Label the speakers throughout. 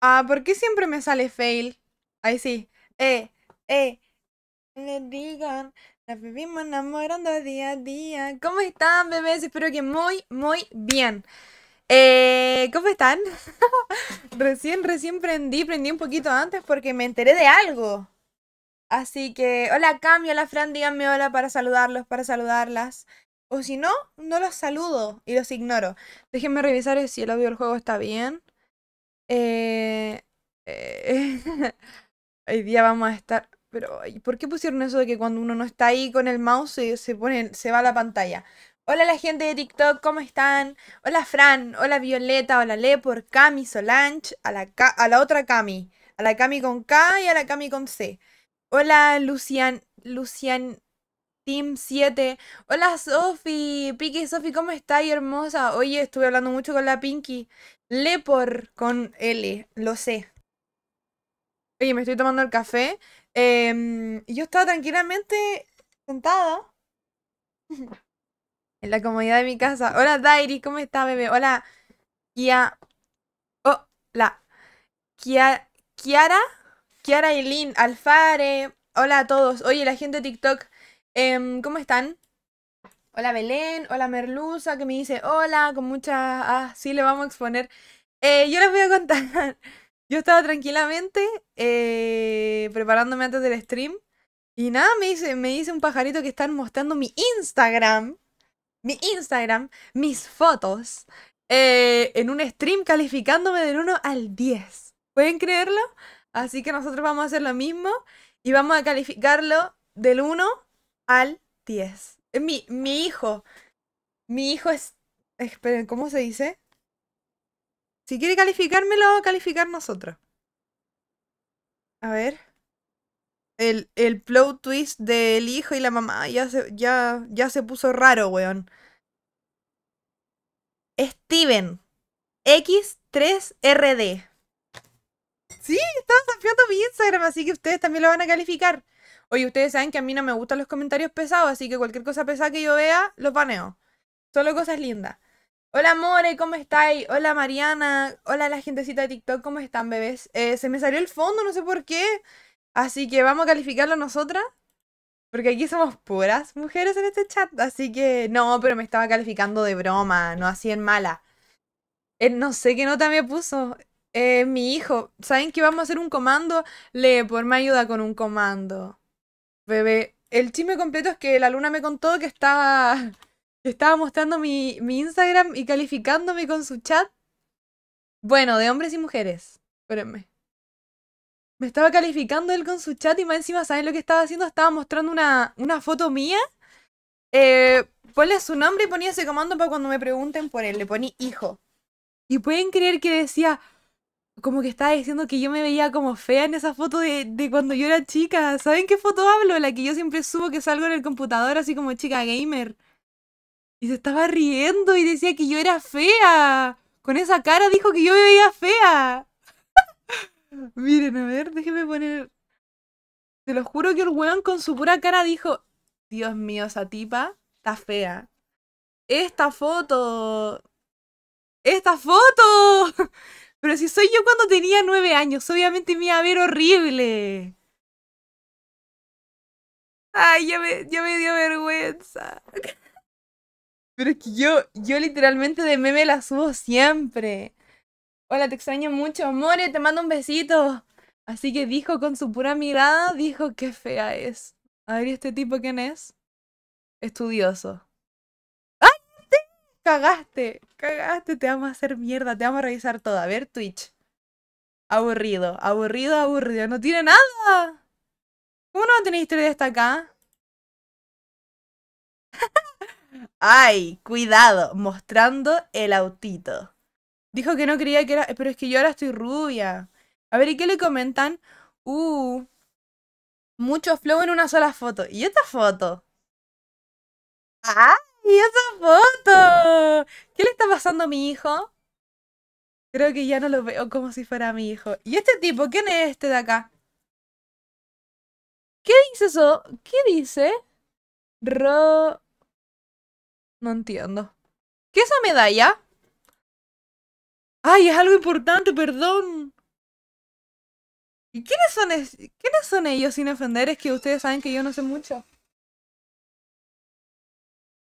Speaker 1: Ah, ¿por qué siempre me sale fail? Ahí sí. Eh,
Speaker 2: eh. Le digan, Nos vivimos enamorando día a día. ¿Cómo están, bebés? Espero que muy, muy bien. Eh, ¿Cómo están? recién, recién prendí, prendí un poquito antes porque me enteré de algo. Así que, hola Cami, hola Fran, díganme hola para saludarlos, para saludarlas. O si no, no los saludo y los ignoro. Déjenme revisar si el audio del juego está bien. Eh, eh hoy día vamos a estar... Pero, ¿por qué pusieron eso de que cuando uno no está ahí con el mouse se, se, se va a la pantalla? Hola la gente de TikTok, ¿cómo están? Hola Fran, hola Violeta, hola Lepor, Cami, Solange, a la, a la otra Cami, a la Cami con K y a la Cami con C. Hola Lucian, Lucian Team 7. Hola Sofi, Piki Sofi, ¿cómo estás, hermosa? Oye, estuve hablando mucho con la Pinky. Lepor con L, lo sé. Oye, me estoy tomando el café. Em, yo estaba tranquilamente sentada en la comodidad de mi casa. Hola, Dairi, ¿cómo está, bebé? Hola, Kia. Hola. la. Kia... Kiara. Kiara Eileen, Alfare. Hola a todos. Oye, la gente de TikTok, em, ¿cómo están? Hola Belén, hola Merluza, que me dice hola, con mucha... Ah, sí, le vamos a exponer. Eh, yo les voy a contar. Yo estaba tranquilamente eh, preparándome antes del stream. Y nada, me dice, me dice un pajarito que están mostrando mi Instagram. Mi Instagram, mis fotos. Eh, en un stream calificándome del 1 al 10. ¿Pueden creerlo? Así que nosotros vamos a hacer lo mismo. Y vamos a calificarlo del 1 al 10. Eh, mi, mi hijo. Mi hijo es. Esperen, ¿cómo se dice? Si quiere calificarme, lo vamos a calificar nosotros. A ver. El, el plot twist del hijo y la mamá ya se, ya, ya se puso raro, weón. Steven. X3RD. Sí, estaba desafiando mi Instagram, así que ustedes también lo van a calificar. Oye, ustedes saben que a mí no me gustan los comentarios pesados, así que cualquier cosa pesada que yo vea, lo paneo. Solo cosas lindas. Hola, More, ¿cómo estáis? Hola, Mariana. Hola, la gentecita de TikTok, ¿cómo están, bebés? Eh, se me salió el fondo, no sé por qué. Así que vamos a calificarlo nosotras. Porque aquí somos puras mujeres en este chat. Así que no, pero me estaba calificando de broma, no así en mala. no sé qué nota me puso. Eh, mi hijo, ¿saben que vamos a hacer un comando? Le, por me ayuda con un comando. Bebé, el chisme completo es que la luna me contó que estaba, estaba mostrando mi, mi Instagram y calificándome con su chat. Bueno, de hombres y mujeres. Espérenme. Me estaba calificando él con su chat y más encima, ¿saben lo que estaba haciendo? Estaba mostrando una, una foto mía. Eh, ponle su nombre y ponía ese comando para cuando me pregunten por él. Le poní hijo. Y pueden creer que decía como que estaba diciendo que yo me veía como fea en esa foto de, cuando yo era chica. ¿Saben qué foto hablo? La que yo siempre subo que salgo en el computador así como chica gamer. Y se estaba riendo y decía que yo era fea. Con esa cara dijo que yo me veía fea. Miren, a ver, déjenme poner... Te lo juro que el weón con su pura cara dijo, Dios mío, esa tipa está fea. Esta foto... Esta foto. Pero si soy yo cuando tenía nueve años, obviamente me iba a ver horrible.
Speaker 1: Ay, ya me, me dio vergüenza. Pero es que yo, yo literalmente de meme la subo siempre.
Speaker 2: Hola, te extraño mucho. amore. te mando un besito. Así que dijo con su pura mirada, dijo qué fea es. A ver, este tipo quién es? Estudioso. Cagaste, cagaste, te vamos a hacer mierda, te vamos a revisar todo. A ver,
Speaker 1: Twitch. Aburrido, aburrido, aburrido. No tiene nada. ¿Cómo no tenéis historia hasta acá?
Speaker 2: Ay, cuidado, mostrando el autito. Dijo que no creía que era... Pero es que yo ahora estoy rubia. A ver, ¿y qué le comentan? Uh, mucho flow en una sola foto. ¿Y esta foto? ¡Ah! ¡Y esa foto! ¿Qué le está pasando a mi hijo? Creo que ya no lo veo como si fuera mi hijo. ¿Y este tipo? ¿Quién es este de acá?
Speaker 1: ¿Qué dice eso? ¿Qué dice? Ro... No entiendo. ¿Qué es esa medalla? ¡Ay, es algo importante, perdón! ¿Y quiénes son, ¿Quiénes son ellos sin ofender? Es que ustedes saben que yo no sé mucho.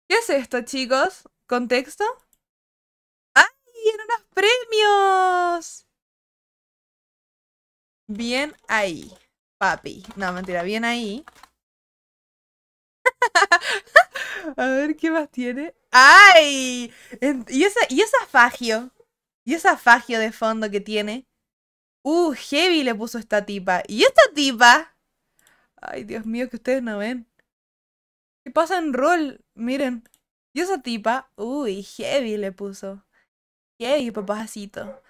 Speaker 1: ¿Qué es esto, chicos? ¿Contexto? ¡Ay, eran unos premios! Bien ahí, papi. No, mentira, bien ahí. A ver, ¿qué más
Speaker 2: tiene? ¡Ay! ¿Y esa, y esa fagio? ¿Y esa fagio de fondo que tiene? ¡Uh, heavy le puso esta tipa! ¿Y esta tipa? Ay, Dios mío, que ustedes no ven. ¿Qué pasa en rol? Miren.
Speaker 1: Y esa tipa, uy, heavy le puso. Heavy, papacito.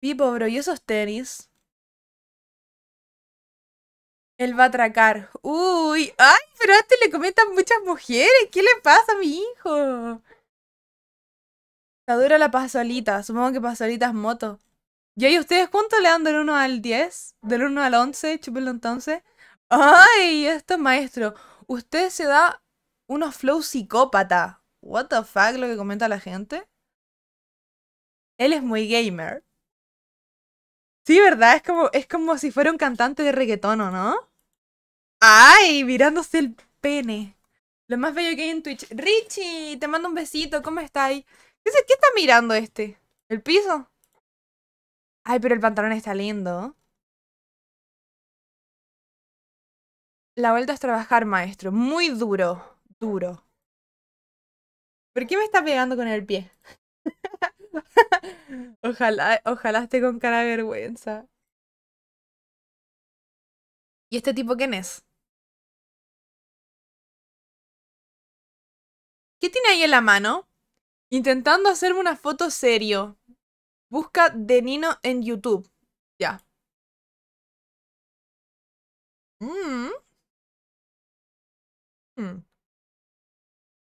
Speaker 1: Pipo, bro, ¿y esos tenis? Él va a atracar. Uy, ay, pero a este le cometan muchas mujeres. ¿Qué le pasa a mi
Speaker 2: hijo? Está dura la pasolita. Supongo que pasolita es moto. ¿Y ahí ustedes cuánto le dan del 1 al 10? ¿Del 1 al 11? Chúpelo entonces. ¡Ay! Esto maestro usted se da unos flow psicópata. What the fuck lo que comenta la gente. Él es muy gamer. Sí, ¿verdad? Es como, es como si fuera un cantante de reggaetón, ¿o no? ¡Ay! Mirándose el pene. Lo más bello que hay en Twitch. Richie,
Speaker 1: te mando un besito. ¿Cómo estáis? ¿Qué, ¿Qué está mirando este? ¿El piso? Ay, pero el pantalón está lindo. La vuelta es trabajar, maestro. Muy duro, duro. ¿Por qué me está pegando con el pie? ojalá, ojalá esté con cara de vergüenza. ¿Y este tipo quién es? ¿Qué tiene ahí en la mano? Intentando hacerme una foto serio. Busca de Nino en YouTube. Ya. Mmm.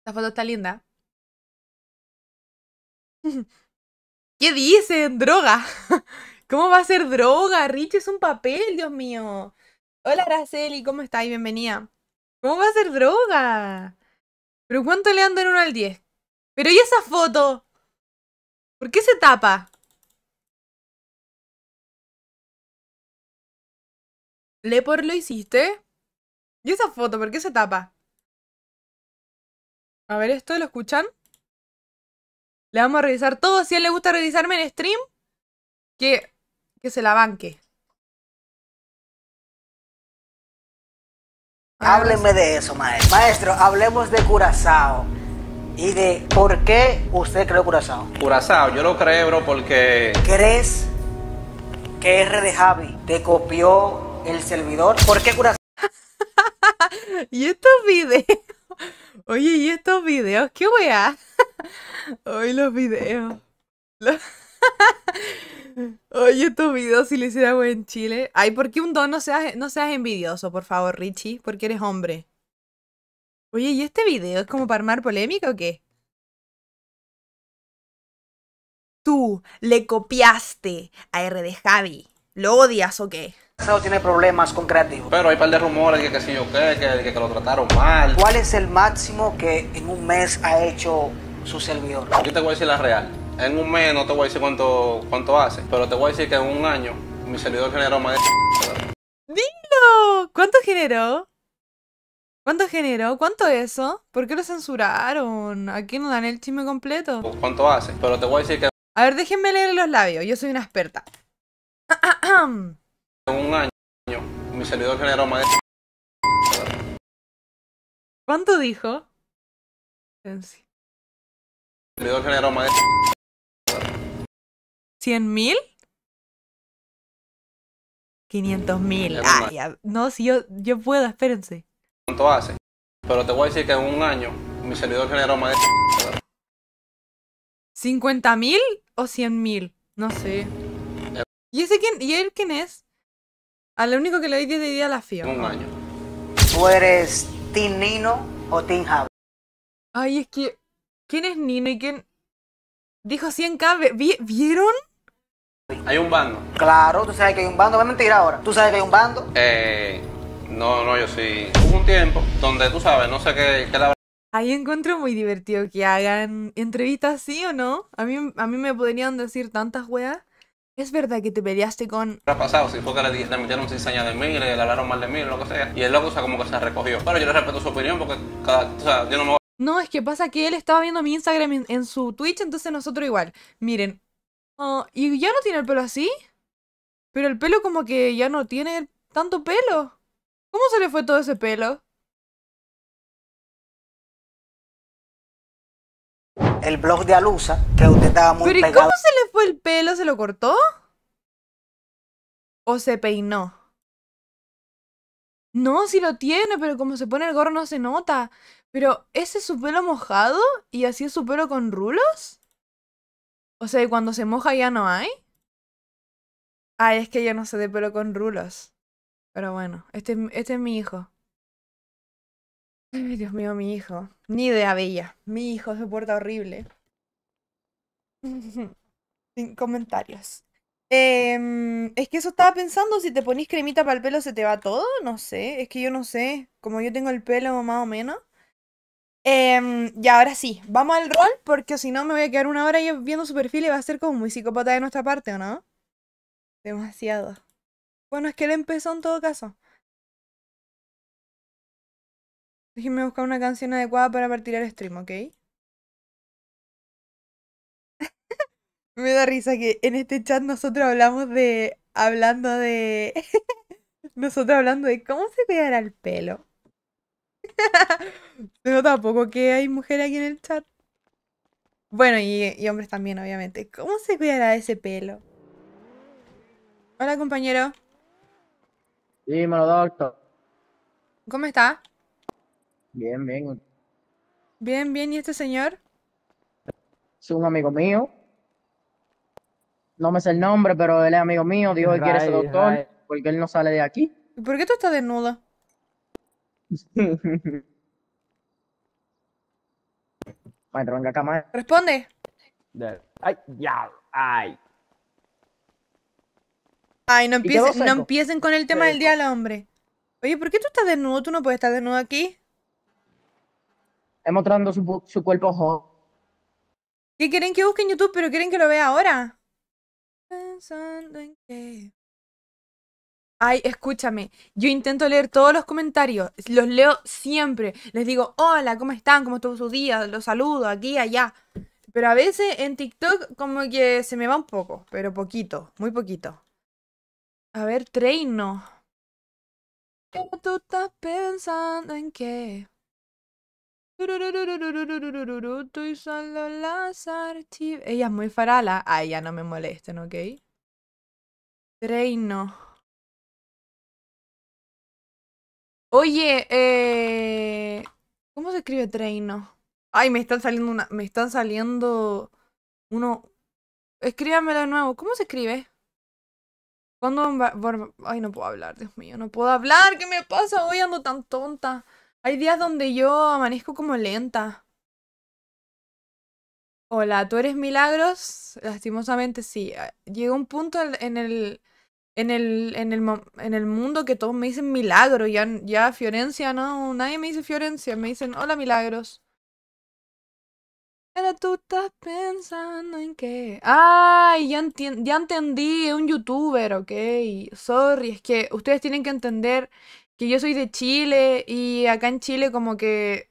Speaker 1: Esta mm. foto está linda. ¿Qué dicen? Droga. ¿Cómo va a ser droga? Richie es un papel, Dios mío. Hola, Araceli,
Speaker 2: ¿cómo estáis? Bienvenida. ¿Cómo va a ser droga? ¿Pero cuánto le ando en 1 al
Speaker 1: 10? ¿Pero y esa foto? ¿Por qué se tapa? ¿Le por lo hiciste? ¿Y esa foto? ¿Por qué se tapa? A ver, ¿esto lo escuchan? Le vamos a revisar todo. Si a él le gusta revisarme en stream, que, que se la banque. Hábleme de eso, maestro. Maestro, hablemos de Curazao.
Speaker 3: ¿Y de por qué usted creó Curazao?
Speaker 4: Curazao, yo lo creo, bro, porque... ¿Crees
Speaker 3: que R de Javi te copió el servidor? ¿Por qué Curazao? y esto videos... Oye, ¿y estos videos? ¿Qué
Speaker 2: weá? Hoy los videos. Oye, estos videos si lo hiciera en Chile. Ay, ¿por qué un don no seas, no seas envidioso, por
Speaker 1: favor, Richie? Porque eres hombre. Oye, ¿y este video es como para armar polémica o qué? Tú le copiaste
Speaker 5: a R.D. Javi. ¿Lo odias o qué? tiene problemas con
Speaker 1: creativos. Pero hay un par de
Speaker 4: rumores de que sí yo qué, que, que, lo trataron mal.
Speaker 3: ¿Cuál es el máximo que en un mes ha
Speaker 4: hecho
Speaker 6: su servidor?
Speaker 4: Yo te voy a decir la real. En un mes no te voy a decir cuánto, cuánto hace, pero te voy a decir que en un año mi servidor generó más de...
Speaker 6: ¡Dilo! ¿Cuánto
Speaker 2: generó? ¿Cuánto generó? ¿Cuánto eso? ¿Por qué lo censuraron? ¿A quién no dan el chisme completo.
Speaker 4: ¿Cuánto hace? Pero te voy a decir que...
Speaker 2: A ver, déjenme leer los labios, yo soy una
Speaker 1: experta
Speaker 7: en un año, mi servidor generó más de...
Speaker 1: ¿Cuánto dijo? Mi
Speaker 7: servidor generó más de...
Speaker 1: ¿Cien mil? ¿Quinientos mil. no, si yo, yo
Speaker 2: puedo, espérense.
Speaker 1: ¿Cuánto hace? Pero te voy a decir que en un año mi servidor generó más
Speaker 2: de... mil o cien mil? No sé. ¿Y ese ¿Y él quién es? A único que le doy que de día a la FIA. Un año. ¿Tú eres Team Nino o Team Javi? Ay, es que. ¿Quién es Nino y quién.? Dijo 100k. ¿Vieron? Hay un bando. Claro, tú sabes que hay un bando. a mentir ahora. ¿Tú sabes que hay un bando?
Speaker 4: Eh. No, no, yo sí. Hubo un tiempo donde tú sabes, no sé qué,
Speaker 2: Ahí encuentro muy divertido que hagan entrevistas así o no. A mí, a mí me podrían decir tantas weas. ¿Es verdad que te peleaste con...?
Speaker 4: Ha pasado, si fue que le, le metieron cizaña de mí, le, le hablaron mal de mí, lo que sea, y el loco o sea, como que se recogió. Bueno, yo le respeto su opinión porque cada, o sea, yo no me
Speaker 2: no, es que pasa que él estaba viendo mi Instagram en, su Twitch, entonces nosotros igual. Miren. Uh, y ya no tiene el pelo
Speaker 1: así. Pero el pelo como que ya no tiene tanto pelo. ¿Cómo se le fue todo ese pelo? el blog de Alusa, que usted estaba muy ¿Pero pegado. cómo se le fue el pelo? ¿Se lo cortó?
Speaker 2: ¿O se peinó? No, si lo tiene, pero como se pone el gorro no se nota. Pero, ¿ese es su pelo mojado? ¿Y así es su pelo con rulos? O sea, cuando se moja ya no hay? Ay, ah, es que yo no se de pelo con rulos. Pero bueno, este, este es mi hijo. Ay, Dios mío, mi hijo. Ni idea, Bella. Mi hijo se puerta horrible. Sin comentarios. Em, es que eso estaba pensando, si te pones cremita para el pelo se te va todo, no sé, es que yo no sé, como yo tengo el pelo más o menos. Eh, y ahora sí, vamos al rol, porque si no me voy a quedar una hora viendo su perfil y va a ser como muy psicópata de nuestra parte, ¿o no?
Speaker 1: Demasiado. Bueno, es que él empezó en todo caso. Déjenme buscar una canción adecuada para partir al stream, ¿ok? Me da risa que en este chat nosotros hablamos de. Hablando de. nosotros hablando de cómo se cuidará
Speaker 2: el pelo. Pero tampoco que hay mujer aquí en el chat. Bueno, y, hombres también, obviamente. ¿Cómo se cuidará ese pelo? Hola, compañero.
Speaker 8: Sí, malo doctor. ¿Cómo está? Bien, bien.
Speaker 2: Bien, bien. ¿Y este señor?
Speaker 8: Es un amigo mío. No me sé el nombre, pero él es amigo mío. Dijo que quiere ser doctor porque él no sale de aquí.
Speaker 2: ¿Y por qué tú estás desnudo? Responde.
Speaker 9: Ay, ya, ay.
Speaker 8: Ay, no empiecen, no empiecen con el tema del del
Speaker 2: al hombre. Oye, ¿por qué tú estás desnudo? Tú no puedes estar desnudo aquí
Speaker 8: mostrando su, cuerpo joven.
Speaker 2: ¿Qué quieren que busque en YouTube, pero quieren que lo vea ahora? Pensando en qué. Ay, escúchame, yo intento leer todos los comentarios, los leo siempre, les digo, hola, ¿cómo están? ¿Cómo estuvo su día? Los saludo aquí, allá. Pero a veces en TikTok como que se me va un poco, pero poquito,
Speaker 1: muy poquito. A ver, Treino. ¿Tú estás pensando en qué? Estoy solo las Ella es muy farala. Ay, ya no me molesten, ¿ok? Treino Oye, eh... ¿Cómo se escribe treino? Ay, me están saliendo
Speaker 2: una... Me están saliendo uno... Escríbamelo de nuevo. ¿Cómo se escribe? ¿Cuándo... Ay, no puedo hablar, Dios mío. No puedo hablar. ¿Qué me pasa? Hoy ando tan tonta. Hay días donde yo amanezco como lenta. Hola, ¿tú eres Milagros? Lastimosamente sí. Ah, llega un punto en el, en el, en el, en el mundo que todos me dicen milagro. Ya, ya Fiorencia, no, nadie me dice Fiorencia, me dicen hola milagros. Pero tú estás pensando en qué. Ay, ya, ya entendí, es un youtuber, ok. Sorry, es que ustedes tienen que entender que yo soy de Chile y acá en Chile como que...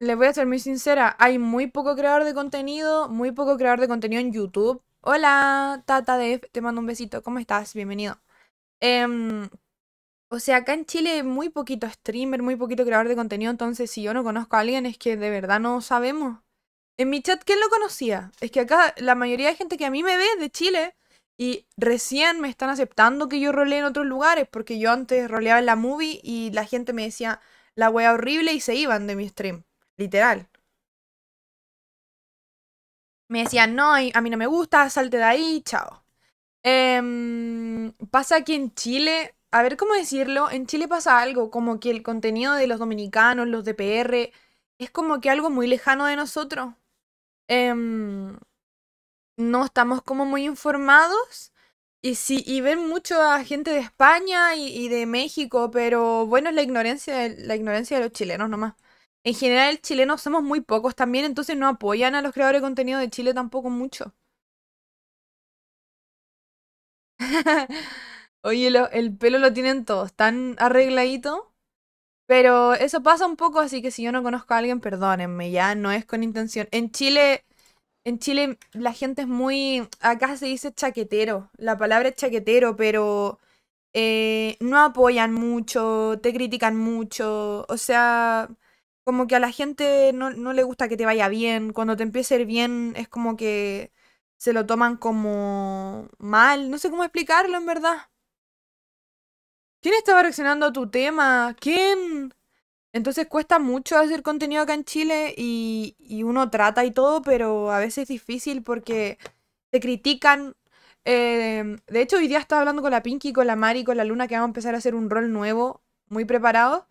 Speaker 2: Les voy a ser muy sincera, hay muy poco creador de contenido, muy poco creador de contenido en YouTube. Hola, Tata Def, te mando un besito, ¿cómo estás? Bienvenido. Em, o sea, acá en Chile muy poquito streamer, muy poquito creador de contenido, entonces si yo no conozco a alguien es que de verdad no sabemos. En mi chat, ¿quién lo conocía? Es que acá la mayoría de gente que a mí me ve de Chile y recién me están aceptando que yo roleé en otros lugares, porque yo antes roleaba en la movie y la gente me decía la wea horrible y se iban de mi stream, literal. Me decían, no, a mí no me gusta, salte de ahí, chao. Em, pasa aquí en Chile, a ver cómo decirlo, en Chile pasa algo, como que el contenido de los dominicanos, los de PR, es como que algo muy lejano de nosotros. Eh, no estamos como muy informados. Y sí, y ven mucho a gente de España y, de México, pero bueno, es la ignorancia, la ignorancia de los chilenos nomás. En general, chilenos somos muy pocos también, entonces no apoyan a los creadores de contenido de Chile tampoco mucho. Oye, el pelo lo tienen todos tan arregladito. Pero eso pasa un poco, así que si yo no conozco a alguien, perdónenme, ya no es con intención. En Chile en Chile la gente es muy, acá se dice chaquetero, la palabra es chaquetero, pero eh, no apoyan mucho, te critican mucho, o sea, como que a la gente no, le gusta que te vaya bien, cuando te empieza a ir bien es como que se lo toman como mal, no sé cómo explicarlo en verdad. ¿Quién estaba reaccionando a tu tema? ¿Quién? Entonces cuesta mucho hacer contenido acá en Chile y, uno trata y todo, pero a veces es difícil porque te critican. Em, de hecho, hoy día estaba hablando con la Pinky, con la Mari, con la Luna, que vamos a empezar a hacer un rol nuevo, muy preparado.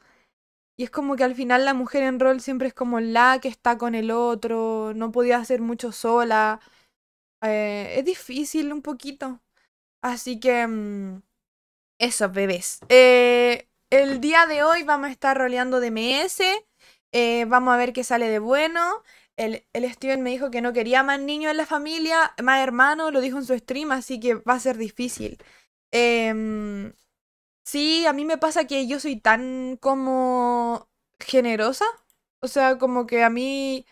Speaker 2: Y es como que al final la mujer en rol siempre es como la que está con el otro, no podía hacer mucho sola. Eh, es difícil un poquito. Así que... esos mm, eso, bebés. Eh, el día de hoy vamos a estar roleando DMS. Eh, vamos a ver qué sale de bueno. El, el, Steven me dijo que no quería más niños en la familia, más hermanos, lo dijo en su stream, así que va a ser difícil. Em, sí, a mí me pasa que yo soy tan como generosa. O sea, como que a mí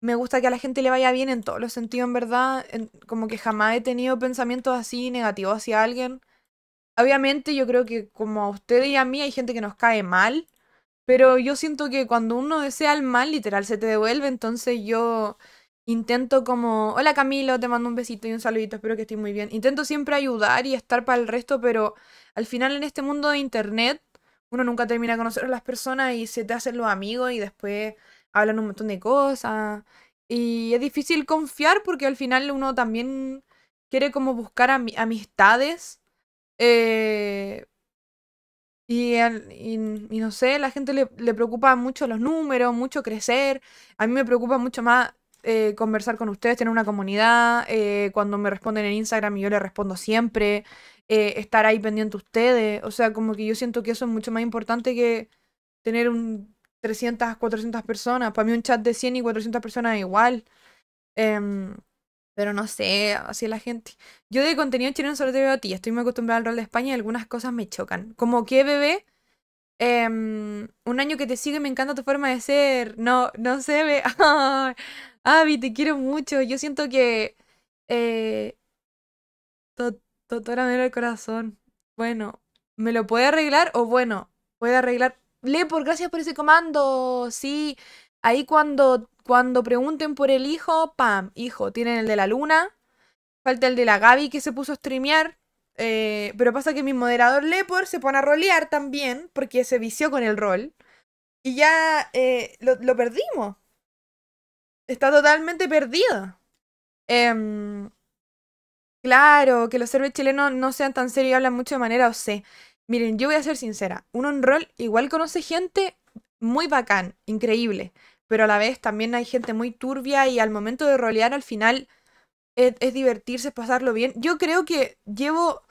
Speaker 2: me gusta que a la gente le vaya bien en todos los sentidos, en verdad. como que jamás he tenido pensamientos así negativos hacia alguien obviamente yo creo que como a usted y a mí hay gente que nos cae mal, pero yo siento que cuando uno desea el mal, literal, se te devuelve, entonces yo intento como, hola Camilo, te mando un besito y un saludito, espero que estés muy bien. Intento siempre ayudar y estar para el resto, pero al final en este mundo de internet uno nunca termina de conocer a las personas y se te hacen los amigos y después hablan un montón de cosas. Y es difícil confiar porque al final uno también quiere como buscar amistades eh, y, y, no sé, la gente le, le, preocupa mucho los números, mucho crecer. A mí me preocupa mucho más eh, conversar con ustedes, tener una comunidad. Eh, cuando me responden en Instagram y yo les respondo siempre. estar ahí pendiente ustedes. O sea, como que yo siento que eso es mucho más importante que tener un 300, 400 personas. Para mí un chat de 100 y 400 personas es igual. Em, pero no sé, así la gente. Yo de contenido chileno solo te veo a ti. Estoy muy acostumbrada al rol de España y algunas cosas me chocan. Como que bebé, em, un año que te sigue, me encanta tu forma de ser. No, no sé, ve. Avi, te quiero mucho. Yo siento que. Eh, Totora me el corazón. Bueno, ¿me lo puede arreglar? O bueno, puede arreglar. Le por gracias por ese comando. Sí, Ahí cuando, cuando pregunten por el hijo, pam, hijo, tienen el de la luna. Falta el de la Gaby que se puso a streamear. Eh, pero pasa que mi moderador Lepor se pone a rolear también, porque se vició con el rol. Y ya eh, lo, perdimos. Está totalmente perdido. Em, claro, que los héroes chilenos no sean tan serios y hablan mucho de manera o sea, Miren, yo voy a ser sincera. Uno en rol igual conoce gente muy bacán, increíble pero a la vez también hay gente muy turbia y al momento de rolear al final es, divertirse, es pasarlo bien. Yo creo que llevo...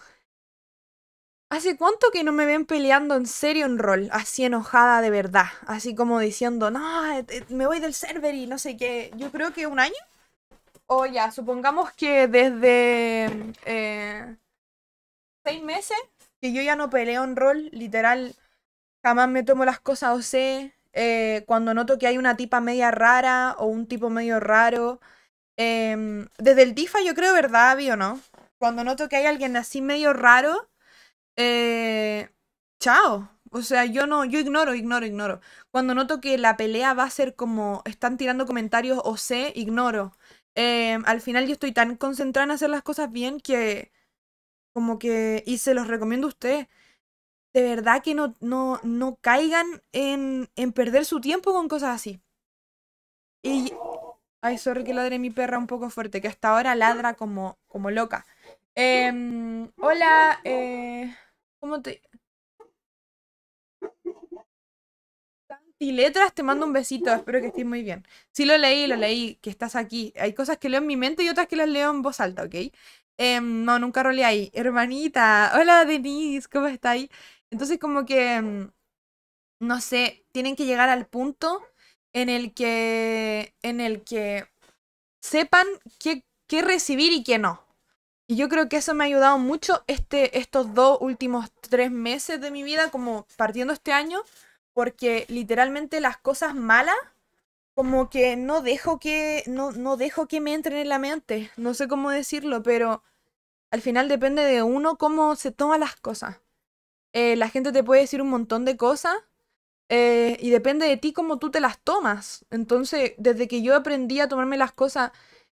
Speaker 2: ¿Hace cuánto que no me ven peleando en serio en rol? Así enojada de verdad. Así como diciendo, no, eh, eh, me voy del server y no sé qué. Yo creo que un año. O ya, supongamos que desde eh, seis meses que yo ya no peleo en rol, literal, jamás me tomo las cosas o sé, eh, cuando noto que hay una tipa media rara o un tipo medio raro. Em, desde el DIFA yo creo, ¿verdad, vio, no? Cuando noto que hay alguien así medio raro, eh, chao. O sea, yo no, yo ignoro, ignoro, ignoro. Cuando noto que la pelea va a ser como están tirando comentarios o sé, ignoro. Em, al final yo estoy tan concentrada en hacer las cosas bien que como que y se los recomiendo a usted de verdad que no, no, no caigan en, en, perder su tiempo con cosas así. Y... Ay, sorry que ladre mi perra un poco fuerte, que hasta ahora ladra como, como loca. Em, hola, eh, ¿cómo te...? Y letras, te mando un besito, espero que estés muy bien. sí, lo leí, lo leí, que estás aquí. Hay cosas que leo en mi mente y otras que las leo en voz alta, ¿ok? Em, no, nunca roleé ahí. Hermanita, hola Denise, ¿cómo estáis? Entonces como que, mm, no sé, tienen que llegar al punto en el que, en el que sepan qué, qué recibir y qué no. Y yo creo que eso me ha ayudado mucho este, estos dos últimos tres meses de mi vida, como partiendo este año, porque literalmente las cosas malas, como que no dejo que, no, no dejo que me entren en la mente. No sé cómo decirlo, pero al final depende de uno cómo se toman las cosas. Eh, la gente te puede decir un montón de cosas eh, y depende de ti cómo tú te las tomas. Entonces, desde que yo aprendí a tomarme las cosas,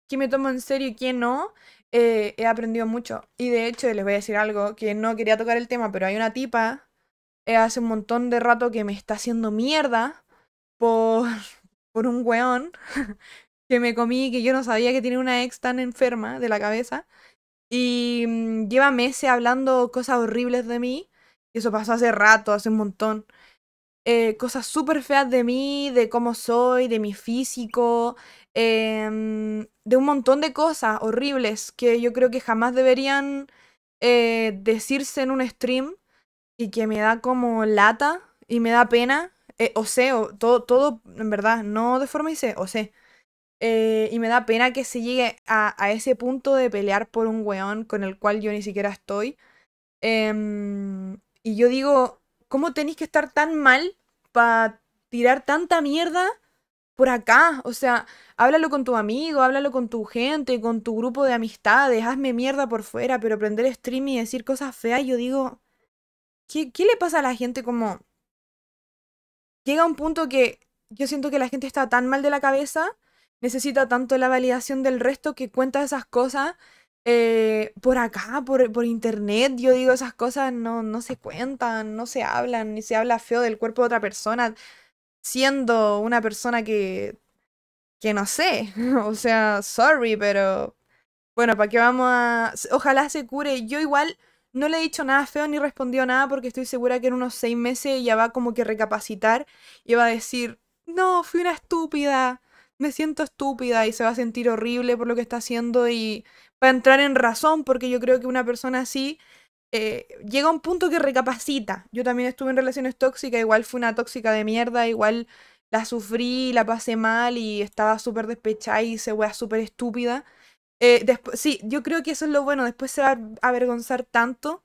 Speaker 2: quién me tomo en serio y quién no, eh, he aprendido mucho. Y de hecho, les voy a decir algo que no quería tocar el tema, pero hay una tipa hace un montón de rato que me está haciendo mierda por, por un weón que me comí, que yo no sabía que tiene una ex tan enferma de la cabeza. Y mm, lleva meses hablando cosas horribles de mí. Eso pasó hace rato, hace un montón. Eh, cosas súper feas de mí, de cómo soy, de mi físico, em, de un montón de cosas horribles que yo creo que jamás deberían eh, decirse en un stream y que me da como lata y me da pena. Eh, o sea, todo, todo, en verdad, no de forma sé, o sé. y me da pena que se llegue a, ese punto de pelear por un weón con el cual yo ni siquiera estoy. Em, y yo digo, ¿cómo tenéis que estar tan mal para tirar tanta mierda por acá? O sea, háblalo con tu amigo, háblalo con tu gente, con tu grupo de amistades, hazme mierda por fuera, pero prender stream y decir cosas feas, yo digo, ¿qué, qué le pasa a la gente como... Llega un punto que yo siento que la gente está tan mal de la cabeza, necesita tanto la validación del resto que cuenta esas cosas eh, por acá, por, por, internet, yo digo, esas cosas no, no se cuentan, no se hablan, ni se habla feo del cuerpo de otra persona, siendo una persona que, que no sé, o sea, sorry, pero bueno, ¿para qué vamos a...? Ojalá se cure, yo igual no le he dicho nada feo ni respondió nada porque estoy segura que en unos seis meses ella va como que recapacitar y va a decir, no, fui una estúpida, me siento estúpida y se va a sentir horrible por lo que está haciendo y para entrar en razón, porque yo creo que una persona así eh, llega a un punto que recapacita. Yo también estuve en relaciones tóxicas, igual fue una tóxica de mierda, igual la sufrí, la pasé mal y estaba súper despechada y se wea súper estúpida. Eh, después sí, yo creo que eso es lo bueno, después se va a avergonzar tanto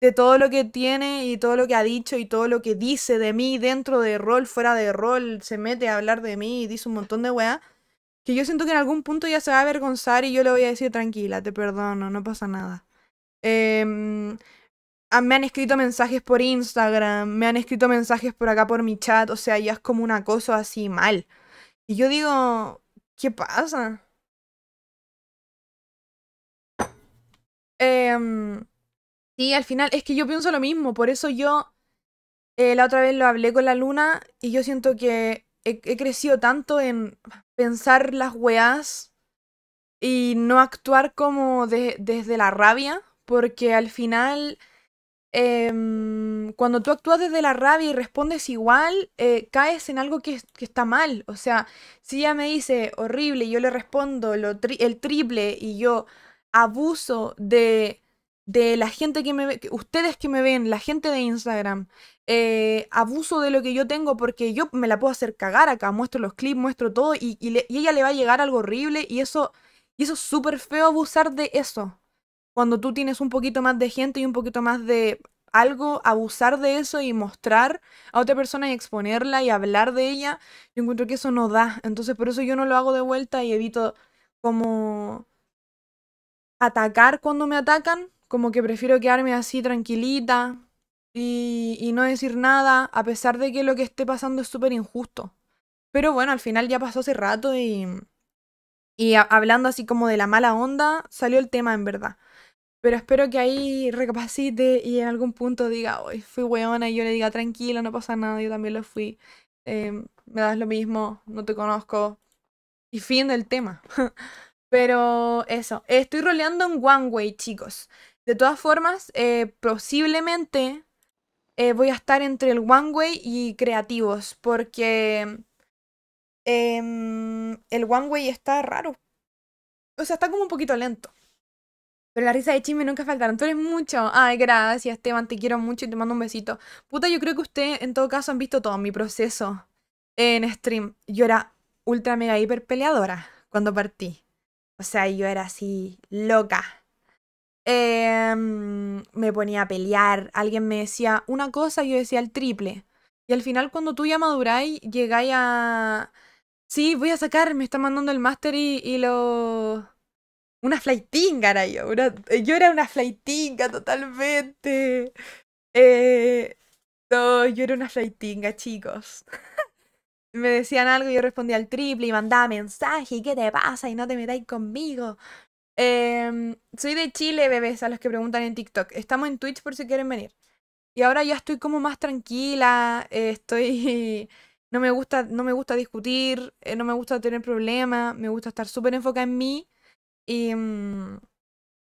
Speaker 2: de todo lo que tiene y todo lo que ha dicho y todo lo que dice de mí dentro de rol, fuera de rol, se mete a hablar de mí y dice un montón de weá que yo siento que en algún punto ya se va a avergonzar y yo le voy a decir tranquila, te perdono, no pasa nada. Em, me han escrito mensajes por Instagram, me han escrito mensajes por acá por mi chat, o sea, ya es como un acoso así mal. Y yo digo,
Speaker 1: ¿qué pasa? Em, sí, al final, es que yo pienso lo mismo, por eso yo eh, la otra
Speaker 2: vez lo hablé con la luna y yo siento que he crecido tanto en pensar las weas y no actuar como desde la rabia, porque al final, em, cuando tú actúas desde la rabia y respondes igual, eh, caes en algo que, que, está mal. O sea, si ella me dice horrible y yo le respondo el triple y yo abuso de de la gente que me ve, ustedes que me ven, la gente de Instagram, eh, abuso de lo que yo tengo porque yo me la puedo hacer cagar acá, muestro los clips, muestro todo y, y, ella le va a llegar algo horrible y eso, y eso es súper feo abusar de eso. Cuando tú tienes un poquito más de gente y un poquito más de algo, abusar de eso y mostrar a otra persona y exponerla y hablar de ella, yo encuentro que eso no da. Entonces por eso yo no lo hago de vuelta y evito como atacar cuando me atacan como que prefiero quedarme así tranquilita y, no decir nada, a pesar de que lo que esté pasando es súper injusto. Pero bueno, al final ya pasó hace rato y, y hablando así como de la mala onda, salió el tema en verdad. Pero espero que ahí recapacite y en algún punto diga, hoy fui weona y yo le diga, tranquilo, no pasa nada, yo también lo fui. Em, me das lo mismo, no te conozco. Y fin del tema. Pero eso, estoy roleando en One Way, chicos. De todas formas, eh, posiblemente eh, voy a estar entre el One Way y Creativos, porque em, el One Way está raro. O sea, está como un poquito lento. Pero la risa de chisme nunca faltaron. Tú eres mucho. Ay, gracias, Esteban. Te quiero mucho y te mando un besito. Puta, yo creo que ustedes, en todo caso, han visto todo mi proceso en stream. Yo era ultra mega hiper peleadora cuando partí. O sea, yo era así loca. Em, me ponía a pelear, alguien me decía una cosa y yo decía el triple. Y al final cuando tú ya maduráis, llegáis a... Sí, voy a sacar, me está mandando el máster y, lo... Una flightinga era yo. Yo era una flightinga totalmente. Eh... yo era una flightinga, chicos. me decían algo y yo respondía al triple y mandaba mensaje, ¿qué te pasa? Y no te metáis conmigo. Em, soy de Chile, bebés, a los que preguntan en TikTok. Estamos en Twitch por si quieren venir. Y ahora ya estoy como más tranquila, eh, estoy... No me, gusta, no me gusta discutir, eh, no me gusta tener problemas, me gusta estar súper enfocada en mí. Mm,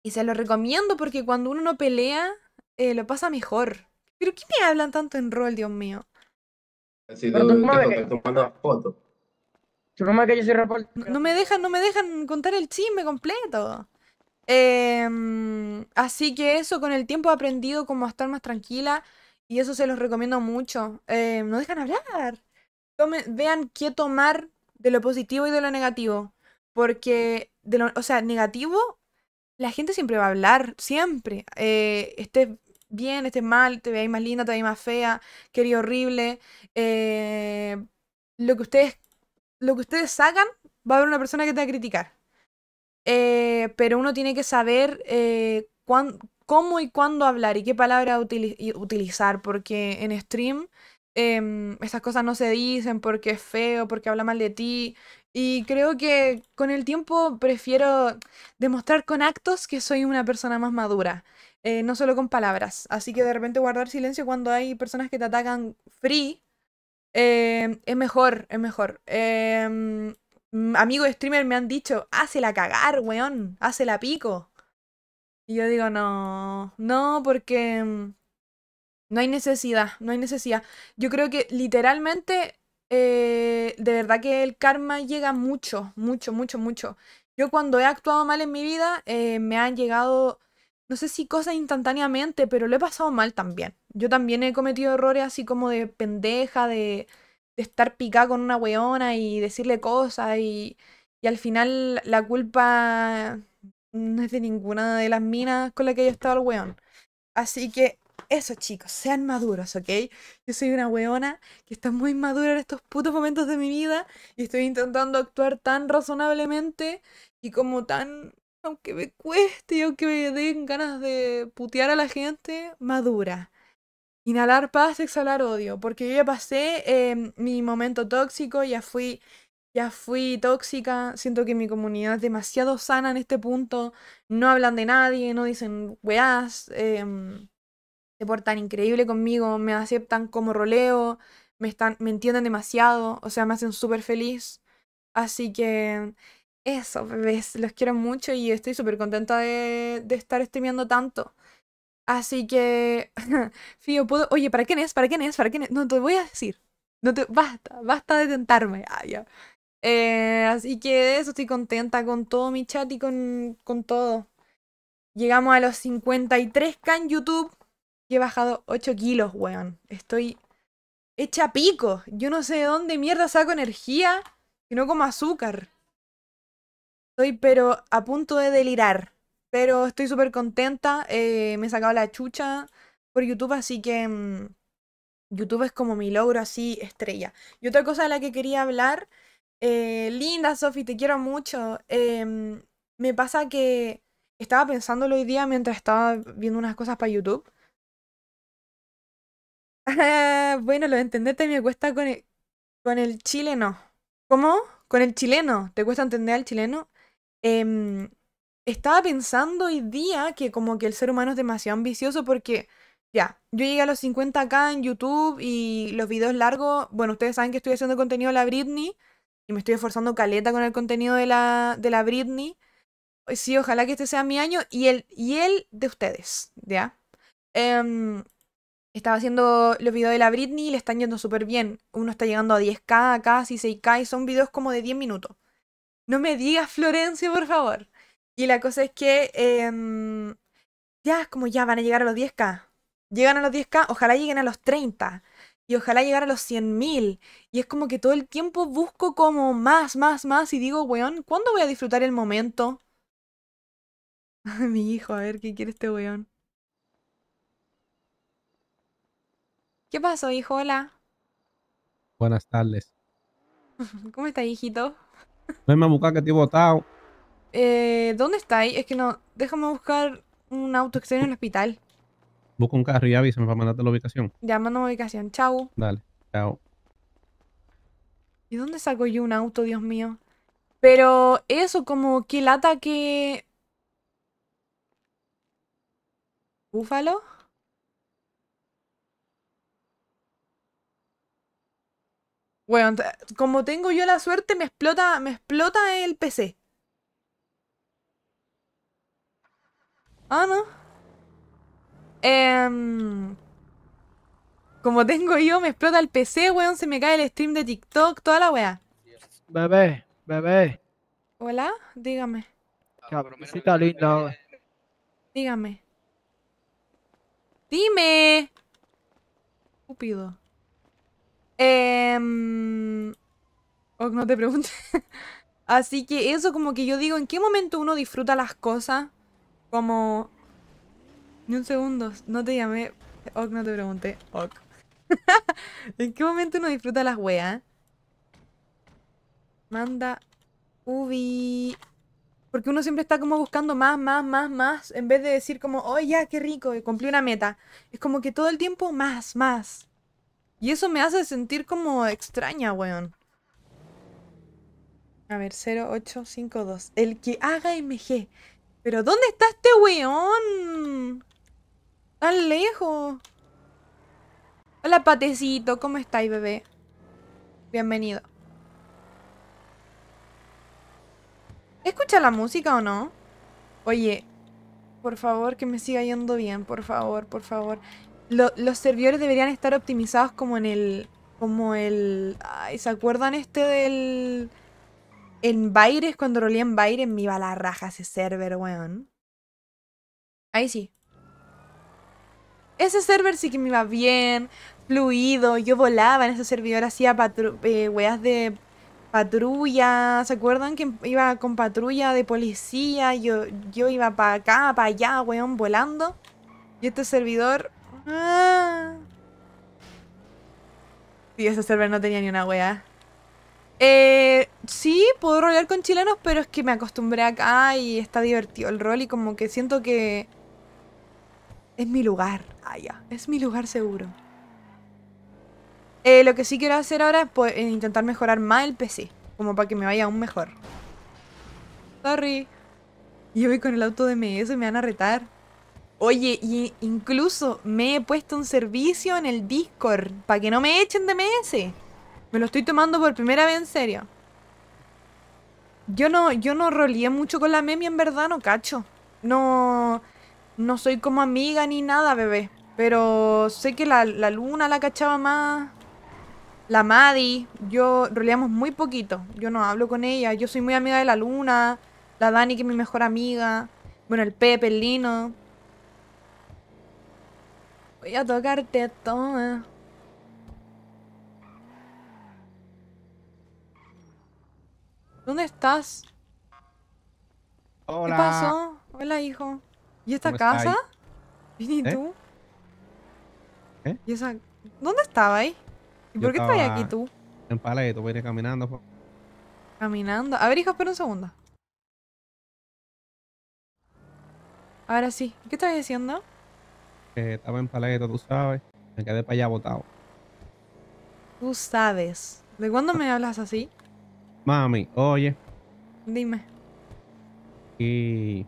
Speaker 2: y, se lo recomiendo porque cuando uno no pelea, eh, lo pasa mejor. ¿Pero qué me hablan tanto en rol, Dios mío?
Speaker 8: tú, fotos. No
Speaker 2: me dejan, no me dejan contar el chisme completo. Em, así que eso, con el tiempo he aprendido como a estar más tranquila y eso se los recomiendo mucho. Em, no dejan hablar. vean qué tomar de lo positivo y de lo negativo. Porque, de lo, o sea, negativo, la gente siempre va a hablar, siempre. Eh, estés bien, estés mal, te veáis más linda, te veáis más fea, querido horrible. Eh, lo que ustedes lo que ustedes hagan, va a haber una persona que te va a criticar. Eh, pero uno tiene que saber eh, cómo y cuándo hablar y qué palabra utilizar, porque en stream em, esas cosas no se dicen porque es feo, porque habla mal de ti. Y creo que con el tiempo prefiero demostrar con actos que soy una persona más madura, eh, no solo con palabras. Así que de repente guardar silencio cuando hay personas que te atacan free Em, es mejor, es mejor. Eh, amigos streamer me han dicho, la cagar, weón, la pico. Y yo digo, no, no, porque mm, no hay necesidad, no hay necesidad. Yo creo que literalmente, eh, de verdad que el karma llega mucho, mucho, mucho, mucho. Yo cuando he actuado mal en mi vida, eh, me han llegado no sé si cosas instantáneamente, pero lo he pasado mal también. Yo también he cometido errores así como de pendeja, de, estar picada con una weona y decirle cosas y, y al final la culpa no es de ninguna de las minas con las que he estado el weón. Así que eso chicos, sean maduros, ¿ok? Yo soy una weona que está muy madura en estos putos momentos de mi vida y estoy intentando actuar tan razonablemente y como tan aunque me cueste y aunque me den ganas de putear a la gente, madura. Inhalar paz, exhalar odio, porque yo ya pasé em, mi momento tóxico, ya fui, ya fui tóxica, siento que mi comunidad es demasiado sana en este punto, no hablan de nadie, no dicen weás, em, se portan increíble conmigo, me aceptan como roleo, me, están, me entienden demasiado, o sea, me hacen súper feliz, así que eso, bebés, los quiero mucho y estoy súper contenta de, estar streameando tanto. Así que, Fío, puedo... Oye, ¿para quién es? ¿Para quién es? ¿Para quién es? No te voy a decir. No te... Basta, basta de tentarme. Ah, ya. Eh, así que de eso estoy contenta con todo mi chat y con, con todo. Llegamos a los 53k en YouTube y he bajado 8 kilos, weón. Estoy hecha pico. Yo no sé de dónde mierda saco energía, no como azúcar. Estoy pero a punto de delirar. Pero estoy súper contenta. Eh, me he sacado la chucha por YouTube, así que mm, YouTube es como mi logro así estrella. Y otra cosa de la que quería hablar. Eh, linda, Sofi, te quiero mucho. Em, me pasa que estaba pensándolo hoy día mientras estaba viendo unas cosas para YouTube. bueno, lo entendete me cuesta con e, con el chileno. ¿Cómo? Con el chileno. ¿Te cuesta entender al chileno? Em, estaba pensando hoy día que como que el ser humano es demasiado ambicioso porque ya, yo llegué a los 50k en YouTube y los videos largos, bueno, ustedes saben que estoy haciendo contenido de la Britney y me estoy esforzando caleta con el contenido de la, de la Britney. Sí, ojalá que este sea mi año y el, y el de
Speaker 3: ustedes,
Speaker 2: ¿ya? Em, estaba haciendo los videos de la Britney y le están yendo súper bien. Uno está llegando a 10k, casi 6k y son videos como de 10 minutos no me digas Florencio, por favor. Y la cosa es que eh, ya, como ya van a llegar a los 10k. Llegan a los 10k, ojalá lleguen a los 30. Y ojalá llegar a los 100.000. Y es como que todo el tiempo busco como más, más, más. Y digo, weón, ¿cuándo voy a disfrutar el momento? Mi hijo, a ver qué quiere este weón. ¿Qué pasó, hijo? Hola.
Speaker 4: Buenas tardes.
Speaker 2: ¿Cómo está, hijito?
Speaker 4: Venme a buscar que he botado.
Speaker 2: Eh, ¿Dónde está ahí? Es que no. Déjame buscar un auto que en el hospital.
Speaker 4: Busca un carro y avísame para mandarte la ubicación.
Speaker 2: Ya mandame la ubicación. Chau.
Speaker 4: Dale, chao.
Speaker 2: ¿Y dónde saco yo un auto, Dios mío? Pero eso, como que lata que. ¿Búfalo? Bueno, como tengo yo la suerte, me explota, me explota el PC. Ah, no. Em, como tengo yo, me explota el PC, weón. Se me cae el stream de TikTok, toda la weá.
Speaker 8: Bebé, bebé.
Speaker 2: Hola, dígame.
Speaker 1: Ah, Cabroncita linda,
Speaker 2: Dígame. Dime. Estúpido. Eh, no te preguntes. Así que eso como que yo digo, ¿en qué momento uno disfruta las cosas? Como... Ni un segundo, no te llamé. Ok, oh, no te pregunté. Ok. ¿En qué momento uno disfruta las weas? Manda Ubi. Porque uno siempre está como buscando más, más, más, más. En vez de decir como, oh ya, qué rico, cumplí una meta. Es como que todo el tiempo más, más. Y eso me hace sentir como extraña, weón. A ver, 0852. El que haga MG. Pero ¿dónde está este weón? Tan lejos. Hola, patecito. ¿Cómo estáis, bebé? Bienvenido. ¿Escucha la música o no? Oye, por favor, que me siga yendo bien, por favor, por favor los servidores deberían estar optimizados como en el... Como el... ¿se acuerdan este del... En Baires, cuando rolé en Baires, me iba a la raja ese server, weón. Ahí sí. Ese server sí que me iba bien, fluido, yo volaba en ese servidor, hacía eh, weas de patrulla, ¿se acuerdan que iba con patrulla de policía? Yo, yo iba para acá, para allá, weón, volando. Y este servidor Ah. Y ese server no tenía ni una weá. Eh, sí, puedo rolear con chilenos, pero es que me acostumbré acá y está divertido el rol y como que siento que es mi lugar. Ah, es mi lugar seguro. Eh, lo que sí quiero hacer ahora es eh, intentar mejorar más el PC, como para que me vaya aún mejor. Sorry. Yo voy con el auto de MS y me van a retar. Oye, y incluso me he puesto un servicio en el Discord para que no me echen de MS. Me lo estoy tomando por primera vez en serio. Yo no, yo no roleé mucho con la Memi, en verdad, no cacho. No, no soy como amiga ni nada, bebé. Pero sé que la, la Luna la cachaba más. La Madi, yo roleamos muy poquito. Yo no hablo con ella. Yo soy muy amiga de la Luna, la Dani, que es mi mejor amiga. Bueno, el Pepe, el Lino. Voy a tocarte toma. ¿Dónde estás?
Speaker 4: Hola. ¿Qué pasó?
Speaker 2: Hola, hijo. ¿Y esta casa? ¿Y ¿Eh? tú? ¿Eh? esa... ¿Dónde estaba ahí?
Speaker 4: ¿Y por qué estás aquí tú? En paleto, voy a ir caminando. Pues.
Speaker 2: Caminando. A ver, hijo, espera un segundo. Ahora sí. ¿Qué estás diciendo?
Speaker 4: que estaba en paleta, tú sabes. Me quedé para allá botado.
Speaker 2: Tú sabes. ¿De cuándo me hablas así?
Speaker 4: Mami, oye. Dime. Y.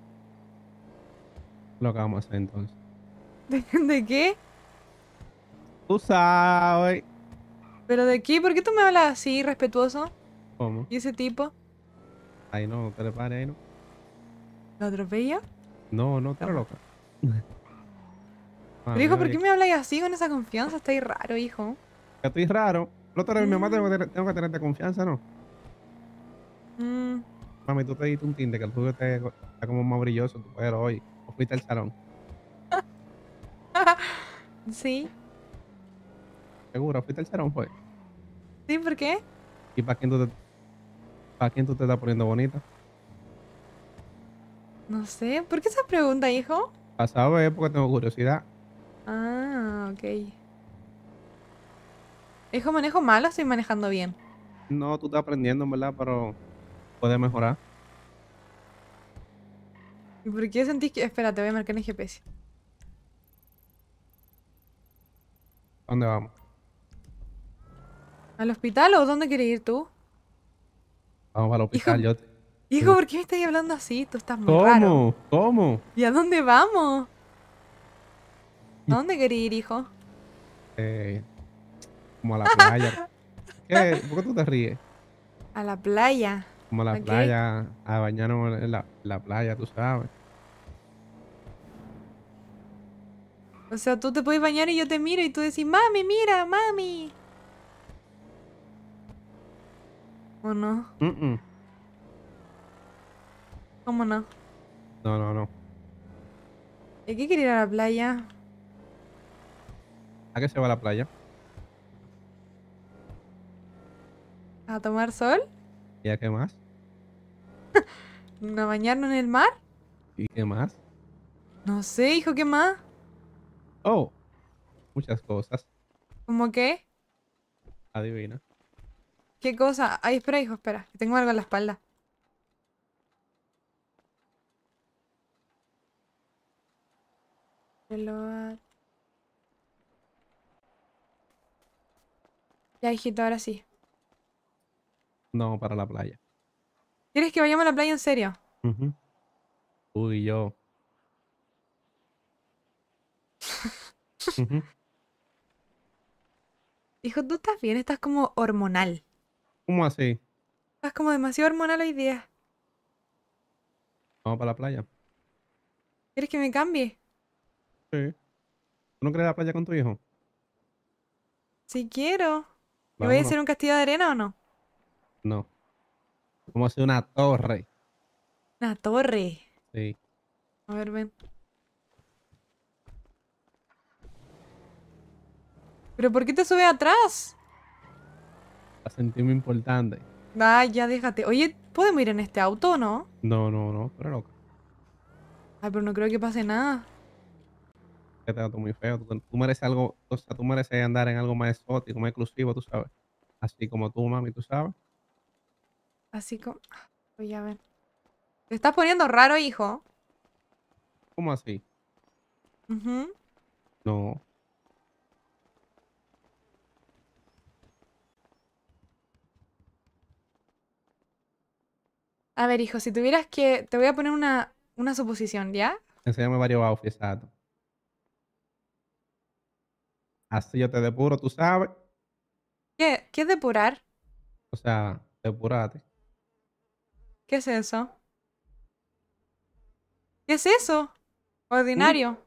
Speaker 4: Lo que vamos hacer entonces. ¿De, qué? Tú sabes.
Speaker 2: ¿Pero de qué? ¿Por qué tú me hablas así, respetuoso? ¿Cómo? ¿Y ese tipo?
Speaker 4: Ay, no, te le pare, ahí no. ¿Lo atropella? No, no, está loca. Ah, Pero hijo, ¿por qué me
Speaker 2: habláis así con esa confianza? estoy raro, hijo.
Speaker 4: Estoy raro. Pero, otra mi mamá mm. tengo que, tenerte confianza, ¿no? Mm. Mami, tú te diste un tinte que el tuyo está como más brilloso, tu puedes hoy. O fuiste al salón.
Speaker 2: sí.
Speaker 4: Seguro, fuiste al salón, pues. Sí, ¿por qué? ¿Y para quién tú te, para quién tú te estás poniendo bonita?
Speaker 2: No sé, ¿por qué esa pregunta, hijo?
Speaker 4: Pasado es porque tengo curiosidad.
Speaker 2: Ah, ok. ¿Es manejo malo o estoy manejando bien?
Speaker 4: No, tú estás aprendiendo, ¿verdad? Pero Puedes mejorar.
Speaker 2: ¿Y por qué sentís que...? Espérate, voy a marcar en GPS. ¿Dónde vamos? ¿Al hospital o dónde quieres ir tú?
Speaker 4: Vamos al hospital, yo... Te...
Speaker 2: Hijo, ¿por qué me estás hablando así? Tú estás muy
Speaker 4: ¿Cómo? ¿Cómo?
Speaker 2: ¿Y a dónde vamos? ¿A dónde quería ir, hijo?
Speaker 4: Eh, como a la playa. ¿Por qué tú te ríes?
Speaker 2: A la playa.
Speaker 4: Como a la playa, a bañarnos en la, playa, tú sabes.
Speaker 2: O sea, tú te puedes bañar y yo te miro y tú decís, mami, mira, mami. ¿O no? ¿Cómo no? No, no, no. ¿Y qué quería ir a la playa?
Speaker 4: ¿A qué se va a la playa?
Speaker 2: ¿A tomar sol? ¿Y a qué más? ¿A bañarnos en el mar?
Speaker 4: ¿Y qué más?
Speaker 2: No sé, hijo, ¿qué más?
Speaker 4: Oh, muchas cosas.
Speaker 2: ¿Cómo qué? Adivina. ¿Qué cosa? Ay, espera, hijo, espera. Que tengo algo en la espalda. Ya, hijito, ahora sí.
Speaker 4: No, para la playa.
Speaker 2: ¿Quieres que vayamos a la playa en serio?
Speaker 4: Uh yo.
Speaker 2: Hijo, tú estás bien, estás como hormonal. ¿Cómo así? Estás como demasiado hormonal hoy día.
Speaker 4: Vamos para la playa.
Speaker 2: ¿Quieres que me cambie?
Speaker 4: Sí. ¿Tú no quieres la playa con tu hijo?
Speaker 2: Si quiero. ¿Me voy a hacer un castillo de arena o no?
Speaker 4: No. Vamos a hacer una torre.
Speaker 2: ¿Una torre? Sí. A ver, ven. ¿Pero por qué te sube atrás?
Speaker 4: sentí muy importante.
Speaker 2: Ah, ya déjate. Oye, ¿podemos ir en este auto o no?
Speaker 4: No, no, no, pero loco.
Speaker 2: Ay, pero no creo que pase nada
Speaker 4: te este trato muy feo. Tú, mereces algo, o sea, tú mereces andar en algo más exótico, más exclusivo, tú sabes. Así como tú, mami, tú sabes.
Speaker 2: Así como. Voy a ver. Te estás poniendo raro, hijo.
Speaker 4: ¿Cómo así? No.
Speaker 2: A ver, hijo, si tuvieras que. Te voy a poner una, una suposición, ¿ya?
Speaker 4: Enséñame varios outfits, exacto. Así yo te depuro, tú sabes.
Speaker 2: ¿Qué, qué es depurar?
Speaker 4: O sea, depúrate.
Speaker 2: ¿Qué es eso? ¿Qué es eso? Ordinario.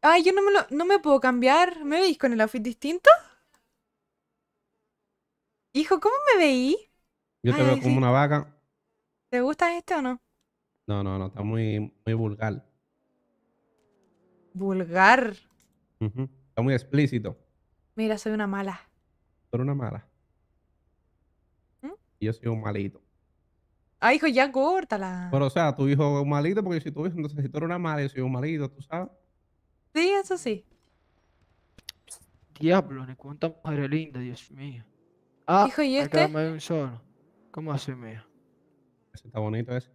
Speaker 2: Ay, yo no me, no me puedo cambiar. ¿Me veis con el outfit distinto? Hijo, ¿cómo me veí?
Speaker 4: Yo te veo como una vaca.
Speaker 2: ¿Te gusta este o no?
Speaker 4: No, no, no, está muy, muy vulgar.
Speaker 2: Vulgar.
Speaker 4: Está muy explícito.
Speaker 2: Mira, soy una mala. Soy una mala. ¿Mm?
Speaker 4: y Yo soy un malito.
Speaker 2: Ay, ah, hijo, ya córtala.
Speaker 4: Pero, o sea, tu hijo es un malito, porque si tú, entonces, si tú eres una mala, yo soy un malito, ¿tú sabes?
Speaker 2: Sí, eso sí.
Speaker 4: Diablo, ni cuánta madre linda, Dios mío. Ah, hijo, ¿y este?
Speaker 8: ¿Cómo hace, mía
Speaker 4: Ese está bonito, ese.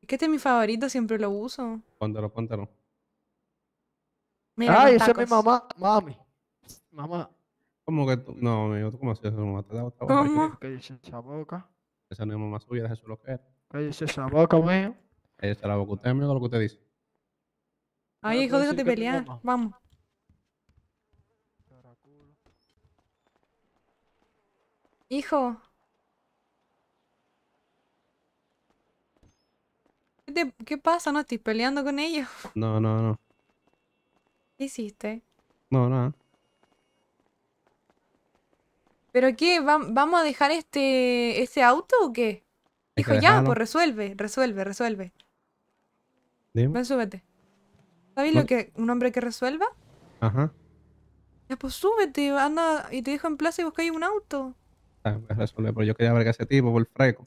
Speaker 2: Es que este es mi favorito, siempre lo
Speaker 8: uso.
Speaker 4: Póntelo, póntelo.
Speaker 8: Ay, esa es mi mamá, mami. Mamá.
Speaker 4: ¿Cómo que tú? No, amigo, ¿tú cómo haces eso? Mamá? ¿Te da ¿Cómo?
Speaker 8: esa
Speaker 10: boca.
Speaker 4: Esa no es mamá suya, eso es lo que
Speaker 10: ¿Qué dice esa boca, mío.
Speaker 4: es la boca. Usted, amigo, lo que usted dice.
Speaker 2: Ay, hijo, déjate pelear. Vamos. Hijo. ¿Qué, ¿Qué pasa? ¿No estás peleando con ellos?
Speaker 4: No, no, no.
Speaker 2: ¿Qué hiciste? No, nada. ¿Pero qué? ¿Vamos a dejar este, este auto o qué?
Speaker 7: Dijo, ya, pues
Speaker 2: resuelve, resuelve, resuelve. Ven, súbete. ¿Sabes lo que un hombre que resuelva? Ajá. Ya, pues súbete, anda y te dejo en plaza y ahí un auto.
Speaker 4: Ah, pues resuelve, pero pues yo quería ver que ese tipo por pues, el freco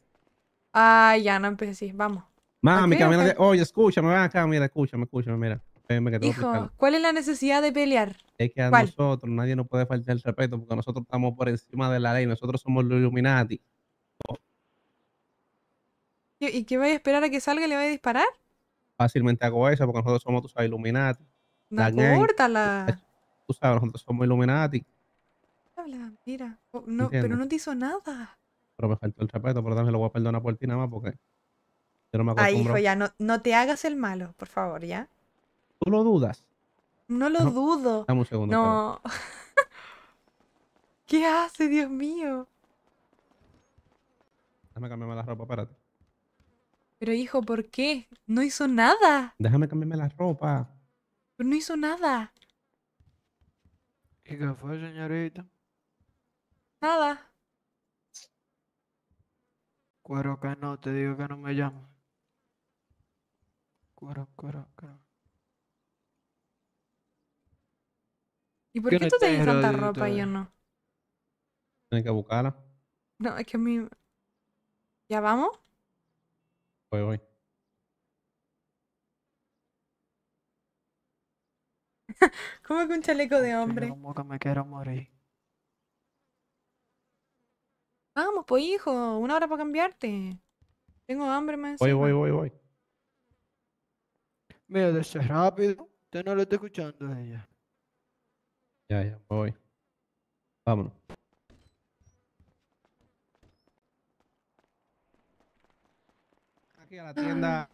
Speaker 2: Ah, ya, no empecé, vamos. Mami, camina.
Speaker 4: Oye, escúchame, ven acá, mira, escúchame, escúchame, mira. Eh, hijo,
Speaker 2: ¿cuál es la necesidad de pelear?
Speaker 4: Es que a nosotros nadie nos puede faltar el respeto porque nosotros estamos por encima de la ley, nosotros somos los Illuminati.
Speaker 2: ¿Y, qué voy a esperar a que salga y le voy a disparar?
Speaker 4: Fácilmente hago eso porque nosotros somos, tú sabes, Illuminati.
Speaker 2: No importa la...
Speaker 4: Tú sabes, nosotros somos Illuminati.
Speaker 2: Habla, mira. Oh, no, pero no te hizo nada.
Speaker 4: Pero me faltó el respeto, perdón, tanto lo voy a perdonar por ti nada más porque... Yo no me Ay, ah, hijo, ya
Speaker 2: no, no te hagas el malo, por favor, ¿ya?
Speaker 4: ¿Tú lo dudas?
Speaker 2: No lo dudo. Dame un segundo. No. ¿Qué hace, Dios mío?
Speaker 4: Déjame cambiarme la ropa, espérate.
Speaker 2: Pero hijo, ¿por qué? No hizo nada.
Speaker 4: Déjame cambiarme la ropa.
Speaker 2: Pero no hizo nada.
Speaker 4: ¿Y qué fue, señorita?
Speaker 8: Nada. Cuero que no, te digo que no me llamo. Cuero, cuero, cuero.
Speaker 7: ¿Y por qué
Speaker 4: tú tenés tanta ropa y yo no? Tienes que buscarla.
Speaker 2: No, es que a mí. ¿Ya vamos? Voy, voy. ¿Cómo que un chaleco de hombre? Como
Speaker 8: que me quiero morir.
Speaker 2: Vamos, pues hijo, una hora para cambiarte. Tengo hambre, man. Voy, voy, voy, voy.
Speaker 11: Mira, de rápido. Usted no lo está escuchando ella.
Speaker 4: Ya, ya, voy. Vámonos. Aquí
Speaker 2: a la tienda.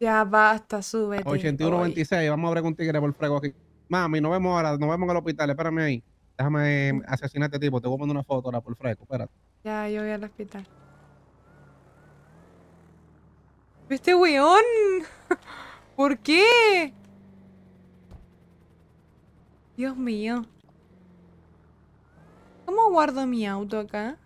Speaker 2: Ya basta, súbete. 81-26,
Speaker 4: vamos a abrir con Tigre por frego aquí. Mami, nos vemos ahora, nos vemos en el hospital, espérame ahí. Déjame eh, mm. asesinar a este tipo, te voy a poner una foto ahora por frego, espérate.
Speaker 2: Ya, yo voy al hospital. ¿Viste, weón? ¿Por qué? Dios mío. ¿Cómo guardo mi auto acá?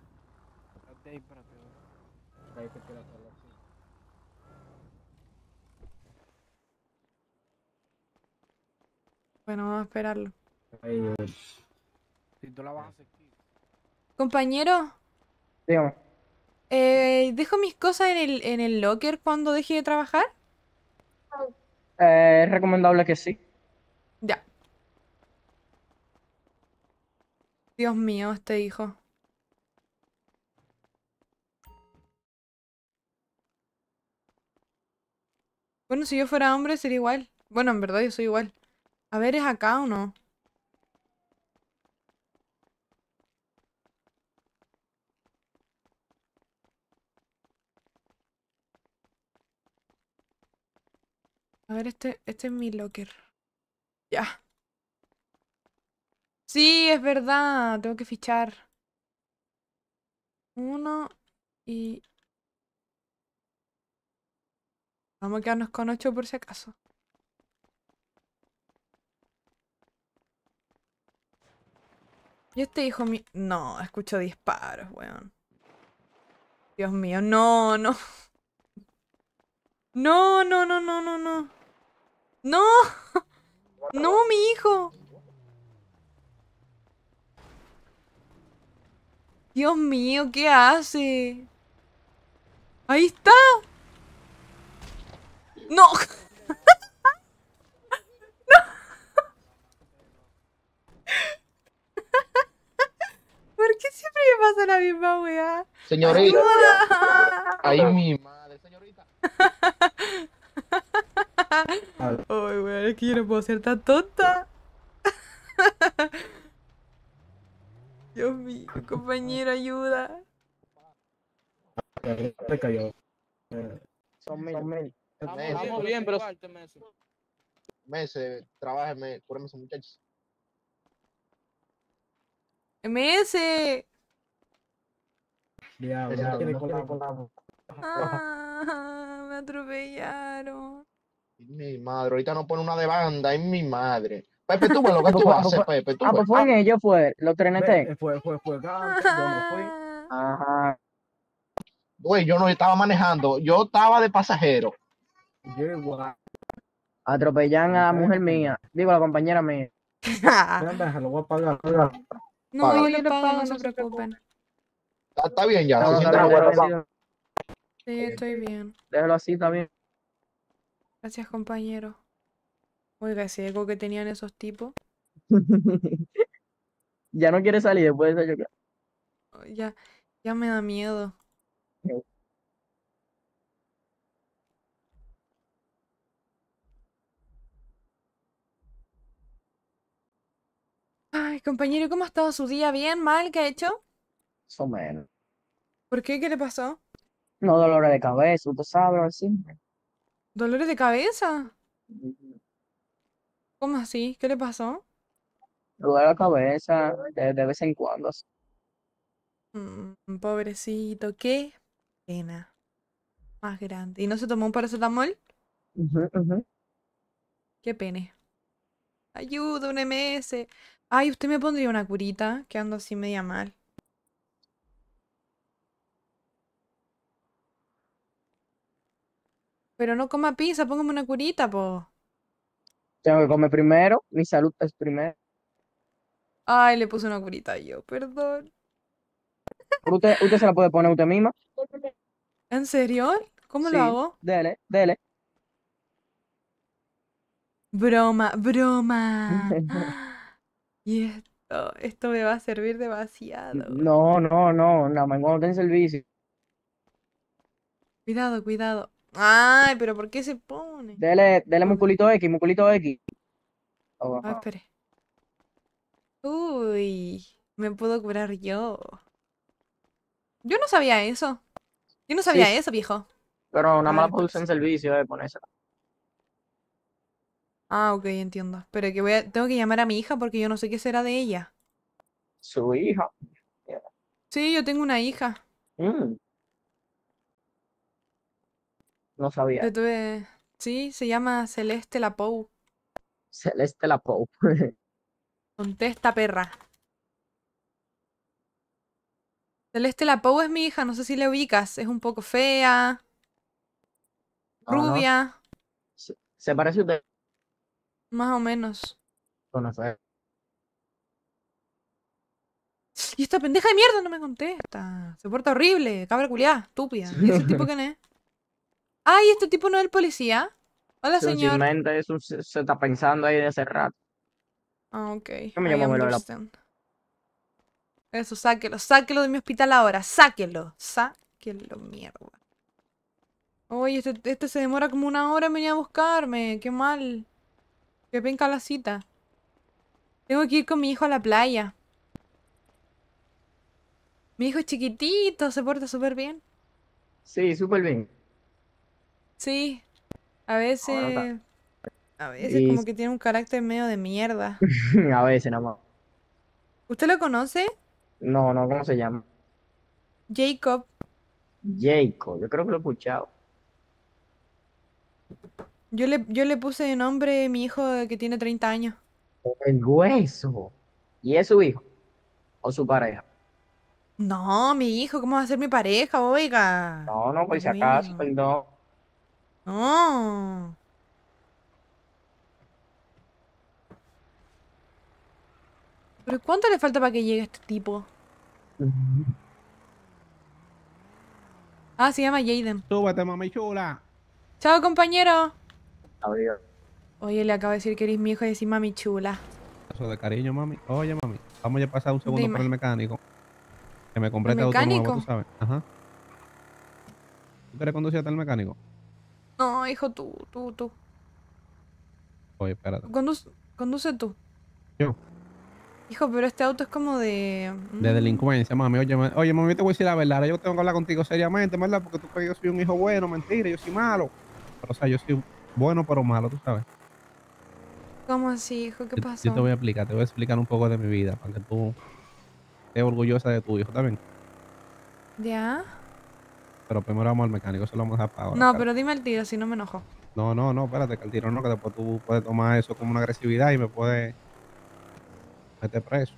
Speaker 2: Bueno, vamos a esperarlo. Si tú la vas a Compañero. Eh, ¿Dejo mis cosas en el, en el locker cuando deje de trabajar?
Speaker 8: Eh, es recomendable que sí.
Speaker 2: Ya, Dios mío, este hijo. Bueno, si yo fuera hombre sería igual. Bueno, en verdad yo soy igual. A ver, ¿es acá o no? A ver, este, este es mi locker. Ya. Sí, es verdad. Tengo que fichar. Uno y... Vamos a quedarnos con ocho por si acaso. Y este hijo mío... No, escucho disparos, weón. Dios mío, no, no. No, no, no, no, no, no. No. No, mi hijo. Dios mío, ¿qué hace?
Speaker 1: ¡Ahí está! ¡No!
Speaker 2: ¿Por qué siempre me pasa la misma weá? Señorita. ¡Ayuda!
Speaker 10: Ahí mi madre, señorita.
Speaker 2: Ay, weá, es que yo no puedo ser tan tonta. Dios mío, compañero, ayuda.
Speaker 7: Te cayó.
Speaker 8: Son mil. Estamos bien, pero...
Speaker 9: Mese, trabájeme, cúreme esos muchachos.
Speaker 2: Mese.
Speaker 6: Ya, no
Speaker 2: Ah, me atropellaron.
Speaker 9: Mi madre, ahorita no pone una de banda, es mi madre. Pepe tú, lo que tú vas pues Pepe tú. Ah, pues fue en
Speaker 8: ellos, fue, lo
Speaker 9: treneté. Fue, fue, fue, Ajá. Güey, yo no estaba manejando, yo estaba de pasajero.
Speaker 8: Yo igual. Atropellan a la mujer mía, digo, a la compañera mía. lo voy a pagar. No, yo le
Speaker 2: pago, no se preocupen. Está, bien ya, Sí, estoy bien.
Speaker 8: Déjalo así, está bien.
Speaker 2: Gracias, compañero. Oiga, ese eco que tenían esos tipos.
Speaker 12: ya no quiere salir después de esa
Speaker 2: Ya, ya me da miedo. Ay, compañero, ¿cómo ha estado su día? ¿Bien? ¿Mal? ¿Qué ha hecho? So menos. ¿Por qué? ¿Qué le pasó?
Speaker 8: No dolores de cabeza, tú sabes, así.
Speaker 2: ¿Dolores de cabeza? ¿Cómo así? ¿Qué le pasó?
Speaker 8: Le duele la cabeza de, vez en cuando.
Speaker 2: Mm, pobrecito, qué pena. Más grande. ¿Y no se tomó un paracetamol? Qué pene. Ayuda, un MS. Ay, usted me pondría una curita, que ando así media mal. Pero no coma pizza, póngame una curita, po.
Speaker 8: Tengo que comer primero, mi salud es primero.
Speaker 2: Ay, le puse una
Speaker 8: curita yo,
Speaker 2: perdón.
Speaker 8: Usted, usted se la puede poner usted misma.
Speaker 2: ¿En serio? ¿Cómo lo hago?
Speaker 8: Dele, dele.
Speaker 2: Broma, broma. y esto, esto me va a servir demasiado.
Speaker 8: No, no, no, no, me cuando ten servicio.
Speaker 2: Cuidado, cuidado. Ay, pero ¿por qué se pone?
Speaker 8: Dele, dele musculito X, musculito X. Ah, espere. Uy,
Speaker 2: me puedo curar yo. Yo no sabía eso. Yo no sabía eso, viejo.
Speaker 8: Pero una mala producción pues. en servicio de eh, eso.
Speaker 2: Ah, ok, entiendo. Pero que voy tengo que llamar a mi hija porque yo no sé qué será de ella.
Speaker 8: Su hija.
Speaker 2: Sí, yo tengo una hija.
Speaker 8: Mm. No sabía.
Speaker 2: Sí, se llama Celeste la Lapou.
Speaker 8: Celeste la Lapou.
Speaker 2: Contesta, perra. Celeste la Lapou es mi hija, no sé si la ubicas. Es un poco fea. Rubia.
Speaker 8: Se, parece a usted.
Speaker 2: Más o menos. Y esta pendeja de mierda no me contesta. Se porta horrible, cabra culiada, estúpida. ¿Y ese tipo quién es? Ay, este tipo no es el policía. Hola, señor.
Speaker 8: eso se está pensando ahí de hace rato.
Speaker 2: Ah, ok. me llamo Eso, sáquelo, sáquelo de mi hospital ahora, sáquelo, sáquelo, mierda. ¡Uy! Este, este, se demora como una hora en venir a buscarme, qué mal. Qué penca la cita. Tengo que ir con mi hijo a la playa. Mi hijo es chiquitito, se porta súper bien.
Speaker 8: Sí, súper bien.
Speaker 2: Sí, a veces... a veces como que tiene un carácter medio de mierda.
Speaker 8: a veces, no más.
Speaker 2: ¿Usted lo conoce?
Speaker 8: No, no, ¿cómo se llama? Jacob. Jacob, yo creo que lo he escuchado.
Speaker 2: Yo le, yo le puse de nombre a mi hijo que tiene 30 años.
Speaker 8: El hueso. ¿Y es su hijo? ¿O su pareja?
Speaker 2: No, mi hijo, ¿cómo va a ser mi pareja, oiga? No, no, pues si acaso, perdón. No. Oh. ¿Pero cuánto le falta para que llegue este tipo? Ah, se llama Jaden. Súbete, mami chula. Chao, compañero. Oye, le acabo de decir que eres mi hijo y decir mami chula.
Speaker 4: Eso de cariño, mami. Oye, mami, vamos a pasar un segundo por el mecánico. Que me compré este auto nuevo, sabes. Ajá. ¿Tú quieres conducir hasta el mecánico?
Speaker 2: No, hijo, tú, tú, tú. Oye, espérate. Conduce, tú. Yo. Hijo, pero este auto es como de. Mm. De
Speaker 4: delincuencia, mami. Oye, mami, te voy a decir la verdad. Yo tengo que hablar contigo seriamente, ¿verdad? Porque tú crees que yo soy un hijo bueno, mentira, yo soy malo. Pero, o sea, yo soy bueno, pero malo, tú sabes.
Speaker 2: ¿Cómo así, hijo? ¿Qué Yo te voy a
Speaker 4: explicar, te voy a explicar un poco de mi vida para que tú estés orgullosa de tu hijo también. ¿Ya? Pero primero vamos al mecánico, eso lo vamos a dejar para ahora. No,
Speaker 2: pero dime el tiro, si no me enojo.
Speaker 4: No, no, no, espérate, que el tiro no, que después tú puedes tomar eso como una agresividad y me puedes meter preso.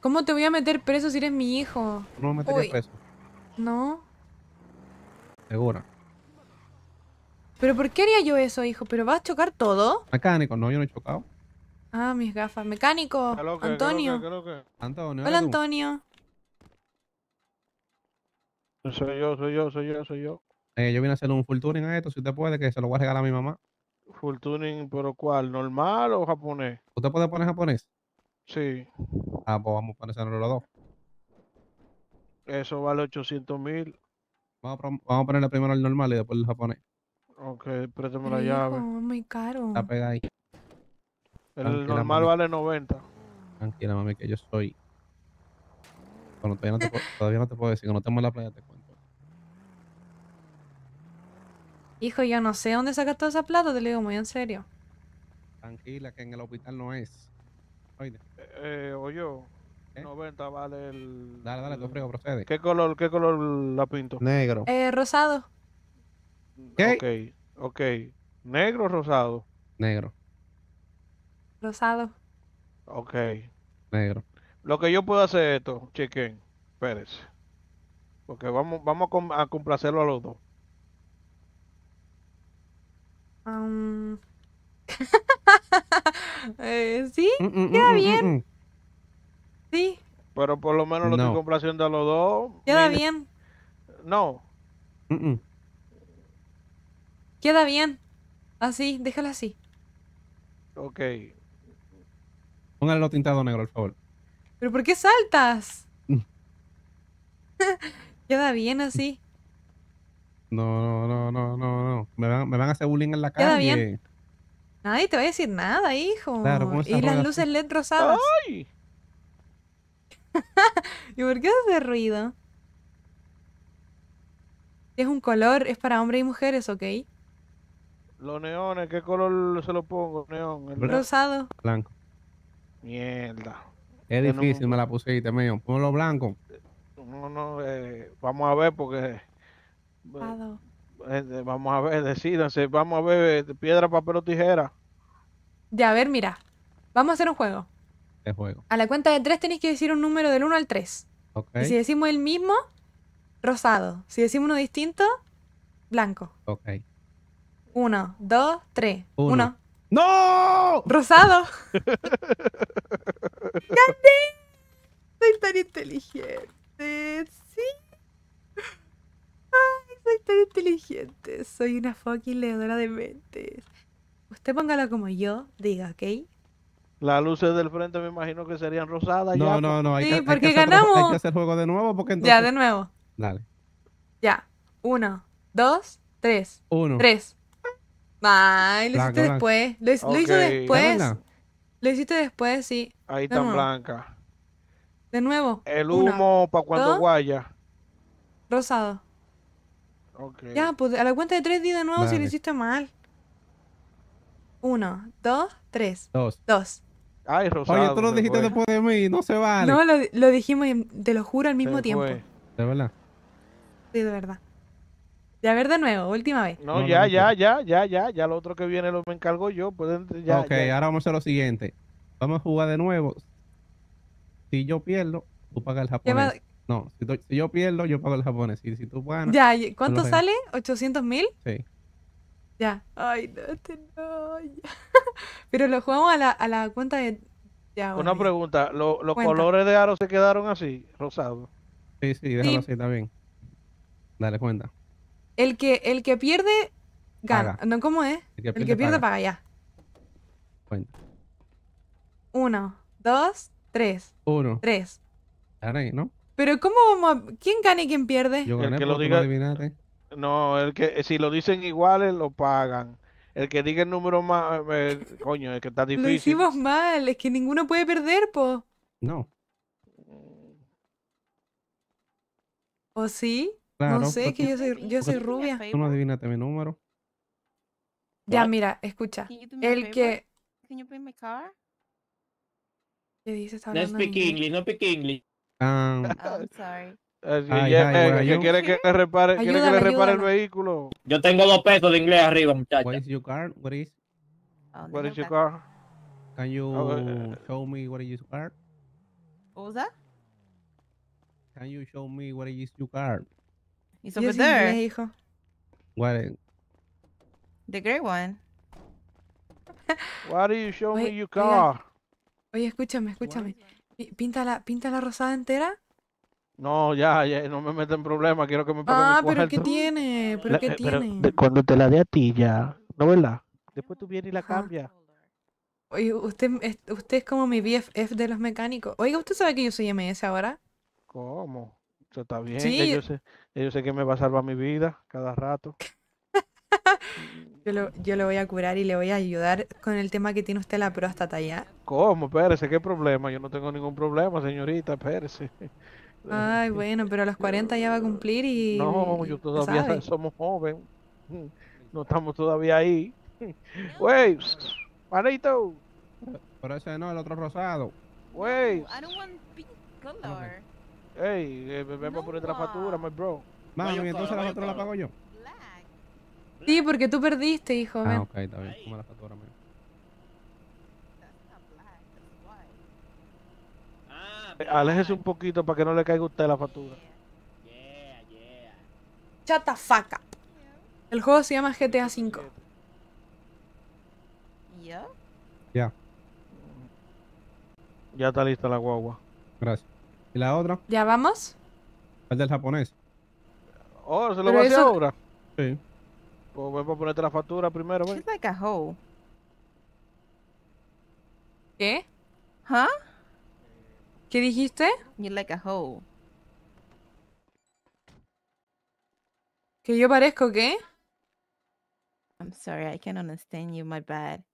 Speaker 2: ¿Cómo te voy a meter preso si eres mi hijo?
Speaker 4: Tú no me meterías preso. No. ¿Seguro?
Speaker 2: ¿Pero por qué haría yo eso, hijo? ¿Pero vas a chocar todo?
Speaker 4: Mecánico, no, yo no he chocado.
Speaker 2: Ah, mis gafas. Mecánico.
Speaker 7: Antonio.
Speaker 4: Hola,
Speaker 2: Antonio.
Speaker 13: Soy yo, soy yo, soy yo, soy yo.
Speaker 4: Eh, yo vine a hacer un full tuning a esto, si usted puede, que se lo voy a regalar a mi mamá.
Speaker 13: ¿Full tuning, pero cuál? ¿Normal o japonés?
Speaker 4: ¿Usted puede poner japonés? Sí. Ah, pues vamos a ponerse los dos.
Speaker 13: Eso vale 800 mil.
Speaker 4: Vamos, vamos, a ponerle primero el normal y después el japonés. Ok, préstame la llave. No, muy caro. Está pegada ahí.
Speaker 13: El normal vale 90.
Speaker 4: Tranquila, mami, que yo soy. Bueno, todavía no te, puedo, todavía no te decir, cuando estemos la playa te
Speaker 2: Hijo, yo no sé dónde sacas todo esa plata, te lo digo muy en serio.
Speaker 4: Tranquila, que en el hospital no es. Eh, eh, oye. ¿Eh? oye, 90 vale el... Dale, dale, frío,
Speaker 13: procede. ¿Qué color, ¿Qué color la pinto? Negro. rosado. ¿Qué? Ok, ok. ¿Negro o rosado?
Speaker 4: Negro.
Speaker 2: Rosado.
Speaker 13: Ok. Negro. Lo que yo puedo hacer esto, chequen, espérense. Porque vamos, vamos a complacerlo a los dos.
Speaker 7: Um...
Speaker 2: sí, mm, mm, queda mm, bien.
Speaker 13: sí. Pero por lo menos lo tengo estoy complaciendo a los dos. Queda
Speaker 2: bien. No. Queda bien. Así, déjala así.
Speaker 13: Ok.
Speaker 4: Póngalo tintado negro, por favor.
Speaker 2: ¿Pero por qué saltas? Queda bien así.
Speaker 4: No, no, no, no, no. Me van, me van a hacer bullying en la calle. Bien.
Speaker 2: Nadie te va a decir nada, hijo. y las luces LED rosadas. ¡Ay! ¿Y por qué hace ruido? Es un color, es para hombres y mujeres, ¿ok?
Speaker 13: Los neones, ¿qué color se lo pongo? Neón. Rosado. Blanco. Mierda.
Speaker 4: Es este difícil, me la puse ahí también. Ponlo blanco.
Speaker 13: No, no, eh, vamos a ver porque eh, vamos a ver, decídanse, vamos a ver eh, piedra, papel o tijera.
Speaker 2: Ya, a ver, mira. Vamos a hacer un juego. A la cuenta de tres tenéis que decir un número del 1 al 3. si decimos el mismo, rosado. Si decimos uno distinto, blanco. Ok. Uno, dos, tres. Uno. ¡No! ¡Rosado! Soy tan inteligente. Sí soy tan inteligente, soy una fucking leonora de mentes. Usted póngala como yo, diga, ¿ok?
Speaker 13: Las luces del frente me imagino que serían rosadas. No,
Speaker 4: no, no. sí, porque ganamos. juego de nuevo Ya, de nuevo. Dale.
Speaker 2: Ya. Uno, dos, tres. Uno. Tres. Ay, lo hiciste después. Lo, hizo después. Lo hiciste después, sí. Ahí está blanca.
Speaker 13: De nuevo. El humo para cuando vaya guaya.
Speaker 2: Rosado. Ya, pues a la cuenta de tres di de nuevo si lo hiciste mal. Uno, dos, tres. Dos.
Speaker 4: Ay, Rosado, Oye, tú lo dijiste después de mí, no se vale. No,
Speaker 2: lo, lo dijimos, te lo juro, al mismo tiempo. ¿De verdad? Sí, de verdad. Ya, ver de nuevo, última vez. No, ya, ya, ya, ya, ya,
Speaker 13: ya. Lo otro que viene lo me encargo yo. Pues, ok,
Speaker 4: ahora vamos a hacer lo siguiente. Vamos a jugar de nuevo. Si yo pierdo, tú pagas el japonés. No, si, yo pierdo, yo pago el japonés. Y si tú ganas. Ya, ¿cuánto sale?
Speaker 2: ¿800 mil? Sí. Ya. Ay, no, este no. Pero lo jugamos a la, a la cuenta de. Ya, Una
Speaker 13: pregunta: ¿los colores de aro se quedaron así, rosados?
Speaker 4: Sí, sí, déjalo así también. Dale cuenta.
Speaker 2: El que, el que pierde, gana. Paga. No, ¿cómo es? El que pierde, paga. ya. Cuenta. Uno, dos, tres. Uno. Tres. Ahora, ¿no? Pero ¿cómo vamos a... ¿Quién gana y quién pierde? el que lo diga...
Speaker 13: no, el que si lo dicen iguales lo pagan. El que diga el número más... Eh, eh, coño, es que está difícil. Lo hicimos
Speaker 2: mal, es que ninguno puede perder, po. No. ¿O sí?
Speaker 4: no sé, que yo soy, yo soy rubia. Tú no adivinaste mi número.
Speaker 2: Ya, mira, escucha. El que...
Speaker 3: ¿Qué dices? No speak English,
Speaker 9: no speak English. Um, sorry. Ay, ya, ay, eh, quiere que le
Speaker 4: repare, quiere que le repare el vehículo. Yo tengo dos pesos de inglés arriba, muchacha. What is your car? What is? what is your car? Can you oh, show me what is your car? What was that? Can you show me what is your car?
Speaker 3: It's over there. Inglés, hijo. What? Is... The gray one.
Speaker 13: Why do you show me your car?
Speaker 3: Oye, escúchame, escúchame. What?
Speaker 2: ¿Pinta la, rosada entera?
Speaker 13: No, ya, ya, no me meten problema quiero que me pongan
Speaker 2: Ah, pero ¿qué tiene? ¿Pero qué eh, tiene?
Speaker 9: cuando te la dé a ti ya, ¿no
Speaker 2: Después tú vienes y la cambias. Oye, usted, usted es como mi BFF de los mecánicos. Oiga, ¿usted sabe que yo soy MS ahora?
Speaker 13: ¿Cómo? Eso está bien, yo, sé, yo sé que me va a salvar mi vida cada rato.
Speaker 2: Yo lo, yo le voy a curar y le voy a ayudar con el tema que tiene usted la próstata ya.
Speaker 13: ¿Cómo? Espérese, ¿qué problema? Yo no tengo ningún problema, señorita, espérese. Ay, bueno,
Speaker 2: pero a los 40 ya va a cumplir y... No, yo todavía
Speaker 13: somos joven. No estamos todavía ahí.
Speaker 4: Wey, manito. Pero ese no, el otro rosado.
Speaker 13: Wey. Ey, don't want a poner por otra factura, my bro. Mami,
Speaker 4: entonces la otra la pago yo.
Speaker 2: Sí, porque tú perdiste, hijo. Ah,
Speaker 4: ok, está bien. Toma la factura, amigo. Ah,
Speaker 13: aléjese un poquito para que no le caiga a usted la factura.
Speaker 2: Yeah, yeah. El juego se llama GTA V.
Speaker 3: ¿Ya?
Speaker 4: Ya. Ya está lista la guagua. Gracias. ¿Y la otra?
Speaker 3: ¿Ya vamos?
Speaker 4: El del japonés.
Speaker 3: Oh, se
Speaker 13: lo a hacer ahora. Sí. Pues voy a ponerte la factura primero,
Speaker 3: güey. She's like a hoe. ¿Qué? ¿Huh? ¿Qué dijiste? You're like a hoe. ¿Que yo parezco qué? I'm sorry, I can't understand you, my bad.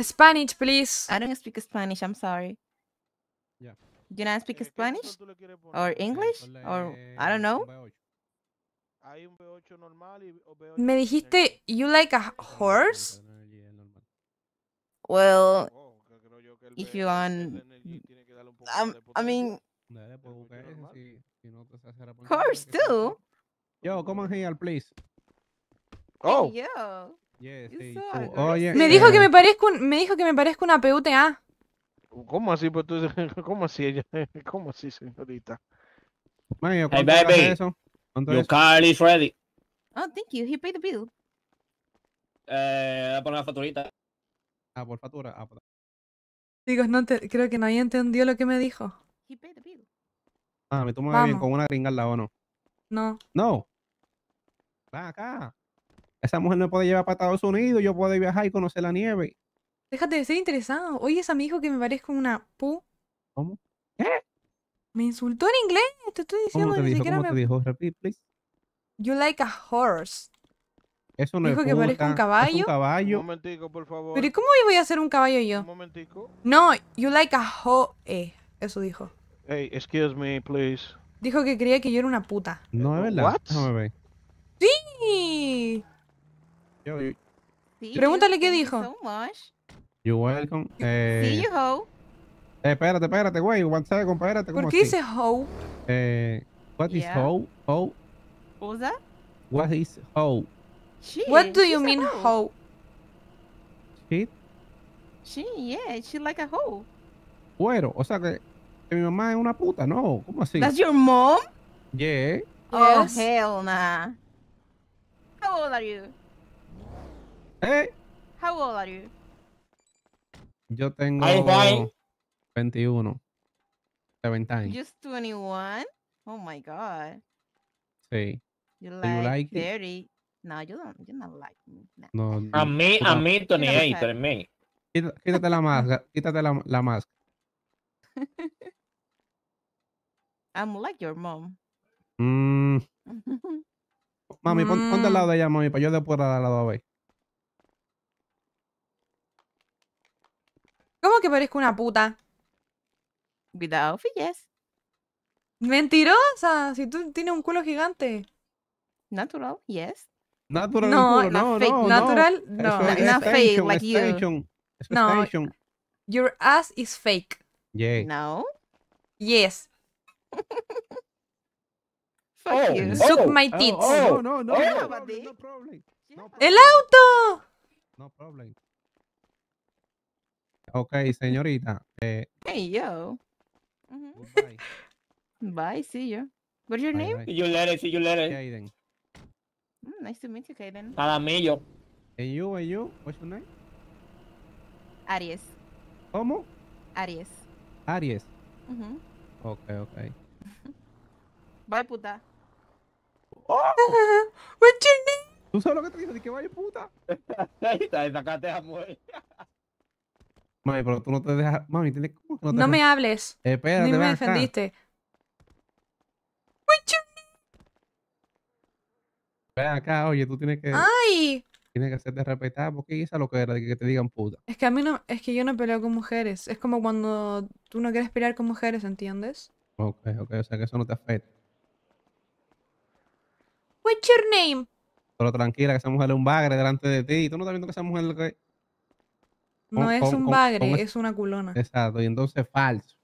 Speaker 3: Spanish, please. I don't speak Spanish, I'm sorry. Yeah. Do you not speak eh, Spanish? Or English? Or I don't know. Hay un V8 normal y V8 Me dijiste, you like a horse? Well, oh, creo
Speaker 4: yo que el if you want... Mm, I mean... Horse too? Yo, come on here, please. Oh. Hey,
Speaker 3: yo.
Speaker 7: Yes, hey, oh, oh, yeah, me dijo que me
Speaker 2: parezco un, me dijo que me parezco una PUTA.
Speaker 3: Ah.
Speaker 13: ¿Cómo así? Pues tú, ¿Cómo así ella? ¿Cómo así, señorita?
Speaker 4: Man, yo, hey, baby. Eso? Yo, car is ready. Oh, thank you. He paid the bill. Eh, voy a poner la facturita. Ah, por factura. Ah,
Speaker 2: Chicos, no creo que nadie entendió lo que me dijo. He paid the bill.
Speaker 4: Ah, me tomo bien con una gringa al lado, ¿no? No. No. Va acá. Esa mujer no puede llevar para Estados Unidos, yo puedo viajar y conocer la nieve.
Speaker 2: Déjate de ser interesado. Oye, esa me dijo que me parezco una pu.
Speaker 4: ¿Cómo? ¿Qué?
Speaker 2: Me insultó en inglés, te estoy diciendo ¿Cómo te ni dijo, siquiera me...
Speaker 4: dijo? Repeat, please.
Speaker 2: You like a horse.
Speaker 4: Eso no Dijo es que puta. parezco un caballo. un caballo. Un
Speaker 13: momentico, por favor. Pero cómo
Speaker 2: voy a ser un caballo yo? Un
Speaker 13: momentico.
Speaker 2: No, you like a hoe. Eh, eso dijo.
Speaker 13: Hey, excuse me, please.
Speaker 2: Dijo que creía que yo era una puta.
Speaker 4: No, es eh, verdad. What?
Speaker 2: ¡Sí!
Speaker 4: Yo, yo. Pregúntale qué dijo. So You're welcome. Eh... See you, ho eh, espérate, espérate, güey. One second, espérate. ¿Por qué dice hoe? Eh, what is hoe? Hope. What was that? What is hoe?
Speaker 3: what do you mean hoe? She? She, yeah, she like a hoe.
Speaker 4: Güero, o sea que, mi mamá es una puta, no. ¿Cómo así? That's your mom? Yeah. Oh, hell
Speaker 3: nah. How old are you? Eh? How old are you?
Speaker 4: Yo tengo... bye. 21. 17.
Speaker 3: Just 21? Oh my god.
Speaker 4: Sí. You like, you like
Speaker 3: 30. It? No, you don't, you not like me.
Speaker 4: No. No, no. a mí, a mí 28, a mí. Quítate la máscara, quítate la, la máscara.
Speaker 3: I'm like your mom.
Speaker 4: Mmm. mami, pon, ponte al mm. lado de ella, mami, para yo después al lado de ella.
Speaker 2: ¿Cómo que parezco una puta?
Speaker 3: Without Yes.
Speaker 2: Mentirosa, si tú tienes un culo gigante. Natural, yes.
Speaker 4: Natural, no, culo. no, fake. no, natural, no. Es, not fake, like you. No,
Speaker 2: your ass is fake. No. Yes.
Speaker 1: Fuck oh, you. Suck my oh, tits. Oh, no, no, no,
Speaker 4: no,
Speaker 1: El auto. No problem.
Speaker 4: Ok, señorita. Eh,
Speaker 3: hey, yo. Bye, see you. What's your name? See
Speaker 4: you later, see mm,
Speaker 3: nice to meet you, Kaiden.
Speaker 4: And you, and you, what's your name?
Speaker 3: Aries. ¿Cómo? Aries. Aries. Mm
Speaker 4: okay
Speaker 3: Bye, puta.
Speaker 4: Oh. what's your name? ¿Tú sabes lo que te de que vaya puta. Ahí está esa Mami, pero tú no te dejas. Mami, ¿tienes cómo que no te No me hables.
Speaker 2: Eh, espérate, Ni me defendiste.
Speaker 4: Ven acá, oye, tú tienes que.
Speaker 2: ¡Ay!
Speaker 4: Tienes que hacerte respetar porque esa lo que era de que te digan puta.
Speaker 2: Es que a mí no. Es que yo no peleo con mujeres. Es como cuando tú no quieres pelear con mujeres, ¿entiendes?
Speaker 4: Ok, ok, o sea que eso no te afecta.
Speaker 2: What's your name?
Speaker 4: Pero tranquila, que esa mujer es un bagre delante de ti. Y tú no estás viendo que esa mujer. No es un bagre, es, una culona. Exacto, y entonces falso.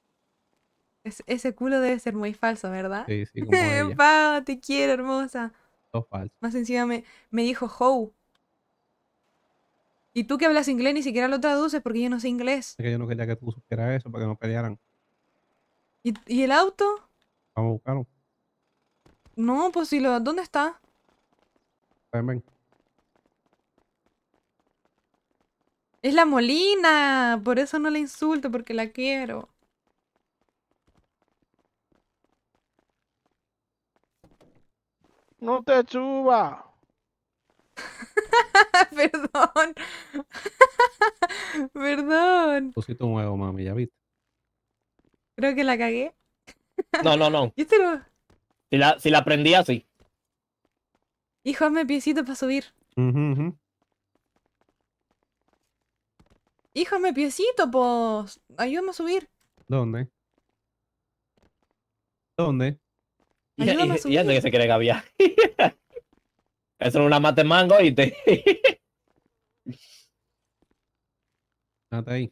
Speaker 2: ese culo debe ser muy falso, ¿verdad? Sí,
Speaker 4: sí, como ella.
Speaker 2: te quiero, hermosa. Todo falso. Más encima me, me dijo how. Y tú que hablas inglés ni siquiera lo traduces porque yo no sé inglés. Es que yo no
Speaker 4: quería que tú supieras eso para que no pelearan.
Speaker 2: ¿Y, y el auto? Vamos a buscarlo. No, pues si lo... ¿Dónde está? Ven, ven. Es la Molina, por eso no la insulto, porque la quiero.
Speaker 13: No te chuba. Perdón. Perdón.
Speaker 4: un nuevo, mami, ya viste.
Speaker 2: Creo que la cagué. no, no, no. ¿Y lo...
Speaker 4: Si la, si la prendí así.
Speaker 2: Hijo, hazme piecito para subir. Uh Híjame, piecito, pues. Ayúdame a subir.
Speaker 4: ¿Dónde? ¿Dónde? Ya, y, ya sé que se quiere gaviar. Eso es una mate mango, y
Speaker 9: te. Hasta ahí.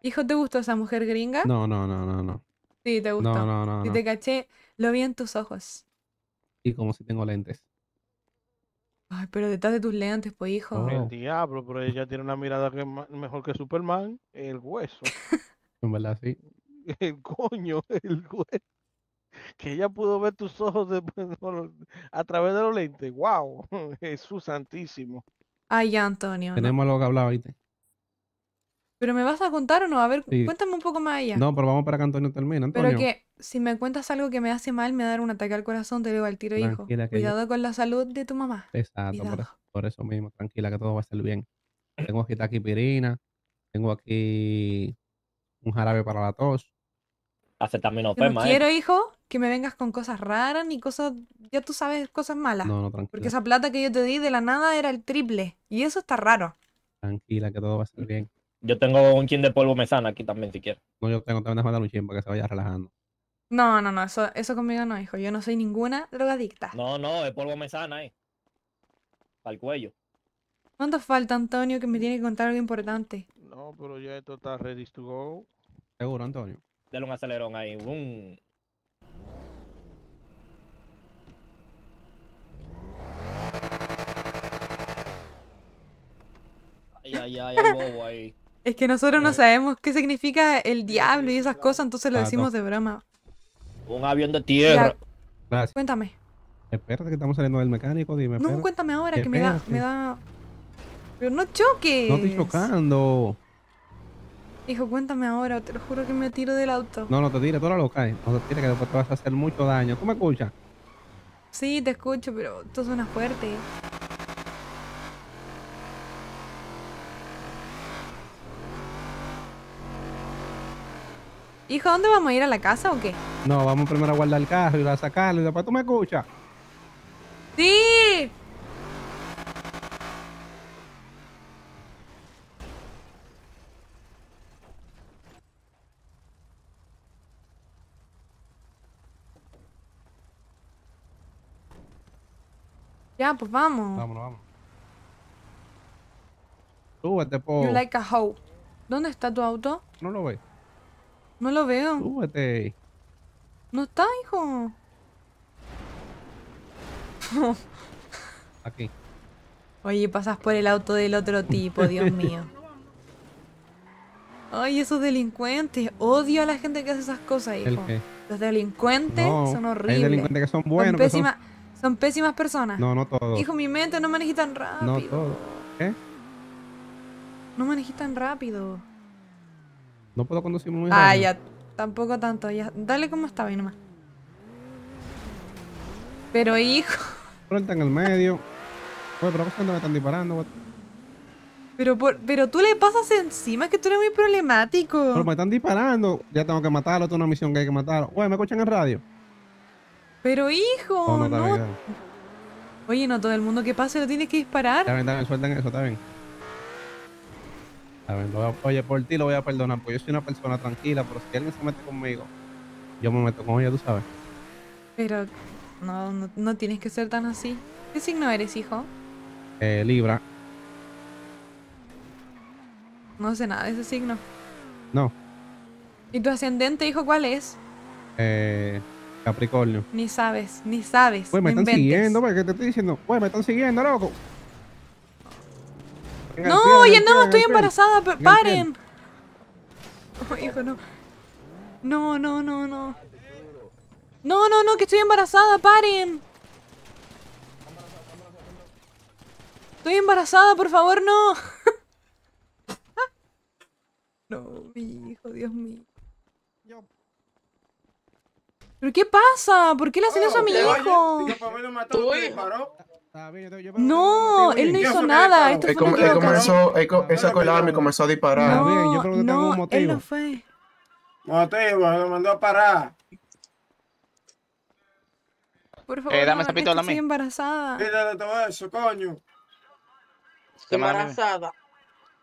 Speaker 2: Hijo, ¿te gustó esa mujer gringa? No,
Speaker 4: no, no, no, no.
Speaker 2: Sí, te gustó. No, no, no. Si te caché, lo vi en tus ojos.
Speaker 4: Y como si tengo lentes.
Speaker 2: Ay, pero detrás de tus lentes, pues, hijo.
Speaker 4: El oh.
Speaker 13: diablo, pero ella tiene una mirada que mejor que Superman, el hueso. ¿En verdad, sí? El coño, el hueso. Que ella pudo ver tus ojos a través de los lentes. ¡Wow! Jesús santísimo. Ay,
Speaker 2: ya, Antonio. Tenemos
Speaker 4: lo algo que hablaba ahorita.
Speaker 2: ¿Pero me vas a contar o no? A ver, cuéntame un poco más allá. No,
Speaker 4: pero vamos para que Antonio termine. Antonio. Pero que
Speaker 2: si me cuentas algo que me hace mal, me va a dar un ataque al corazón, te digo al tiro, hijo. Cuidado con la salud de tu mamá. Exacto,
Speaker 4: por eso, mismo. Tranquila, que todo va a ser bien. Tengo aquí taquipirina. Tengo aquí un jarabe para la tos. también no ¿eh? quiero,
Speaker 2: hijo, que me vengas con cosas raras ni cosas, ya tú sabes, cosas malas. No, no, tranquila. Porque esa plata que yo te di de la nada era el triple. Y eso está raro.
Speaker 4: Tranquila, que todo va a estar bien. Yo tengo un chin de polvo mesana aquí también, si quieres. No, yo tengo también mandar un chin para que se vaya relajando.
Speaker 2: No, no, no, eso, conmigo no, hijo. Yo no soy ninguna drogadicta.
Speaker 13: No, no, es polvo mesana, eh. Al cuello.
Speaker 2: ¿Cuánto falta, Antonio, que me tiene que contar algo importante?
Speaker 13: No, pero ya esto está ready to go.
Speaker 4: Seguro, Antonio.
Speaker 12: Dale un acelerón ahí. Boom.
Speaker 7: Ay, ay, ay, bobo ahí. Es que nosotros no eh.
Speaker 2: sabemos qué significa el eh, diablo y esas eh, cosas, entonces lo ah, decimos de broma.
Speaker 9: Un avión de tierra. Gracias.
Speaker 2: Cuéntame.
Speaker 4: Espérate que estamos saliendo del mecánico, dime. No, cuéntame ahora que me da, me
Speaker 2: da. Pero no choques. No estoy
Speaker 4: chocando.
Speaker 2: Hijo, cuéntame ahora, te lo juro que me tiro del auto.
Speaker 4: No, no te tires, tú ahora lo caes. No te tires que después te vas a hacer mucho daño. ¿Cómo me escuchas?
Speaker 2: Sí, te escucho, pero tú suenas fuerte. Hijo, ¿dónde vamos a ir a la casa o qué?
Speaker 4: No, vamos primero a guardar el carro y a sacarlo y después tú me escuchas. ¡Sí!
Speaker 2: Ya, pues vamos.
Speaker 4: Vámonos, vamos. Súbete, po. You like a
Speaker 2: ¿Dónde está tu auto?
Speaker 4: No lo veo. No lo veo. Súbete.
Speaker 2: No está, hijo. Aquí. Oye, pasas por el auto del otro tipo, Dios mío. Ay, esos delincuentes. Odio a la gente que hace esas cosas, hijo. qué? Los delincuentes son horribles. Los delincuentes
Speaker 4: que son buenos. Son,
Speaker 2: son... pésimas personas. No, no todos. Hijo, mi mente no manejí tan rápido.
Speaker 4: No todos. ¿Qué?
Speaker 2: No manejé tan rápido.
Speaker 4: No puedo conducir muy bien. Ah, ya.
Speaker 2: Tampoco tanto. Ya. Dale como estaba. bien nomás. Pero hijo.
Speaker 4: Suelta en el medio. Oye, pero ¿por me están disparando?
Speaker 2: Pero, pero tú le pasas encima, Es que tú eres muy problemático. Pero me
Speaker 4: están disparando. Ya tengo que matarlo, tengo una misión que hay que matarlo Oye, me escuchan en radio.
Speaker 2: Pero hijo, no, Oye, no todo el mundo que pase lo tienes que disparar. Está
Speaker 4: bien, está bien, eso, está bien oye, por ti lo voy a perdonar, pues yo soy una persona tranquila, pero si alguien se mete conmigo, yo me meto con ella, tú sabes.
Speaker 7: Pero
Speaker 2: no, no, tienes que ser tan así. ¿Qué signo eres, hijo? Eh, Libra. No sé nada de ese signo. No. ¿Y tu ascendente, hijo, cuál es?
Speaker 4: Eh, Capricornio.
Speaker 2: Ni sabes, ni
Speaker 4: sabes. Pues me están siguiendo, ¿qué te estoy diciendo? Pues me están siguiendo, loco
Speaker 7: no, oye, no, estoy embarazada, paren.
Speaker 2: hijo, no. No, no, no, no. No, no, no, que estoy embarazada, paren. Estoy embarazada, por favor, no. no, mi hijo, Dios mío. ¿Pero qué pasa? ¿Por qué le hacen eso a mi hijo?
Speaker 8: Ah,
Speaker 6: no,
Speaker 2: él no hizo nada.
Speaker 6: Esto él, sacó
Speaker 14: él comenzó, él esa colada me comenzó a disparar. No, yo creo que tengo un motivo. él no
Speaker 6: fue.
Speaker 9: Motivo, lo mandó a parar.
Speaker 10: Por eh, favor, eh, dame esa pistola a mí. Estoy
Speaker 9: embarazada. Dígale todo eso, coño.
Speaker 6: Estoy
Speaker 2: embarazada.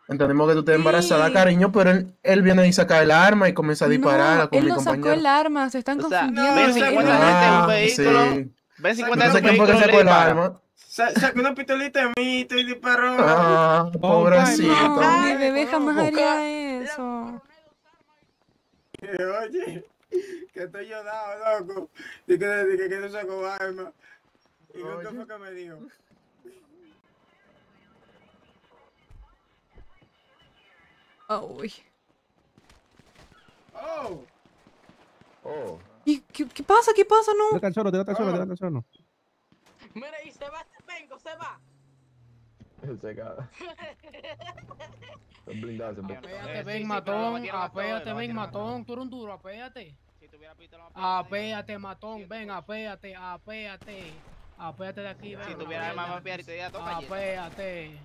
Speaker 14: Entendemos que tú estás embarazada, cariño, pero él, él, viene y saca el arma y comienza a disparar no, con él mi no sacó el
Speaker 2: arma, se están o sea, confundiendo. No, ah, ven 50
Speaker 14: gente un vehículo. Sí.
Speaker 8: Ven 50 gente un vehículo. sacó el arma. Sa sacó una pistolita de mí, estoy disparando. Ah,
Speaker 7: pobrecito. No, ay, bebé, jamás haría eso. Eh, oye, que estoy llorado, loco.
Speaker 14: Dice que, que, no saco
Speaker 15: arma. ¿Y qué fue
Speaker 9: que me dijo?
Speaker 5: Uy.
Speaker 3: Oh.
Speaker 4: Oh. ¿Y qué, qué pasa? ¿Qué pasa? No. Tira al suelo, tira al suelo, tira oh. al
Speaker 3: Mira, y se va tengo, se va.
Speaker 4: Se caga.
Speaker 8: Están blindados. Apéate, ven, matón. Apéate, ven, matón. Tú eres un duro, apéate. Si tuviera pito, ah, Apéate, matón. Ven, apéate, apéate. Apéate de aquí, ven. Si tuviera el mamá y te toca. Apéate.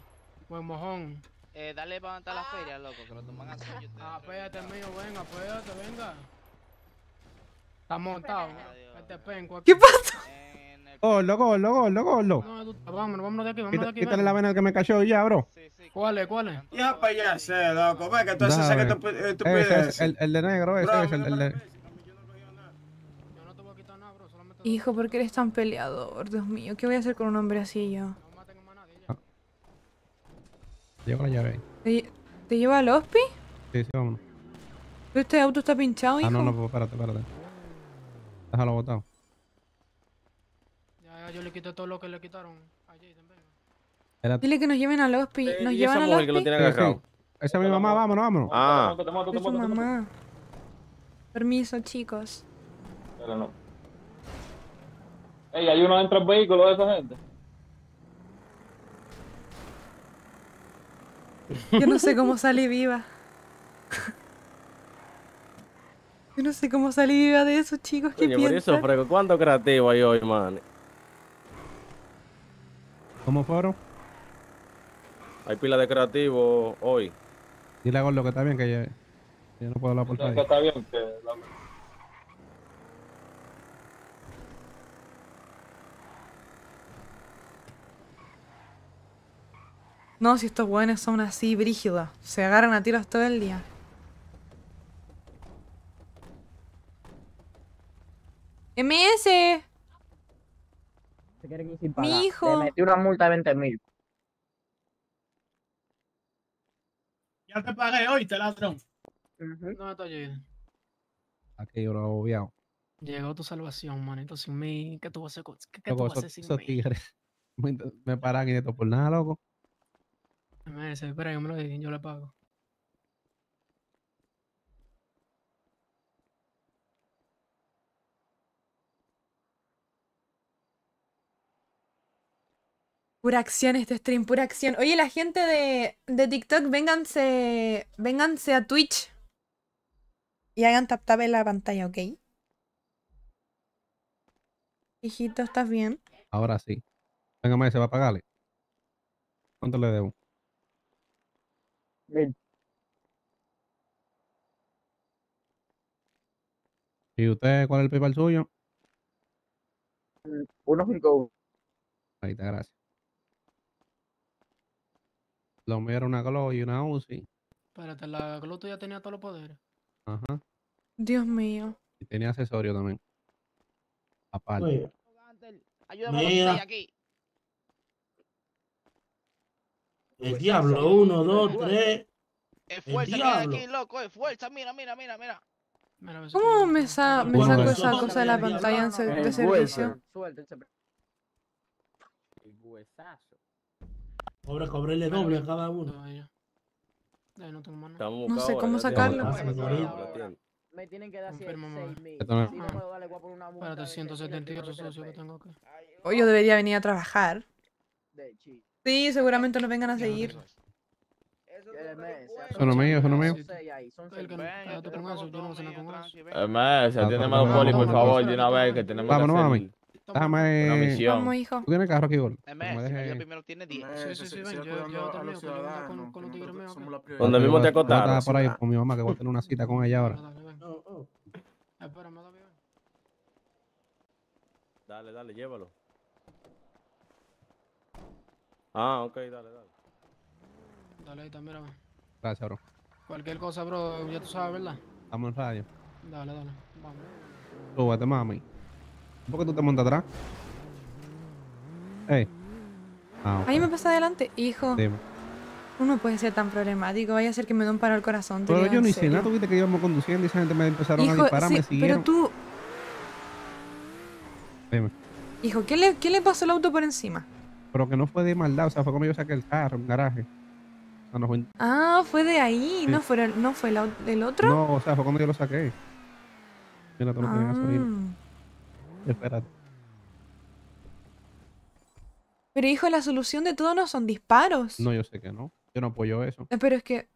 Speaker 8: Buen mojón. Eh, dale para levantar la ah. feria, loco, que lo toman así. Apéate, mío, ven, apéate, venga. Está montado. Este penco aquí. ¿Qué pasó? Eh,
Speaker 4: Gordo, gordo, gordo, gordo.
Speaker 8: No, vámonos, vámonos de aquí, vámonos de aquí. Quítale la vena
Speaker 4: que me cayó ya, bro.
Speaker 8: ¿Cuál es, cuál es? Ya para pues, allá, sé, loco. Ve que
Speaker 9: tú haces sé que tú pides. El,
Speaker 4: el de negro, ese es el, el de...
Speaker 2: Hijo, ¿por qué eres tan peleador? Dios mío, ¿qué voy a hacer con un hombre así yo? No maten nadie. Ah. la llave ahí. ¿Te, ¿Te, lleva al hospi? Sí, sí, vámonos. ¿Este auto
Speaker 8: está pinchado,
Speaker 4: hijo? Ah, no, no, pues, espérate, espérate. Déjalo botado.
Speaker 8: Ah, yo le quito todo lo que le quitaron
Speaker 4: Dile que nos lleven al hospital nos llevan al hospi. lo Esa es mi mamá, vámonos, vámonos. Ah,
Speaker 2: es su mamá. Permiso, chicos.
Speaker 4: Pero no.
Speaker 13: Ey, hay uno dentro del vehículo de esa gente.
Speaker 2: Yo no sé cómo salí viva. Yo no sé cómo salí viva de esos chicos que piensan. Por eso,
Speaker 9: Freco, ¿cuánto creativo hay hoy, man? ¿Cómo fueron? Hay
Speaker 13: pila de creativos hoy.
Speaker 4: Dile a lo que está bien, que ya... yo no puedo hablar por
Speaker 13: no,
Speaker 2: No, si estos buenos son así brígidos Se agarran a tiros todo el día.
Speaker 1: MS
Speaker 12: mi hijo. Le metí una multa de 20 mil.
Speaker 8: Ya te pagué hoy, te ladrón. No me No,
Speaker 4: Aquí yo lo obviado.
Speaker 8: Llegó tu salvación, manito. Sin mí, ¿qué tú vas a hacer, ¿Qué, tú vas a hacer sin mí?
Speaker 4: Me, me paran de esto por nada, loco.
Speaker 8: Me dice, espera, yo me lo yo le pago.
Speaker 2: Pura acción este stream, pura acción. Oye, la gente de, de TikTok, vénganse, vénganse a Twitch. Y hagan tap tap en la pantalla, ¿ok? Hijito, ¿estás bien?
Speaker 4: Ahora sí. Venga, madre, se va a pagarle. ¿Cuánto le debo? Mil. ¿Y usted cuál es el PayPal suyo?
Speaker 10: Uno cinco.
Speaker 4: Ahí está, gracias. Lo mío era una Glow y una Uzi.
Speaker 8: Espérate, la Glow ya tenía todos los poderes. Ajá. Dios mío.
Speaker 4: Y tenía accesorio también. Aparte. Ayúdame Ayúdame aquí. El
Speaker 9: diablo, uno, dos, tres. fuerza mira aquí,
Speaker 16: loco, fuerza mira, mira, mira,
Speaker 8: mira.
Speaker 2: ¿Cómo me, sa me saco esa cosa de la pantalla de servicio?
Speaker 8: El huesazo.
Speaker 9: Pobre, cobrele doble a
Speaker 7: cada uno.
Speaker 8: no, sé cómo sacarlo. Me tienen que dar
Speaker 2: Hoy yo debería venir a trabajar. Sí, seguramente nos vengan a seguir.
Speaker 7: Son los son los míos. se más
Speaker 4: poli, por favor, de una vez que tenemos. Dame.
Speaker 7: Una misión. hijo. Tú tienes carro aquí, Gol. Yo primero tiene 10. Sí, sí, sí, ven. Yo, yo, yo también con, con los tigres míos.
Speaker 4: Donde mismo te acotaron. por ahí con mi mamá, que voy a tener una cita con ella ahora. Espérame,
Speaker 9: dame. Oh, oh. ah, dale, dale, llévalo. Ah, ok, dale, dale.
Speaker 8: Dale ahí también, mira. Gracias, bro. Cualquier cosa, bro, ya tú sabes, ¿verdad?
Speaker 4: Estamos en radio.
Speaker 8: Dale, dale, vamos.
Speaker 4: Súbete, mami. ¿Por qué tú te montas atrás? Ah, ahí me
Speaker 2: pasa adelante, hijo. Dime. Uno puede ser tan problemático, vaya a ser que me dé un paro al corazón. Pero yo no hice nada,
Speaker 4: tuviste que íbamos conduciendo y esa gente me empezaron a disparar, me siguieron. Pero tú. Dime.
Speaker 2: Hijo, ¿qué le, ¿qué le pasó al auto por encima?
Speaker 4: Pero que no fue de maldad, o sea, fue como yo saqué el carro, un garaje.
Speaker 2: Ah, fue de ahí, no, fue, el, no fue el, otro.
Speaker 4: No, o sea, fue cuando yo lo saqué. Mira, ah. Espérate.
Speaker 2: Pero hijo, la solución de todo no son disparos.
Speaker 4: No, yo sé que no. Yo no apoyo eso.
Speaker 2: Eh, pero es que...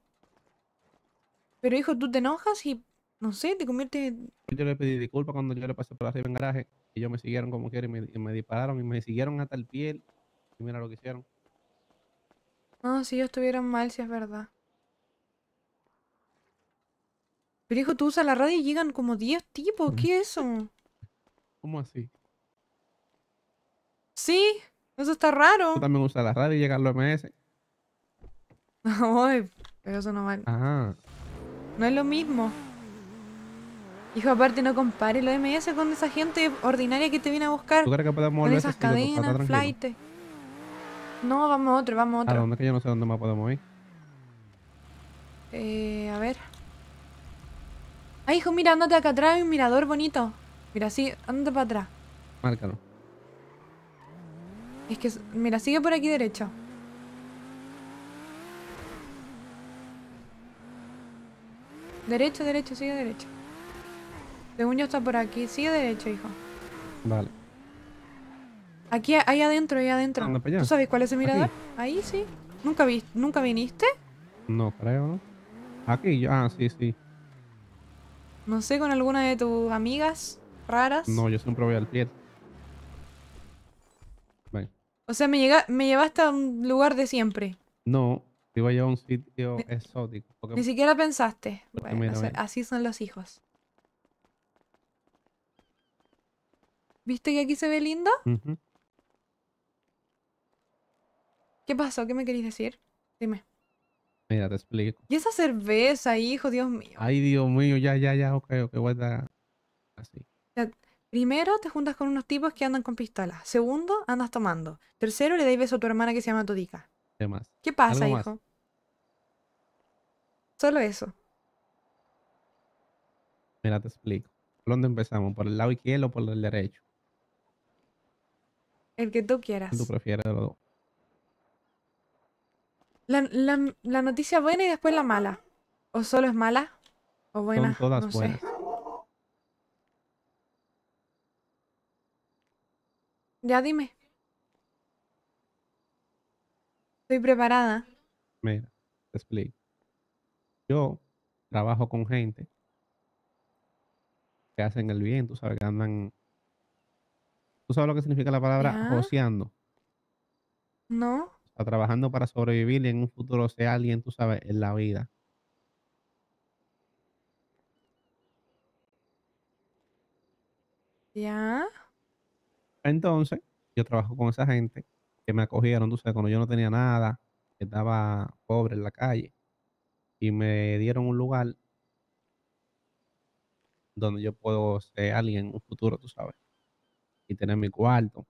Speaker 2: Pero hijo, tú te enojas y... No sé, te conviertes...
Speaker 4: Yo le pedí disculpas cuando yo le pasé por arriba en garaje. Y ellos me siguieron como quieren y me, dispararon y me siguieron hasta el piel. Y mira lo que hicieron.
Speaker 2: No, si ellos estuvieron mal, si es verdad. Pero hijo, tú usas la radio y llegan como 10 tipos. ¿Qué es eso? ¿Cómo así? Sí, eso está raro.
Speaker 4: también gusta la radio y llegar al MS.
Speaker 2: No, pero eso no vale. Ajá. No es lo mismo. Hijo, aparte no compare los MS con esa gente ordinaria que te viene a buscar. ¿Tú crees que podemos con esas cadenas, flight. No, vamos a otro, vamos a otro. ¿A dónde?
Speaker 4: Que yo no sé dónde más podemos ir.
Speaker 2: Eh, a ver. Ay, hijo, mira, andate acá atrás hay un mirador bonito. Mira, sigue. Anda para atrás. Márcalo. Es que. Mira, sigue por aquí derecho. Derecho, derecho, sigue derecho. Según yo está por aquí. Sigue derecho, hijo. Vale. Aquí, ahí adentro, ahí adentro. ¿Tú sabes cuál es el mirador? Ahí sí. ¿Nunca, vi, ¿Nunca viniste?
Speaker 4: No creo, ¿no? Aquí, ah, sí, sí.
Speaker 2: No sé, con alguna de tus amigas raras. No,
Speaker 4: yo siempre voy al pie.
Speaker 2: O sea, me, llega, me llevaste a un lugar de siempre.
Speaker 4: No, te iba a llevar a un sitio exótico. Ni siquiera pensaste. Bueno,
Speaker 2: así son los hijos. ¿Viste que aquí se ve lindo? ¿Qué pasó? ¿Qué me queréis decir? Dime.
Speaker 4: Mira, te explico.
Speaker 2: ¿Y esa cerveza, hijo? Dios mío.
Speaker 4: Ay, Dios mío, ya, ya, ya, ok, ok, guarda.
Speaker 2: Así primero te juntas con unos tipos que andan con pistolas. Segundo, andas tomando. Tercero, le das beso a tu hermana que se llama Todica.
Speaker 4: ¿Qué, pasa, hijo? Solo eso. Mira, te explico. ¿Por dónde empezamos? ¿Por el lado izquierdo o por el derecho?
Speaker 2: El que tú quieras. Tú
Speaker 4: prefieres los dos.
Speaker 2: La, la, la, noticia buena y después la mala. ¿O solo es mala? ¿O buena? todas buenas. Ya dime. Estoy preparada.
Speaker 4: Mira, te explico. Yo trabajo con gente que hacen el bien, tú sabes, que andan... ¿Tú sabes lo que significa la palabra joseando? No. Está trabajando para sobrevivir y en un futuro sea alguien, tú sabes, en la vida. ¿Ya? Entonces, yo trabajo con esa gente que me acogieron, tú sabes, cuando yo no tenía nada, estaba pobre en la calle, y me dieron un lugar donde yo puedo ser alguien en un futuro, tú sabes, y tener mi cuarto,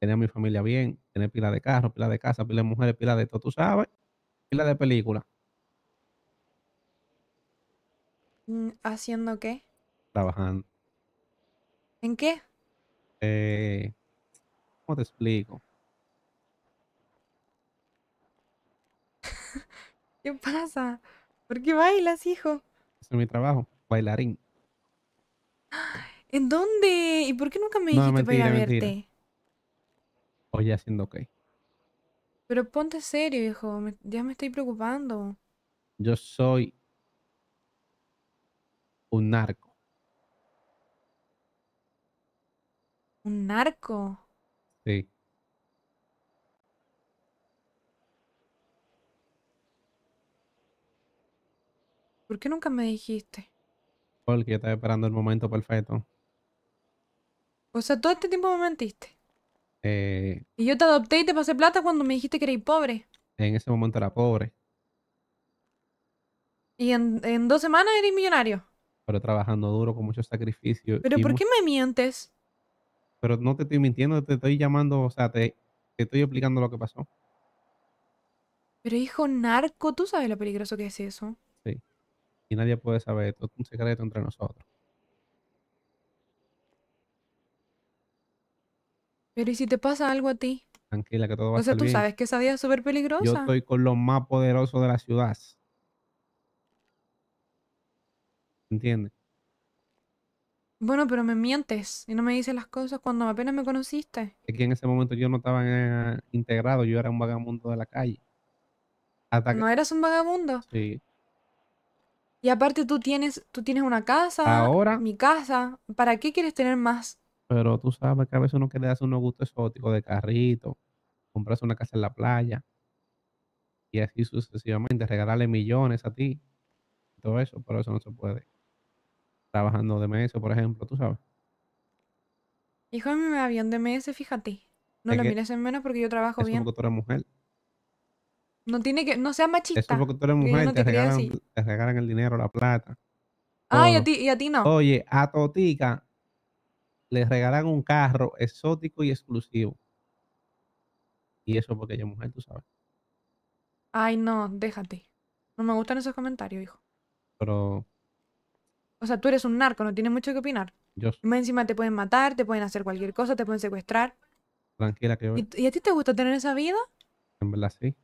Speaker 4: tener mi familia bien, tener pila de carro, pila de casa, pila de mujeres, pila de todo, tú sabes, pila de película.
Speaker 2: Mm, ¿Haciendo qué? Trabajando. ¿En qué?
Speaker 4: Eh, ¿Cómo te explico?
Speaker 2: ¿Qué pasa? ¿Por qué bailas, hijo?
Speaker 4: es mi trabajo, bailarín.
Speaker 2: ¿En dónde? ¿Y por qué nunca me dijiste para ir a verte?
Speaker 4: Oye, haciendo ok.
Speaker 2: Pero ponte serio, hijo. ya me estoy preocupando.
Speaker 4: Yo soy un narco.
Speaker 2: Un narco. Sí. ¿Por qué nunca me dijiste?
Speaker 4: Porque yo estaba esperando el momento perfecto.
Speaker 2: O sea, todo este tiempo me mentiste.
Speaker 4: Eh.
Speaker 2: y yo te adopté y te pasé plata cuando me dijiste que eres pobre.
Speaker 4: En ese momento era pobre.
Speaker 2: Y en, dos semanas eres millonario.
Speaker 4: Pero trabajando duro con mucho sacrificio. ¿Pero por qué
Speaker 2: me mientes?
Speaker 4: pero no te estoy mintiendo, te estoy llamando, o sea, te, estoy explicando lo que pasó.
Speaker 2: Pero hijo narco, tú sabes lo peligroso que es eso.
Speaker 4: Sí. Y nadie puede saber esto, es un secreto entre nosotros.
Speaker 2: Pero ¿y si te pasa algo a ti?
Speaker 4: Tranquila, que todo va a estar bien. O sea, tú sabes
Speaker 2: que esa vida es súper peligrosa. Yo estoy
Speaker 4: con los más poderosos de la ciudad. ¿Entiendes?
Speaker 2: Bueno, pero me mientes y no me dices las cosas cuando apenas me conociste.
Speaker 4: Es que en ese momento yo no estaba eh, integrado, yo era un vagabundo de la calle. ¿No eras un vagabundo? Sí.
Speaker 2: Y aparte tú tienes, tú tienes una casa, Ahora, mi casa. ¿Para qué quieres tener más?
Speaker 4: Pero tú sabes que a veces uno quiere hacer unos gustos exóticos de carrito, comprarse una casa en la playa y así sucesivamente, regalarle millones a ti. Todo eso, pero eso no se puede. Trabajando de DMS, por ejemplo, tú sabes.
Speaker 2: Hijo, de mí me va bien DMS, fíjate. No lo mires en menos porque yo trabajo Eso bien.
Speaker 4: porque tú eres mujer.
Speaker 2: No tiene que, no sea machista. es porque tú eres mujer, te, regalan,
Speaker 4: te regalan el dinero, la plata. Ay, ah, a ti, y a ti no. Oye, a Totica le regalan un carro exótico y exclusivo. Y eso porque ella es mujer, tú sabes.
Speaker 2: Ay, no, déjate. No me gustan esos comentarios, hijo. Pero o sea, tú eres un narco, no tienes mucho que opinar. Yo. Más encima te pueden matar, te pueden hacer cualquier cosa, te pueden secuestrar. Tranquila que yo. ¿Y, a ti te gusta tener esa vida? En verdad sí.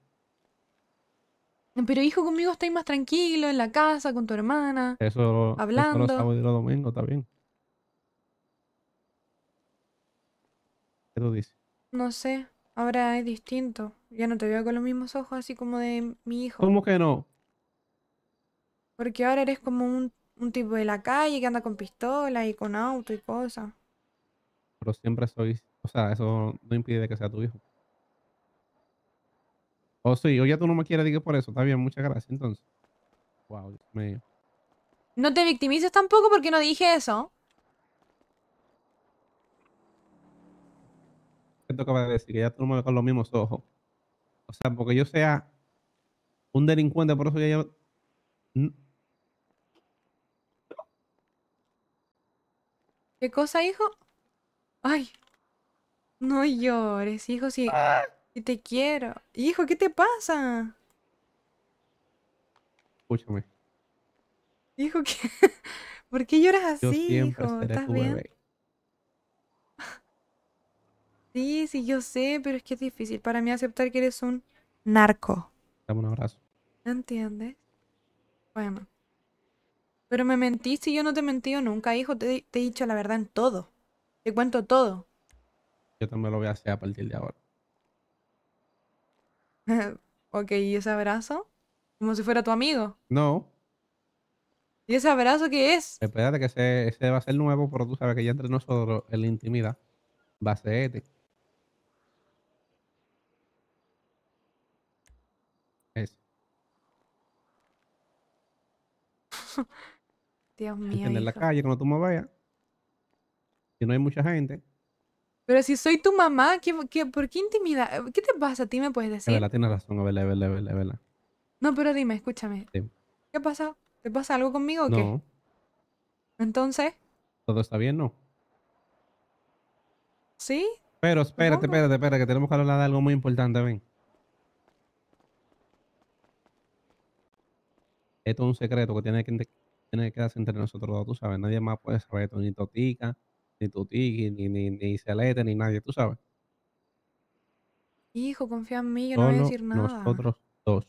Speaker 2: Pero hijo, conmigo estáis más tranquilo en la casa, con tu hermana.
Speaker 4: Eso, hablando. Eso los los domingos, está bien. ¿Qué tú dices?
Speaker 2: No sé. Ahora es distinto. Ya no te veo con los mismos ojos así como de mi hijo. ¿Cómo que no? Porque ahora eres como un un tipo de la calle que anda con pistola y con auto y cosas.
Speaker 4: Pero siempre soy. O sea, eso no impide que sea tu hijo. O sí, o ya tú no me quieres, diga por eso. Está bien, muchas gracias. Entonces. Wow, Dios
Speaker 2: No te victimices tampoco porque no dije eso.
Speaker 4: ¿Qué de decir? Que ya tú no me ves con los mismos ojos. O sea, porque yo sea un delincuente, por eso ya yo.
Speaker 2: ¿Qué cosa, hijo? Ay, no llores, hijo, ah. si, te quiero. Hijo, ¿qué te pasa? Escúchame. Hijo, ¿qué? ¿por qué lloras así, hijo? ¿Estás bien? Sí, sí, yo sé, pero es que es difícil para mí aceptar que eres un narco. Dame un abrazo. ¿Entiendes? Bueno. Pero me mentiste y yo no te he mentido nunca, hijo. Te, he dicho la verdad en todo. Te cuento todo.
Speaker 4: Yo también lo voy a hacer a partir de ahora.
Speaker 2: ok, ¿y ese abrazo? Como si fuera tu amigo. No. ¿Y ese abrazo qué es?
Speaker 4: Espérate que ese, va a ser nuevo, pero tú sabes que ya entre nosotros, en la intimidad, va a ser este. Eso.
Speaker 2: Dios mío. En la calle
Speaker 4: cuando tú me vayas. Que no hay mucha gente.
Speaker 2: Pero si soy tu mamá, por qué intimidad? ¿Qué te pasa pues, a ti? ¿Me puedes decir? Es la
Speaker 4: tienes razón. a ver, a ver, a ver.
Speaker 2: No, pero dime, escúchame.
Speaker 4: ¿Qué
Speaker 2: pasa? ¿Te pasa algo conmigo o no. Entonces.
Speaker 4: ¿Todo está bien, no? ¿Sí? Pero espérate, espérate, espérate, que tenemos que hablar de algo muy importante, ven. Esto es un secreto que tiene que, tiene que quedarse entre nosotros dos, tú sabes. Nadie más puede saber esto, ni Totica, ni Tutiki, ni, ni, ni Celete, ni nadie, tú sabes.
Speaker 2: Hijo, confía en mí, yo no voy a decir nada. Nosotros dos.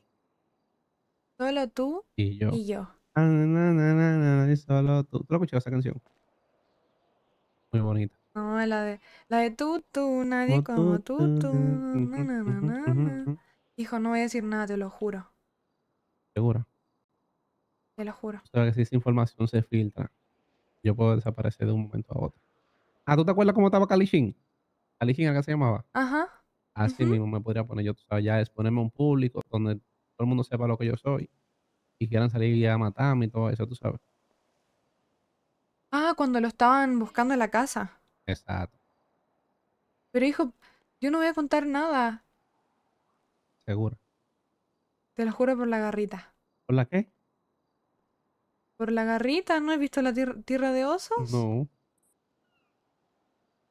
Speaker 2: Solo tú y yo. Y yo.
Speaker 4: solo tú. ¿Tú lo esa canción? Muy bonita.
Speaker 2: No, la de, la de tú, tú, nadie como tú, tú. Hijo, no voy a decir nada, te lo juro. ¿Segura? Te lo juro.
Speaker 4: O sea, que si esa información se filtra, yo puedo desaparecer de un momento a otro. Ah, ¿tú te acuerdas cómo estaba Kalishin? Kalishin, acá se llamaba. Ajá. Así mismo me podría poner yo, tú sabes, ya exponerme a un público donde todo el mundo sepa lo que yo soy y quieran salir y a matarme y todo eso, tú sabes.
Speaker 2: Ah, cuando lo estaban buscando en la casa. Exacto. Pero hijo, yo no voy a contar nada. Seguro. Te lo juro por la garrita. ¿Por la qué? Por la garrita, ¿no has visto la tierra de osos? No.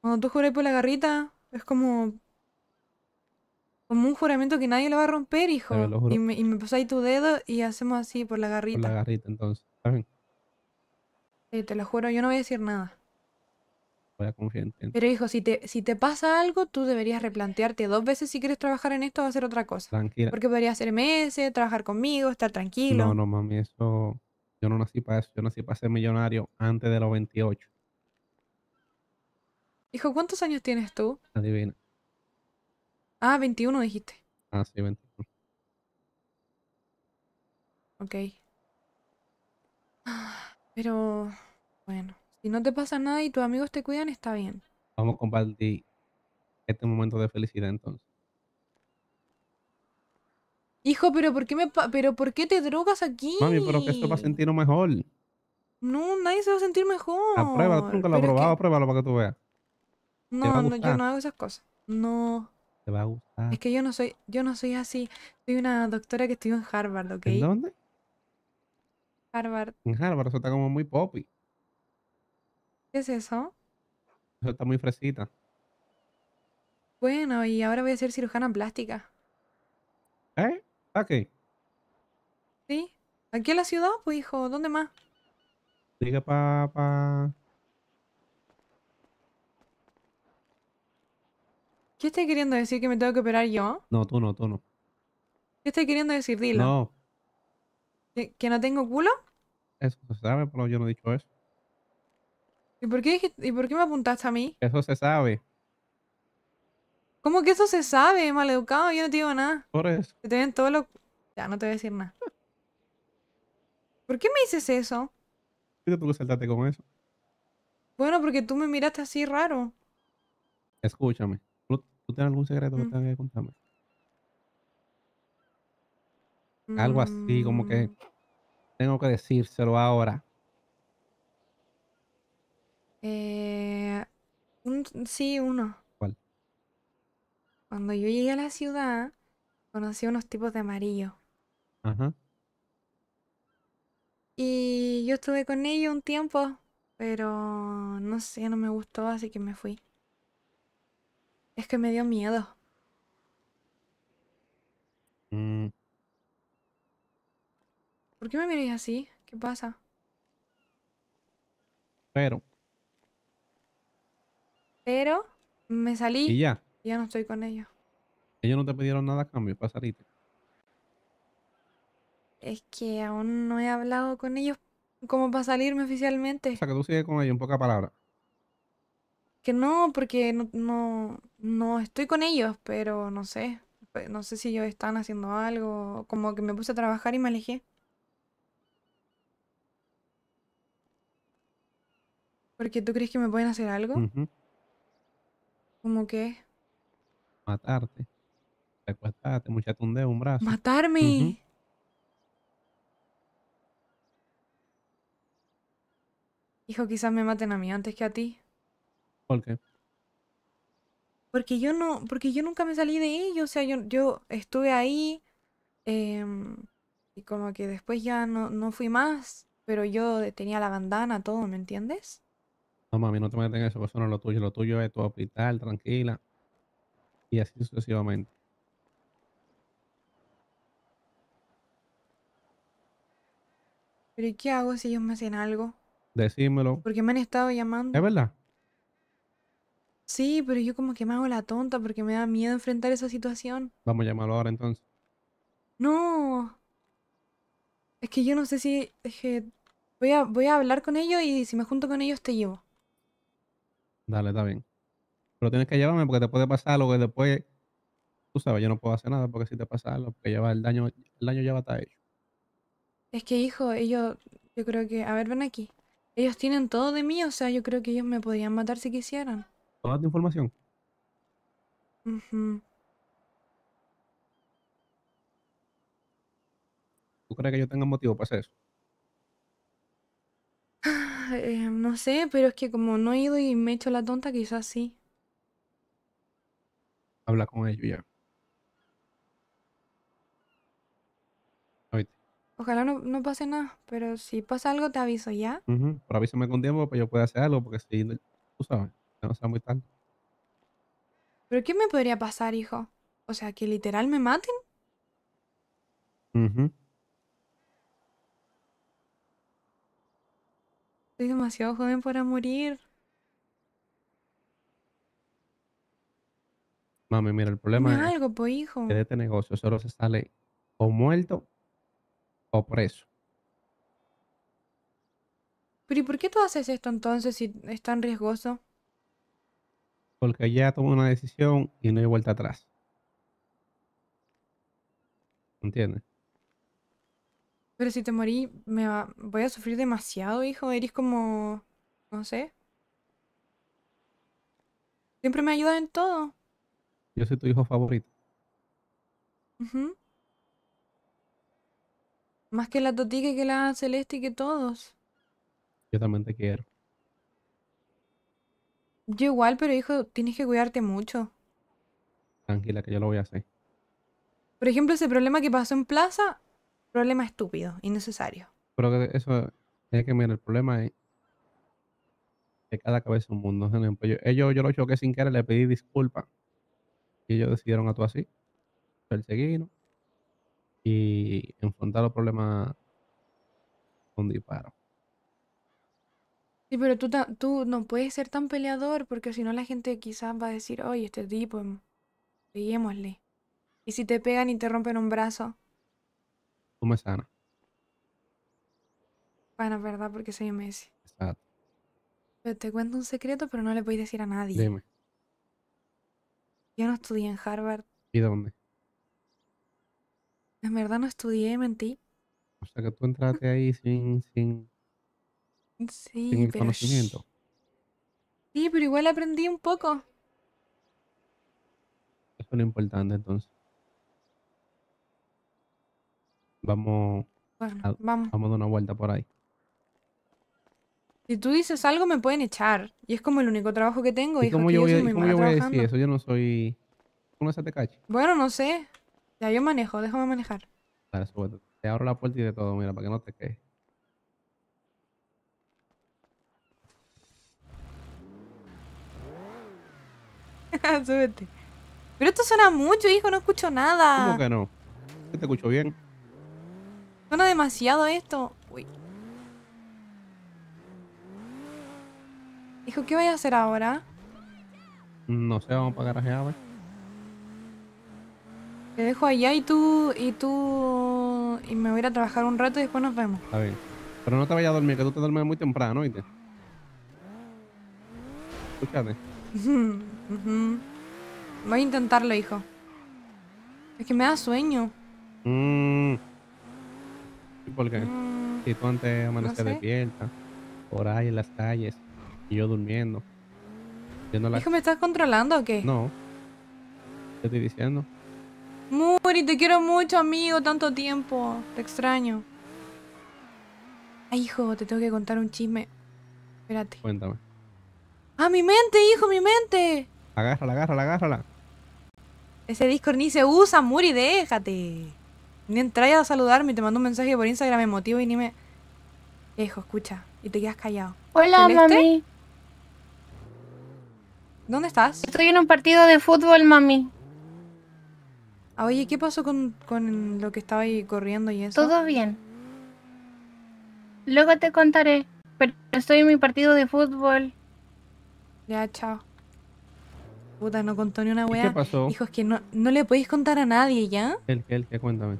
Speaker 2: Cuando tú juras por la garrita, es como. Como un juramento que nadie lo va a romper, hijo. y me, y ahí tu dedo y hacemos así por la garrita. Por la
Speaker 4: garrita, entonces.
Speaker 2: te lo juro, yo no voy a decir nada.
Speaker 4: Voy a confiar en ti.
Speaker 2: Pero hijo, si te, si te pasa algo, tú deberías replantearte dos veces si quieres trabajar en esto o hacer otra cosa. Tranquila. Porque podría hacer MS, trabajar conmigo, estar tranquilo. No,
Speaker 4: no, mami, eso yo no nací para eso, yo nací para ser millonario antes de los 28.
Speaker 2: Hijo, ¿cuántos años tienes tú? Adivina. Ah, 21 dijiste.
Speaker 4: Ah, sí, 21.
Speaker 2: Ok. Pero, bueno, si no te pasa nada y tus amigos te cuidan, está bien.
Speaker 4: Vamos a compartir este momento de felicidad entonces.
Speaker 2: Hijo, pero ¿por qué, me pero ¿por qué te drogas aquí? Mami, pero que esto va a sentir mejor. No, nadie se va a sentir mejor. Aprueba prueba, tú nunca lo has probado,
Speaker 4: que... para que tú veas. No, no, yo no hago
Speaker 2: esas cosas. No.
Speaker 4: Te va a gustar. Es
Speaker 2: que yo no soy, yo no soy así. Soy una doctora que estudió en Harvard, ¿ok? ¿En dónde? Harvard.
Speaker 4: En Harvard, eso está como muy poppy.
Speaker 2: ¿Qué es eso?
Speaker 4: Eso está muy fresita.
Speaker 2: Bueno, y ahora voy a ser cirujana plástica.
Speaker 4: ¿Eh? ¿Aquí?
Speaker 2: Sí. Aquí en la ciudad, pues hijo, ¿dónde más?
Speaker 4: Diga pa, pa.
Speaker 2: ¿Qué estoy queriendo decir que me tengo que operar yo?
Speaker 4: No, tú no, tú no.
Speaker 2: ¿Qué estás queriendo decir? Dilo. No. ¿Que, no tengo culo?
Speaker 4: Eso se sabe, pero yo no he dicho eso.
Speaker 2: ¿Y por qué, ¿y por qué me apuntaste a mí?
Speaker 4: Eso se sabe.
Speaker 2: ¿Cómo que eso se sabe, maleducado? Yo no te digo nada. Por eso. te ven todo Ya, no te voy a decir nada. ¿Por qué me dices eso?
Speaker 4: ¿Qué te con eso?
Speaker 2: Bueno, porque tú me miraste así raro.
Speaker 4: Escúchame. ¿Tú, tienes algún secreto que mm. te contarme? Algo así, como que mm. tengo que decírselo ahora.
Speaker 2: Eh, sí, uno. Cuando yo llegué a la ciudad, conocí unos tipos de amarillo. Ajá. Y yo estuve con ellos un tiempo, pero no sé, no me gustó, así que me fui. Es que me dio miedo. Mm. ¿Por qué me miras así? ¿Qué pasa? pero, Pero me salí. y ya. Ya no estoy con ellos.
Speaker 4: Ellos no te pidieron nada a cambio para salirte.
Speaker 2: Es que aún no he hablado con ellos como para salirme oficialmente. O sea,
Speaker 4: que tú sigues con ellos, en pocas palabras.
Speaker 2: Que no, porque no, no, estoy con ellos, pero no sé. No sé si ellos están haciendo algo. Como que me puse a trabajar y me alejé. Porque tú crees que me pueden hacer algo. como ¿Cómo que?
Speaker 4: Matarte. Te acuestaste, un dedo, un brazo. ¡Matarme!
Speaker 2: Hijo, quizás me maten a mí antes que a ti. ¿Por qué? Porque yo no, porque yo nunca me salí de ello. O sea, yo, yo estuve ahí em, y como que después ya no, fui más. Pero yo tenía la bandana, todo, ¿me
Speaker 4: entiendes? No, mami, no te metas en eso, eso no es lo tuyo. Lo tuyo es tu hospital, tranquila y así sucesivamente.
Speaker 2: ¿Pero qué hago si ellos me hacen algo?
Speaker 4: Decímelo.
Speaker 2: Porque me han estado llamando. ¿Es verdad? Sí, pero yo como que me hago la tonta porque me da miedo enfrentar esa situación.
Speaker 4: Vamos a llamarlo ahora entonces.
Speaker 2: No. Es que yo no sé si... voy voy a hablar con ellos y si me junto con ellos te llevo.
Speaker 4: Dale, está bien pero tienes que llevarme porque te puede pasar algo que después, tú sabes, yo no puedo hacer nada porque si te pasa algo, porque lleva el daño, el daño ya va a estar
Speaker 2: Es que, hijo, ellos, yo creo que, a ver, ven aquí. Ellos tienen todo de mí, o sea, yo creo que ellos me podrían matar si quisieran.
Speaker 4: Toda tu información. ¿Tú crees que yo tenga motivo para hacer eso?
Speaker 2: Eh, no sé, pero es que como no he ido y me he hecho la tonta, quizás sí
Speaker 4: habla con ellos ya.
Speaker 2: Ojalá no, pase nada, pero si pasa algo te aviso ya.
Speaker 4: Pero avísame con tiempo para yo pueda hacer algo, porque si no- tú sabes, no sea muy tarde.
Speaker 2: ¿Pero qué me podría pasar, hijo? O sea, que literal me maten. Estoy demasiado joven para morir.
Speaker 4: Mami, mira, el problema es
Speaker 2: algo, hijo. que
Speaker 4: de este negocio solo se sale o muerto o preso.
Speaker 2: Pero ¿y por qué tú haces esto entonces si es tan riesgoso?
Speaker 4: Porque ya tomé una decisión y no hay vuelta atrás. ¿Entiendes?
Speaker 2: Pero si te morí, me voy a sufrir demasiado, hijo. Eres como... no sé. Siempre me ayudas en todo.
Speaker 4: Yo soy tu hijo favorito.
Speaker 2: Más que la Totique, que la Celeste y que todos.
Speaker 4: Yo también te quiero.
Speaker 2: Yo igual, pero hijo, tienes que cuidarte mucho.
Speaker 4: Tranquila, que yo lo voy a hacer.
Speaker 2: Por ejemplo, ese problema que pasó en Plaza, problema estúpido, innecesario.
Speaker 4: Pero eso, es que mira, el problema es que cada cabeza un mundo. Eh, yo, yo lo choqué sin querer, le pedí disculpas ellos decidieron actuar así, perseguirnos y enfrentar los problemas con disparos.
Speaker 7: Sí,
Speaker 2: pero tú, tú no puedes ser tan peleador porque si no la gente quizás va a decir, oye, este tipo, seguémosle. Mm, y si te pegan y te rompen un brazo. Tú me sanas. Bueno, verdad, porque soy Messi. Exacto. te cuento un secreto, pero no le voy a decir a nadie. Dime. Yo no estudié en Harvard. ¿Y dónde? En verdad no estudié, mentí.
Speaker 4: O sea que tú entraste ahí sin, sin,
Speaker 2: sin el conocimiento. Sí, pero igual aprendí un poco.
Speaker 4: Eso es lo importante entonces. Vamos, vamos. vamos a dar una vuelta por ahí.
Speaker 2: Si tú dices algo, me pueden echar. Y es como el único trabajo que tengo. hijo, cómo yo, voy, ¿cómo yo voy a decir
Speaker 4: eso? Yo no soy... ¿Cómo no se te cache?
Speaker 2: Bueno, no sé. Ya yo manejo, déjame manejar.
Speaker 4: Vale, súbete. Te abro la puerta y de todo, mira, para que no te quede.
Speaker 2: Súbete. Pero esto suena mucho, hijo, no escucho nada.
Speaker 4: ¿Cómo que no? ¿Qué te escucho bien.
Speaker 2: Suena demasiado esto. Dijo, ¿qué voy a hacer ahora?
Speaker 4: No sé, vamos para garajear, a ver.
Speaker 2: Te dejo allá y tú, y tú, y me voy a ir a trabajar un rato y después nos vemos.
Speaker 4: Está bien. Pero no te vayas a dormir, que tú te duermes muy temprano, ¿viste? Escúchate.
Speaker 2: voy a intentarlo, hijo. Es que me da sueño.
Speaker 4: Mm. por qué? Mm. Si tú antes amaneces despierta, por ahí en las calles. Y yo durmiendo. Hijo, ¿me
Speaker 2: estás controlando o qué? No.
Speaker 4: Te estoy diciendo.
Speaker 2: Muri, te quiero mucho, amigo. Tanto tiempo. Te extraño. Ay, hijo, te tengo que contar un chisme. Espérate. Cuéntame. ¡Ah, mi mente, hijo, mi mente!
Speaker 4: Agárrala, agárrala, agárrala.
Speaker 2: Ese Discord ni se usa, Muri, déjate. Ni entras a saludarme, te mando un mensaje por Instagram emotivo y ni me... Hijo, escucha. Y te quedas callado. Hola, mami.
Speaker 17: ¿Dónde estás? Estoy en un partido de fútbol,
Speaker 2: mami. Ah, oye, ¿qué pasó con, lo que estaba ahí corriendo y eso?
Speaker 5: Todo
Speaker 3: bien. Luego te contaré. Pero estoy en mi partido de fútbol. Ya, chao.
Speaker 2: Puta, no contó ni una wea. ¿Qué pasó? Hijo, es que no, no le podéis contar a nadie, ¿ya?
Speaker 4: El que, el cuéntame.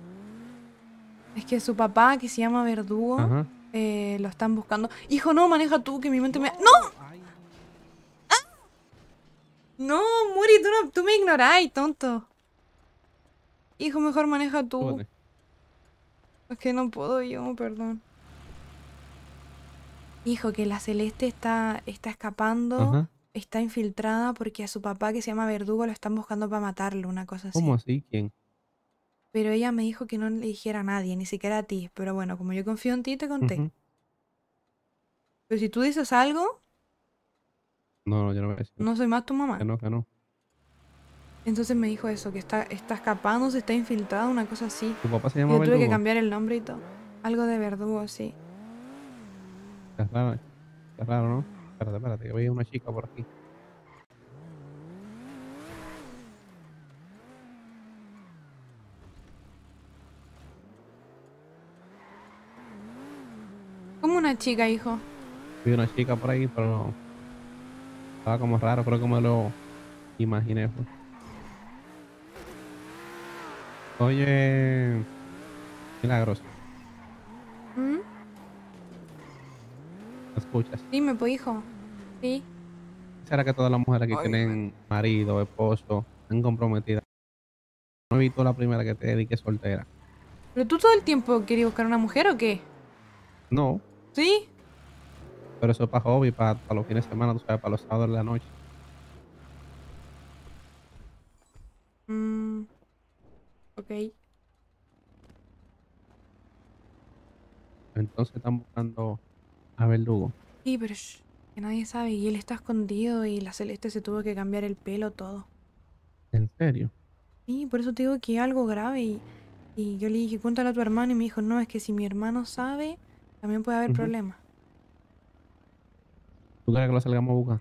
Speaker 2: Es que su papá, que se llama Verdugo, eh, lo están buscando. Hijo, no, maneja tú, que mi mente me... ¡No! No, Muri, tú, no, me ignorás, tonto. Hijo, mejor maneja tú. Es que no puedo yo, perdón. Hijo, que la Celeste está, está escapando, está infiltrada porque a su papá, que se llama Verdugo, lo están buscando para matarlo, una cosa así. ¿Cómo así? ¿Quién? Pero ella me dijo que no le dijera a nadie, ni siquiera a ti. Pero bueno, como yo confío en ti, te conté. Pero si tú dices algo,
Speaker 4: no, no, yo no me decir. No soy más tu mamá. Que no, que no.
Speaker 2: Entonces me dijo eso, que está, está escapando, se está infiltrado, una cosa así. Tu papá se llama Yo tuve que cambiar el nombre y todo. Algo de verdugo, sí.
Speaker 4: Es raro, es raro ¿no? Espérate, espérate, que veo una chica por aquí.
Speaker 2: ¿Cómo una chica, hijo?
Speaker 4: Vi una chica por ahí, pero no. Estaba como raro, pero como lo imaginé. Pues. Oye, milagroso. ¿Mm? ¿Me escuchas?
Speaker 2: Dime, pues, hijo. Sí.
Speaker 4: ¿Será que todas las mujeres que tienen marido, esposo, están comprometidas? No he visto la primera que te dedique soltera.
Speaker 2: ¿Pero tú todo el tiempo querías buscar una mujer o qué? No. ¿Sí?
Speaker 4: Pero eso es para hobby, para, los fines de semana, tú sabes, para los sábados de la noche.
Speaker 2: Mm, ok.
Speaker 4: Entonces están buscando a Verdugo.
Speaker 2: Sí, pero que nadie sabe. Y él está escondido y la celeste se tuvo que cambiar el pelo, todo. ¿En serio? Sí, por eso te digo que es algo grave. Y, y yo le dije, cuéntale a tu hermano. Y me dijo, no, es que si mi hermano sabe, también puede haber problemas.
Speaker 4: ¿Tú crees que lo salgamos a buscar?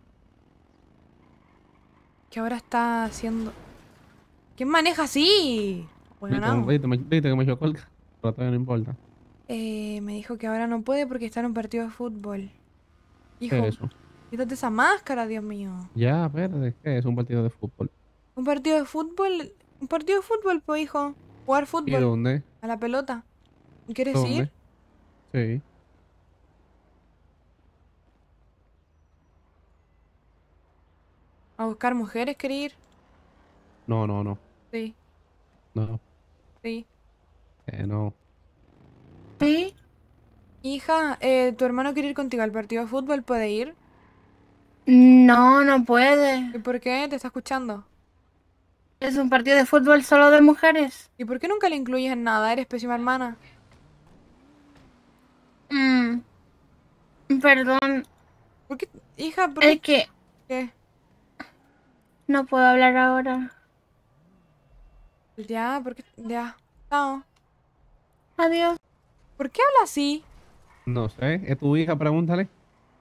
Speaker 2: ¿Qué ahora está haciendo? ¿Quién maneja así? Bueno, no. que
Speaker 4: me echó colca, pero todavía no importa.
Speaker 2: Eh, me dijo que ahora no puede porque está en un partido de fútbol. Hijo, ¿Qué es quítate esa máscara, Dios mío.
Speaker 4: Ya, espérate, ¿qué es un partido de fútbol?
Speaker 2: ¿Un partido de fútbol? ¿Un partido de fútbol, pues, hijo? ¿Jugar fútbol? ¿Y dónde? A la pelota. ¿Quieres ir? Sí. ¿A buscar mujeres quiere ir? No, no, no. Sí. No. Sí. Eh, no. Sí. Hija, eh, tu hermano quiere ir contigo al partido de fútbol, ¿puede ir? No, no puede. ¿Y por qué? ¿Te está escuchando? Es un partido de fútbol solo de mujeres. ¿Y por qué nunca le incluyes en nada? Eres pésima hermana.
Speaker 3: Mm. Perdón. ¿Por qué? Hija, ¿por qué? Es que... ¿Qué? No puedo hablar ahora.
Speaker 2: Ya, porque. Ya. Chao. Adiós. ¿Por qué habla así?
Speaker 4: No sé. Es tu hija, pregúntale.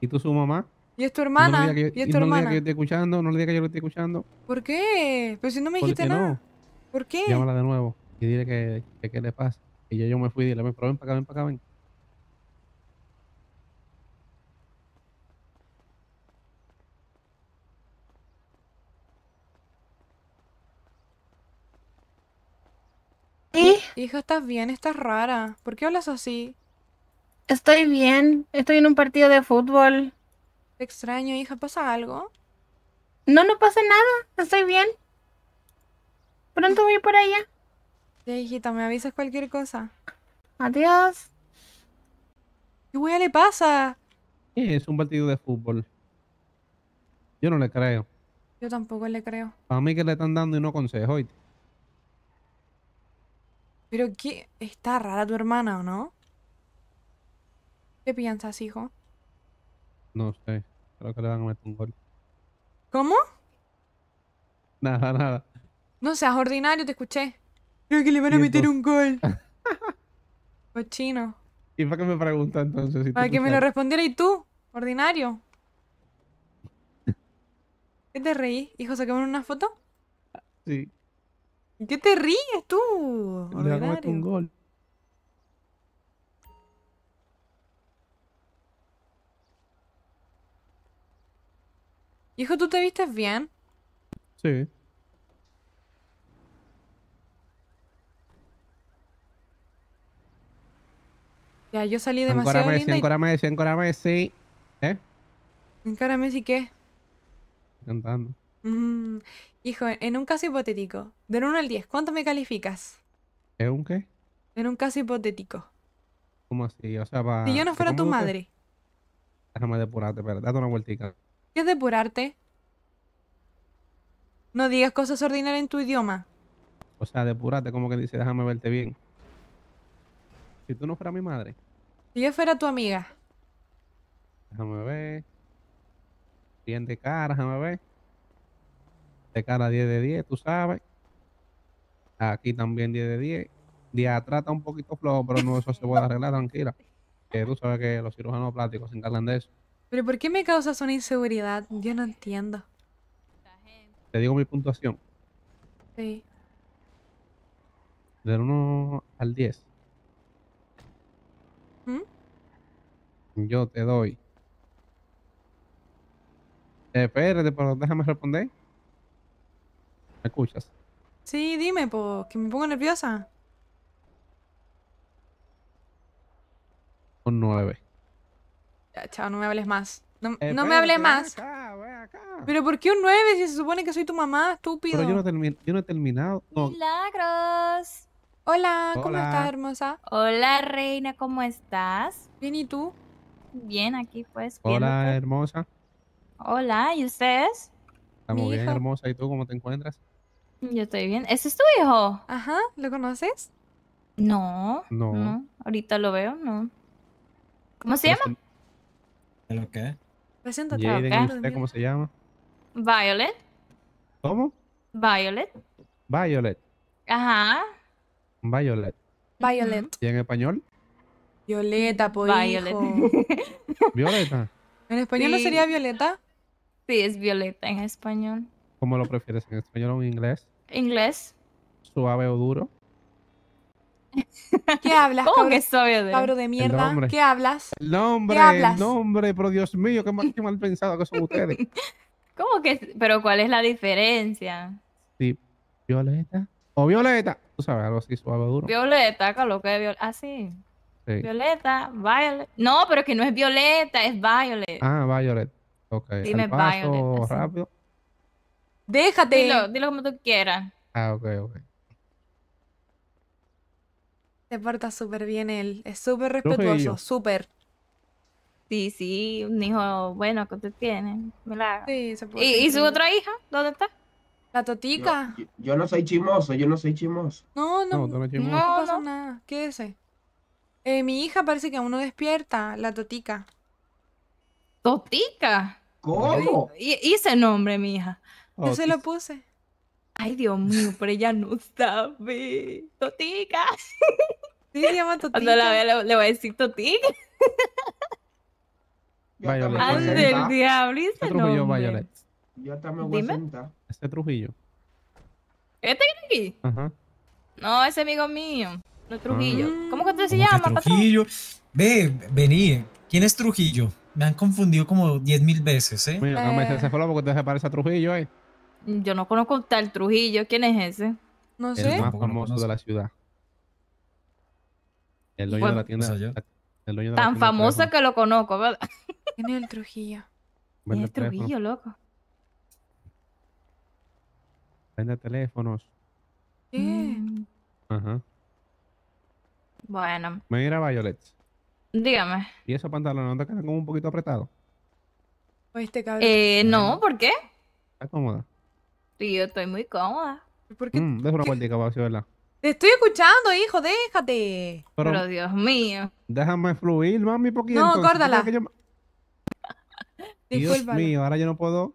Speaker 4: ¿Y tú su mamá?
Speaker 2: ¿Y es tu hermana? ¿Y es tu hermana? No le diga que yo
Speaker 4: estoy escuchando, no le diga que yo lo estoy escuchando.
Speaker 2: ¿Por qué? Pero si no me dijiste nada. No? ¿Por qué? Llámala
Speaker 4: de nuevo y dile que, que, le pasa. Y yo me fui y dile, ven, pero ven para acá, ven para acá, ven.
Speaker 2: Hija, ¿estás bien? Estás rara. ¿Por qué
Speaker 3: hablas así? Estoy bien. Estoy en un partido de fútbol. extraño, hija. ¿Pasa algo? No, no pasa nada. Estoy bien.
Speaker 2: Pronto voy por allá. Sí, hijita, me avisas cualquier cosa. Adiós. ¿Qué hueá le pasa?
Speaker 4: Es un partido de fútbol. Yo no le creo.
Speaker 2: Yo tampoco le creo.
Speaker 4: A mí que le están dando y no consejo,
Speaker 2: pero qué... Está rara tu hermana, ¿o no? ¿Qué piensas, hijo?
Speaker 4: No sé. Creo que le van a meter un gol. ¿Cómo? Nada, nada.
Speaker 2: No seas ordinario, te escuché.
Speaker 4: Creo que le van a meter un gol.
Speaker 2: Cochino.
Speaker 4: ¿Y para qué me pregunta entonces? para que me lo
Speaker 2: respondiera y tú, ordinario. ¿Qué te reí? Hijo, ¿Sacamos una foto? Sí. ¿Qué te ríes tú? un gol. Hijo, ¿tú te vistes bien? Sí. Ya, yo salí demasiado lindo. Messi, Ancora
Speaker 4: Messi, Ancora Messi. ¿Eh?
Speaker 2: Encora Messi qué? Cantando. Mmm... Hijo, en un caso hipotético, del 1 al 10, ¿cuánto me calificas? ¿En un qué? En un caso hipotético.
Speaker 4: ¿Cómo así? O sea, para... Si yo no fuera tu madre. Déjame ah, depurarte, pero date una vueltica.
Speaker 2: ¿Qué es depurarte? No digas cosas ordinarias en tu idioma.
Speaker 4: O sea, depurarte, como que dice, déjame verte bien. Si tú no fueras mi madre.
Speaker 2: Si yo fuera tu amiga.
Speaker 4: Déjame ver. Bien de cara, déjame ver. De cara 10 de 10, tú sabes. Aquí también 10 de 10. De trata un poquito flojo, pero no, eso se puede arreglar, tranquila. Que tú sabes que los cirujanos plásticos se encargan de eso.
Speaker 2: ¿Pero por qué me causas una inseguridad? Yo no entiendo.
Speaker 4: Te digo mi puntuación. Sí. Del 1 al 10. ¿Mm? Yo te doy. espérate, pero déjame responder. ¿Me escuchas?
Speaker 2: Sí, dime, pues, que me pongo nerviosa. Un 9. Ya, chao, no me hables más. No, eh, me hables más. Pero ¿por qué un 9 si se supone que soy tu mamá, estúpido? Pero
Speaker 4: yo no, he terminado.
Speaker 17: Milagros. Hola, ¿cómo estás, hermosa? Hola, reina, ¿cómo estás? Bien, ¿y tú? Bien, aquí pues. Hola, hermosa. Hola, ¿y ustedes?
Speaker 4: Estamos bien, hermosa. ¿Y tú cómo te encuentras?
Speaker 17: Yo estoy bien. ¿Ese es tu hijo? Ajá, ¿lo conoces? No. No. Ahorita lo veo, no. ¿Cómo se
Speaker 8: llama?
Speaker 4: ¿Lo qué? Preséntate. cómo se llama?
Speaker 17: Violet. ¿Cómo? Violet. Violet. Ajá. Violet. Violet.
Speaker 4: ¿Y en español?
Speaker 2: Violeta, por Violet.
Speaker 4: Violeta.
Speaker 17: ¿En español no sería Violeta? Sí, es Violeta en español.
Speaker 4: ¿Cómo lo prefieres? ¿En español o en inglés?
Speaker 17: Inglés.
Speaker 4: ¿Suave o duro?
Speaker 17: ¿Qué hablas? ¿Cómo que suave duro? Cabro de mierda. ¿Qué hablas?
Speaker 4: nombre, ¿Qué hablas? nombre, pero Dios mío, qué mal, pensado que son ustedes.
Speaker 17: ¿Cómo que? Pero ¿cuál es la diferencia?
Speaker 4: Sí, violeta. O violeta. Tú sabes, algo así suave o duro.
Speaker 17: Violeta, lo violeta. Ah, sí. Violeta, Violet. No, pero que no es violeta, es Violet.
Speaker 4: Ah, Violet. Ok. Dime Violet. Rápido.
Speaker 17: Déjate. Dilo, como tú quieras.
Speaker 15: Ah, ok, ok.
Speaker 17: Se porta súper bien él. Es súper respetuoso, súper. Sí, sí, un hijo bueno que usted tiene. Sí, se puede ¿Y, su otra hija? ¿Dónde está? La totica.
Speaker 8: yo, no soy chimoso, yo no soy chimoso.
Speaker 17: No,
Speaker 2: no, no, pasa
Speaker 17: nada. Quédese.
Speaker 2: Eh, mi hija parece que aún no despierta, la totica. ¿Totica?
Speaker 7: ¿Cómo?
Speaker 17: Y, y ese nombre, mi hija. Yo se lo puse. Ay, Dios mío, pero ella no sabe. Totica. Sí, se llama Totica. la le, voy a decir Totica.
Speaker 7: Ande el diablo,
Speaker 4: Trujillo, Violet.
Speaker 8: Yo también me voy a
Speaker 4: Este Trujillo.
Speaker 17: ¿Este aquí? Ajá. No, ese amigo mío. No es Trujillo. Ah. ¿Cómo que usted se llama,
Speaker 4: Trujillo. Ve, vení. ¿Quién es Trujillo? Me han confundido como 10.000 veces, ¿eh? no me eh. se fue porque te se parece a Trujillo, ¿eh?
Speaker 17: Yo no conozco tal Trujillo. ¿Quién es ese? No sé. El más
Speaker 4: famoso de la ciudad. El dueño de la tienda. tan famosa
Speaker 17: que lo conozco, ¿verdad? ¿Quién es el Trujillo? ¿Quién es Trujillo, loco?
Speaker 4: Vende teléfonos.
Speaker 17: ¿Qué? Mm. Ajá. Bueno.
Speaker 4: Me Mira, Violet. Dígame. ¿Y esos pantalones no te quedan como un poquito apretados?
Speaker 17: Pues este Eh, no, ¿por qué? Está cómoda. Y yo estoy muy cómoda. ¿Por
Speaker 4: qué? Mm, una vueltica para ¿verdad?
Speaker 17: Te estoy escuchando, hijo, déjate. Pero, Dios mío.
Speaker 4: Déjame fluir, mami, poquito. No, córdala. Dios mío, ahora yo no puedo.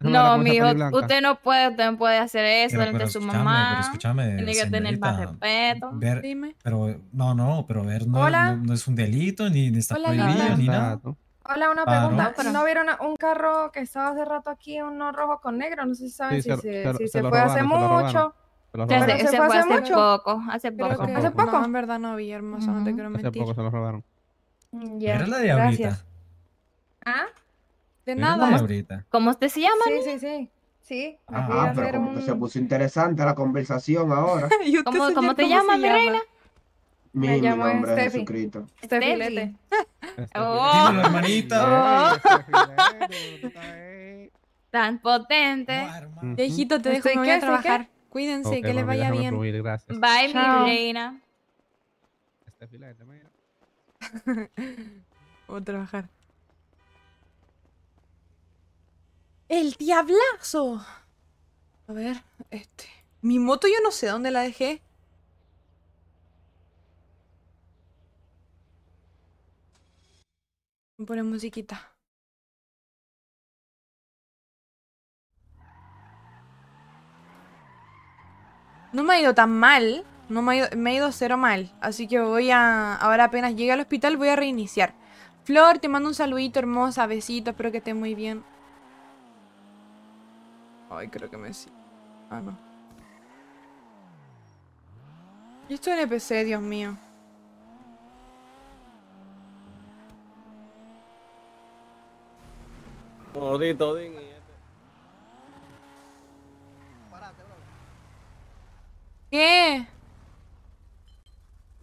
Speaker 4: No, mi hijo, usted
Speaker 17: no puede, usted no puede hacer eso delante de su
Speaker 4: mamá. escúchame, Tiene que tener más
Speaker 5: respeto.
Speaker 8: Dime.
Speaker 4: Pero, no, no, pero ver no,
Speaker 8: es un delito, ni, está prohibido, ni nada.
Speaker 5: Hola, una ah, pregunta. ¿no? vieron un carro que estaba hace rato aquí, uno rojo con negro? No sé si saben si se, si fue hace mucho. Pero
Speaker 4: se,
Speaker 2: fue hace, poco, hace poco. ¿Hace poco? No, en verdad no vi, hermoso, no te quiero
Speaker 5: mentir.
Speaker 4: Hace poco se lo robaron.
Speaker 17: Mm,
Speaker 2: yeah. Era la diablita.
Speaker 4: Gracias.
Speaker 17: ¿Ah? De nada. ¿Cómo usted se llama? Sí, sí, sí. Sí. Ah, pero como
Speaker 4: que se puso interesante
Speaker 9: la conversación ahora.
Speaker 17: ¿Cómo, ¿cómo te llamas, mi reina?
Speaker 9: Mi, me llamo nombre Steffi.
Speaker 17: es
Speaker 2: oh.
Speaker 8: Dímelo, hermanita. Oh.
Speaker 17: Tan potente. Viejito, te dejo que voy a trabajar.
Speaker 4: Cuídense, que les
Speaker 2: vaya bien. gracias. Bye, mi reina. voy a trabajar. El diablazo. A ver, este. Mi moto yo no sé dónde la dejé.
Speaker 1: Pone musiquita.
Speaker 2: No me ha ido tan mal. No me ha ido, cero mal. Así que voy a... Ahora apenas llegue al hospital voy a reiniciar. Flor, te mando un saludito hermosa. Besito, espero que estés muy bien.
Speaker 8: Ay, creo que me... Ah, no.
Speaker 2: Y esto NPC, e Dios mío.
Speaker 16: gordito Din. Este.
Speaker 1: ¿Qué?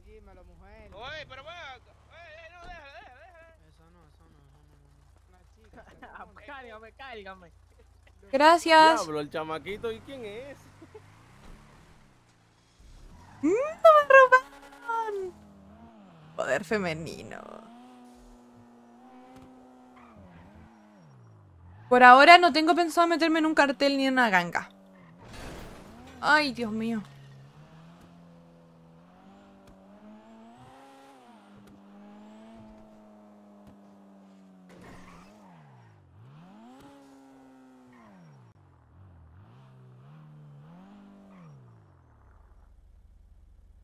Speaker 9: Dímelo, mujer. Oye, pero Oye, eh, eh, no, Eso no, eso no, no. Una chica. Ah, Gracias. Diablo, el chamaquito, ¿y quién es?
Speaker 4: Mm, ¡No me robaron!
Speaker 2: Poder femenino. Por ahora no tengo pensado meterme en un cartel ni en una ganga. Ay, Dios mío.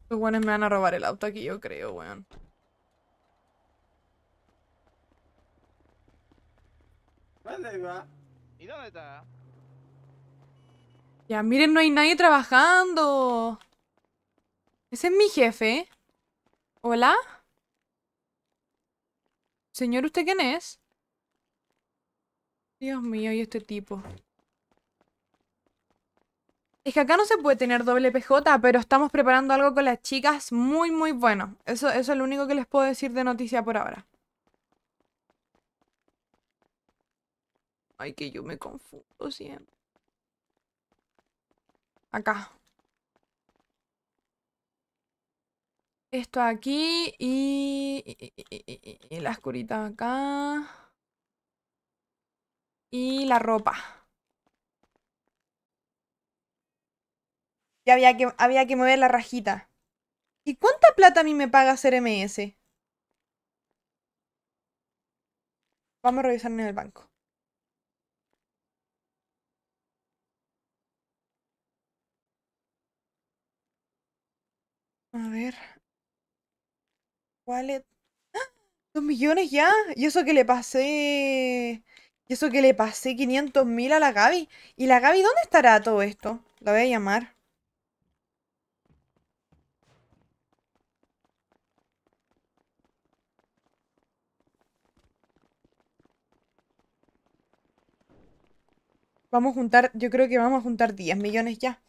Speaker 2: Los buenos me van a robar el auto aquí, yo creo, weón.
Speaker 4: ¿Dónde va? ¿Y dónde está?
Speaker 2: Ya, miren, no hay nadie trabajando. Ese es mi jefe. ¿Hola? Señor, ¿usted quién es? Dios mío, y este tipo. Es que acá no se puede tener doble PJ, pero estamos preparando algo con las chicas muy, muy bueno. Eso, eso es lo único que les puedo decir de noticia por ahora. Ay, que yo me confundo siempre. Acá. Esto aquí y, y, y, acá. Y la ropa. Y había que, había que mover la rajita. ¿Y cuánta plata a mí me paga hacer MS? Vamos a revisar en el banco. A ver. cuál es? Dos millones ya. Y eso que le pasé... Y eso que le pasé 500 mil a la Gaby. ¿Y la Gaby dónde estará todo esto? La voy a llamar. Vamos a juntar, yo creo que vamos a juntar 10 millones ya.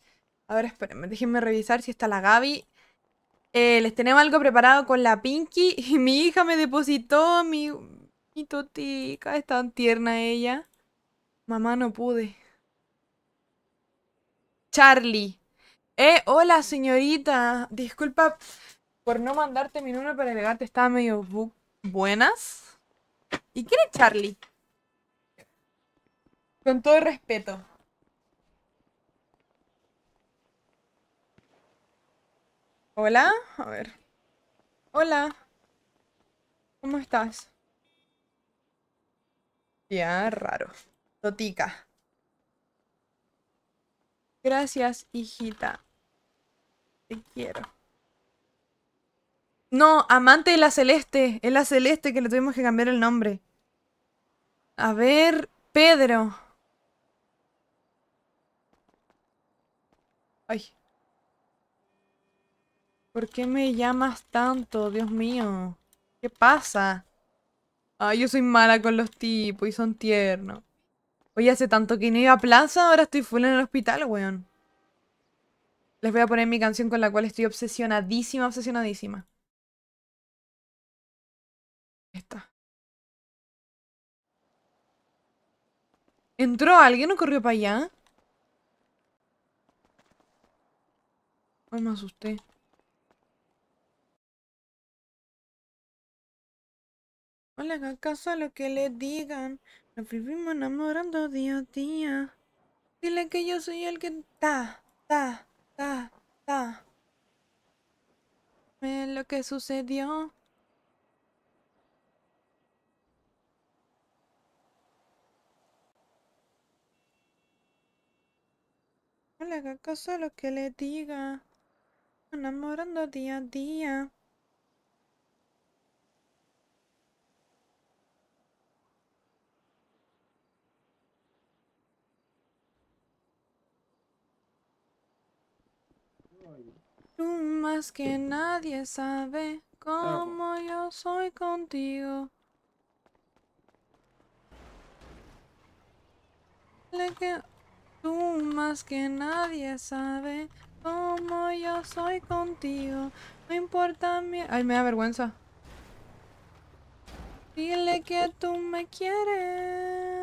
Speaker 2: A ver, espérenme, déjenme revisar si está la Gaby. Eh, les tenemos algo preparado con la Pinky. Y mi hija me depositó mi, mi totica. Es tan tierna ella. Mamá, no pude. Charlie. Eh, hola señorita. Disculpa por no mandarte mi número, para llegarte, estaba medio buenas. ¿Y quién es Charlie? Con todo respeto. Hola, a ver. Hola. ¿Cómo estás? Ya, raro. Totica. Gracias, hijita. Te quiero. No, amante de la celeste. Es la celeste que le tuvimos que cambiar el nombre. A ver, Pedro. Ay. ¿Por qué me llamas tanto? Dios mío. ¿Qué pasa? Ay, yo soy mala con los tipos y son tiernos. Oye, hace tanto que no iba a plaza, ahora estoy full en el hospital, weón.
Speaker 1: Les voy a poner mi canción con la cual estoy obsesionadísima, obsesionadísima. Esta. ¿Entró alguien o corrió para allá? Ay, me asusté. No le caso a lo que le digan. Nos vivimos
Speaker 2: enamorando día a día. Dile que yo soy el que ta, ta, ta, ta. Ve lo que sucedió. No le haga caso a lo que le diga. Enamorando día a día. Tú más que nadie sabe cómo yo soy contigo. que... Tú más que nadie sabe cómo yo soy contigo. No importa mi... Ay, me da vergüenza. Dile que tú me quieres.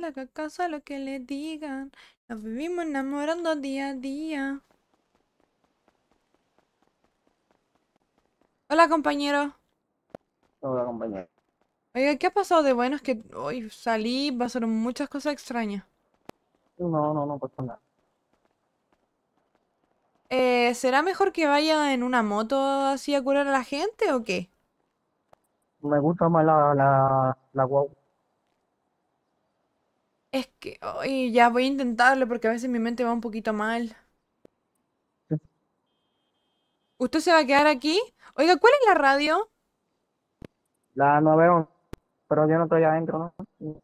Speaker 2: La caso a lo que le digan. Nos vivimos enamorando día a día. Hola, compañero.
Speaker 9: Hola, compañero.
Speaker 2: Oiga, ¿qué ha pasado de bueno? Es que hoy salí, va a pasaron muchas cosas extrañas.
Speaker 16: No, no, no
Speaker 2: pasa nada. Eh, ¿será mejor que vaya en una moto así a curar a la gente o qué?
Speaker 8: Me gusta más la, la,
Speaker 7: la
Speaker 2: es que hoy ya voy a intentarlo porque a veces mi mente va un poquito mal. ¿Usted se va a quedar aquí? Oiga, ¿cuál es la radio?
Speaker 8: La 911, pero yo no estoy adentro, ¿no?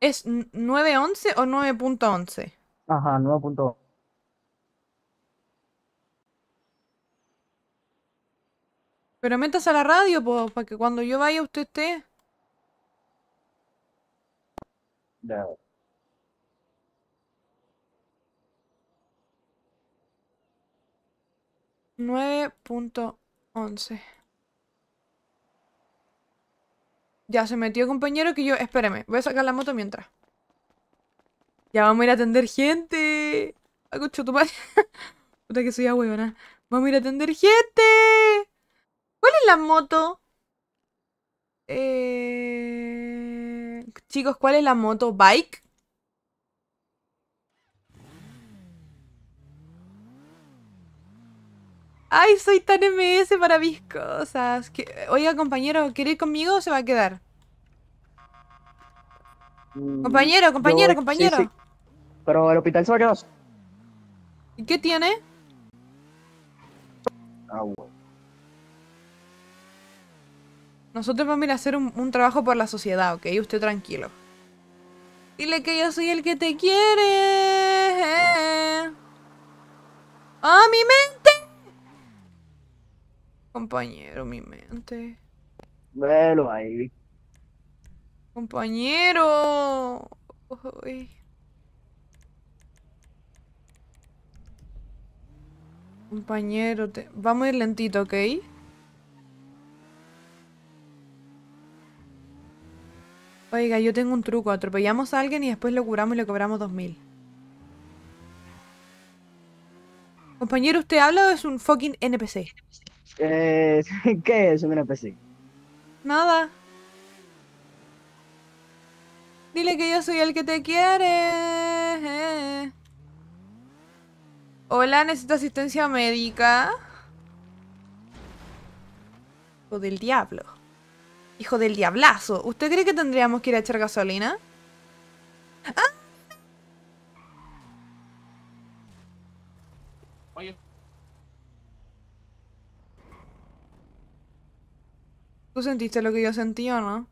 Speaker 2: ¿Es 911 o 9.11?
Speaker 8: Ajá,
Speaker 16: 9.11.
Speaker 2: Pero metas a la radio, pues, para que cuando yo vaya usted esté. No. 9.11. Ya se metió compañero que yo... Espéreme, voy a sacar la moto mientras. Ya vamos a ir a atender gente. tu padre Puta que soy huevona Vamos a ir a atender gente. ¿Cuál es la moto? Eh, chicos, ¿cuál es la moto? ¿Bike? Ay, soy tan MS para mis cosas. oiga, compañero, ¿quiere ir conmigo o se va a quedar?
Speaker 8: Mm, compañero, compañero, compañero. Pero el hospital se va a quedar.
Speaker 2: ¿Y qué tiene? Agua. Ah, Nosotros vamos a ir a hacer un, trabajo por la sociedad, ¿ok? Usted tranquilo. Dile que yo soy el que te quiere.
Speaker 1: Eh. ¡Ah, mi mente!
Speaker 2: Compañero, mi mente. Bueno, ahí. Compañero. Compañero, te... vamos a ir lentito, ¿ok? Oiga, yo tengo un truco. Atropellamos a alguien y después lo curamos y le cobramos 2000. Compañero, usted habla o es un fucking NPC.
Speaker 9: Eh, ¿Qué es un NPC?
Speaker 2: Nada. Dile que yo soy el que te quiere. Hola, necesito asistencia médica. Hijo del diablo. Hijo del diablazo. ¿Usted cree que tendríamos que ir a echar gasolina? ¡Ah! ¿Tú sentiste lo que yo sentía, no?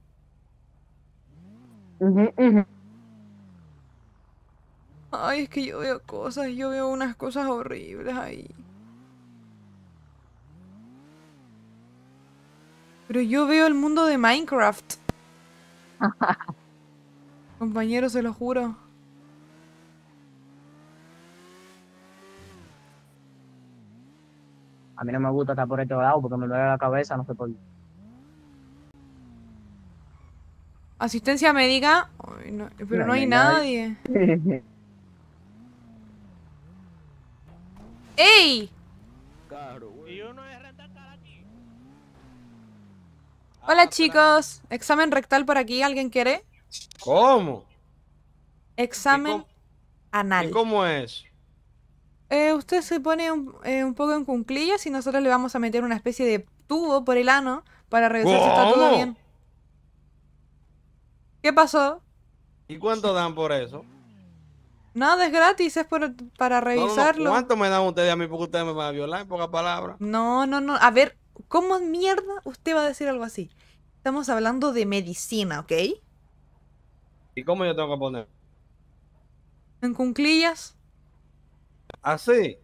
Speaker 2: Ay, es que yo veo cosas, yo veo unas cosas horribles ahí. Pero yo veo el mundo de Minecraft. Compañero, se lo juro.
Speaker 8: A mí no me gusta estar por este lado porque me duele la cabeza, no sé por qué.
Speaker 2: Asistencia médica, pero no, hay, nadie. ¡Ey! Hola ah, chicos, examen rectal por aquí, ¿alguien quiere?
Speaker 9: ¿Cómo?
Speaker 2: Examen anal.
Speaker 9: ¿Y cómo es?
Speaker 2: Eh, usted se pone eh, un, poco en cunclillas y nosotros le vamos a meter una especie de tubo por el ano para revisar si está todo bien. ¿Qué pasó?
Speaker 13: ¿Y cuánto dan por eso?
Speaker 2: Nada, es gratis, es para revisarlo. ¿Cuánto
Speaker 13: me dan ustedes a mí? Porque ustedes me van a violar, en pocas palabras.
Speaker 2: No, no, no. A ver, ¿cómo mierda usted va a decir algo así? Estamos hablando de medicina, ¿ok?
Speaker 13: ¿Y cómo yo tengo que poner?
Speaker 2: En cunclillas. ¿Así?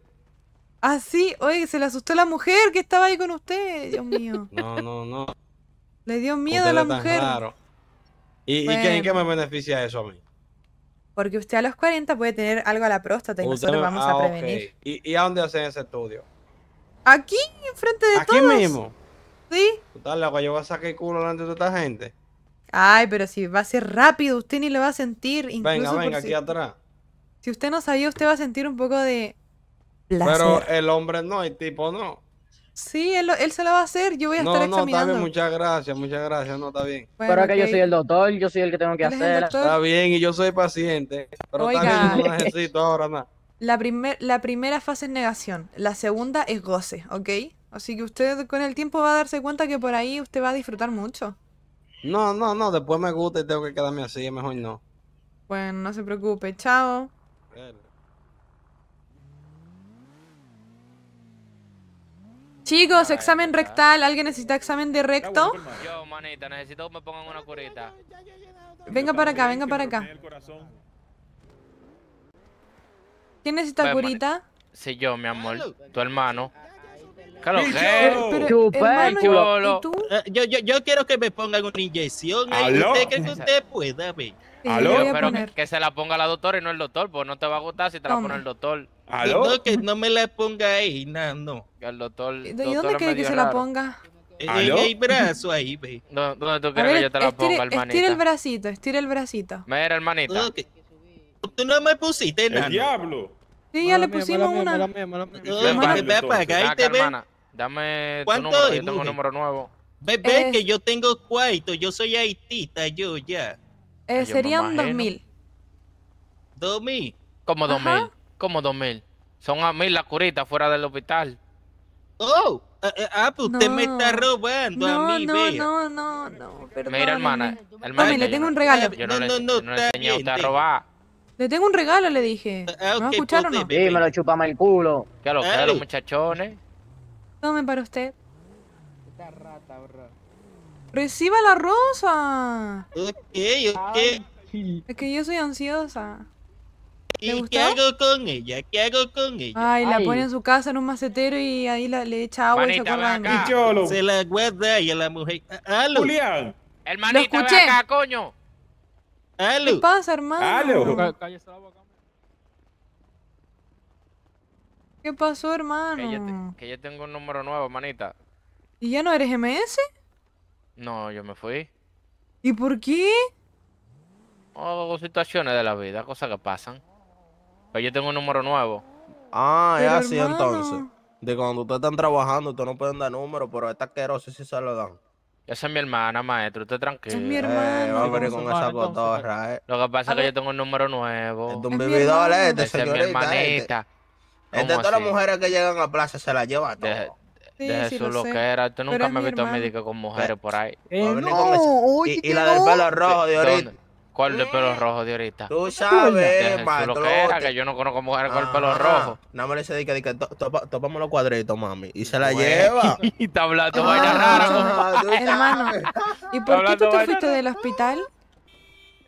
Speaker 2: Así, oye, se le asustó la mujer que estaba ahí con usted, Dios mío.
Speaker 13: No, no, no.
Speaker 2: Le dio miedo a la mujer.
Speaker 13: ¿Y, qué, me beneficia eso a mí?
Speaker 2: Porque usted a los 40 puede tener algo a la próstata y nosotros vamos a ah, prevenir.
Speaker 13: ¿Y, a dónde hacen ese estudio?
Speaker 2: Aquí, enfrente de todos. ¿Aquí mismo? Sí.
Speaker 13: Total, yo voy a sacar el culo delante de esta gente.
Speaker 2: Ay, pero si va a ser rápido, usted ni lo va a sentir. venga, venga, aquí atrás. Si usted no sabía, usted va a sentir un poco de
Speaker 13: placer. Pero el hombre no, el tipo no.
Speaker 2: Sí, él, él, se la va a hacer, yo voy a estar examinando. No, está bien,
Speaker 13: muchas gracias, muchas gracias, no, está bien. pero
Speaker 2: acá que yo soy el
Speaker 8: doctor, yo soy el que tengo que hacer.
Speaker 2: Está
Speaker 13: bien, y yo soy paciente, pero Oiga. no necesito ahora más.
Speaker 2: La, primer, la primera fase es negación, la segunda es goce, ¿ok? Así que usted con el tiempo va a darse cuenta que por ahí usted va a disfrutar mucho.
Speaker 13: No, no, no, después me gusta y tengo que quedarme así, mejor no.
Speaker 2: Bueno, no se preocupe, chao. Chicos, examen rectal. ¿Alguien necesita examen de recto?
Speaker 18: Yo, manita, necesito que me pongan una curita. Venga
Speaker 2: para acá, venga para acá. ¿Quién necesita curita?
Speaker 18: Sí, yo, mi amor. Tu hermano. yo, yo, yo quiero que me pongan una inyección. ¿Usted que usted pueda? ver? ¿Aló? Pero que, se la ponga la doctora y no el doctor, pues no te va a gustar si te la pone el doctor. ¿Aló? No, que no me la ponga ahí, no, no. El doctor, ¿Y dónde quiere que se la ponga? Eh, ¿Aló? El, brazo ahí, ve. No, ¿Dónde tú quieres ver, que yo te la estire, ponga, hermanita? Estira el
Speaker 2: bracito, estira el bracito.
Speaker 18: Mira, hermanita. Okay.
Speaker 2: Tú no me pusiste nada. ¡El diablo!
Speaker 8: Sí, ya le pusimos una. y te ve.
Speaker 18: Dame tu número, yo tengo un número nuevo. Ve, ve, que yo tengo cuarto, yo soy haitita, yo ya. Eh, serían 2000. ¿2000? ¿Cómo 2000? ¿Cómo mil? Son a mil la curita fuera del hospital.
Speaker 5: ¡Oh! Eh, eh, ah, pues usted me está robando no, a mí, no, No, no, no, perdón.
Speaker 18: Mira, hermana. hermana le tengo un regalo.
Speaker 8: Yo no, no, no, le,
Speaker 2: no, le enseñé a usted a robar. Le tengo un regalo, le dije. ¿No eh, pues, escucharon
Speaker 8: o no? lo chupame el culo. ¿Qué lo que los muchachones.
Speaker 2: Tomen para usted. Está raro. ¡Reciba la rosa. Ok, ok. Es que yo soy ansiosa.
Speaker 9: ¿Y qué hago con ella? ¿Qué hago con ella? Ay, la pone en su
Speaker 2: casa en un macetero y ahí le echa agua y se acuerda.
Speaker 9: Se la guarda y a la mujer. Ah, ¡Aló! Julián. Hermanita, escuché. coño. ¿Qué pasa, hermano?
Speaker 2: ¿Qué pasó, hermano?
Speaker 18: Que yo, tengo un número nuevo, hermanita.
Speaker 2: ¿Y ya no eres MS?
Speaker 18: No, yo me fui. ¿Y por qué? Oh, situaciones de la vida, cosas que pasan. Pero yo tengo un número
Speaker 9: nuevo. Ah, es así entonces. De cuando ustedes están trabajando, ustedes no pueden dar número, pero está asqueroso si se lo dan.
Speaker 18: Esa es mi hermana, maestro, usted tranquilo. Es mi hermana. con esa Lo que pasa es que yo tengo un número nuevo. Es un vividor, este, señorita. Es mi hermanita. todas las
Speaker 9: mujeres que
Speaker 6: llegan a plaza se la
Speaker 9: lleva todo de su eh, eh, lo que
Speaker 18: era, Tú nunca me has visto médico con mujeres por ahí.
Speaker 7: y, la del pelo rojo de ahorita.
Speaker 18: ¿Cuál del pelo rojo de ahorita? Tú sabes, lo que yo no conozco mujeres con el pelo rojo.
Speaker 9: No me le dice que, que topamos los cuadritos, mami. Y se la lleva. y está
Speaker 16: hablando ah, vaina
Speaker 18: rara.
Speaker 2: Hermano, ¿y por qué tú te fuiste del hospital?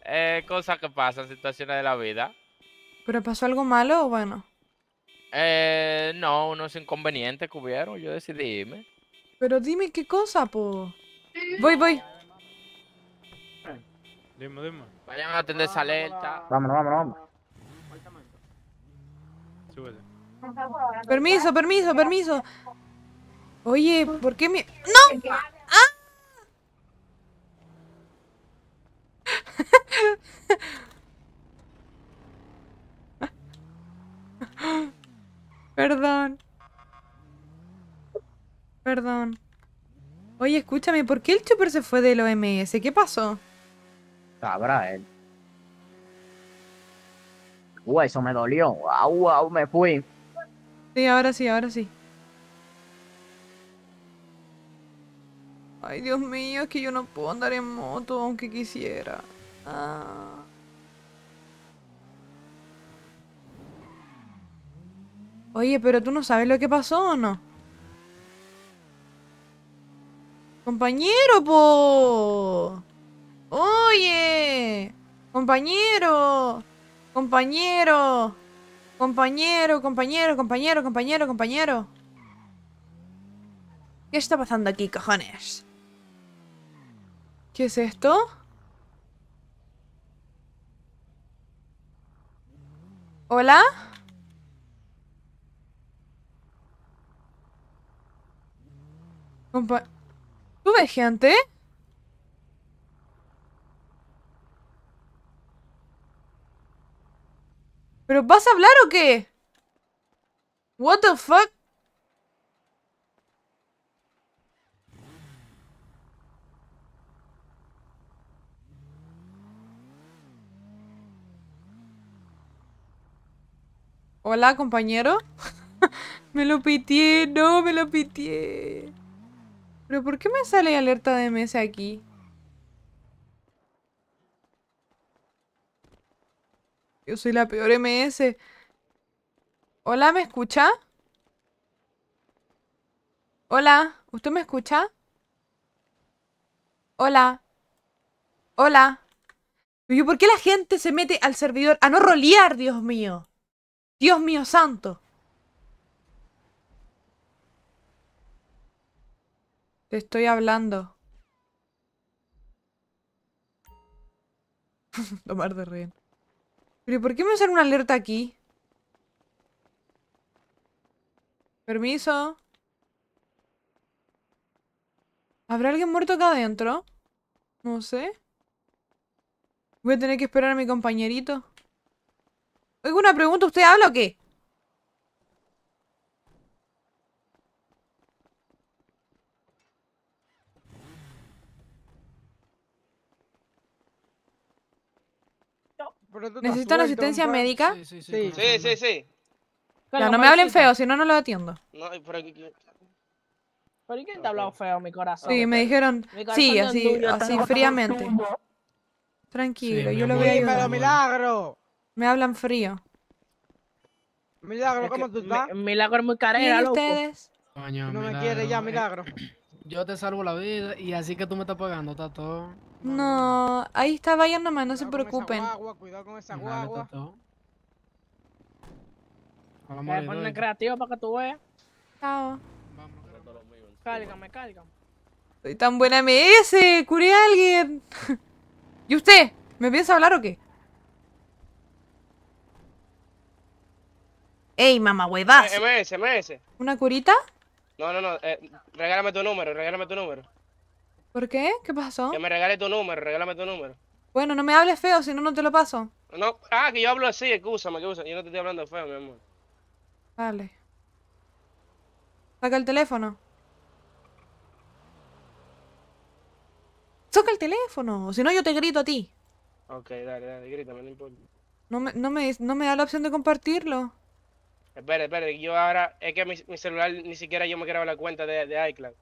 Speaker 18: Eh, cosas que pasan, situaciones de la vida.
Speaker 2: ¿Pero pasó algo malo o bueno?
Speaker 18: Eh, no, unos inconvenientes que hubieron, yo decidí irme.
Speaker 2: Pero dime qué cosa, po. Voy, voy.
Speaker 18: Dime, dime. Vayan a atender esa alerta. Vámonos, vámonos, vámonos.
Speaker 2: Súbete. Permiso, permiso, permiso. Oye, ¿por qué
Speaker 1: me...? ¡No!
Speaker 2: ¡Ah! Perdón. Perdón. Oye, escúchame, ¿por qué el Chopper se fue del OMS? ¿Qué pasó?
Speaker 8: Sabrá él. Eh. ¡Uy, eso me dolió. Au,
Speaker 2: me fui. Sí, ahora sí, ahora sí. Ay, Dios mío, es que yo no puedo andar en moto aunque quisiera. Ah. Oye, pero tú no sabes lo que pasó o no. Compañero, po. Oye. Compañero. Compañero. Compañero, compañero, compañero, compañero, compañero. ¿Qué está pasando aquí, cojones? ¿Qué es esto? ¿Hola? Compa ¿Tú ves gente? ¿Pero vas a hablar o qué?
Speaker 1: What the fuck?
Speaker 8: Hola,
Speaker 2: compañero. me lo pitié, no, me lo pitié. ¿Pero por qué me sale alerta de MS aquí? Yo soy la peor MS. Hola, ¿me escucha? Hola, ¿usted me escucha? Hola. Hola. ¿Por qué la gente se mete al servidor a no rolear, Dios mío? Dios mío santo. Te estoy hablando. Tomar de rehén. ¿Pero por qué me sale una alerta aquí? Permiso. ¿Habrá alguien muerto acá adentro? No sé. Voy a tener que esperar a mi compañerito. ¿Hay una pregunta. ¿Usted habla o qué?
Speaker 9: ¿Necesitan asistencia médica? Sí, sí, sí. Sí, sí, sí. no
Speaker 2: me hablen feo, si no, no lo atiendo.
Speaker 9: No, pero... ¿Por qué te hablado
Speaker 3: feo, mi corazón? Sí, me dijeron... Sí, así, así fríamente.
Speaker 2: Tranquilo, yo lo voy a ayudar. milagro! Me hablan frío.
Speaker 8: Milagro, ¿cómo tú estás? milagro es muy carera, ¿Y ustedes? no me quiere ya, eh, Milagro. Yo te salvo la vida y así que tú me estás pagando, está todo.
Speaker 2: No, ahí está Bayern
Speaker 3: nomás, no se preocupen. cuidado con esa
Speaker 8: guagua. Vamos a eh, poner creativo para que tú veas. Chao. Cálgame, cálgame.
Speaker 2: Soy tan buena MS, curé a alguien. ¿Y usted? ¿Me empieza a hablar o qué? ¡Ey, mamá huevas! Eh, MS, MS. ¿Una curita?
Speaker 4: No, no, no. Eh, regálame tu número,
Speaker 18: regálame tu número.
Speaker 2: ¿Por qué? ¿Qué pasó?
Speaker 18: Que me regale tu número, regálame tu número.
Speaker 2: Bueno, no me hables feo, si no, no te lo paso.
Speaker 18: No, ah, que yo hablo así, excúsame, que Yo no te estoy hablando feo, mi amor.
Speaker 2: Dale Saca el teléfono. Saca el teléfono, si no yo te grito a ti.
Speaker 18: Ok, dale, dale, grítame, no importa.
Speaker 2: No me, no me, no me da la opción de compartirlo.
Speaker 18: Espera, espera, yo ahora, es que mi, mi celular ni siquiera yo me creaba la cuenta de, de iCloud.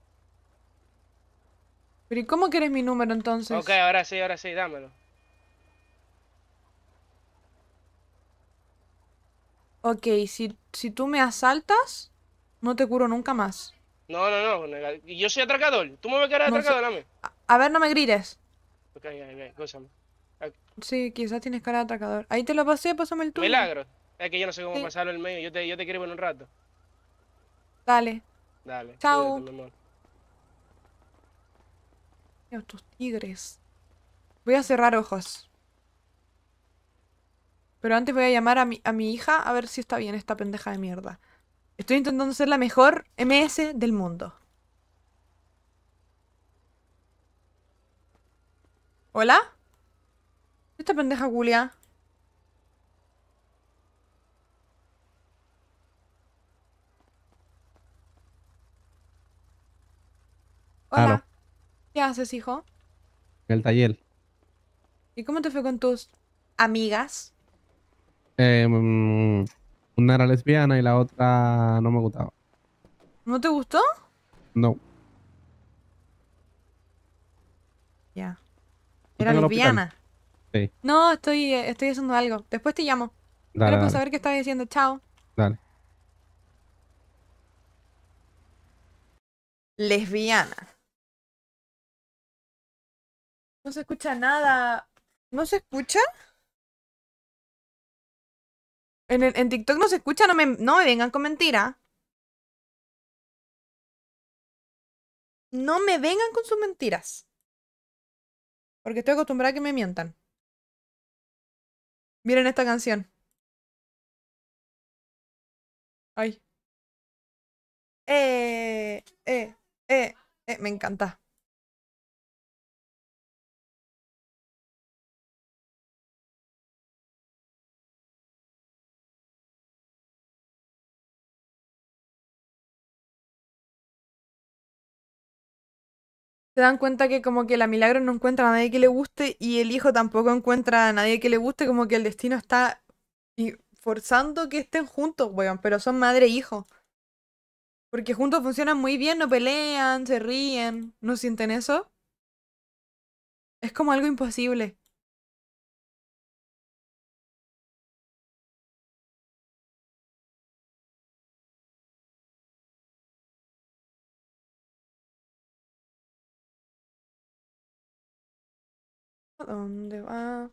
Speaker 2: ¿y cómo quieres mi número entonces? Ok, ahora
Speaker 18: sí, ahora sí, dámelo.
Speaker 2: Ok, si, si tú me asaltas, no te curo nunca más.
Speaker 1: No, no, no. Yo soy
Speaker 18: atracador. Tú me cara atracador, dame.
Speaker 2: A, ver, no me grites.
Speaker 18: Ok, ok,
Speaker 2: Sí, quizás tienes cara de atracador. Ahí te lo pasé, pásame el tuyo. Milagro.
Speaker 18: Es que yo no sé cómo pasarlo pasarlo el medio. Yo te, yo te en un rato. Dale. Dale. Chao
Speaker 2: a estos tigres. Voy a cerrar ojos. Pero antes voy a llamar a mi, a mi hija a ver si está bien esta pendeja de mierda. Estoy intentando ser la mejor MS del mundo. ¿Hola? Esta pendeja Julia. Hola. ¿Qué haces, hijo? En el taller. ¿Y cómo te fue con tus amigas?
Speaker 4: Em, una era lesbiana y la otra no me gustaba. ¿No te gustó? No.
Speaker 2: Ya. ¿Era lesbiana? Sí. No, estoy, eh, estoy haciendo algo. Después te llamo. Dale, para saber qué estaba diciendo. Chao.
Speaker 7: Dale.
Speaker 1: Lesbiana. No se escucha nada. ¿No se escucha? En, TikTok no se escucha, no me, vengan con mentira. No me vengan con sus mentiras. Porque estoy acostumbrada a que me mientan. Miren esta canción. Ay. eh, eh, eh. eh me encanta. se dan cuenta que como que la Milagro no encuentra a nadie que le guste y el hijo tampoco
Speaker 2: encuentra a nadie que le guste, como que el destino está forzando que estén juntos, weón, pero son madre e hijo. Porque juntos funcionan muy bien, no pelean, se
Speaker 1: ríen, no sienten eso. Es como algo imposible. dónde va?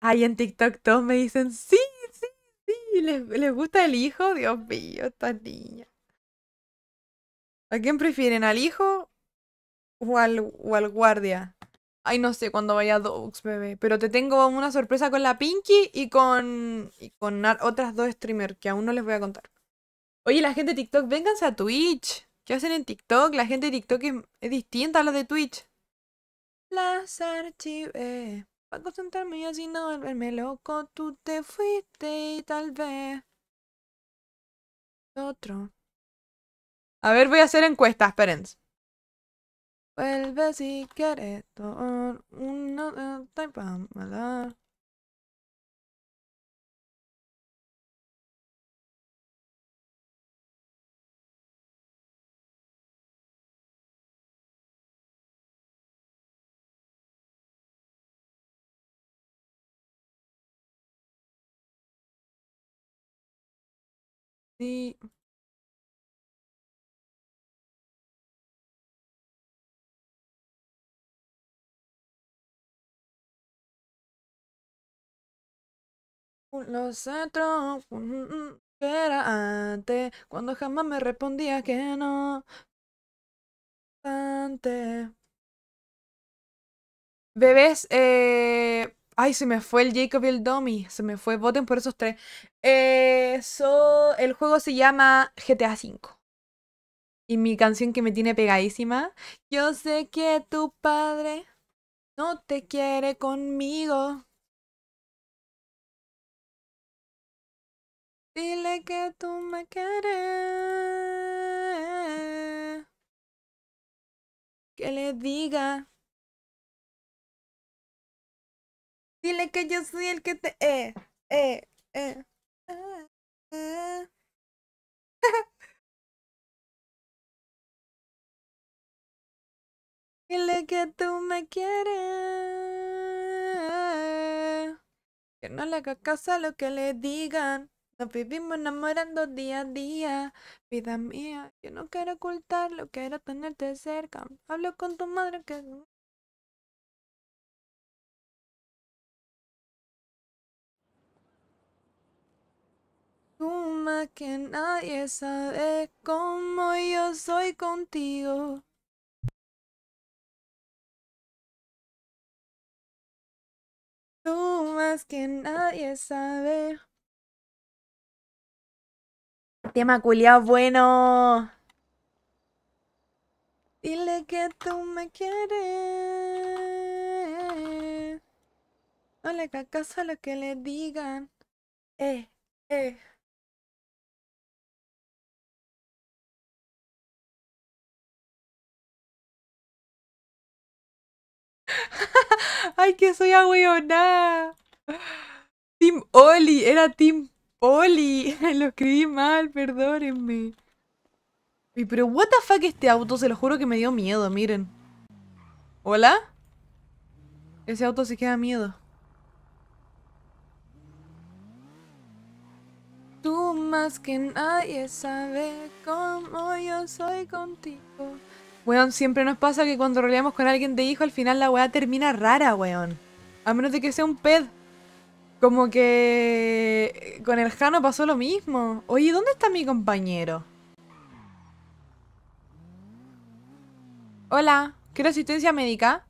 Speaker 1: Ay, en TikTok todos me dicen, sí, sí, sí, ¿les, gusta el
Speaker 2: hijo? Dios mío, esta niña ¿A quién prefieren? ¿Al hijo o al, o al guardia? Ay, no sé cuándo vaya Dogs, bebé. Pero te tengo una sorpresa con la Pinky y con, y con otras dos streamers que aún no les voy a contar. Oye, la gente de TikTok, vénganse a Twitch. ¿Qué hacen en TikTok? La gente de TikTok es, distinta a la de Twitch. Las archivé. Para concentrarme y así no volverme loco, tú te fuiste y tal vez.
Speaker 1: Otro. A ver, voy a hacer encuestas, esperen. Vuelve si quieres. Uno, eh, Los otros que mm, era antes, cuando jamás me respondía que no. Antes. Bebés, eh,
Speaker 2: Ay, se me fue el Jacob y el Domi. Se me fue. Voten por esos tres. Eso. el juego se llama GTA V. Y mi canción que me tiene pegadísima.
Speaker 1: Yo sé que tu padre no te quiere conmigo. Dile que tú me quieres. Que le diga Dile que yo soy el que te... Eh, eh, eh. Ah, ah. Dile que tú me quieres.
Speaker 7: Que no
Speaker 2: le haga caso a lo que le digan. Nos vivimos enamorando
Speaker 1: día a día. Vida mía, yo no quiero ocultarlo, quiero tenerte cerca. Hablo con tu madre que Tú más que nadie sabe cómo yo soy contigo. Tú más que nadie sabe. Tema culiao bueno. Dile
Speaker 2: que tú me
Speaker 1: quieres. No le hagas a lo que le digan. Eh, eh. Ay, que soy agüeona Team Oli, era Team Oli. Lo escribí
Speaker 2: mal, perdónenme. Y pero what the fuck este auto, se lo juro que me dio miedo, miren. ¿Hola? Ese auto se queda miedo. Tú más que nadie sabe cómo yo soy contigo. Weón, siempre nos pasa que cuando roleamos con alguien de hijo, al final la weá termina rara, weón. A menos de que sea un ped. Como que eh, con el Jano pasó lo mismo. Oye, ¿dónde está mi compañero? Hola, ¿quiero asistencia médica?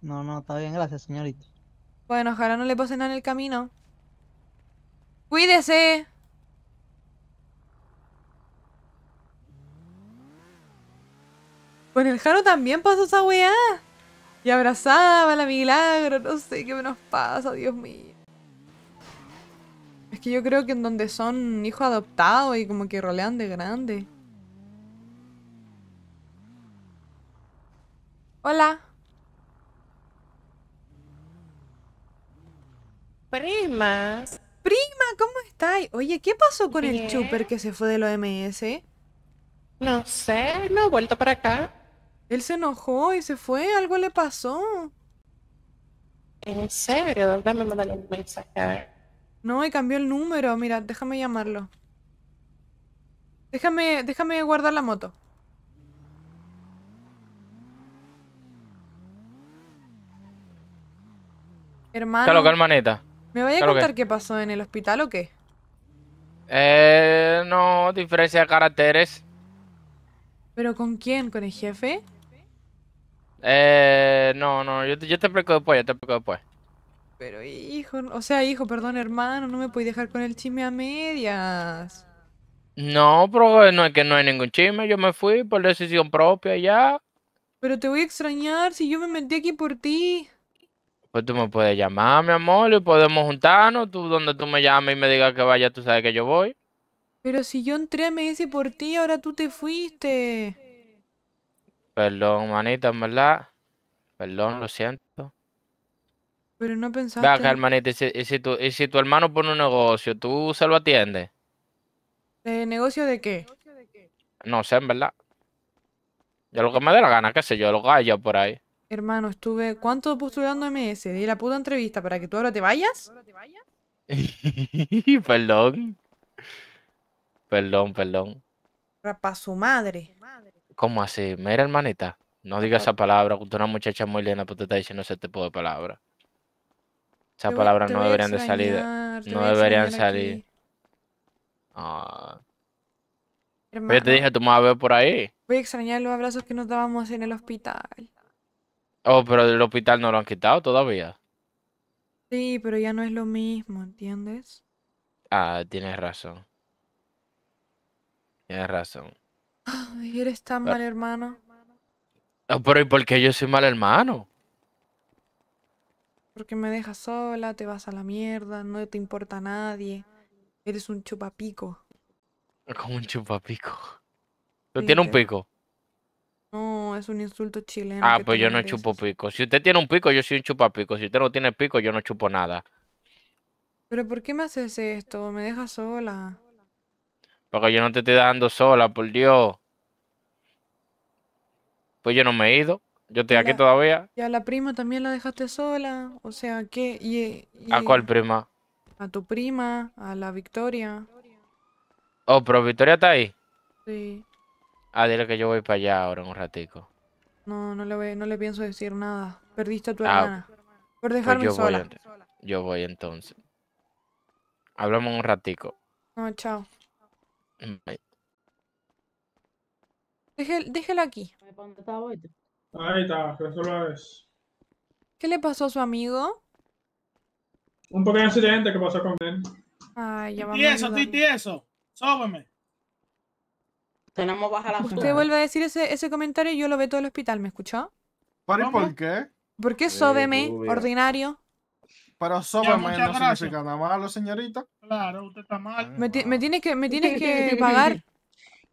Speaker 16: No, no, está bien, gracias, señorita.
Speaker 2: Bueno, ojalá no le pase nada en el camino. ¡Cuídese! Con el Jaro también pasó esa weá. Y abrazaba la milagro, no sé qué nos pasa, Dios mío. Es que yo creo que en donde son hijos adoptados y como que rolean de grande. Hola. Primas. Prima, ¿cómo estáis? Oye, ¿qué pasó con el chuper que se fue del OMS? No sé, no he vuelto para acá. Él se enojó y se fue, algo le pasó. ¿En serio? ¿Dónde me mandan el mensaje? No, y cambió el número. Mira, déjame llamarlo. Déjame, déjame guardar la moto. Hermano. Claro, calma, neta. ¿Me vaya a contar qué pasó en el hospital o qué?
Speaker 18: Eh, no, diferencia de caracteres. ¿Pero con quién? ¿Con el jefe? Eh, no, no, yo te, yo te explico después, yo te explico después. Pero
Speaker 2: hijo, o sea, hijo, perdón, hermano, no me puedes dejar con el chisme a medias.
Speaker 18: No, pero eh, no es que no hay ningún chisme, yo me fui por decisión propia ya. Pero te voy a extrañar si yo me metí aquí por ti. Pues tú me puedes llamar, mi amor, y podemos juntarnos, tú donde tú me llames y me digas que vaya, tú sabes que yo voy.
Speaker 2: Pero si yo entré, me hice por ti, ahora tú te fuiste.
Speaker 18: Perdón, manita, en verdad. Perdón, lo siento.
Speaker 2: Pero no pensaste... que
Speaker 18: y si, tu, hermano pone un negocio, ¿tú se lo atiendes?
Speaker 2: ¿De negocio de qué?
Speaker 18: No sé, en verdad. Yo lo que me dé la gana, qué sé yo, lo gallo por ahí.
Speaker 2: Hermano, estuve... ¿Cuánto postulando MS? Di la puta entrevista para que tú ahora te vayas. ¿Ahora te vayas?
Speaker 18: perdón. Perdón, perdón.
Speaker 2: Para su madre.
Speaker 18: ¿Cómo así? Mira, hermanita, no digas esa palabra, a una muchacha muy linda, pero pues, te está diciendo ese tipo de palabras. Esas palabras no deberían de salir. No deberían salir. Ah.
Speaker 2: Yo te dije, tú
Speaker 18: me vas a ver por ahí.
Speaker 2: Voy a extrañar los abrazos que nos dábamos en el hospital.
Speaker 18: Oh, pero el hospital no lo han quitado todavía.
Speaker 2: Sí, pero ya no es lo mismo, ¿entiendes?
Speaker 18: Ah, tienes razón. Tienes razón.
Speaker 2: Ay, eres tan ah. mal hermano.
Speaker 18: Ah, pero ¿y por qué yo soy mal hermano?
Speaker 2: Porque me dejas sola, te vas a la mierda, no te importa nadie. Eres un chupapico.
Speaker 18: Como un chupapico. ¿Tú tienes un pico?
Speaker 2: No, es un insulto chileno. Ah, pues yo no chupo
Speaker 18: pico. Si usted tiene un pico, yo soy un chupapico. Si usted no tiene pico, yo no chupo nada.
Speaker 2: Pero ¿por qué me haces esto? Me dejas sola.
Speaker 18: Porque yo no te estoy dando sola, por Dios. Pues yo no me he ido. Yo estoy aquí todavía.
Speaker 2: Y a la prima también la dejaste sola. O sea, ¿qué? Y, ¿A cuál prima? A tu prima, a la Victoria.
Speaker 18: Oh, pero Victoria está ahí. Sí. Ah, dile que yo voy para allá ahora en un ratico.
Speaker 2: No, no le, no le pienso decir nada. Perdiste a tu ah, hermana. Por pues dejarme
Speaker 18: yo sola. Voy, yo voy entonces. Hablamos un ratico.
Speaker 2: No, chao. Déjelo aquí.
Speaker 16: Ahí está, eso lo es.
Speaker 2: ¿Qué le pasó a su amigo?
Speaker 16: Un pequeño accidente que pasó con él.
Speaker 2: Ay, ya vamos tieso,
Speaker 16: tieso. Sóbeme. Tenemos baja la Usted
Speaker 2: vuelve a decir ese, ese comentario y yo lo veo todo el hospital, ¿me escuchó?
Speaker 9: por qué?
Speaker 2: ¿Por qué eh, sóbeme, ordinario?
Speaker 9: Pero sóbeme no significa nada malo, señorita está
Speaker 2: Me, tienes que, me tienes que pagar.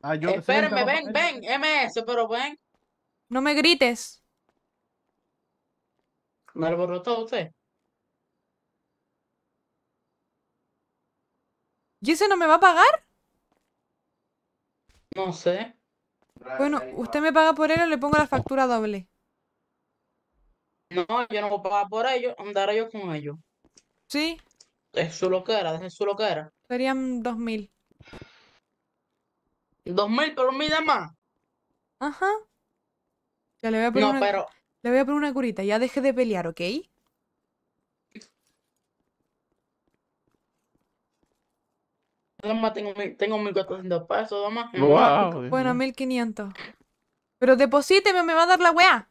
Speaker 9: Ah, yo- ven,
Speaker 3: ven, MS, pero ven.
Speaker 2: No me grites.
Speaker 6: Me todo usted.
Speaker 2: ¿Y ese no me va a pagar?
Speaker 1: No sé. Bueno, usted me
Speaker 2: paga por él le pongo la factura doble.
Speaker 3: No, yo no voy a pagar por ellos, andaré yo con ellos. ¿Sí? Es su loquera, dejen su loquera. Serían dos mil.
Speaker 8: ¿Dos mil por mil de más?
Speaker 3: Ajá.
Speaker 2: Ya le voy a poner. una... Le voy a poner una curita, ya deje de pelear, ¿ok?
Speaker 8: tengo, tengo 1400 pesos, nomás.
Speaker 2: bueno, 1500.
Speaker 8: Pero
Speaker 3: deposíteme, me va a dar la weá.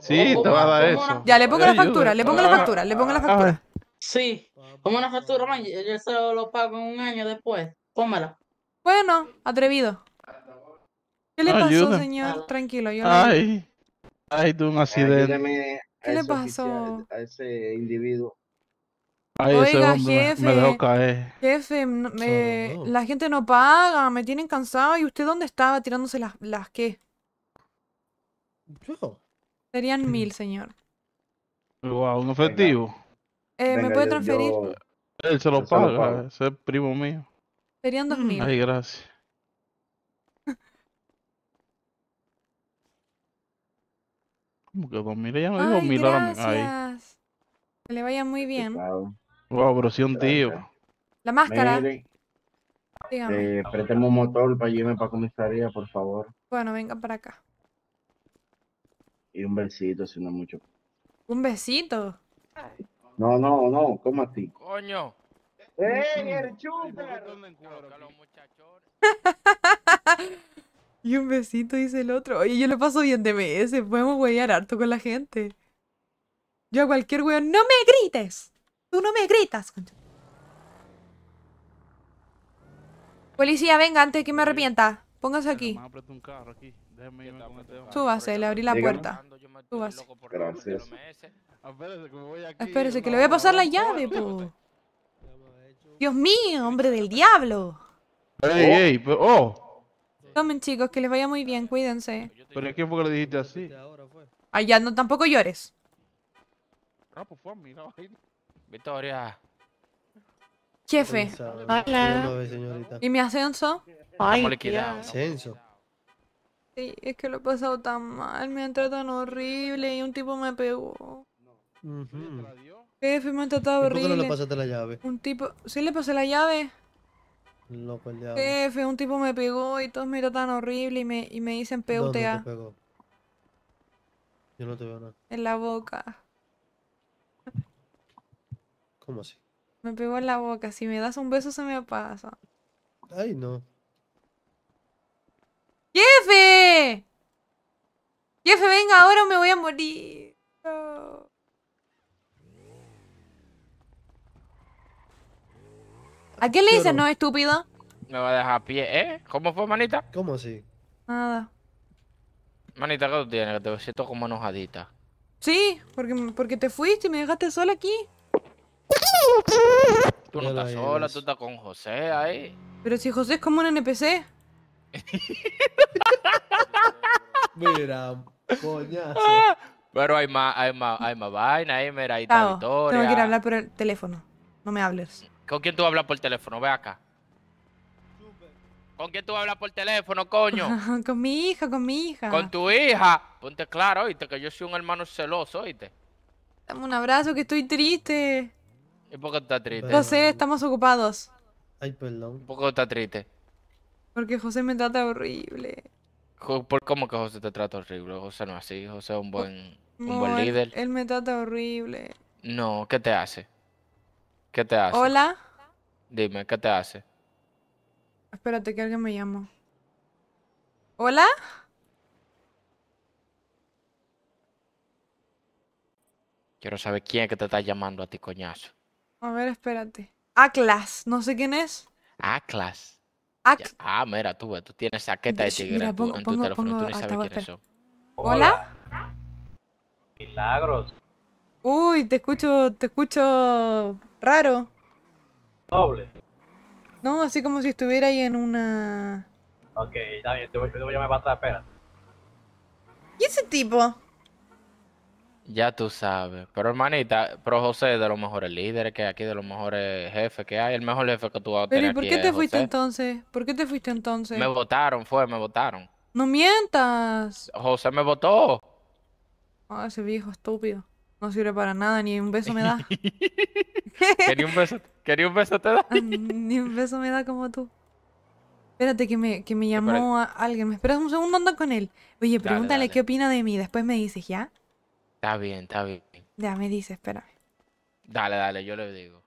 Speaker 7: Sí, te va a dar eso. Ya, le pongo la factura,
Speaker 2: le pongo la factura, le pongo la factura.
Speaker 3: Sí, como una factura, man, yo, yo lo pago un año después. Pómela. Bueno, atrevido. ¿Qué le ah, pasó,
Speaker 2: señor? Ah. Tranquilo, yo. Ay,
Speaker 13: ay, tuve un accidente.
Speaker 10: ¿Qué le pasó? a
Speaker 7: ese
Speaker 9: individuo. Oiga, jefe,
Speaker 2: Jefe, me, la gente no paga, me tienen cansado. ¿Y usted dónde estaba tirándose las, las qué? Yo. Serían mm. mil, señor.
Speaker 7: Wow,
Speaker 13: un efectivo. Eh, ¿Me puede transferir? Él se lo paga, ese es primo mío.
Speaker 1: Serían dos mil. Ay,
Speaker 13: gracias. ¿Cómo que dos mil? Ella no dijo mil ahora gracias.
Speaker 2: Que le vaya muy bien. wow,
Speaker 13: pero sí un tío. La máscara,
Speaker 2: dígame.
Speaker 9: eh, un motor para irme para comisaría, por favor.
Speaker 2: Bueno, venga para
Speaker 9: acá. Y un besito, si no mucho.
Speaker 5: Un besito.
Speaker 9: No, no, no, ¿cómo así?
Speaker 8: Coño. ¡Ey, mm. el chúper! y un
Speaker 2: besito, dice el otro. Oye, yo lo paso bien de meses. Podemos huevear harto con la gente. Yo a cualquier weón, ¡no me grites! ¡Tú no me gritas! Concha. Policía, venga antes que me arrepienta. Póngase aquí.
Speaker 13: aquí. Déjame
Speaker 7: este vas Súbase, eh, le abrí la puerta.
Speaker 2: Súbase.
Speaker 13: Gracias.
Speaker 7: Espérese, que le voy a pasar la
Speaker 2: llave, po. Dios mío, hombre del diablo.
Speaker 7: Oh. Ey, ey, oh.
Speaker 2: Tomen, chicos, que les vaya muy bien, cuídense.
Speaker 13: Pero es que fue que lo dijiste así?
Speaker 2: Allá no tampoco llores.
Speaker 18: Ah, pues fue Victoria.
Speaker 13: Jefe,
Speaker 11: ¿y mi
Speaker 2: ascenso? Ay, le queda ascenso? Sí, es que lo he pasado tan mal, me han tratado horrible y un tipo me pegó.
Speaker 11: Uh -huh.
Speaker 2: Jefe, me han tratado horrible. ¿Por qué no le pasaste la llave? Un tipo... ¿Sí le pasé la llave?
Speaker 11: Loco, el llave.
Speaker 2: Jefe, un tipo me pegó y todos me tratan horrible y me, y me dicen PUTA. ¿Dónde te
Speaker 11: pegó? Yo no te veo nada.
Speaker 2: En la boca. ¿Cómo así? Me pegó en la boca. Si me das un beso se me pasa. Ay, no. ¡Jefe! ¡Jefe, venga ahora me voy a morir! ¿A qué le dices no, estúpido?
Speaker 18: Me va a dejar a pie, ¿eh? ¿Cómo fue, manita? ¿Cómo así? Nada. Manita, ¿qué tú tienes? Que te siento como enojadita.
Speaker 2: Sí, porque, porque te fuiste y me dejaste sola aquí.
Speaker 18: Tú no estás sola, tú estás con José ahí.
Speaker 2: Pero si José es como un NPC.
Speaker 18: Mira, coñazo. Ah. Pero hay más, hay más, hay vaina ahí está Tengo que ir a hablar
Speaker 2: por el teléfono. No me hables.
Speaker 18: ¿Con quién tú hablas por teléfono? Ve acá. ¿Con quién tú hablas por teléfono, coño?
Speaker 2: con mi hija, con mi hija. Con
Speaker 18: tu hija. Ponte claro, oíste, que yo soy un hermano celoso, oíste.
Speaker 2: Dame un abrazo, que estoy triste.
Speaker 18: ¿Y por qué estás triste? No sé,
Speaker 2: estamos ocupados.
Speaker 18: Ay, perdón. ¿Por qué estás triste? Porque José me trata horrible. ¿Por cómo que José te trata horrible? José no es así, José es un oh, buen, buen líder. Él, me trata horrible. No, ¿qué te hace? ¿Qué te hace? Hola. Dime, ¿qué te hace?
Speaker 2: Espérate que alguien me llama. ¿Hola?
Speaker 18: Quiero saber quién es que te está llamando a ti, coñazo.
Speaker 2: A ver, espérate. Atlas, no sé quién es.
Speaker 18: Atlas. Ah, mira, tú, tú tienes saqueta de tigre en tu teléfono, y tú no sabes
Speaker 2: quiénes son.
Speaker 9: ¿Hola? ¿Hola? Milagros.
Speaker 2: Uy, te escucho, te escucho raro. Doble. No, así como si estuviera ahí en una...
Speaker 12: Ok, está bien, te voy, te voy a llamar para atrás, espera.
Speaker 2: ¿Y ese tipo?
Speaker 18: Ya tú sabes. Pero hermanita, pero José es de los mejores líderes que hay aquí, de los mejores jefes que hay. El mejor jefe que tú vas a Pero ¿y por qué te fuiste entonces?
Speaker 2: ¿Por qué te fuiste entonces? Me
Speaker 18: votaron, fue, me votaron.
Speaker 2: No mientas.
Speaker 18: José me votó.
Speaker 2: Ah, ese viejo estúpido. No sirve para nada, ni un beso me da.
Speaker 18: Quería un beso, te da? Ah,
Speaker 2: ni un beso me da como tú. Espérate, que me, que me llamó alguien. ¿Me esperas un segundo? Anda con él. Oye, pregúntale qué opina de mí. Después me dices, ¿ya?
Speaker 18: Está bien, está bien.
Speaker 2: Ya me dice, espera.
Speaker 18: Dale, dale, yo le digo.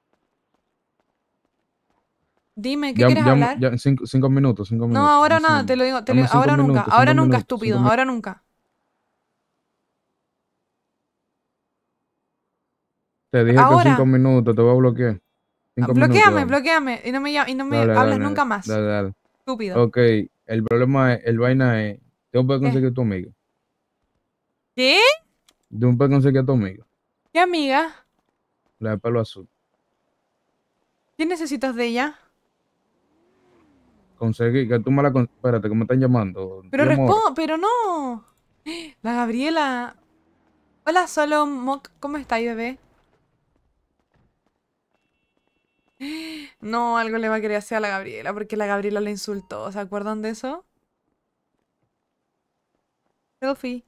Speaker 2: Dime, ¿qué quieres hablar?
Speaker 15: cinco, minutos, cinco minutos. No, ahora nada,
Speaker 2: te lo digo. ahora nunca, ahora nunca, estúpido, ahora nunca.
Speaker 15: Te dije que cinco minutos, te voy a bloquear. Ah, bloqueame,
Speaker 2: bloqueame. Y no me, y no me nunca más. Dale, dale. Estúpido. Ok,
Speaker 15: el problema es, el vaina es, tengo que conseguir tu amigo. ¿Qué? un me conseguí a tu amiga.
Speaker 2: ¿Qué amiga?
Speaker 15: La de pelo azul.
Speaker 2: ¿Qué necesitas de ella?
Speaker 15: Conseguí, que tú me la... Espérate, que me están llamando. Pero respondo,
Speaker 2: pero no. La Gabriela. Hola, Solo Mock. ¿Cómo estáis, bebé? No, algo le va a querer hacer a la Gabriela porque la Gabriela le insultó. ¿Se acuerdan de eso? Selfie.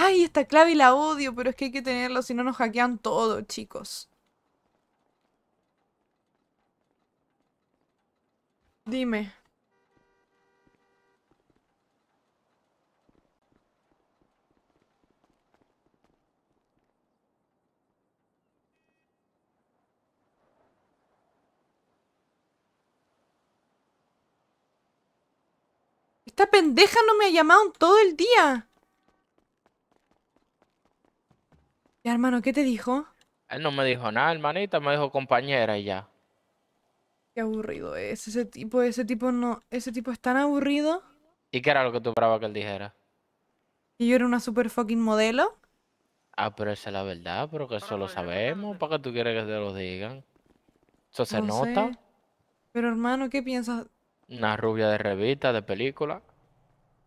Speaker 2: Ay, esta clave la odio, pero es que hay que tenerlo, si no nos hackean todo, chicos. Dime. Esta pendeja no me ha llamado todo el día. hermano? ¿Qué te dijo?
Speaker 18: Él no me dijo nada, hermanita, me dijo compañera y ya. Qué aburrido es. Ese
Speaker 2: tipo, ese tipo no. Ese tipo es tan aburrido.
Speaker 18: ¿Y qué era lo que tú esperabas que él dijera?
Speaker 2: Que yo era una super fucking modelo.
Speaker 18: Ah, pero esa es la verdad, pero que eso lo sabemos. ¿Para qué tú quieres que te lo digan? ¿Eso se nota?
Speaker 2: Pero hermano, ¿qué piensas?
Speaker 18: Una rubia de revista, de película.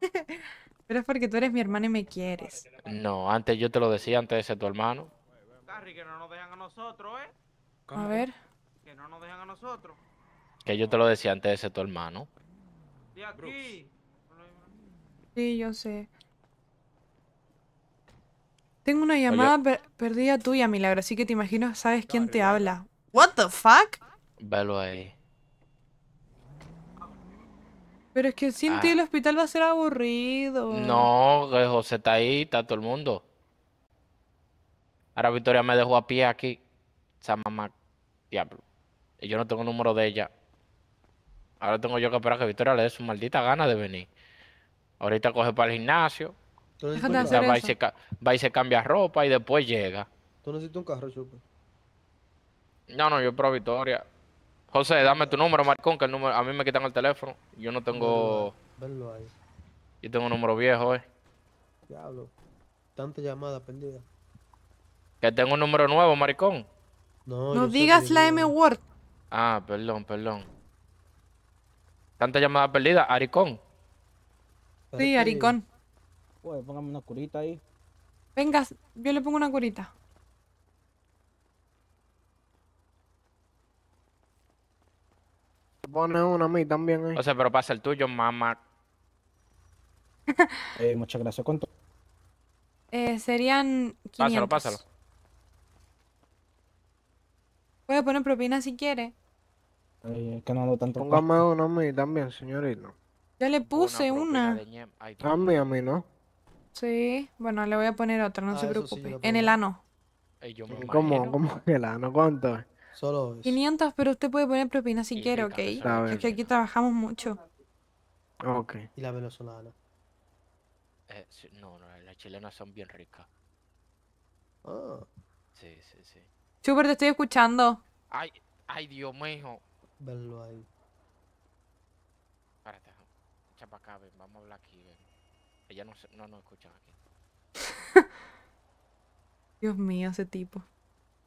Speaker 2: Pero es porque tú eres mi hermano y me quieres.
Speaker 18: No, antes yo te lo decía, antes de ser tu hermano. que a ¿eh? ver. Que yo te lo decía antes de ser tu hermano. Sí, yo sé.
Speaker 2: Tengo una llamada perdida tuya, Milagro, así que te imagino sabes quién te habla. What the fuck?
Speaker 18: Velo ahí. Pero es que sin ti ah. el
Speaker 2: hospital va a ser aburrido. No,
Speaker 18: eh, José está ahí, está todo el mundo. Ahora Victoria me dejó a pie aquí. Esa mamá, diablo. Y yo no tengo número de ella. Ahora tengo yo que esperar a que Victoria le dé su maldita gana de venir. Ahorita coge para el gimnasio.
Speaker 11: va,
Speaker 18: Y se, cambia ropa y después llega.
Speaker 11: Tú necesitas un carro, Chupa.
Speaker 18: No, no, yo pro Victoria. José, dame tu número, maricón, que el número, a mí me quitan el teléfono. Yo no tengo... Verlo Yo tengo un número viejo, eh.
Speaker 11: Diablo. Tanta llamada perdida.
Speaker 18: Que tengo un número nuevo, maricón. No, digas la M-Word. Ah, perdón, perdón. Tanta llamada perdida, Aricón. Sí, Aricón.
Speaker 9: Pues póngame una curita ahí.
Speaker 2: Venga, yo le pongo una curita.
Speaker 8: Pone una a mí también. O
Speaker 18: sea, pero pasa el tuyo, mamá.
Speaker 16: Eh, muchas gracias. ¿Cuánto?
Speaker 2: Eh, serían 500. Pásalo, pásalo. Puede poner propina si quiere.
Speaker 9: Ay, es que no ando tanto. Póngame una a mí también, señorito.
Speaker 2: Ya le puse una.
Speaker 9: una. a mí, ¿no?
Speaker 2: Sí, bueno, le voy a poner otra, no ah, se preocupe. en el ano.
Speaker 8: ¿Cómo? ¿Cómo en el ano? ¿Cuánto? 500,
Speaker 2: pero usted puede poner propina si quiere, ¿ok? Es que aquí trabajamos mucho.
Speaker 8: Ok.
Speaker 11: ¿Y la venezolana? Eh,
Speaker 18: no, no, las chilenas son bien ricas. Ah. Sí, sí, sí. Super,
Speaker 2: te estoy escuchando.
Speaker 18: Ay, ay, Dios mío.
Speaker 11: Verlo ahí.
Speaker 18: para acá, vamos a hablar aquí, ven. Ella no, no nos escucha aquí.
Speaker 2: Dios mío, ese tipo.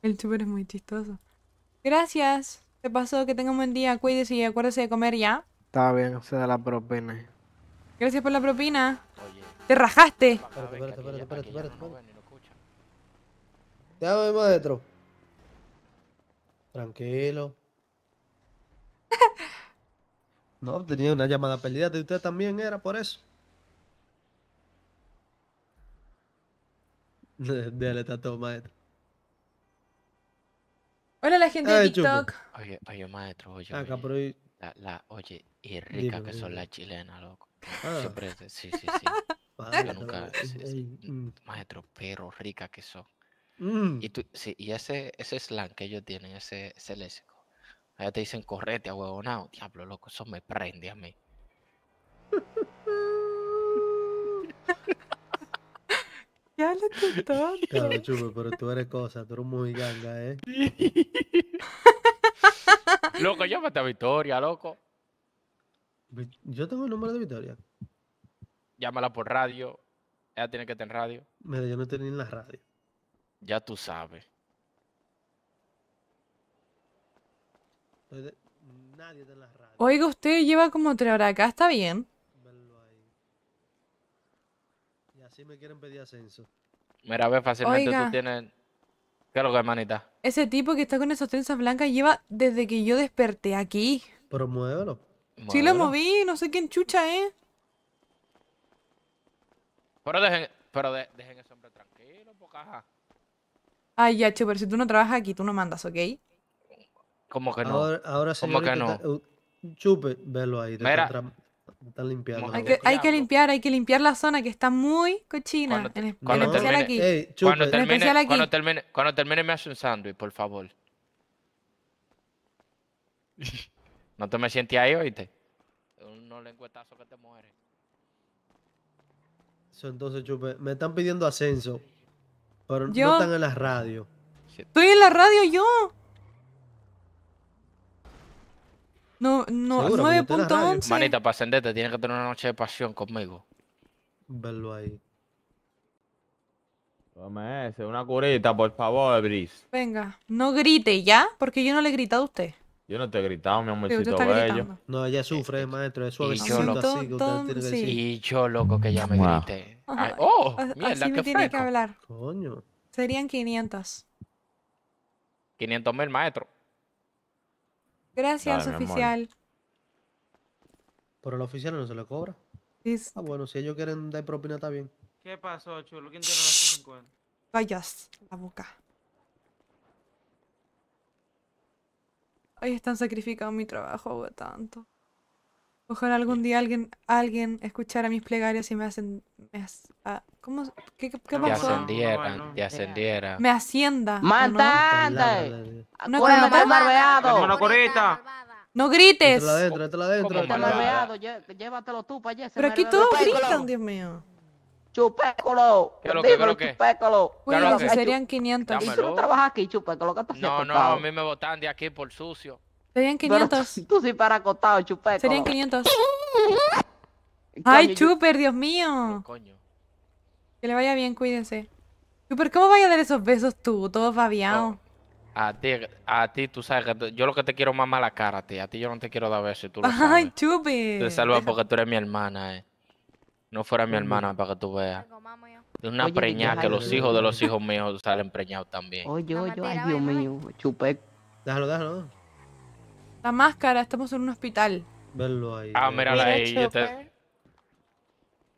Speaker 2: El super es muy chistoso. Gracias. Te pasó, que tenga un buen día. Cuídese y acuérdese de comer ya.
Speaker 9: Está bien, se da la propina.
Speaker 2: Gracias por la propina. Te rajaste.
Speaker 11: Espérate, espérate, espérate, espérate,
Speaker 9: Te hago maestro?
Speaker 11: Tranquilo. no, tenía una llamada perdida de usted también, era por eso.
Speaker 9: Dale, está todo maestro.
Speaker 2: Hola la gente de ah, TikTok.
Speaker 9: Oye, oye, maestro, oye. Acá, ah, por La,
Speaker 18: oye, y ah. rica que son las chilenas, loco. Siempre, sí, sí, sí. nunca- Maestro, pero rica que son. Y, tú, sí, y ese, ese slang que ellos tienen, ese, ese léxico. Allá te dicen correte, huevonao. Diablo, loco, eso me prende a mí.
Speaker 11: Ya le contó. Claro, pero tú eres cosa, tú eres muy ganga, ¿eh?
Speaker 18: loco, llámate a Victoria, loco.
Speaker 11: Yo tengo el número de Victoria.
Speaker 18: Llámala por radio. Ella tiene que estar en radio.
Speaker 11: Mira, yo no estoy ni en la radio.
Speaker 18: Ya tú sabes.
Speaker 11: Nadie está en la radio. Oiga,
Speaker 2: usted lleva como tres horas acá, está bien.
Speaker 11: Si me quieren pedir ascenso.
Speaker 18: Mira, ve, fácilmente tú tienes... ¿Qué es lo que es, manita?
Speaker 2: Ese tipo que está con esas trenzas blancas lleva desde que yo desperté aquí.
Speaker 11: Pero muévelo. Sí lo
Speaker 2: moví, no sé quién chucha es. Eh.
Speaker 11: Pero
Speaker 18: dejen, pero dejen ese hombre tranquilo, pocaja.
Speaker 2: Ay, ya, che, pero si tú no trabajas aquí, tú no mandas, ¿ok?
Speaker 11: ¿Cómo que no? Ahora, ahora ¿Cómo que no? Eh, Chupe, velo ahí. Mira, hay que,
Speaker 2: limpiar, hay que limpiar la zona que está muy
Speaker 18: cochina. Cuando, en, cuando, especial aquí. cuando termine, me hace un sándwich, por favor. no te me sientes ahí, oíste. Un lenguetazo que te muere
Speaker 11: entonces, Chupe. Me están pidiendo ascenso. Pero no están en la radio. Estoy en la
Speaker 2: radio yo. No, no, 9.11. Manita,
Speaker 18: para ascenderte tienes que tener una noche de pasión conmigo. Verlo ahí. Tome ese, una curita, por favor, Brice.
Speaker 2: Venga, no grite ya, porque yo no le he gritado a usted.
Speaker 11: Yo no te he gritado, mi
Speaker 18: amorcito bello.
Speaker 11: No, ella sufre, eh, maestro, es suave. y yo, loco, así que Y yo, loco, que ya me grité.
Speaker 2: ¡Oh! Así me tiene que hablar. Serían 500.
Speaker 18: 500 mil, maestro.
Speaker 11: Gracias, oficial. Pero el oficial no se le cobra. Sí. Ah, bueno, si ellos quieren dar propina, está bien.
Speaker 16: ¿Qué pasó, chulo? ¿Quién tiene los 50?
Speaker 11: Vayas, la boca.
Speaker 2: Ay, están sacrificando mi trabajo, tanto. Ojalá algún día alguien, alguien escuchara mis plegarias y me hacen. Me as, ah, ¿Cómo? ¿Qué, qué, qué pasó? Te ascendiera, Me te ascendiera. Me hacienda. ¡Mantante! No? ¡No está marbeado! ¡No grites! Entra adentro, entra adentro. Está marbeado,
Speaker 3: llévatelo tú para allá. Pero aquí todos gritan, Dios mío. Chupécolo. Dímelo, claro chupécolo. Claro serían 500. ¿Y tú no trabajas aquí, chupécolo? ¿Qué estás No, no, a
Speaker 18: mí me botan de aquí por sucio.
Speaker 3: Serían 500. tú sí para acostado, chupé.
Speaker 2: Serían 500.
Speaker 18: Ay,
Speaker 2: Chuper, Dios mío. Coño. Que le vaya bien, cuídense. Chuper, ¿cómo vaya a dar esos besos tú, todo babiado? Oh,
Speaker 18: a ti, a ti, tú sabes que yo lo que te quiero más la cara tío. A ti yo no te quiero dar besos, tú Ay, Chuper. Te salvo porque tú eres mi hermana, eh. No fuera mi hermana para que tú veas. Es una preña, preñada que los hijos de los hijos míos salen preñados también.
Speaker 3: Oye, oye, ay, Dios mío. Chupé. Déjalo, déjalo.
Speaker 2: La máscara, estamos en un hospital.
Speaker 18: Verlo ahí. Ah, mírala ahí. Yo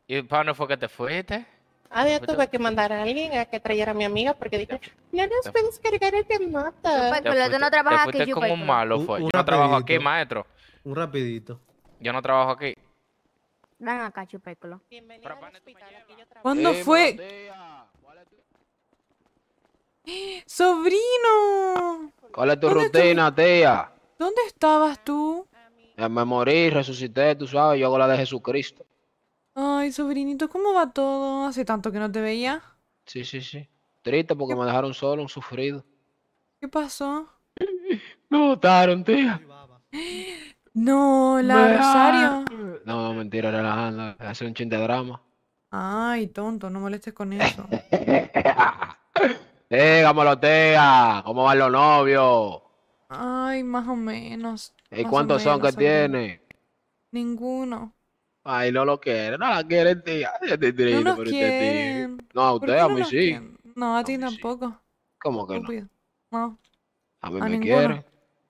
Speaker 18: ¿Y para no fue que te fuiste?
Speaker 6: Ah, yo tuve que mandar a alguien a que trajera a mi amiga porque dije, no nos puedes cargar el que mata. tú no trabajas aquí, yo como un malo,
Speaker 11: fue. Yo no trabajo aquí, maestro. Un rapidito.
Speaker 18: Yo no trabajo aquí.
Speaker 3: Ven acá, chupéculo. Bienvenido al hospital, aquí yo trabajo. ¿Cuándo eh, fue? ¡Eh, ¡Sobrino!
Speaker 10: ¿Cuál es tu rutina, tía?
Speaker 2: ¿Dónde estabas tú?
Speaker 10: Me morí, resucité, tú sabes, yo hago la de Jesucristo.
Speaker 2: Ay, sobrinito, ¿cómo va todo? Hace tanto que no te veía.
Speaker 10: Sí, sí, sí. Triste porque me dejaron solo, un sufrido.
Speaker 2: ¿Qué pasó?
Speaker 10: me botaron, tía.
Speaker 2: No,
Speaker 10: la me... No, mentira, relajando. Hace un chiste de drama. Ay, tonto,
Speaker 2: no molestes con eso. Dígamelo,
Speaker 10: eh, molotea! ¿Cómo van los novios?
Speaker 2: Ay, más o menos. ¿Y cuántos son que
Speaker 10: tiene?
Speaker 2: Ninguno.
Speaker 10: Ay, no lo quiere. No la quiere, tía. No este quieren. No, a usted, a mí sí.
Speaker 2: No, a ti tampoco. ¿Cómo que no? No.
Speaker 10: A mí me quiere.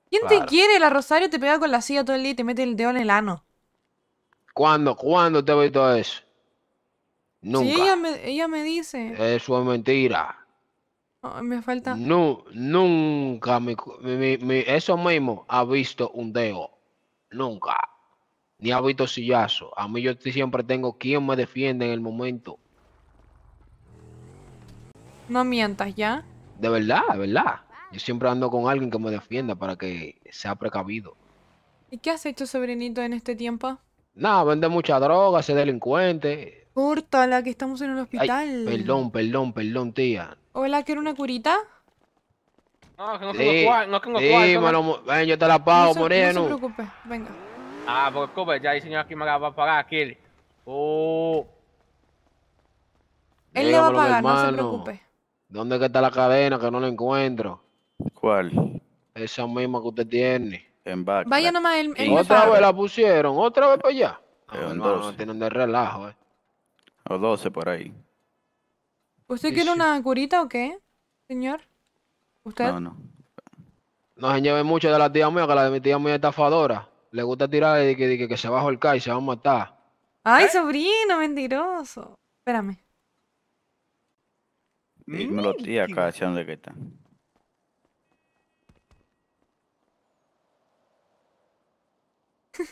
Speaker 2: ¿Quién te quiere? La Rosario te pega con la silla todo el día y te mete el dedo en el
Speaker 10: ano. ¿Cuándo? ¿Cuándo te he visto eso? Nunca. ella
Speaker 2: me, ella me dice.
Speaker 10: Eso es mentira me falta. No, nunca eso mismo ha visto un dedo. Nunca. Ni ha visto sillazo. A mí yo siempre tengo quien me defiende en el momento.
Speaker 2: No mientas ya.
Speaker 10: De verdad, de verdad. Yo siempre ando con alguien que me defienda para que sea precavido.
Speaker 2: ¿Y qué has hecho, sobrinito, en este tiempo?
Speaker 10: Nada, vende mucha droga, se delincuente.
Speaker 2: la que estamos en el hospital. perdón,
Speaker 10: perdón, perdón, tía.
Speaker 2: Hola, ¿quiero una curita? No,
Speaker 18: que no tengo sí, no tengo sí,
Speaker 10: ven, yo te la pago, moreno. No se
Speaker 2: preocupe, venga.
Speaker 10: Ah,
Speaker 18: porque escupe, ya el señor aquí me la va a pagar, aquel.
Speaker 14: Oh.
Speaker 18: Él
Speaker 10: le va a pagar, no se preocupe. ¿Dónde que está la cadena que no la encuentro? ¿Cuál? Esa misma que usted tiene. En back. Vaya
Speaker 2: nomás el, el Otra vez la
Speaker 10: pusieron, otra vez para allá. No, no, no tienen de relajo, eh. O 12 por ahí.
Speaker 2: ¿Usted quiere una curita o qué, señor? ¿Usted? No,
Speaker 10: no. No se lleve mucho de la tía mía, que la de mi tía mía es estafadora. Le gusta tirar de que, se va el holcar y se va a matar.
Speaker 2: Ay, ¿Eh? sobrino, mentiroso. Espérame.
Speaker 9: los tía, acá, donde que está?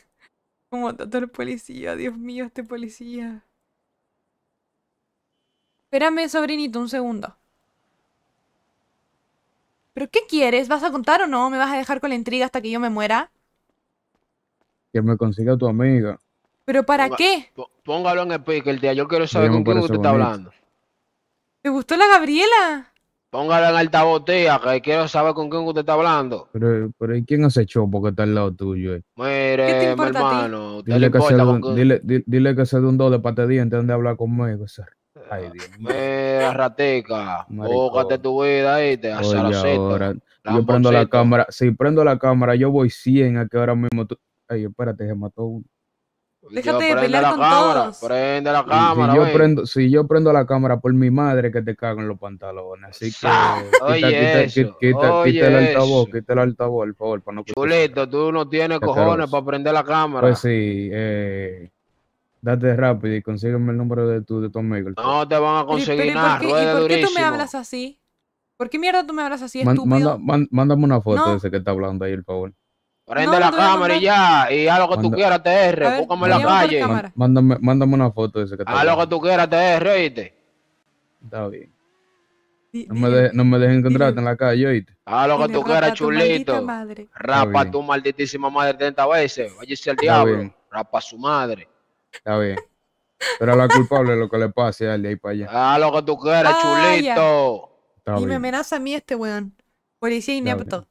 Speaker 2: Como doctor el policía, Dios mío, este policía. Espérame, sobrinito, un segundo. ¿Pero qué quieres? ¿Vas a contar o no? ¿Me vas a dejar con la intriga hasta que yo me muera?
Speaker 15: Que me consiga tu amiga.
Speaker 10: ¿Pero para qué? Póngalo en el el tía. Yo quiero saber con quién usted está hablando. ¿Te gustó la Gabriela? Póngalo en alta tía, que quiero saber con quién usted está hablando.
Speaker 15: Pero, ¿y quién hace chopo porque está al lado tuyo? Eh?
Speaker 10: ¿Qué hermano. Dile, que
Speaker 15: dile, dile, que se dé un doble este de te diente donde hablar conmigo, ¿sabes? Ay, Dios.
Speaker 10: Mira, rateca, bócate tu vida ahí, te haces la seta.
Speaker 15: Yo prendo la cámara, si prendo la cámara, yo voy 100 a que ahora mismo tú... Ay, espérate, se mató uno.
Speaker 7: Déjate de pelear con todos. Prende la cámara. Si yo, prendo,
Speaker 15: si yo, prendo, la cámara por mi madre que te cago en los pantalones. Así que oye quita, eso, quita, quita, quita, el altavoz, quita el altavoz, por favor. Para no Chulito,
Speaker 10: tú no tienes este, cojones para prender la cámara. Pues
Speaker 15: sí, eh, date rápido y consígueme el número de tu, de tu amigo. No te van a conseguir nada, ¿y por, qué, ¿y por qué tú me hablas
Speaker 2: así? ¿Por qué mierda tú me hablas así, estúpido?
Speaker 15: mándame una foto de ese que está hablando ahí, el favor.
Speaker 10: Prende la cámara
Speaker 15: y ya, y haz lo que tú quieras,
Speaker 10: TR, búscame en la calle.
Speaker 15: mándame, mándame, una foto de ese que está Haz
Speaker 10: lo que tú quieras, TR, oíste.
Speaker 15: Está bien. no me, dejes encontrarte en la calle, oíste.
Speaker 10: Haz lo que tú quieras, chulito. Rapa tu malditísima madre 30 veces. Oye, si el diablo. Rapa su madre.
Speaker 15: Está bien. Pero la culpable es lo que le pase al de ahí para allá. Ah, lo que tú quieras, chulito. Y me
Speaker 2: amenaza a mí este weón. Policía inepto.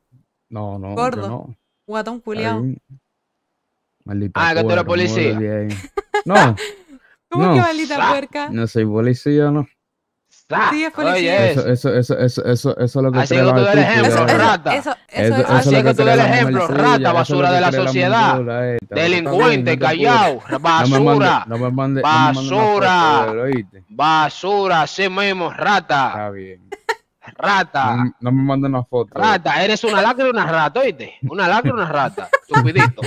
Speaker 15: No, no. Gordo.
Speaker 2: Guatón culiao.
Speaker 15: Maldita ah, que tú eres policía. No. ¿Cómo que maldita puerca? No soy policía, no.
Speaker 7: Sí, es policía. Eso, eso, eso,
Speaker 15: eso, eso, es lo que Así que tú eres ejemplo, rata.
Speaker 7: Eso, eso Así que tú eres ejemplo, rata, basura de la sociedad. Delincuente,
Speaker 15: callao, basura. Basura. Basura, así mismo, rata. Está bien. Rata. No, me mandes una foto. Rata,
Speaker 10: eres una lacra y una rata, oíste. Una lacra y una rata.
Speaker 7: tupidito.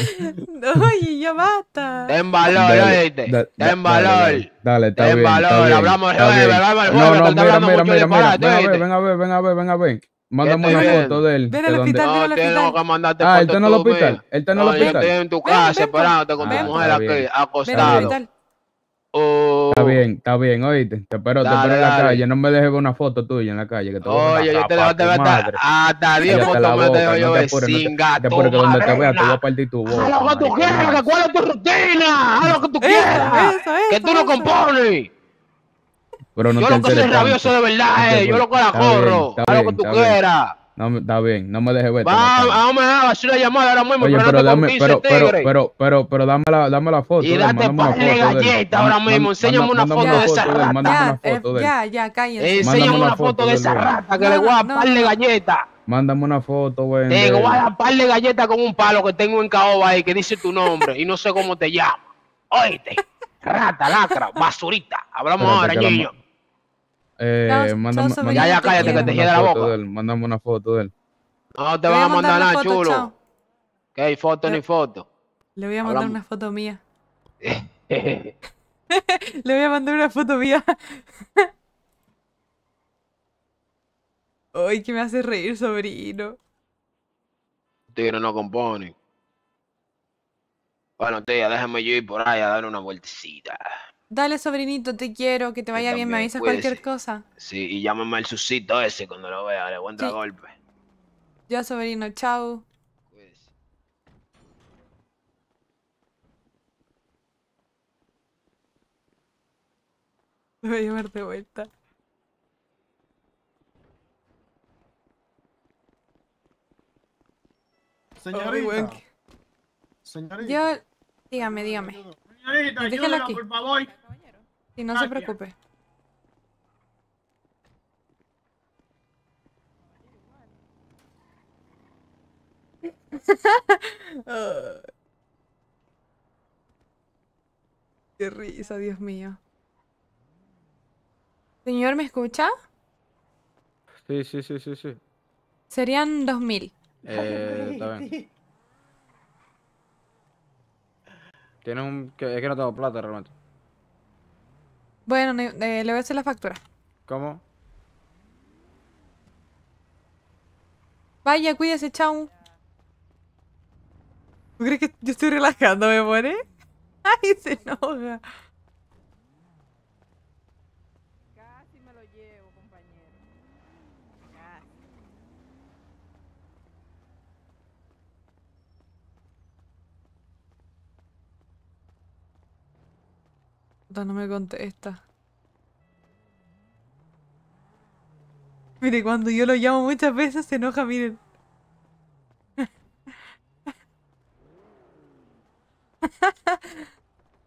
Speaker 3: Oye, ya basta.
Speaker 15: Ten valor, oíste. En Ten valor. Dale, está Ten En valor. hablamos el jueves, hablamos el jueves. No, no, mira, mira, mira, Ven a ver, ven a ver, ven a ver, Mándame una foto de él. Ven al hospital, ven al
Speaker 10: hospital. No, que ah, él está en el hospital. Él está en el hospital. Yo estoy en tu casa esperándote con tu
Speaker 7: mujer ah, aquí,
Speaker 10: acostado.
Speaker 15: Oh. Está bien, está bien, oíste. Te espero, te espero en la calle. No me dejes una foto tuya en la calle. Que te Oye, yo te levanté hasta.
Speaker 14: Hasta 10 fotos me
Speaker 15: te dejo yo ver sin gato. Porque te voy a tu voz.
Speaker 14: lo que tú quieras, cuál es tu
Speaker 1: rutina. A lo que tú quieras. Que tú no compones.
Speaker 15: Pero no yo lo que soy rabioso de verdad, eh. Yo lo que la corro. A lo que tú quieras. No, está bien, no me dejes ver. Va,
Speaker 18: vamos a dejar, hacer basura llamada ahora mismo, pero, pero, dame, pero, pero, pero,
Speaker 15: pero, pero, dame la, dame la foto. Y date par de galleta ahora mismo, enséñame una foto de esa rata. Ya,
Speaker 6: ya,
Speaker 10: cállate. Enséñame una foto
Speaker 15: de esa rata que le voy
Speaker 16: a par
Speaker 6: de galleta.
Speaker 15: Mándame una foto, güey. Te voy a dar
Speaker 10: par de galletas con un palo que tengo en caoba ahí que dice tu nombre y no sé cómo te llamas Oíste, rata, lacra, basurita. Hablamos ahora, niño.
Speaker 15: Eh, cállate, que te la boca. una foto de él.
Speaker 10: No te van a mandar nada, chulo. Que hay foto ni foto. Le voy a mandar una foto mía. Le
Speaker 2: voy a mandar una foto mía. Ay, que me hace reír, sobrino.
Speaker 10: tío no compone. Bueno, tía, déjame yo ir por allá a darle una vueltecita.
Speaker 2: Dale, sobrinito, te quiero, que te vaya bien, me avisas cualquier cosa.
Speaker 10: Sí, y llámame al susito ese cuando lo vea, le aguanta a golpe.
Speaker 2: Ya, sobrino, chao. Me Voy a llevar de vuelta.
Speaker 7: Señorita. Señorita.
Speaker 2: Yo, dígame, dígame. Señorita, ayúdela, aquí. por favor. Y no se preocupe. Qué risa, Dios mío. Señor, ¿me escucha?
Speaker 13: Sí, sí, sí, sí, sí.
Speaker 2: Serían 2000.
Speaker 15: Eh, está bien. Tiene un... Es que no tengo plata realmente.
Speaker 2: Bueno, eh, le voy a hacer la factura. ¿Cómo? Vaya, cuídese, chao. ¿Tú crees que yo estoy relajando, me muere
Speaker 7: Ay, se enoja.
Speaker 2: no me contesta. Mire, cuando yo lo llamo muchas veces se enoja, miren.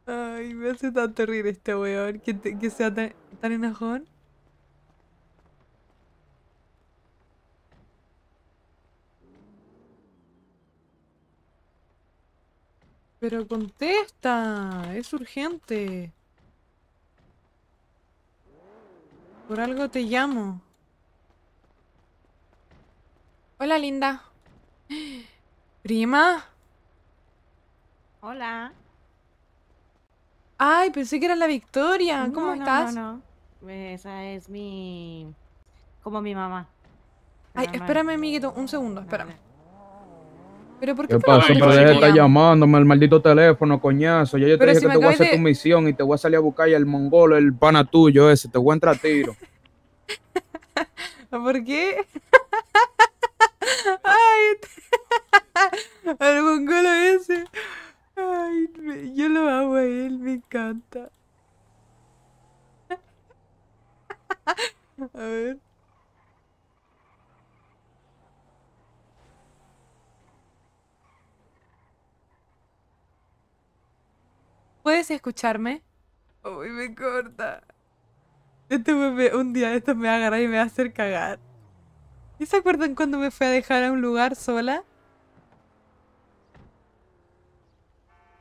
Speaker 2: Ay, me hace tan terrible este weón que, que sea tan, tan enojón. Pero contesta, es urgente. Por algo te llamo. Hola, linda. Prima. Hola. Ay, pensé que era la Victoria. ¿Cómo estás? No,
Speaker 3: no, Esa es mi... Como mi mamá.
Speaker 2: Ay, espérame, amiguito. Un segundo, espérame. ¿Pero por qué, ¿Qué pasó? Pero está
Speaker 15: llamándome al maldito teléfono, coñazo. Ya yo te dije que te voy a hacer tu misión y te voy a salir a buscar y el mongolo, el pana tuyo ese, te voy a entrar a tiro.
Speaker 2: ¿Por qué? Ay, el mongolo ese. Ay,
Speaker 5: yo lo amo a él, me encanta.
Speaker 7: A ver.
Speaker 2: ¿Puedes escucharme?
Speaker 17: Uy, me corta.
Speaker 2: Este un día esto me va y me va a hacer cagar. ¿Y se acuerdan cuando me fue a dejar a un lugar sola?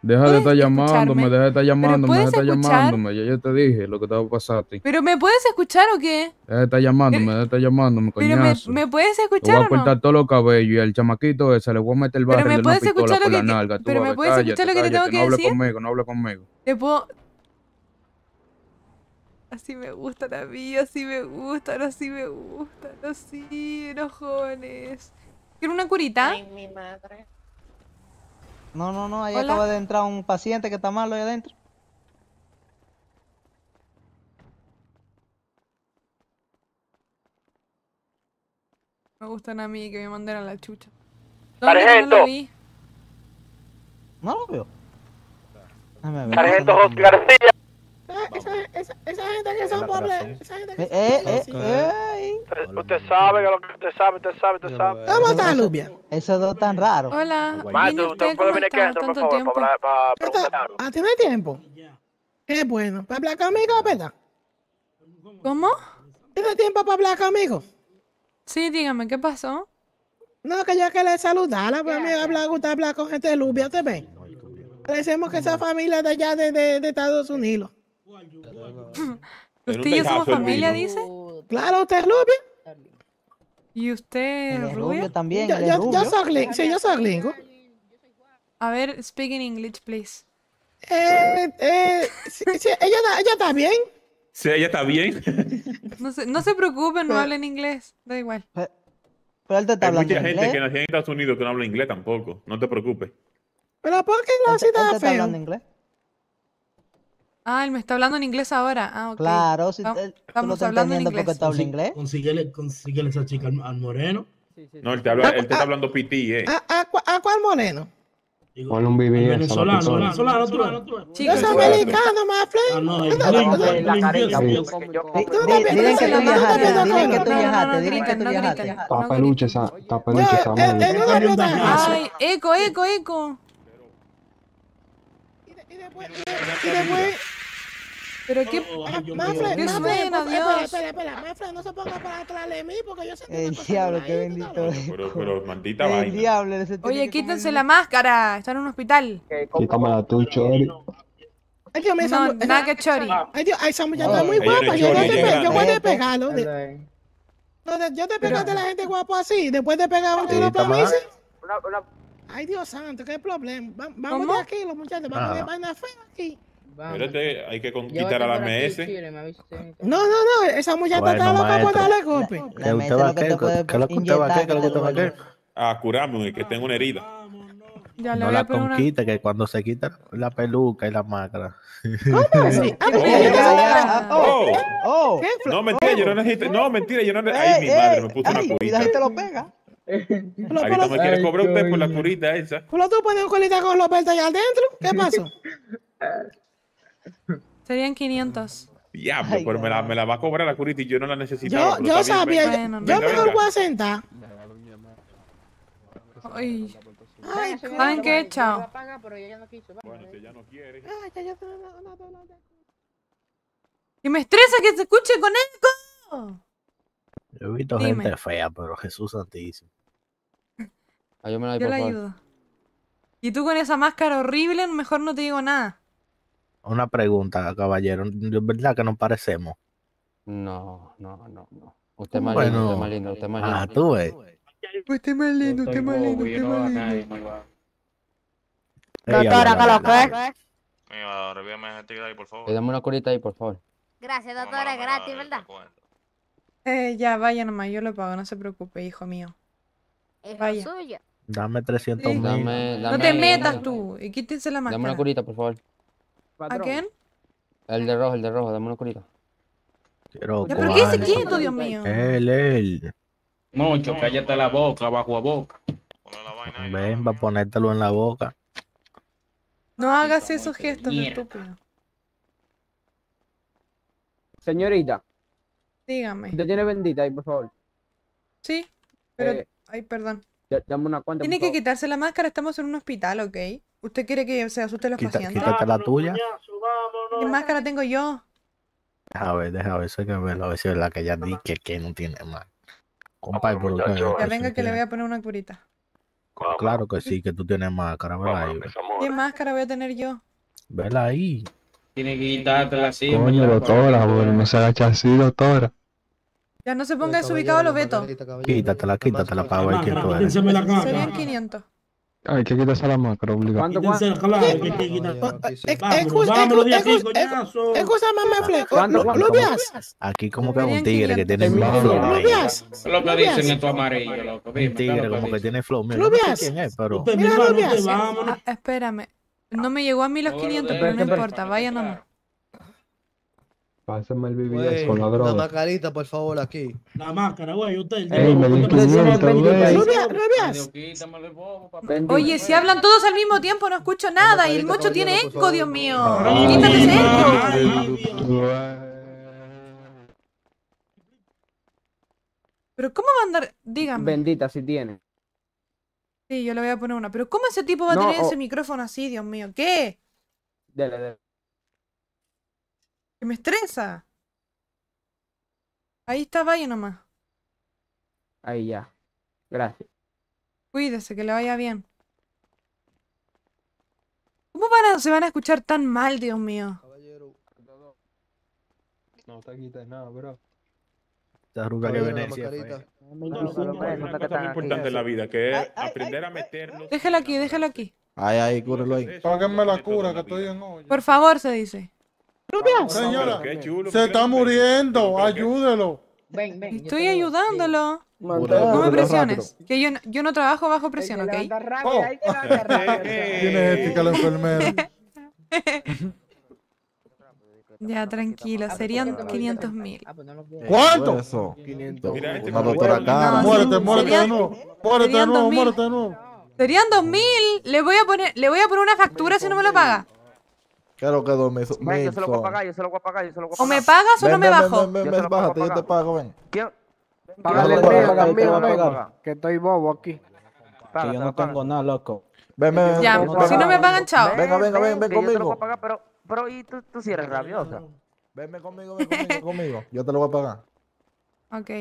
Speaker 15: Deja de estar llamándome, deja de estar llamándome, deja de estar llamándome. Yo, yo te dije lo que te va a pasar a ti.
Speaker 2: ¿Pero me puedes escuchar o qué?
Speaker 15: Deja de estar llamándome, deja de estar llamándome, ¿Pero ¿Me,
Speaker 2: me, puedes escuchar Te voy a cortar
Speaker 15: todos los cabellos y al chamaquito ese le voy a meter el barrio de una pistola la ¿Pero me puedes escuchar lo que te tengo que decir? No hable conmigo, no hable conmigo.
Speaker 2: Te puedo... Así me gusta la vida así me gusta así me gusta así, enojones.
Speaker 3: ¿Quieres una curita?
Speaker 6: mi madre.
Speaker 3: No, no, no, ahí acaba de entrar un paciente que está malo ahí adentro.
Speaker 2: Me gustan a mí que me manden a la
Speaker 6: chucha. No lo
Speaker 2: vi?
Speaker 1: No lo veo.
Speaker 7: Sargento José García
Speaker 9: esa, gente que son pobres. Esa
Speaker 7: gente que eh, son Eh,
Speaker 9: eh, usted sabe que lo que usted sabe, usted sabe, usted sabe. ¿Cómo está
Speaker 3: Lubia? Esos dos tan raros.
Speaker 9: Hola. Maestro, ¿usted puede venir por favor, para,
Speaker 6: ah, tiempo? Qué bueno. ¿Para hablar conmigo, verdad? ¿Cómo? ¿Tiene tiempo para hablar conmigo? Sí, dígame, ¿qué pasó? No, que yo quería saludarla, pero pues, a mí habla, gusta hablar con gente de Lubia, ¿te ve Parecemos que esa familia de allá de, de Estados Unidos.
Speaker 7: ¿Usted y yo somos familia, dice?
Speaker 6: Claro, usted es rubio ¿Y usted es rubio? también.
Speaker 2: Yo, soy A ver, speak in English, please.
Speaker 6: Eh, eh ella, ella está bien.
Speaker 14: Sí, ella está bien.
Speaker 2: No se, no se preocupen, no hablen inglés. Da igual. Pero
Speaker 14: él te está Hay mucha gente que nació en Estados Unidos que no habla inglés tampoco. No te preocupes.
Speaker 2: ¿Pero por qué no se está, hablando inglés? Ah, él me está hablando en inglés ahora. Ah, Claro,
Speaker 9: si estamos hablando en inglés. Consíguele, esa chica al, moreno.
Speaker 14: No, él te, habla, él te
Speaker 9: está
Speaker 4: hablando piti, eh. ¿A,
Speaker 6: cuál moreno?
Speaker 11: Con venezolano,
Speaker 6: venezolano, americano, más que
Speaker 4: tú viajaste, que tú
Speaker 7: viajaste, No,
Speaker 3: que tú viajaste.
Speaker 4: No esa,
Speaker 7: Ay,
Speaker 2: eco, eco, eco.
Speaker 6: y después. Pero qué. Mafra, Mafra, espera, espera, no se ponga para atrás de
Speaker 7: mí porque yo sé que. El diablo, qué bendito. Pero,
Speaker 9: maldita vaina. El diablo,
Speaker 2: Oye, quítense la máscara, está en un hospital.
Speaker 9: Quítamela tú, Chori.
Speaker 6: Ay, Dios, mío, no, nada que Chori. Ay, Dios, ay, Samu ya está
Speaker 13: muy guapa. Yo, yo
Speaker 7: voy
Speaker 6: a pegarlo. yo te pegaste a la gente guapo así, después de pegar un tiro para mí. Ay, Dios santo, qué problema. Vamos de aquí, los muchachos, vamos de vaina fea aquí.
Speaker 14: Espérate, hay que quitar a la MS.
Speaker 6: no, no, no, esa muchacha está loca por darle golpe.
Speaker 9: ¿Qué le gustaba ¿Qué lo que qué, a ¿Qué lo a
Speaker 14: ah, curarme, que tengo una herida.
Speaker 7: no la conquista,
Speaker 9: que cuando se quita la peluca y la máscara. ¿Cómo así?
Speaker 7: Ah, oh. oh, oh, oh.
Speaker 9: no, mentira, yo no
Speaker 14: oh. necesito. No, mentira, yo no necesito. Eh, ay, mi madre, eh, me puso una curita. Y te lo pega. Ahorita me quiere cobrar usted por la curita esa.
Speaker 6: ¿Pero tú pones un colita con los verdes allá adentro? ¿Qué pasó? Serían 500.
Speaker 14: Ya, pero me la, me la, va a cobrar la curita y yo no la necesito Yo, yo sabía, yo, venga, mejor venga. voy a sentar.
Speaker 2: Ay, ¿saben qué? Chao. Y me estresa que se escuche con eco.
Speaker 9: Yo he visto gente fea, pero Jesús santísimo. Ah, yo la ayudo.
Speaker 2: Y tú con esa máscara horrible, mejor no te digo nada
Speaker 9: una pregunta, caballero. ¿Es verdad que nos parecemos?
Speaker 4: No, no, no, no. Usted más lindo, usted más lindo, usted más lindo. Ah, tú
Speaker 9: ves.
Speaker 1: Usted más lindo, usted más lindo, usted más lindo.
Speaker 16: Doctora, ¿qué lo Mira, revíame ahí, por favor. Eh, dame una curita ahí, por favor.
Speaker 5: Gracias, doctora, es gratis, ¿verdad?
Speaker 2: Eh, ya, vaya nomás, yo lo pago, no se preocupe, hijo mío. Es vaya. suyo.
Speaker 9: Dame 300 mil. no te metas
Speaker 2: tú y la máscara. Dame una
Speaker 9: curita, por favor. ¿A quién? El de rojo, el de rojo, dame una curita. Pero, ¿Ya, ¿qué se quieto, Dios mío? Él, él. Mucho, cállate la boca, bajo a boca. Ven, va a ponértelo en la boca.
Speaker 2: No hagas esos gestos, estúpido.
Speaker 10: Señorita.
Speaker 2: Dígame. Te
Speaker 8: tiene bendita ahí, por favor? Sí, pero... Eh, ay, perdón. Dame una cuenta, Tiene que
Speaker 2: quitarse la máscara, estamos en un hospital, ¿ok? ¿Usted quiere que se asusten los Quita- pacientes? Quítate la tuya. ¿Qué máscara tengo yo?
Speaker 9: A ver, deja ver, eso que me lo a ver si es la que ya di que, no tiene más. Compa, lo por yo. Ya venga que le voy a
Speaker 2: poner una curita.
Speaker 9: Claro que sí, que tú tienes máscara,
Speaker 2: ¿Qué máscara voy a tener yo?
Speaker 9: Vela ahí. Tiene que quitártela así. Coño, doctora, no se agacha así, doctora.
Speaker 2: Ya no se ponga desubicado los vetos.
Speaker 9: Quítatela, quítatela para ver quién tú eres. Serían 500. Hay que quitarse la macro, obligado. es que hay que
Speaker 6: Escúchame, me fleco. ¿Lo veas?
Speaker 9: Aquí como que un tigre que tiene flow. ¿Lo veas?
Speaker 6: Lo
Speaker 18: que
Speaker 9: dicen en tu amarillo, Un tigre como que tiene flow. ¿Lo veas? lo veas.
Speaker 2: Espérame. No me llegó a mí los 500,
Speaker 9: pero no importa. Vaya nomás. Pásenme el BBS con la droga. La
Speaker 11: mascarita, por favor, aquí. La máscara, güey, usted. Ey, me
Speaker 2: Oye, si hablan todos al mismo tiempo, no escucho nada. Y el mocho tiene eco, Dios mío. Quítate ese eco. Pero ¿cómo va a andar? Díganme. Bendita, si tiene. Sí, yo le voy a poner una. Pero ¿cómo ese tipo va a tener ese micrófono así, Dios mío? ¿Qué? dale. Que me estresa. Ahí está, Valle nomás.
Speaker 8: Ahí ya. Gracias.
Speaker 2: Cuídese, que le vaya bien. ¿Cómo van se van a escuchar tan mal, Dios mío? Caballero,
Speaker 11: no, no te quitas nada, bro.
Speaker 14: Está arruga de Venecia.
Speaker 9: Una la vida, que
Speaker 14: es aprender a meternos.
Speaker 2: Déjalo aquí, déjalo aquí.
Speaker 14: Ay, ay, cúrelo ahí. Páguenme la cura, que estoy en hoy.
Speaker 2: Por favor, se dice. Ah,
Speaker 14: señora, se está muriendo, ayúdelo.
Speaker 8: Ven, ven.
Speaker 2: Estoy ayudándolo.
Speaker 14: No me presiones.
Speaker 2: Que yo, no, yo no trabajo bajo presión, ¿ok? Oh.
Speaker 7: Tiene ética la enfermera.
Speaker 2: Ya, tranquilo, ah, pues, serían 500 mil. Ah, pues,
Speaker 9: ¿Cuánto? 500. Mira, la este doctora Muérete, muérete de
Speaker 10: nuevo.
Speaker 7: Muérete de nuevo, muérete
Speaker 2: Serían 2000. Le le voy a poner una factura si no me lo paga
Speaker 9: que dos yo se lo voy a pagar,
Speaker 18: yo se lo voy a pagar, se lo O me pagas
Speaker 9: o no me bajo. Ven, ven, ven, yo bájate, yo te
Speaker 8: pago, ven. que estoy bobo aquí. Que yo no tengo nada, loco. Ven,
Speaker 9: ven, ven, si no me pagan, chao. Venga, venga, ven, conmigo.
Speaker 1: pero, pero y tú,
Speaker 9: tú sí eres rabiosa.
Speaker 1: Venme conmigo, ven
Speaker 9: conmigo, Yo te lo voy a pagar.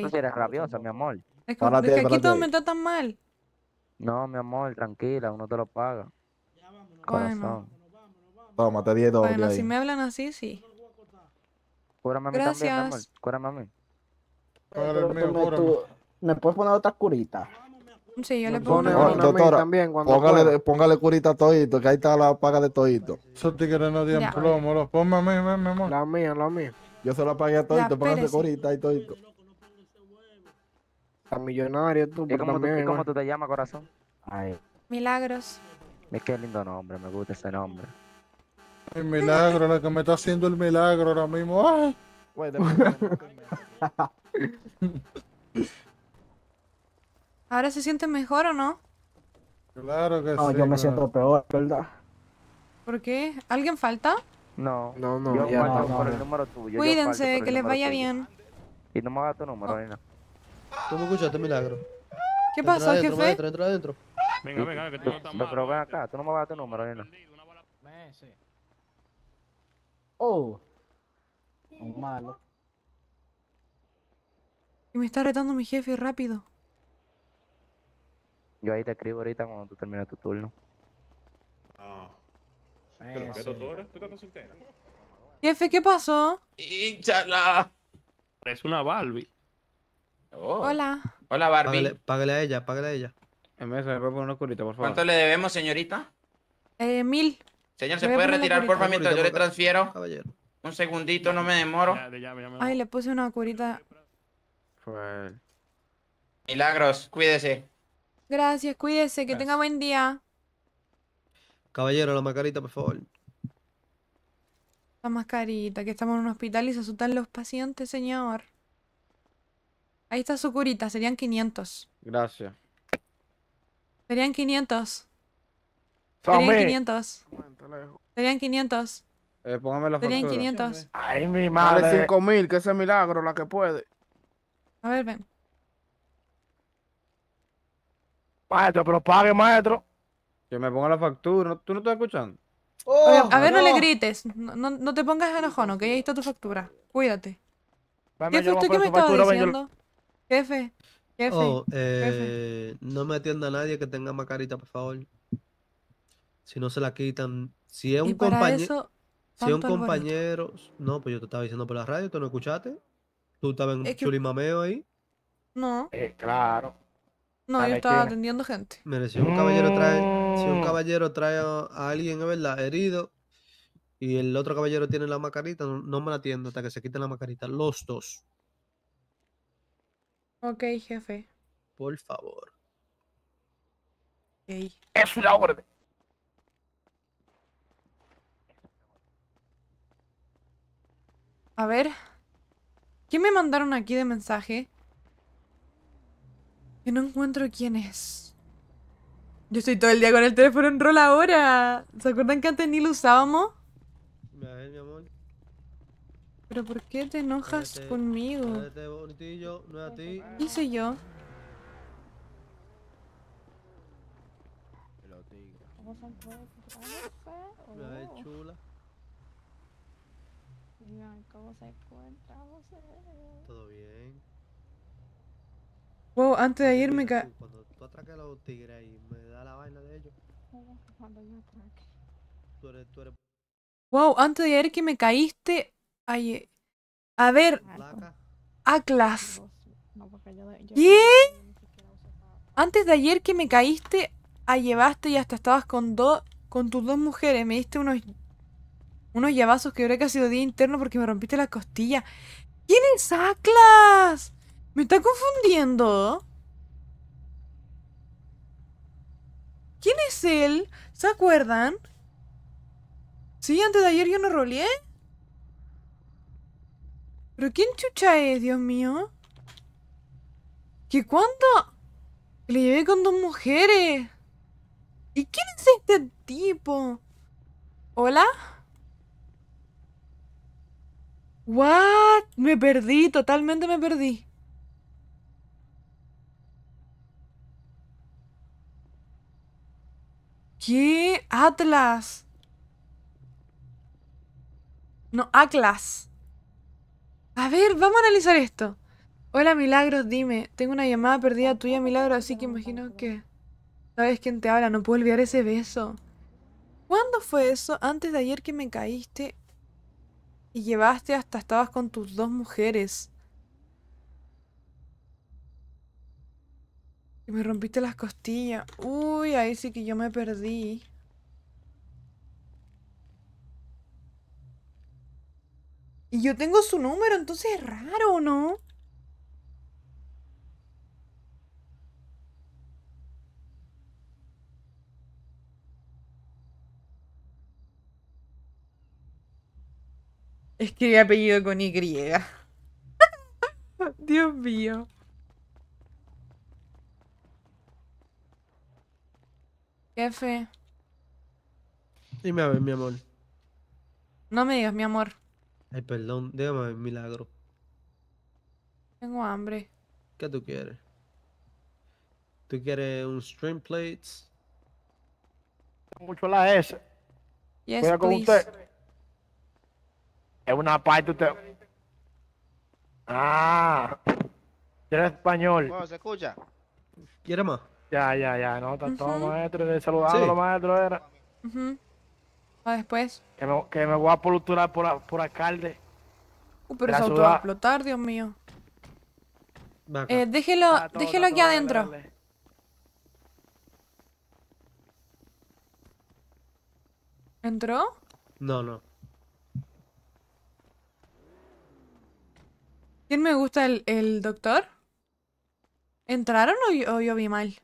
Speaker 5: Tú si eres rabiosa, mi amor. Es que, aquí todo me
Speaker 2: tan mal.
Speaker 5: No, mi amor, tranquila, uno te lo paga. Corazón. Toma,
Speaker 9: te di Bueno, si me
Speaker 2: hablan así, sí.
Speaker 9: Cúrame a mí Gracias. también, mi amor. Cúrame a mí.
Speaker 14: mío,
Speaker 9: me- ¿Me puedes poner otra curita?
Speaker 2: Sí, yo le pongo
Speaker 9: a también cuando Póngale,
Speaker 14: póngale curita todito, que ahí está la paga de todito.
Speaker 9: eso tigres no tienen plomo. Los ponme a mí, mi amor. La mía, la mía. Yo se la pagué a todito, póngale curita y todito.
Speaker 8: A millonario tú, ¿Y cómo, tú, cómo tú te llamas, corazón?
Speaker 2: Milagros.
Speaker 14: Es que lindo nombre, me gusta ese nombre. El milagro, la que me está haciendo el milagro ahora mismo.
Speaker 2: ¿Ahora se siente mejor o no?
Speaker 7: Claro que sí. No, yo me siento
Speaker 9: peor, ¿verdad?
Speaker 2: ¿Por qué? ¿Alguien falta?
Speaker 8: No, no, no. Yo el número tuyo. Cuídense, que les vaya
Speaker 2: bien.
Speaker 11: Y no me hagas tu número, Tú ¿Cómo escuchaste, milagro? ¿Qué pasó, qué jefe? Entra adentro, entra adentro.
Speaker 8: Venga, venga, que tú no Pero ven acá, tú no me vas a tu número, Oh. Un malo.
Speaker 2: Y me está retando mi jefe, rápido.
Speaker 8: Yo
Speaker 18: ahí te escribo ahorita cuando tú termines tu turno.
Speaker 4: Ah. No.
Speaker 18: Jefe, ¿qué pasó?
Speaker 11: ¡Hinchala! Es una Barbie.
Speaker 4: Oh. Hola.
Speaker 11: Hola, Barbie. Págale, a ella, págale a ella. En vez de poner una curita, por favor. ¿Cuánto le
Speaker 18: debemos,
Speaker 6: señorita? Eh, mil. Señor,
Speaker 13: ¿se puede retirar, por mientras yo le
Speaker 18: transfiero? Un segundito, no me demoro. Ay,
Speaker 2: le puse una curita.
Speaker 11: Pues. Milagros, cuídese.
Speaker 2: Gracias, cuídese, que tenga buen día.
Speaker 11: Caballero, la mascarita, por favor.
Speaker 2: La mascarita, que estamos en un hospital y se asustan los pacientes, señor. Ahí está su curita, serían 500. Gracias. Serían 500. Serían 500. Serían 500.
Speaker 15: Eh, póngame la Serían 500. Ay, mi madre. Vale
Speaker 14: 5000, que ese milagro, la que puede.
Speaker 13: A ver, ven. Maestro, pero pague, maestro. Que me ponga la factura. ¿Tú no estás escuchando?
Speaker 7: Oh, a ver, no. le
Speaker 2: grites. No, no, te pongas enojón, que ¿ok? ahí está tu factura. Cuídate. ¿Qué Jefe, ¿usted
Speaker 7: que me estaba diciendo?
Speaker 2: Jefe, oh, jefe,
Speaker 11: eh, No me atienda nadie que tenga más carita, por favor si no se la quitan. Si es un compañero. Si es un compañero. No, pues yo te estaba diciendo por la radio, tú no escuchaste. Tú estabas en es ahí. No. Eh, claro. No, yo estaba
Speaker 2: atendiendo gente.
Speaker 11: Mire, si un caballero trae, si un mm. caballero trae a alguien, es verdad, herido, y el otro caballero tiene la mascarita, no, me la atiendo hasta que se quiten la mascarita. Los dos.
Speaker 2: Ok, jefe.
Speaker 11: Por favor.
Speaker 6: Okay. Es una orden.
Speaker 2: A ver. ¿quién me mandaron aquí de mensaje? Que no encuentro quién es. Yo estoy todo el día con el teléfono en rol ahora. ¿Se acuerdan que antes ni lo usábamos? ¿Pero por qué te enojas conmigo?
Speaker 11: y bonitillo, hice yo?
Speaker 5: ¿cómo se encuentra
Speaker 9: Todo
Speaker 11: bien.
Speaker 2: Wow, antes de irme ca...
Speaker 11: Cuando tú atraques a los tigres y me da la vaina de ellos. Cuando yo atraque. Tú eres, tú eres...
Speaker 2: Wow, antes de ayer que me caíste ay. Eh, a ver. Aclas. Atlas. No, porque yo, yo ¿Qué? Antes de ayer que me caíste, a llevaste y hasta estabas con dos con tus dos mujeres, me diste unos unos llavazos que ha sido día interno porque me rompiste la costilla. ¿Quién es Atlas? Me está confundiendo. ¿Quién es él? ¿Se acuerdan? Sí, antes de ayer yo no roleé. ¿Pero quién chucha es, Dios mío? ¿Qué cuánto? Le llevé con dos mujeres. ¿Y quién es este tipo? ¿Hola? ¿What? Me perdí, totalmente me perdí. ¿Qué? Atlas. No, Atlas. A ver, vamos a analizar esto. Hola Milagros, dime. Tengo una llamada perdida tuya, Milagros, así que imagino que... ¿Sabes quién te habla? No puedo olvidar ese beso. ¿Cuándo fue eso? Antes de ayer que me caíste y llevaste hasta estabas con tus dos mujeres. Y me rompiste las costillas. Uy, ahí sí que yo me perdí. Y yo tengo su número, entonces es raro, ¿no? Escribí apellido con Y. Dios mío. Jefe.
Speaker 11: Dime a ver, mi amor.
Speaker 2: No me digas, mi amor.
Speaker 11: Ay, perdón, déjame ver, milagro.
Speaker 2: Tengo hambre.
Speaker 11: ¿Qué tú quieres? ¿Tú quieres un stream
Speaker 9: plates? Mucho la S. Y con usted. Es una parte usted... Ah. Era español. Bueno, se escucha. ¿Quiere más? Ya, ya, ya. No, tanto uh maestro. de a los maestro era. Uh después. Que me, voy a poluturar por, por alcalde.
Speaker 2: Uh, pero se auto va a explotar, Dios mío. Eh, déjelo, ah, déjelo aquí adentro. ¿Entró? No, no. ¿Quién me gusta? ¿El, el doctor? ¿Entraron o yo, vi mal?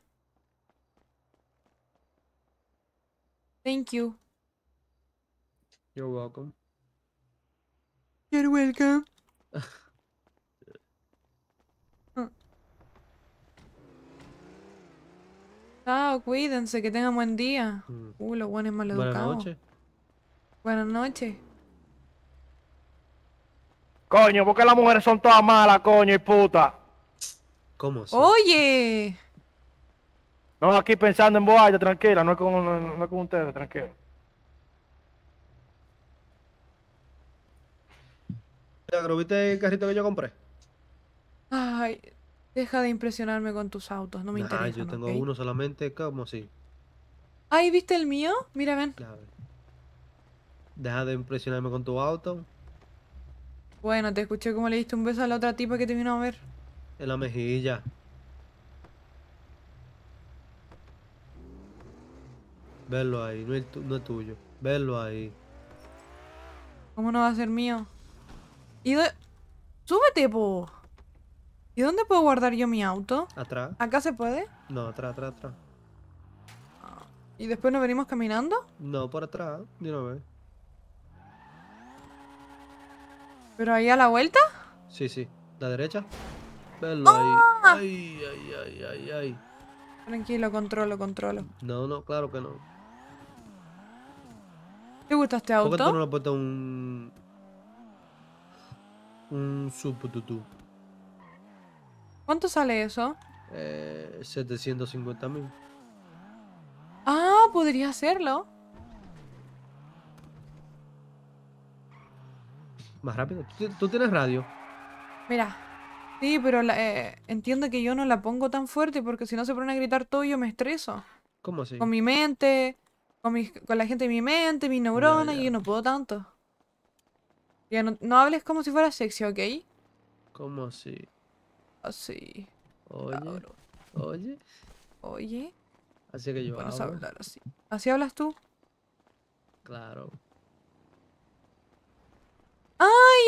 Speaker 2: Thank you.
Speaker 7: You're
Speaker 11: welcome.
Speaker 1: You're welcome. Chao, ah.
Speaker 11: ah,
Speaker 2: cuídense, que tengan buen día. Mm. Uh, lo bueno es mal educado Buenas noches. Buenas noches.
Speaker 9: Coño, porque las mujeres son todas malas, coño, y puta? ¿Cómo Oye. No, aquí pensando en Boaya, tranquila, no es con, ustedes, tranquila.
Speaker 11: ¿Viste el carrito que yo compré?
Speaker 2: Ay, deja de impresionarme con tus autos, no me nah, Ay, yo tengo uno
Speaker 11: solamente, ¿cómo así?
Speaker 2: Ay, ¿viste el mío? Mira, ven.
Speaker 11: Deja de impresionarme con tu auto.
Speaker 2: Bueno, te escuché como le diste un beso a la otra tipa que te vino
Speaker 11: a ver. En la mejilla. Verlo ahí, no es, tuyo. Verlo ahí.
Speaker 2: ¿Cómo no va a ser mío? ¿Y de... ¡Súbete, po! ¿Y dónde puedo guardar yo mi auto? Atrás. ¿Acá se puede?
Speaker 11: No, atrás, atrás, atrás.
Speaker 2: Ah, ¿Y después nos venimos caminando?
Speaker 11: No, por atrás, de
Speaker 2: ¿Pero ahí a la vuelta?
Speaker 11: Sí, sí. ¿La derecha? ahí. Ah. Ay, ay, ay, ay, ay.
Speaker 2: Tranquilo, controlo,
Speaker 11: controlo. No, no, claro que no. ¿Te gusta
Speaker 2: este auto? ¿Por qué tú no
Speaker 11: le has un... Un Tutu?
Speaker 2: ¿Cuánto sale eso?
Speaker 11: Eh, 750 mil.
Speaker 2: Ah, podría hacerlo.
Speaker 11: más rápido. ¿Tú, tienes radio?
Speaker 2: Mira, sí, pero eh, entiendo que yo no la pongo tan fuerte porque si no se pone a gritar todo yo me estreso. ¿Cómo así? Con mi mente, con, mi, con la gente de mi mente, mis neuronas, y yo no puedo tanto. Ya no, hables como si fuera sexy, ¿ok?
Speaker 11: ¿Cómo así?
Speaker 2: Así.
Speaker 11: Oye. Oye.
Speaker 2: Oye.
Speaker 8: Así que yo. hablo. hablar así.
Speaker 2: ¿Así hablas tú?
Speaker 8: Claro.
Speaker 11: ¡Ay,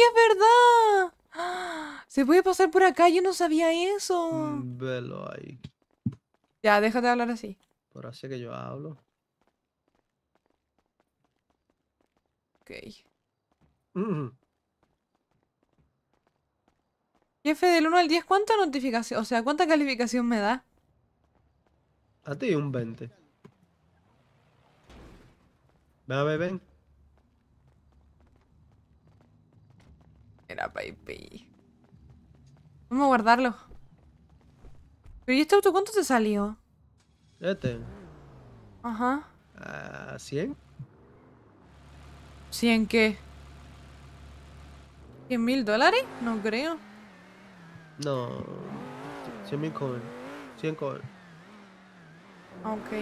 Speaker 2: es verdad! ¡Ah! Se puede pasar por acá, yo no sabía eso. Mm,
Speaker 11: velo ahí.
Speaker 2: Ya, déjate hablar así.
Speaker 11: Por así que yo hablo. Ok. Mm.
Speaker 1: Jefe, del
Speaker 2: 1 al 10, ¿cuánta notificación? O sea, ¿cuánta calificación me da?
Speaker 11: A ti un 20. Ven, ven, ven. Era PayPay.
Speaker 2: Vamos a guardarlo. ¿Pero y este auto cuánto te salió? Este. Ajá.
Speaker 11: 100? Ah, ¿100
Speaker 2: qué? ¿100 mil dólares? No creo.
Speaker 11: No. 100 mil coin. 100 coin.
Speaker 2: Ok.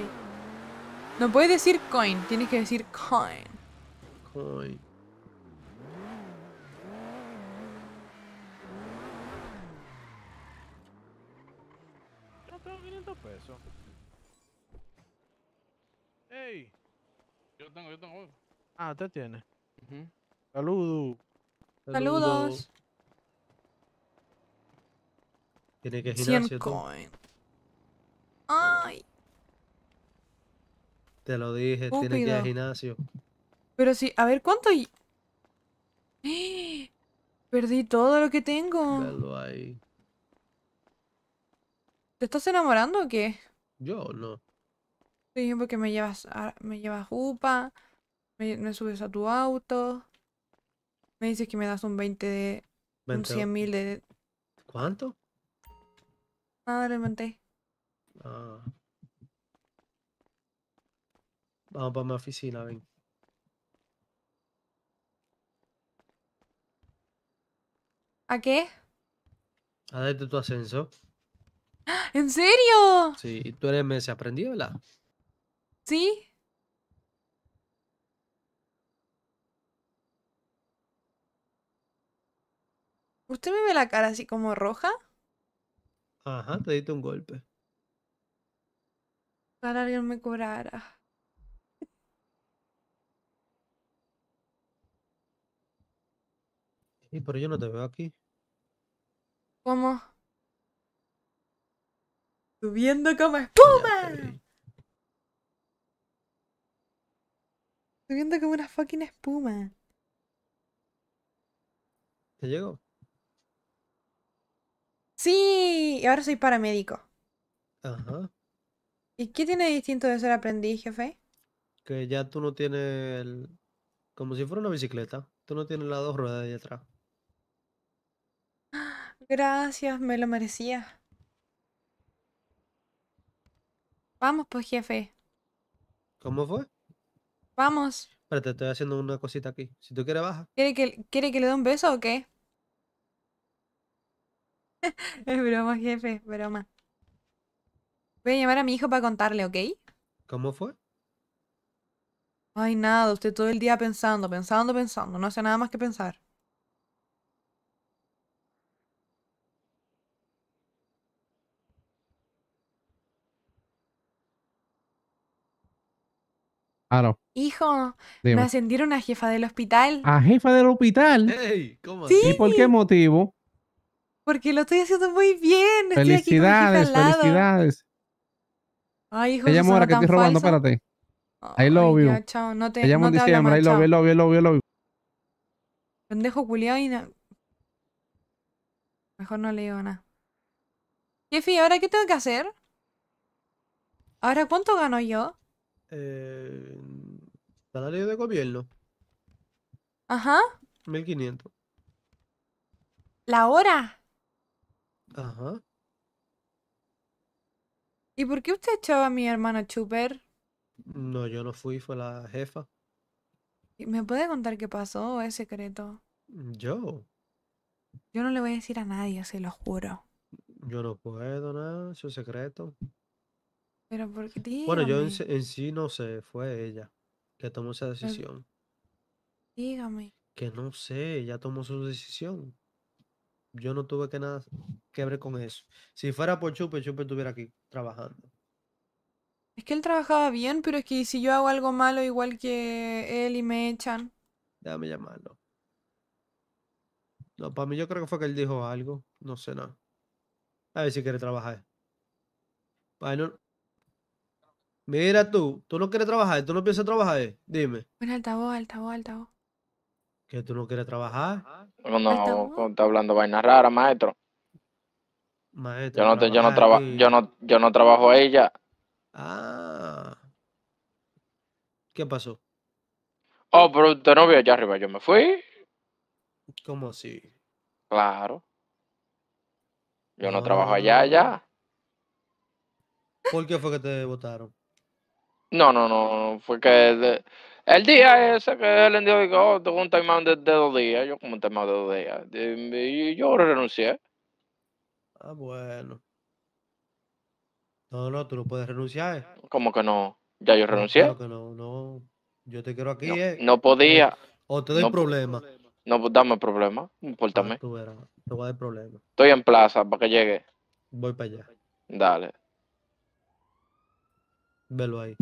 Speaker 2: No puedes decir coin, tienes que decir coin.
Speaker 7: Coin.
Speaker 13: Yo tengo, yo tengo. Ah, usted tiene.
Speaker 4: Saludos. Saludos. Tiene que girar, 100 coin.
Speaker 7: Ay.
Speaker 11: Te lo dije, tiene que ir al gimnasio.
Speaker 2: Pero sí, si, a ver, ¿cuánto hay? Perdí todo lo que tengo. ahí. ¿Te estás enamorando o qué?
Speaker 16: Yo no.
Speaker 2: Sí, porque me llevas, me llevas UPA, me, subes a tu auto, me dices que me das un 20 de... Un 100 mil de... ¿Cuánto? Nada, ah, le
Speaker 11: ah. Vamos para mi oficina, ven. ¿A qué? A darte tu ascenso.
Speaker 1: ¿En serio?
Speaker 11: Sí, tú eres Messi aprendió ¿verdad?
Speaker 1: ¿Sí?
Speaker 2: ¿Usted me ve la cara así como roja?
Speaker 11: Ajá, te diste un golpe.
Speaker 2: Para alguien me curara
Speaker 11: Sí, pero yo no te veo aquí.
Speaker 1: ¿Cómo? Subiendo como espuma.
Speaker 2: viendo como una fucking espuma. ¿Te llegó? Sí, y ahora soy paramédico. Ajá. ¿Y qué tiene distinto de ser aprendiz, jefe?
Speaker 11: Que ya tú no tienes Como si fuera una bicicleta. Tú no tienes las dos ruedas de atrás.
Speaker 2: Gracias, me lo merecía. Vamos pues, jefe. ¿Cómo fue? Vamos.
Speaker 11: Espérate, estoy haciendo una cosita aquí. Si tú quieres, baja.
Speaker 2: ¿Quiere que, ¿quiere que le dé un beso o qué? es broma, jefe, broma. Voy a llamar a mi hijo para contarle, ¿ok? ¿Cómo fue? Ay, nada, usted todo el día pensando, pensando, pensando. No hace nada más que pensar. Ah, Hijo, me ascendieron a jefa del hospital.
Speaker 4: ¿A jefa del hospital? ¿Sí? ¿Y por qué motivo?
Speaker 2: Porque lo estoy haciendo muy bien. Felicidades, felicidades. Ay, hijo, te llamo ahora que estoy robando, espérate.
Speaker 4: I love you. No te, te llamo no en te diciembre, I love you, I love you, I love you,
Speaker 2: Pendejo culiao y no... Mejor no le digo nada. Jefe, ¿ahora qué tengo que hacer? ¿Ahora cuánto gano yo?
Speaker 11: Eh, Salario de gobierno. Ajá. 1500.
Speaker 2: ¿La hora? Ajá. ¿Y por qué usted echaba a mi hermana Chuper?
Speaker 11: No, yo no fui, fue la jefa.
Speaker 2: ¿Me puede contar qué pasó es secreto?
Speaker 11: Yo.
Speaker 2: Yo no le voy a decir a nadie, se lo juro.
Speaker 11: Yo no puedo, nada, es un secreto.
Speaker 2: Pero por qué, Bueno, yo
Speaker 11: en sí no sé, fue ella tomó esa decisión. Dígame. Que no sé, ya tomó su decisión. Yo no tuve que nada que ver con eso. Si fuera por Chupe, Chupe estuviera aquí trabajando.
Speaker 2: Es que él trabajaba bien, pero es que si yo hago algo malo igual que él y me echan.
Speaker 11: Déjame llamarlo. No, para mí yo creo que fue que él dijo algo. No sé nada. A ver si quiere trabajar. Bueno, Mira tú, ¿tú no quieres trabajar? ¿Tú no piensas trabajar? Eh. Dime.
Speaker 18: Bueno, altavoz, altavoz, altavoz.
Speaker 11: ¿Que tú no quieres trabajar? No, no,
Speaker 18: está hablando vainas raras, maestro.
Speaker 11: Maestro. Yo no, te,
Speaker 18: yo no, yo no, yo no trabajo ella. Ah. ¿Qué pasó? Oh, pero usted no vio allá arriba, yo
Speaker 11: me fui. ¿Cómo así? Claro. Yo no, no ah. trabajo allá, allá. ¿Por qué fue que te votaron?
Speaker 18: No, no, no, fue que el día ese que él envió, dijo, oh, tengo un timeout de, dos días, yo como un tema de dos días, y yo renuncié.
Speaker 11: Ah, bueno. No, no, tú no puedes renunciar. ¿Cómo que no?
Speaker 18: Ya yo renuncié.
Speaker 11: no, no. Yo te quiero aquí, no, eh, podía. O te doy problema. No, pues dame problema. Importame. tú Te voy a dar problema.
Speaker 18: Estoy en plaza para que
Speaker 11: llegue. Voy para allá. Dale. Velo ahí.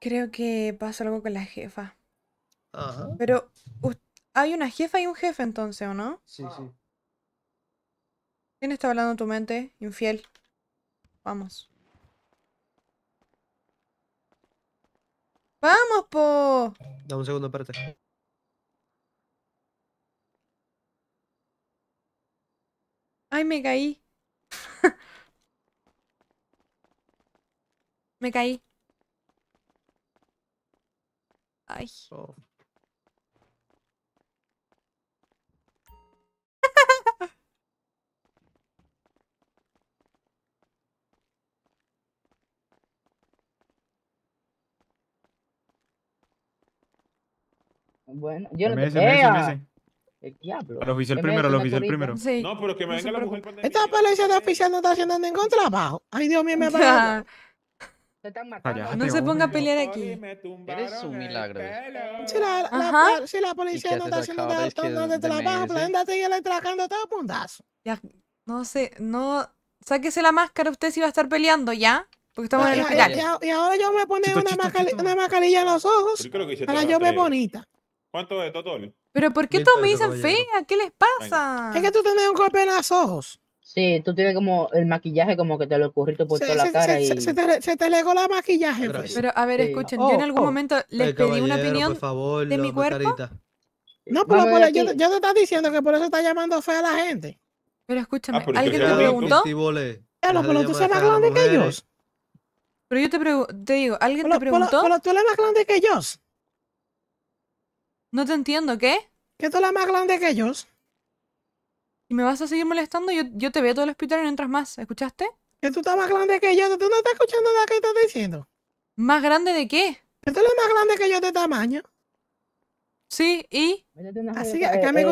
Speaker 2: Creo que pasa algo con la jefa.
Speaker 11: Ajá. Pero
Speaker 2: hay una jefa y un jefe entonces, ¿o no? Sí, sí. ¿Quién está hablando en tu mente? Infiel. Vamos.
Speaker 1: ¡Vamos, po!
Speaker 11: Dame un segundo, espérate.
Speaker 2: Ay, me caí. me caí. Ay. Oh.
Speaker 17: Bueno,
Speaker 6: yo
Speaker 18: no MS, te
Speaker 7: MS, El diablo. lo oficial primero, oficial primero. Sí.
Speaker 6: No,
Speaker 4: pero que me venga la mujer.
Speaker 6: Esta policía de oficial no está haciendo ningún trabajo. Ay, Dios mío, me va
Speaker 4: Ah, no se ponga a pelear aquí. Eres un milagro. Si
Speaker 6: la, la, la policía no está haciendo donde trabaja, la y le atracando todo puntazo.
Speaker 2: Ya, no sé, no. Sáquese la máscara, usted si va a estar peleando, ¿ya? Porque estamos ah, en el hospital.
Speaker 6: Y, ahora yo me pongo una, mascarilla en los ojos para yo ver bonita. ¿Cuánto es, Totoli? Pero ¿por qué todos me dicen fea? ¿Qué les pasa? Es que tú tenés un golpe en los ojos. Sí, tú tienes como el maquillaje como que te lo ocurriste por toda la cara se, y... Se te, se te legó la maquillaje. Pues. Pero a ver, escuchen, oh, yo en algún oh. momento les pedí una opinión de mi cuerpo. No, pero, yo, te estaba diciendo que por eso está llamando fe a la gente. Pero escúchame, ah, ¿alguien te preguntó?
Speaker 11: pero tú eres más grande que ellos.
Speaker 2: Pero yo te, te digo, ¿alguien te preguntó? Pero, tú eres más grande que ellos. No te entiendo, ¿qué? Que tú eres más grande que ellos y me vas a seguir molestando, yo, te veo todo el hospital y no entras más. ¿Escuchaste? Que tú estás más grande que yo, tú no estás escuchando
Speaker 6: nada que estás diciendo. ¿Más grande de qué? Que tú eres más grande que yo de tamaño. Sí, ¿y? Así que, a mí eh, eh, me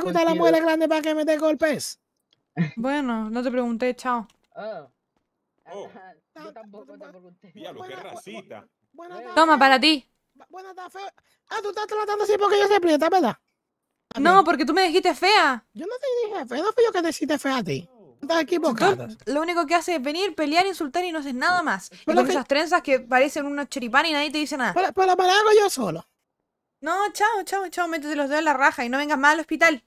Speaker 6: gusta, la mujer grande para que me dé
Speaker 2: golpes. Bueno, no te pregunté, chao.
Speaker 7: Yo Toma, para
Speaker 6: ti. Buena, feo. Ah, tú estás tratando así porque yo soy prieta, ¿verdad? No, porque tú me dijiste fea. Yo no te dije fea, no fui yo que te fea a ti. Oh. Estás equivocada. Lo único que haces es venir, pelear, insultar y no haces
Speaker 2: nada más. Y con esas trenzas que parecen unos choripán y nadie te dice nada. Pero, la palabra yo solo. No, chao, chao, chao, métete los dedos en la raja y no vengas más al hospital.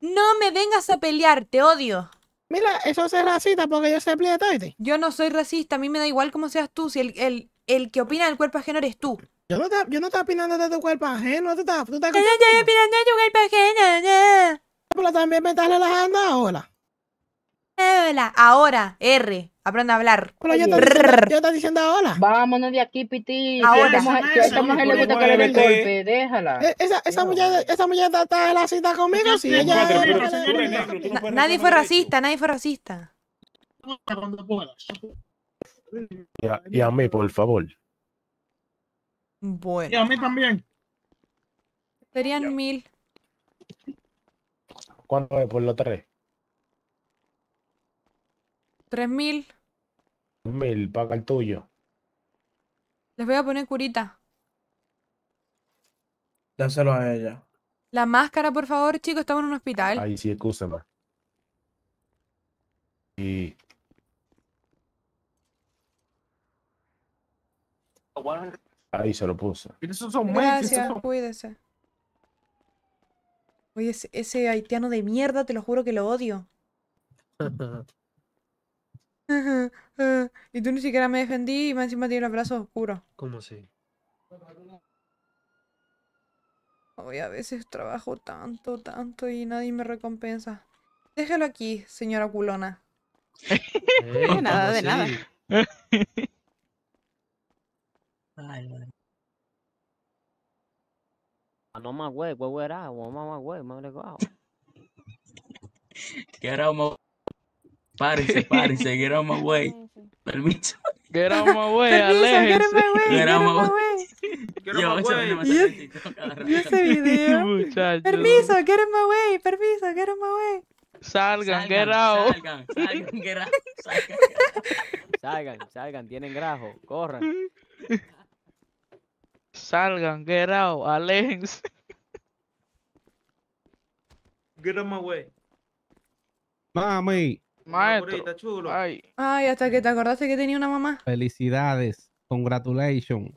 Speaker 2: No me vengas a pelear, te odio.
Speaker 6: Mira, eso es racista porque yo soy plietoide. Yo no soy
Speaker 2: racista, a mí me da igual cómo seas tú, si el, el, el que opina del cuerpo ajeno eres tú. Yo no, te yo no
Speaker 6: opinando de tu cuerpo ajeno, tú estás, tú estás Yo no estoy opinando de tu cuerpo ajeno, no. Pero también me estás relajando ahora. Hola, ahora, R, aprende a hablar. yo estoy, diciendo, diciendo ahora. Vámonos de aquí, Piti. Ahora. esta mujer le gusta que le el golpe, déjala. Eh, esa, esa, mujer, esa mujer está, en la cita conmigo, sí,
Speaker 9: Nadie fue racista, nadie fue
Speaker 6: racista.
Speaker 14: y a mí, por favor.
Speaker 9: Bueno. Y a mí
Speaker 2: también. Serían mil.
Speaker 14: ¿Cuánto es por los tres? Tres mil. Mil, paga el tuyo.
Speaker 2: Les voy a poner curita.
Speaker 9: Dáselo a ella.
Speaker 2: La máscara, por favor, chicos, estamos en un hospital. Ay,
Speaker 9: sí,
Speaker 14: escúchame. Y... Ahí se lo puso esos son
Speaker 7: Gracias,
Speaker 2: cuídese. Oye, ese, haitiano de mierda, te lo juro que lo odio. y tú ni siquiera me defendí y me encima tiene los abrazo, oscuros. ¿Cómo sí? Hoy a veces trabajo tanto, tanto y nadie me recompensa. Déjelo aquí, señora culona.
Speaker 7: de nada, de nada. Ay, madre.
Speaker 8: No más güey, güey era, o mamá güey, madre ah, güey.
Speaker 16: Que era más Párense, párense, get out my way.
Speaker 7: Permiso. Get out my way, aléjense. Get out my güey?
Speaker 1: Yo,
Speaker 2: ese
Speaker 7: video. Muchacho. Permiso,
Speaker 2: get out my way. Permiso, get out my
Speaker 7: way.
Speaker 1: Salgan, salgan get out. Salgan,
Speaker 7: salgan, get out. Salgan,
Speaker 15: salgan, tienen grajo. Corran.
Speaker 1: Salgan,
Speaker 15: get out, aléjense. Get out my way.
Speaker 4: Mami.
Speaker 15: Maestro. Chulo. Ay.
Speaker 2: Ay, hasta que te acordaste que tenía una mamá.
Speaker 4: Felicidades. Congratulations.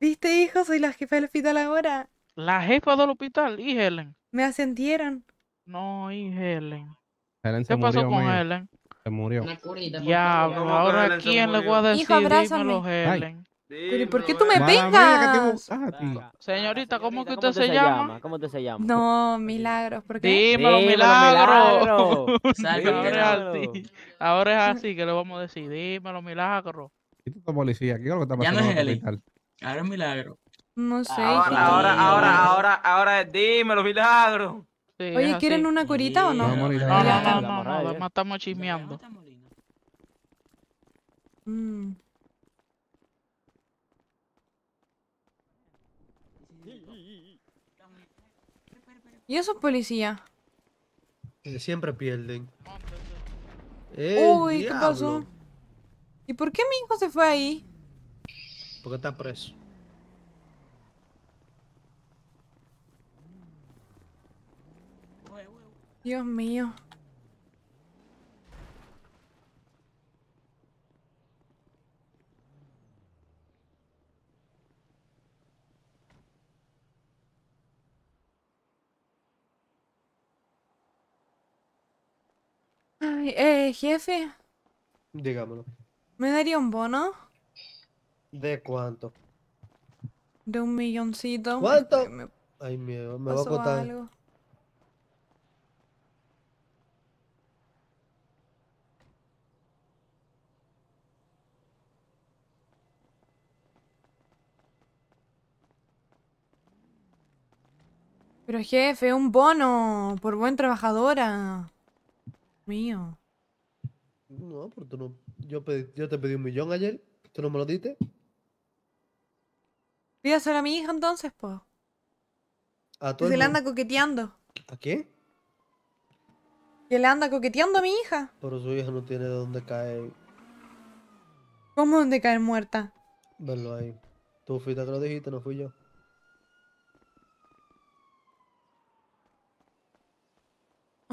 Speaker 2: ¿Viste, hijo? Soy la jefa del hospital ahora.
Speaker 15: La jefa del hospital, y
Speaker 4: Helen.
Speaker 2: Me ascendieron No,
Speaker 8: y Helen.
Speaker 4: ¿Qué pasó con Helen? Se murió. ya ahora quién le voy a decir? Hijo, abrázame. Helen. ¿por qué tú me vengas?
Speaker 2: Señorita, ¿cómo que usted se llama?
Speaker 12: ¿Cómo te se llama?
Speaker 2: No, milagros, ¿por qué? Dímelo,
Speaker 4: milagro.
Speaker 15: Ahora es así que lo vamos a decir. Dímelo, milagro.
Speaker 4: ¿Y tú policía? ¿Qué es lo que está pasando? Ya no es Ahora es
Speaker 16: milagro.
Speaker 2: No sé.
Speaker 18: Ahora,
Speaker 16: ahora, ahora, ahora, es dímelo, milagro.
Speaker 15: Oye, ¿quieren
Speaker 18: una curita
Speaker 16: o no? No, no, no, no, no, estamos chismeando. Mmm. ¿Y
Speaker 2: esos policías?
Speaker 11: Eh, siempre pierden. Uy, ¿qué pasó?
Speaker 2: ¿Y por qué mi hijo se fue ahí?
Speaker 11: Porque está preso.
Speaker 2: Dios mío. eh, jefe. Digámoslo. ¿Me daría un bono?
Speaker 11: ¿De cuánto?
Speaker 2: De un milloncito. ¿Cuánto?
Speaker 11: Ay, miedo, me va a costar.
Speaker 2: Pero jefe, un bono por buen trabajadora mío.
Speaker 11: No, pero tú no. Yo, te pedí un millón ayer. ¿Tú no me lo diste?
Speaker 2: Pídaselo a mi hija entonces, po.
Speaker 11: ¿A tu se anda
Speaker 2: coqueteando. ¿A qué? Que le anda coqueteando a mi hija.
Speaker 11: Pero su hija no tiene de dónde caer.
Speaker 2: ¿Cómo dónde caer muerta?
Speaker 11: Verlo ahí. Tú fuiste que lo dijiste, no fui yo.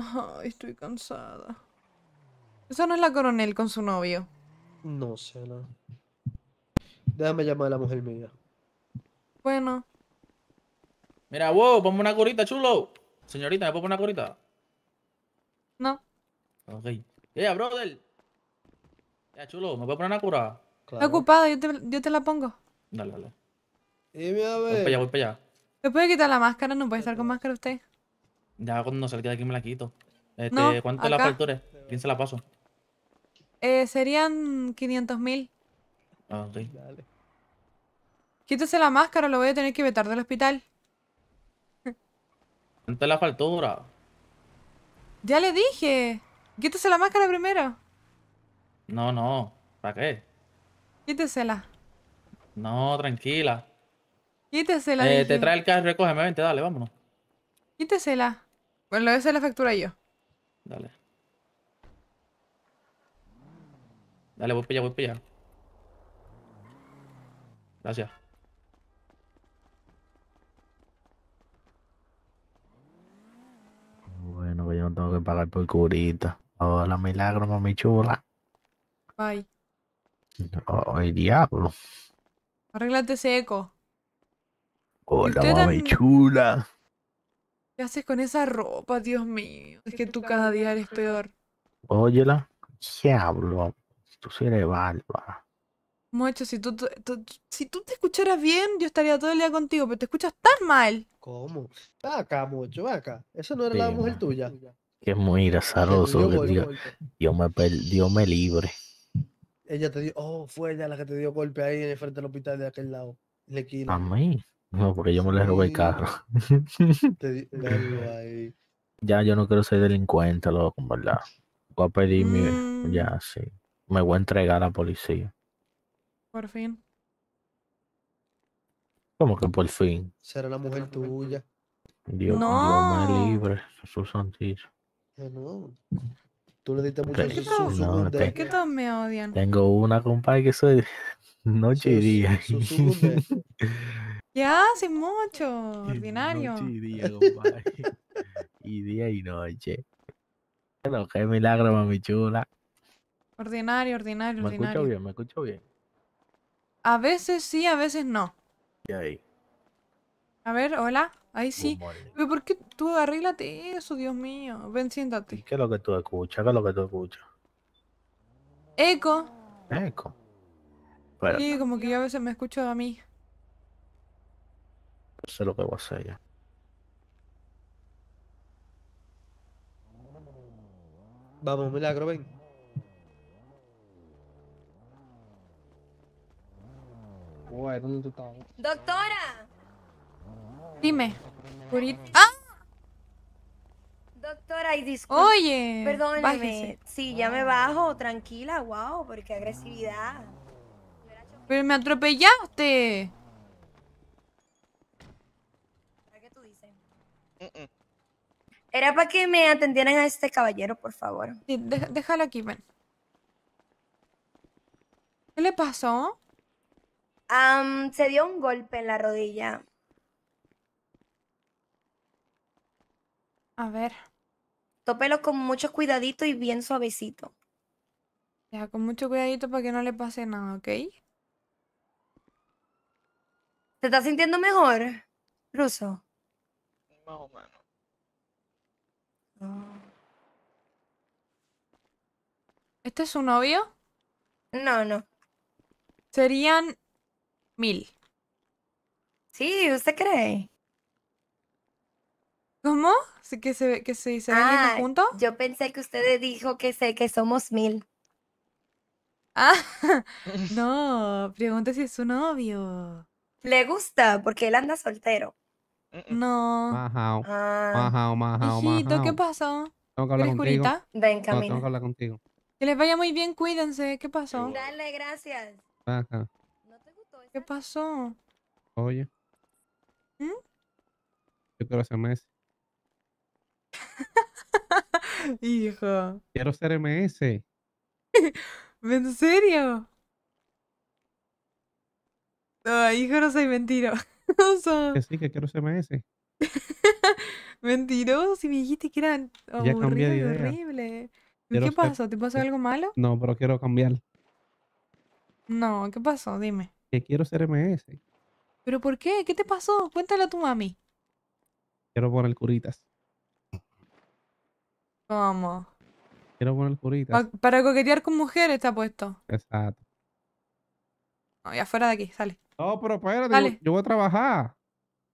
Speaker 2: Ay, estoy cansada. Esa no es la coronel con su novio.
Speaker 11: No sé, no. Déjame llamar a la mujer mía.
Speaker 16: Bueno. Mira, wow, ponme una curita, chulo. Señorita, ¿me puedo poner una curita? No. Ok. Yeah, brother. Ya, chulo, ¿me puedo poner una cura? Está
Speaker 2: ocupada, yo te, yo te, la pongo.
Speaker 16: Dale, dale. Dime a ver. Voy para allá, voy para allá.
Speaker 2: ¿Se puede quitar la máscara? ¿No puede estar con máscara usted?
Speaker 16: Ya cuando salga de aquí me la quito. Este, ¿Cuánto es la factura? ¿Quién se la pasó?
Speaker 2: Eh, serían 500.000. mil.
Speaker 16: Ah, sí. Dale.
Speaker 2: Quítese la máscara, lo voy a tener que vetar del hospital.
Speaker 16: ¿Cuánto es la factura?
Speaker 2: Ya le dije. Quítese la máscara primero.
Speaker 16: No, no. ¿Para qué? Quítesela. No, tranquila.
Speaker 2: Quítesela.
Speaker 16: Eh, Te trae el carro y recógeme, vente, dale, vámonos.
Speaker 2: Quítesela. Bueno, esa es la factura yo.
Speaker 16: Dale. Dale, voy para allá, voy para allá. Gracias.
Speaker 9: Bueno, pues yo no tengo que pagar por curita. Hola, milagro, mami chula. Bye. Ay, diablo.
Speaker 2: ese seco.
Speaker 9: Hola, mami chula.
Speaker 2: ¿Qué haces con esa ropa, Dios mío? Es que tú cada día eres peor.
Speaker 9: Óyela, diablo. hablo? Tú eres barba.
Speaker 2: Mucho, si tú, si tú te escucharas bien, yo estaría todo el día contigo, pero te
Speaker 11: escuchas tan mal. ¿Cómo? acá, mucho, va acá. Esa no era la mujer tuya.
Speaker 9: Que es muy azaroso. Dios, Dios, Dios, me libre.
Speaker 11: Ella te dio, oh, fue ella la que te dio golpe ahí en el frente del hospital de aquel lado. Le A
Speaker 9: mí. No, porque yo me le robé el carro. Ya, yo no quiero ser delincuente, loco, ¿verdad? Voy a pedir mi... Ya, mm. sí. Me voy a entregar a la policía. Por fin. ¿Cómo que por fin?
Speaker 11: Será la mujer tuya.
Speaker 9: Dios, no. Dios libre, Jesús Santísimo.
Speaker 11: No. Tú le diste mucho ¿Qué,
Speaker 9: ¿Qué,
Speaker 2: no, te... me odian?
Speaker 9: Tengo una compadre que soy Noche y día.
Speaker 2: Ya, hace mucho, ordinario. Noche y
Speaker 9: día, y día y noche. qué milagro, mami chula.
Speaker 2: Ordinario, ordinario, ordinario. Me escucho bien, me escucho bien. A veces sí, a veces no. Y ahí. A ver, hola. Ahí sí. ¿por qué tú arréglate eso, Dios mío? Ven,
Speaker 9: siéntate. ¿Qué es lo que tú escuchas? ¿Qué es lo que tú escuchas? Eco. Eco. Sí,
Speaker 2: como que yo a veces me escucho a mí.
Speaker 9: No sé lo que voy a hacer ya.
Speaker 11: Vamos, milagro, ven. Uy, ¿dónde tú estás?
Speaker 5: ¡Doctora! Dime. Ah. ¡Ah! Doctora, y disculpe. Oye, Perdón. Sí, ya me bajo, tranquila, wow, porque agresividad. Pero me atropellaste. qué tú dices? Era para que me atendieran a este caballero, por favor. déjalo aquí, ven. ¿Qué le pasó? Um, se dio un golpe en la rodilla. A ver. Tópelo con mucho cuidadito y bien suavecito. Ya, con mucho cuidadito para que no le pase nada, ¿ok? ¿Te estás sintiendo mejor, Ruso?
Speaker 7: Más o ah.
Speaker 5: ¿Este es su novio? No, no. Serían mil. Sí, ¿usted cree? ¿Cómo? ¿Que se, que se, ah, juntos? Yo pensé que usted dijo que, sé que somos mil. Ah, no, pregunta si es su novio. Le gusta porque él anda soltero.
Speaker 7: No.
Speaker 4: Majao. Ah. Majao, majao, Hijito, ¿qué pasó? Tengo que hablar contigo. tengo que hablar contigo.
Speaker 5: Que les vaya muy bien, cuídense. ¿Qué pasó? Dale, gracias. ¿No te gustó ¿Qué pasó?
Speaker 4: Oye. ¿Qué Yo quiero ser MS.
Speaker 1: Hijo.
Speaker 4: Quiero ser MS.
Speaker 1: ¿En serio?
Speaker 2: Ay, hijo, no soy mentiroso. Que
Speaker 4: sí, que quiero ser MS.
Speaker 2: mentiroso, si me dijiste que era aburrido y horrible. ¿Qué pasó? ¿Te pasó algo malo?
Speaker 4: No, pero quiero cambiar.
Speaker 2: No, ¿qué pasó? Dime.
Speaker 4: Que quiero ser MS.
Speaker 2: ¿Pero por qué? ¿Qué te pasó? Cuéntalo a tu mami.
Speaker 4: Quiero poner curitas.
Speaker 2: ¿Cómo?
Speaker 4: Quiero poner curitas.
Speaker 2: para coquetear con mujeres está puesto. Exacto. No, ya fuera de aquí, sale. No, pero espérate,
Speaker 4: yo, voy a trabajar.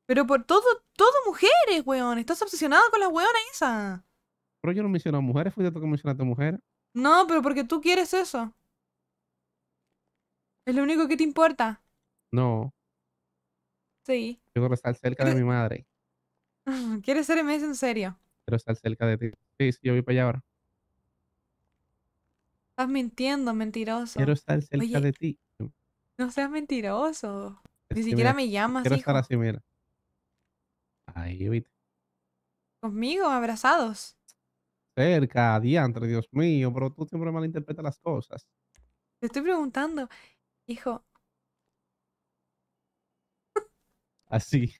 Speaker 2: Pero por todo, todo mujeres, weón. Estás obsesionado con las weonas esa.
Speaker 4: Pero yo no menciono a mujeres, fuiste tu que mencionaste mujeres.
Speaker 2: No, pero porque tú quieres eso. Es lo único que te importa. No. Sí.
Speaker 4: Yo quiero estar cerca de mi madre.
Speaker 2: ¿Quieres ser MS en serio?
Speaker 4: Quiero estar cerca de ti. Sí, sí, yo voy para allá ahora.
Speaker 2: Estás mintiendo, mentiroso. Quiero estar cerca de ti. No seas mentiroso. Ni siquiera me llamas. Quiero estar así,
Speaker 4: mira. Ahí, viste.
Speaker 2: Conmigo, abrazados.
Speaker 4: Cerca, diantre, Dios mío, pero tú siempre malinterpretas las cosas.
Speaker 2: Te estoy preguntando, hijo. Así.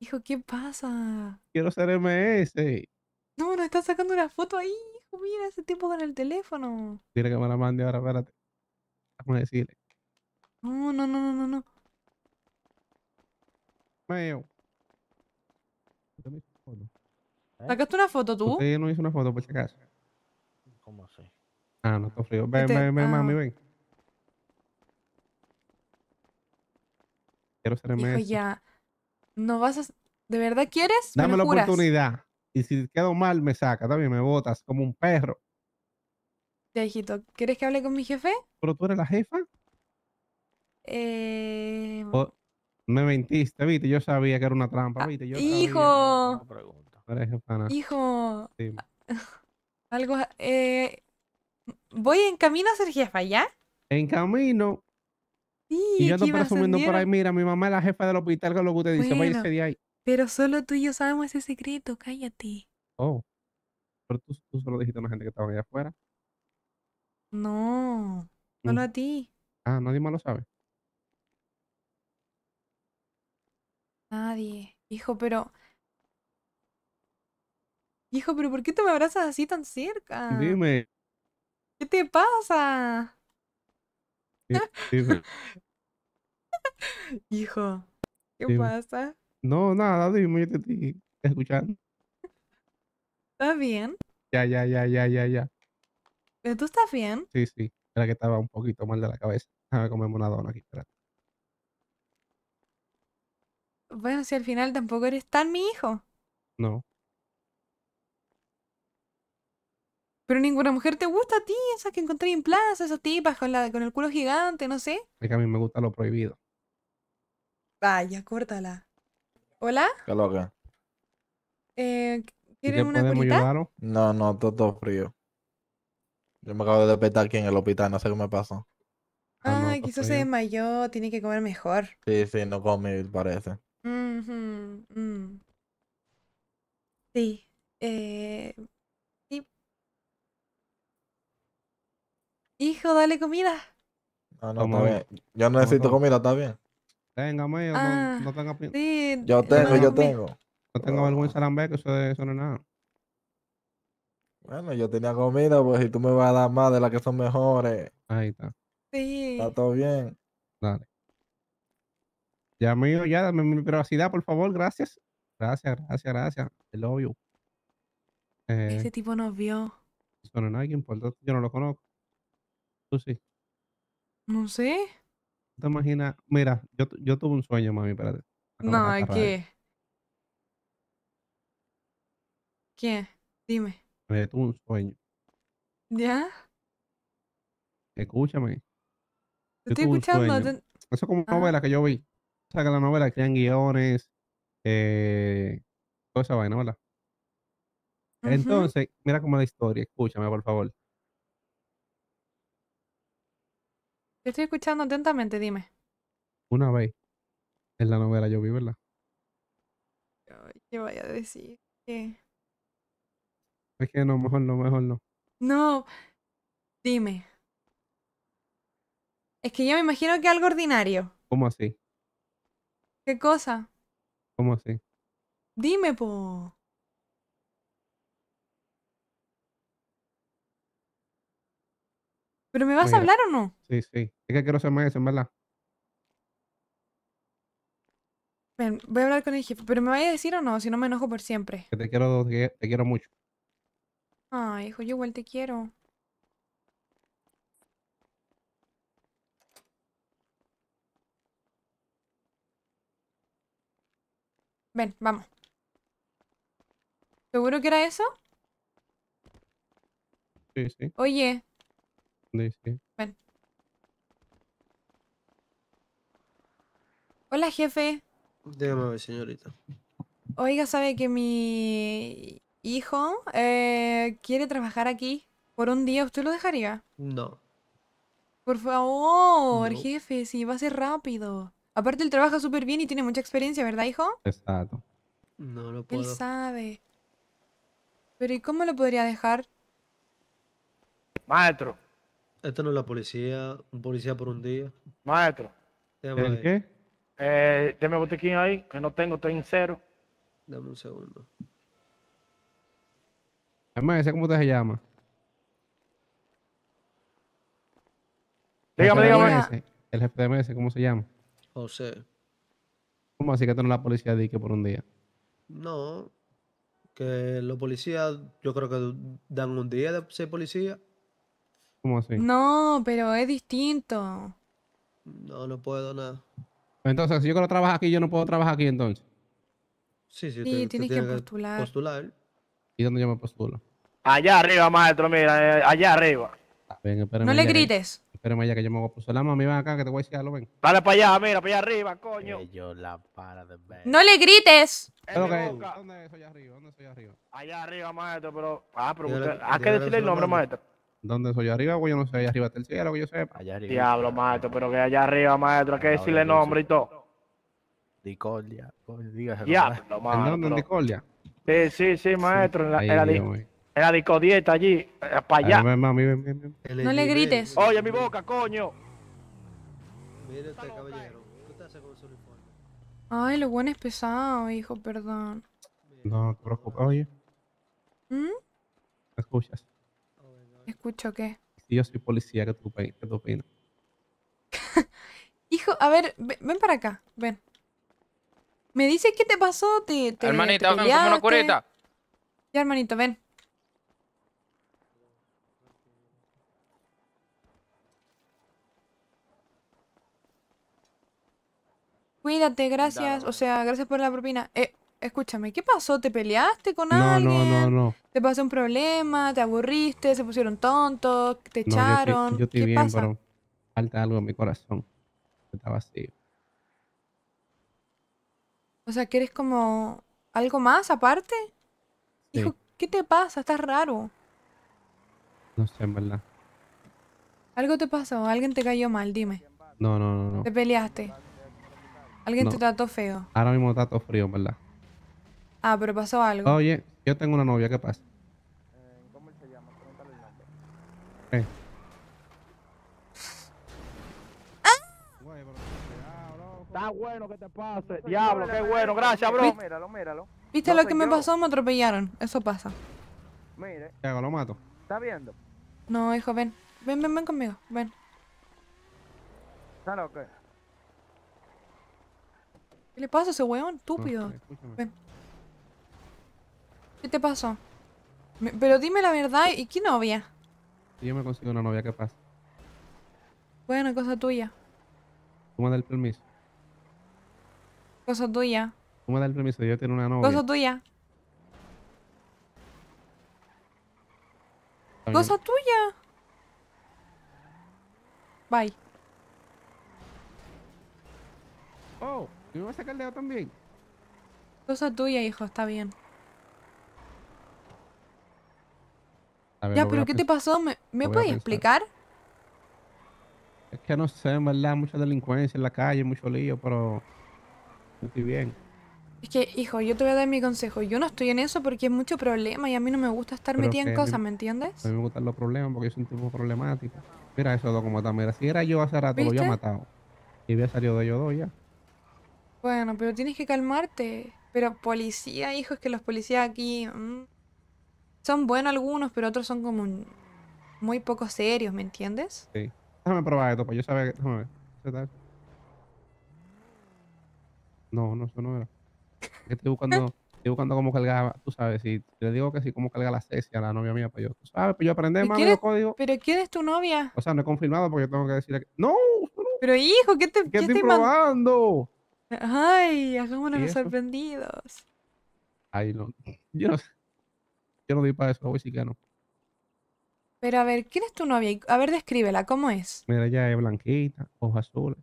Speaker 2: Hijo, ¿qué pasa?
Speaker 4: Quiero ser MS.
Speaker 2: No, no está sacando una foto ahí, hijo. Mira ese tipo con el teléfono.
Speaker 4: tiene que me la mande ahora, espérate. ¿Cómo No, no, no, no, no, no. Meo. ¿Eh?
Speaker 7: ¿Sacaste una foto tú? Sí,
Speaker 4: no hice una foto por si acaso. ¿Cómo así? Ah, no, está frío. Ven, este, ven, ven, mami, ah. ven. Quiero ser Hijo,
Speaker 2: ya. No vas a... ¿De verdad quieres? Dame la oportunidad.
Speaker 4: Y si quedo mal, me saca, también me botas como un perro.
Speaker 2: Ya, hijito, ¿quieres que hable con mi jefe?
Speaker 4: ¿Pero tú eres la jefa?
Speaker 2: Eh,
Speaker 4: me mentiste, viste, yo sabía que era una trampa, ah, viste. ¡Hijo!
Speaker 2: ¡Hijo! Algo... Eh, voy en camino a ser jefa, ¿ya?
Speaker 4: En camino,
Speaker 2: Sí, y yo ando presumiendo por ahí,
Speaker 4: mira, mi mamá es la jefa del hospital con lo que usted dice,
Speaker 2: Pero solo tú y yo sabemos ese secreto, cállate.
Speaker 4: Oh. Pero tú, tú solo dijiste a la gente que estaba allá afuera.
Speaker 7: No, no mm. a ti.
Speaker 4: Ah, nadie más lo sabe.
Speaker 2: Nadie. Hijo, pero... Hijo, pero ¿por qué te me abrazas así tan cerca? Dime. ¿Qué te pasa? Hijo, ¿qué pasa?
Speaker 4: No, nada, dime, yo te estoy escuchando.
Speaker 2: Está bien?
Speaker 4: Ya, ya, ya, ya, ya, ya.
Speaker 2: ¿Tú estás bien?
Speaker 4: Sí, sí. Era que estaba un poquito mal de la cabeza. Déjame comerme una dona aquí, espérate.
Speaker 2: Bueno, si al final tampoco eres tan mi hijo. No. Pero ninguna mujer te gusta a ti, esas que encontré en plaza, esas tipas con, con el culo gigante, no sé.
Speaker 4: Es que a mí me gusta lo prohibido.
Speaker 2: Vaya, córtala. ¿Hola? Eh, ¿Qué loca? ¿Quieren una
Speaker 9: No, no, todo frío. Yo me acabo de despertar aquí en el hospital, no sé qué me pasó.
Speaker 2: Ah, ah quizás se desmayó, tiene que comer mejor.
Speaker 9: Sí, sí, no come, parece.
Speaker 2: Mm. Eh, sí. Hijo, dale comida.
Speaker 4: No, no, está bien. Yo no necesito comida, está bien. Venga, ah, no, tenga... yo eh, tengo, yo tengo. No tengo algún Lambe, que eso no es nada.
Speaker 9: Bueno, yo tenía comida, pues si tú me vas a dar más de las que son mejores.
Speaker 4: Ahí está. Sí. Está todo bien. Dale. Ya, mío, ya dame mi privacidad, por favor, gracias. Gracias, gracias, gracias. El obvio. Eh, Ese
Speaker 2: tipo nos vio.
Speaker 4: alguien, por importa, yo no lo conozco. Tú sí. No sé. ¿Te imaginas? Mira, yo, yo tuve un sueño, mami, espérate. No, ¿qué?
Speaker 2: ¿Qué? Dime.
Speaker 4: Me un sueño. ¿Ya? Escúchame. estoy escuchando. Eso es como novela que yo vi. O sea, que la novela crean guiones, eh, toda esa vaina, ¿verdad? Entonces, mira cómo la historia. Escúchame, por favor.
Speaker 2: Te estoy escuchando atentamente, dime.
Speaker 4: Una vez Es la novela yo vi, ¿verdad?
Speaker 2: ¿Qué vaya a decir ¿Qué?
Speaker 4: Es que no, mejor no, mejor no.
Speaker 2: No, dime. Es que yo me imagino que algo ordinario. ¿Cómo así? ¿Qué cosa? ¿Cómo así? Dime, po. ¿Pero me vas a hablar o no?
Speaker 4: Sí, sí. Es que quiero ser maestro, en verdad.
Speaker 2: Ven, voy a hablar con el jefe. ¿Pero me vaya a decir o no? Si no me enojo por siempre.
Speaker 4: Que te quiero, te quiero mucho.
Speaker 2: Ay, hijo, yo igual te quiero. Ven, vamos. ¿Seguro que era eso? Sí, sí. Oye. Sí, sí. Ven. Hola, jefe.
Speaker 11: ver, señorita.
Speaker 2: Oiga, sabe que mi hijo eh, quiere trabajar aquí por un día, ¿usted lo dejaría? No. Por favor, jefe, si va a ser rápido. Aparte, él trabaja súper bien y tiene mucha experiencia, ¿verdad, hijo?
Speaker 4: Exacto. No lo puedo. Él
Speaker 2: sabe. Pero ¿y cómo lo podría dejar?
Speaker 11: Maestro. Esto no es la policía, un policía por un día. Maestro. ¿El qué? Eh, deme
Speaker 9: botiquín ahí, que no tengo, estoy en cero. Dame un segundo
Speaker 4: cómo te se llama? Dígame, dígame. el jefe de MS, ¿cómo se llama? José. ¿Cómo así que tú no la policía de dique por un día?
Speaker 11: No. Que los policías, yo creo que dan un día de ser policía.
Speaker 4: ¿Cómo así? No,
Speaker 2: pero es distinto.
Speaker 11: No, no puedo
Speaker 4: nada. Pues entonces, si yo quiero trabajar aquí, yo no puedo trabajar aquí entonces. Sí, sí, sí tienes, que,
Speaker 9: postular.
Speaker 4: ¿Y dónde yo me postulo?
Speaker 9: Allá arriba, maestro, mira, eh, allá arriba.
Speaker 4: Ah, espérame. no le grites. espérame allá que yo me voy a postular. Mami, ven acá que te voy a decir algo, ven. Dale para allá, mira, para allá arriba,
Speaker 8: coño. Que
Speaker 9: yo la para de ver.
Speaker 4: No le grites.
Speaker 9: ¿Dónde
Speaker 8: soy allá arriba? ¿Dónde soy allá
Speaker 9: arriba? Allá arriba, maestro, pero... Ah, pero que decirle el nombre, maestro?
Speaker 4: ¿Dónde soy arriba? Güey, pues yo no sé, allá arriba está el cielo, que yo sepa. Allá arriba. Diablo,
Speaker 9: maestro, pero que allá arriba, maestro, hay que decirle el nombre y todo. Discordia. Pues, Diablo, maestro. ¿El nombre Discordia? Sí, sí, sí, maestro. En la, discodieta allí. Eh, para allá. No le grites. Oye, mi boca, coño.
Speaker 11: Mire este caballero.
Speaker 2: Ay, lo bueno es pesado, hijo, perdón.
Speaker 4: No te preocupes. Oye, ¿Mm? ¿me escuchas?
Speaker 2: ¿Escucho qué?
Speaker 4: Si yo soy policía, ¿qué tú, opinas?
Speaker 2: Hijo, a ver, ven para acá, ven. Me dices qué te pasó, te. te hermanita, te peleaste? una cureta. Ya, hermanito, ven. Cuídate, gracias. O sea, gracias por la propina. Eh, escúchame, ¿qué pasó? ¿Te peleaste con alguien? No, no, no. ¿Te pasó un problema? ¿Te aburriste? ¿Se pusieron tontos? ¿Te echaron? yo
Speaker 7: estoy, bien,
Speaker 4: pero falta algo en mi corazón. Está vacío.
Speaker 2: O sea, ¿quieres como algo más aparte? Hijo, ¿qué te pasa? Estás raro.
Speaker 4: No sé, en verdad.
Speaker 2: Algo te pasó, alguien te cayó mal, dime.
Speaker 4: No, no, no, no. Te
Speaker 2: peleaste. Alguien te trató feo.
Speaker 4: Ahora mismo trato frío, en verdad.
Speaker 2: Ah, pero pasó algo.
Speaker 4: Oye, yo tengo una novia, ¿qué pasa? Eh, ¿Cómo se llama? el
Speaker 9: Está bueno que te pase.
Speaker 2: Diablo, qué bueno. Gracias, bro. Míralo,
Speaker 9: míralo. ¿Viste lo que me pasó?
Speaker 2: Me atropellaron. Eso pasa.
Speaker 15: Mire.
Speaker 4: ¿Qué Lo mato. ¿Está viendo?
Speaker 2: No, hijo, ven. Ven, ven, ven conmigo. Ven. ¿Qué le pasa a ese weón? Estúpido. ven. ¿Qué te pasó? pero dime la verdad, ¿y qué novia?
Speaker 4: Yo me consigo una novia, ¿qué pasa?
Speaker 2: Bueno, cosa tuya.
Speaker 4: Tú me el permiso.
Speaker 2: Cosa tuya.
Speaker 4: ¿Cómo da el permiso? Yo tengo una novia. Cosa tuya. Cosa tuya. Bye. Oh, ¿me vas a sacar dedo también?
Speaker 2: Cosa tuya, hijo, está bien.
Speaker 5: ya, pero ¿qué te pasó? ¿Me, me puedes explicar?
Speaker 4: Es que no sé, en verdad, mucha delincuencia en la calle, mucho lío, pero bien.
Speaker 2: Es que, hijo, yo te voy a dar mi consejo. Yo no estoy en eso porque es mucho problema y a mí no me gusta estar metida en cosas, ¿me entiendes?
Speaker 4: A mí me gustan los problemas porque yo soy un tipo problemático. Mira eso, dos como Mira, si era yo hace rato, lo había matado. Y había salido de ellos dos ya.
Speaker 2: Bueno, pero tienes que calmarte. Pero policía, hijo, es que los policías aquí mm, son buenos algunos, pero otros son como muy poco serios, ¿me entiendes?
Speaker 7: Sí.
Speaker 4: Déjame probar esto, pues yo sabía que... Déjame ver. No, no, eso no era. Estoy buscando, estoy buscando cómo cargar, tú sabes, si le digo que sí, cómo cargar la cesia a la novia mía, pues yo, tú sabes, pues yo aprendí más los
Speaker 2: códigos. ¿Pero quién es tu novia?
Speaker 4: O sea, no he confirmado porque yo tengo que decirle que... ¡No! Pero hijo, ¿qué te ¿Qué, estoy probando?
Speaker 2: Ay, hagámonos los sorprendidos.
Speaker 4: Ay, no. Yo no sé. Yo no di para eso, voy no.
Speaker 2: Pero a ver, ¿quién es tu novia? A ver, descríbela, ¿cómo es?
Speaker 4: Mira, ella es blanquita, ojos azules.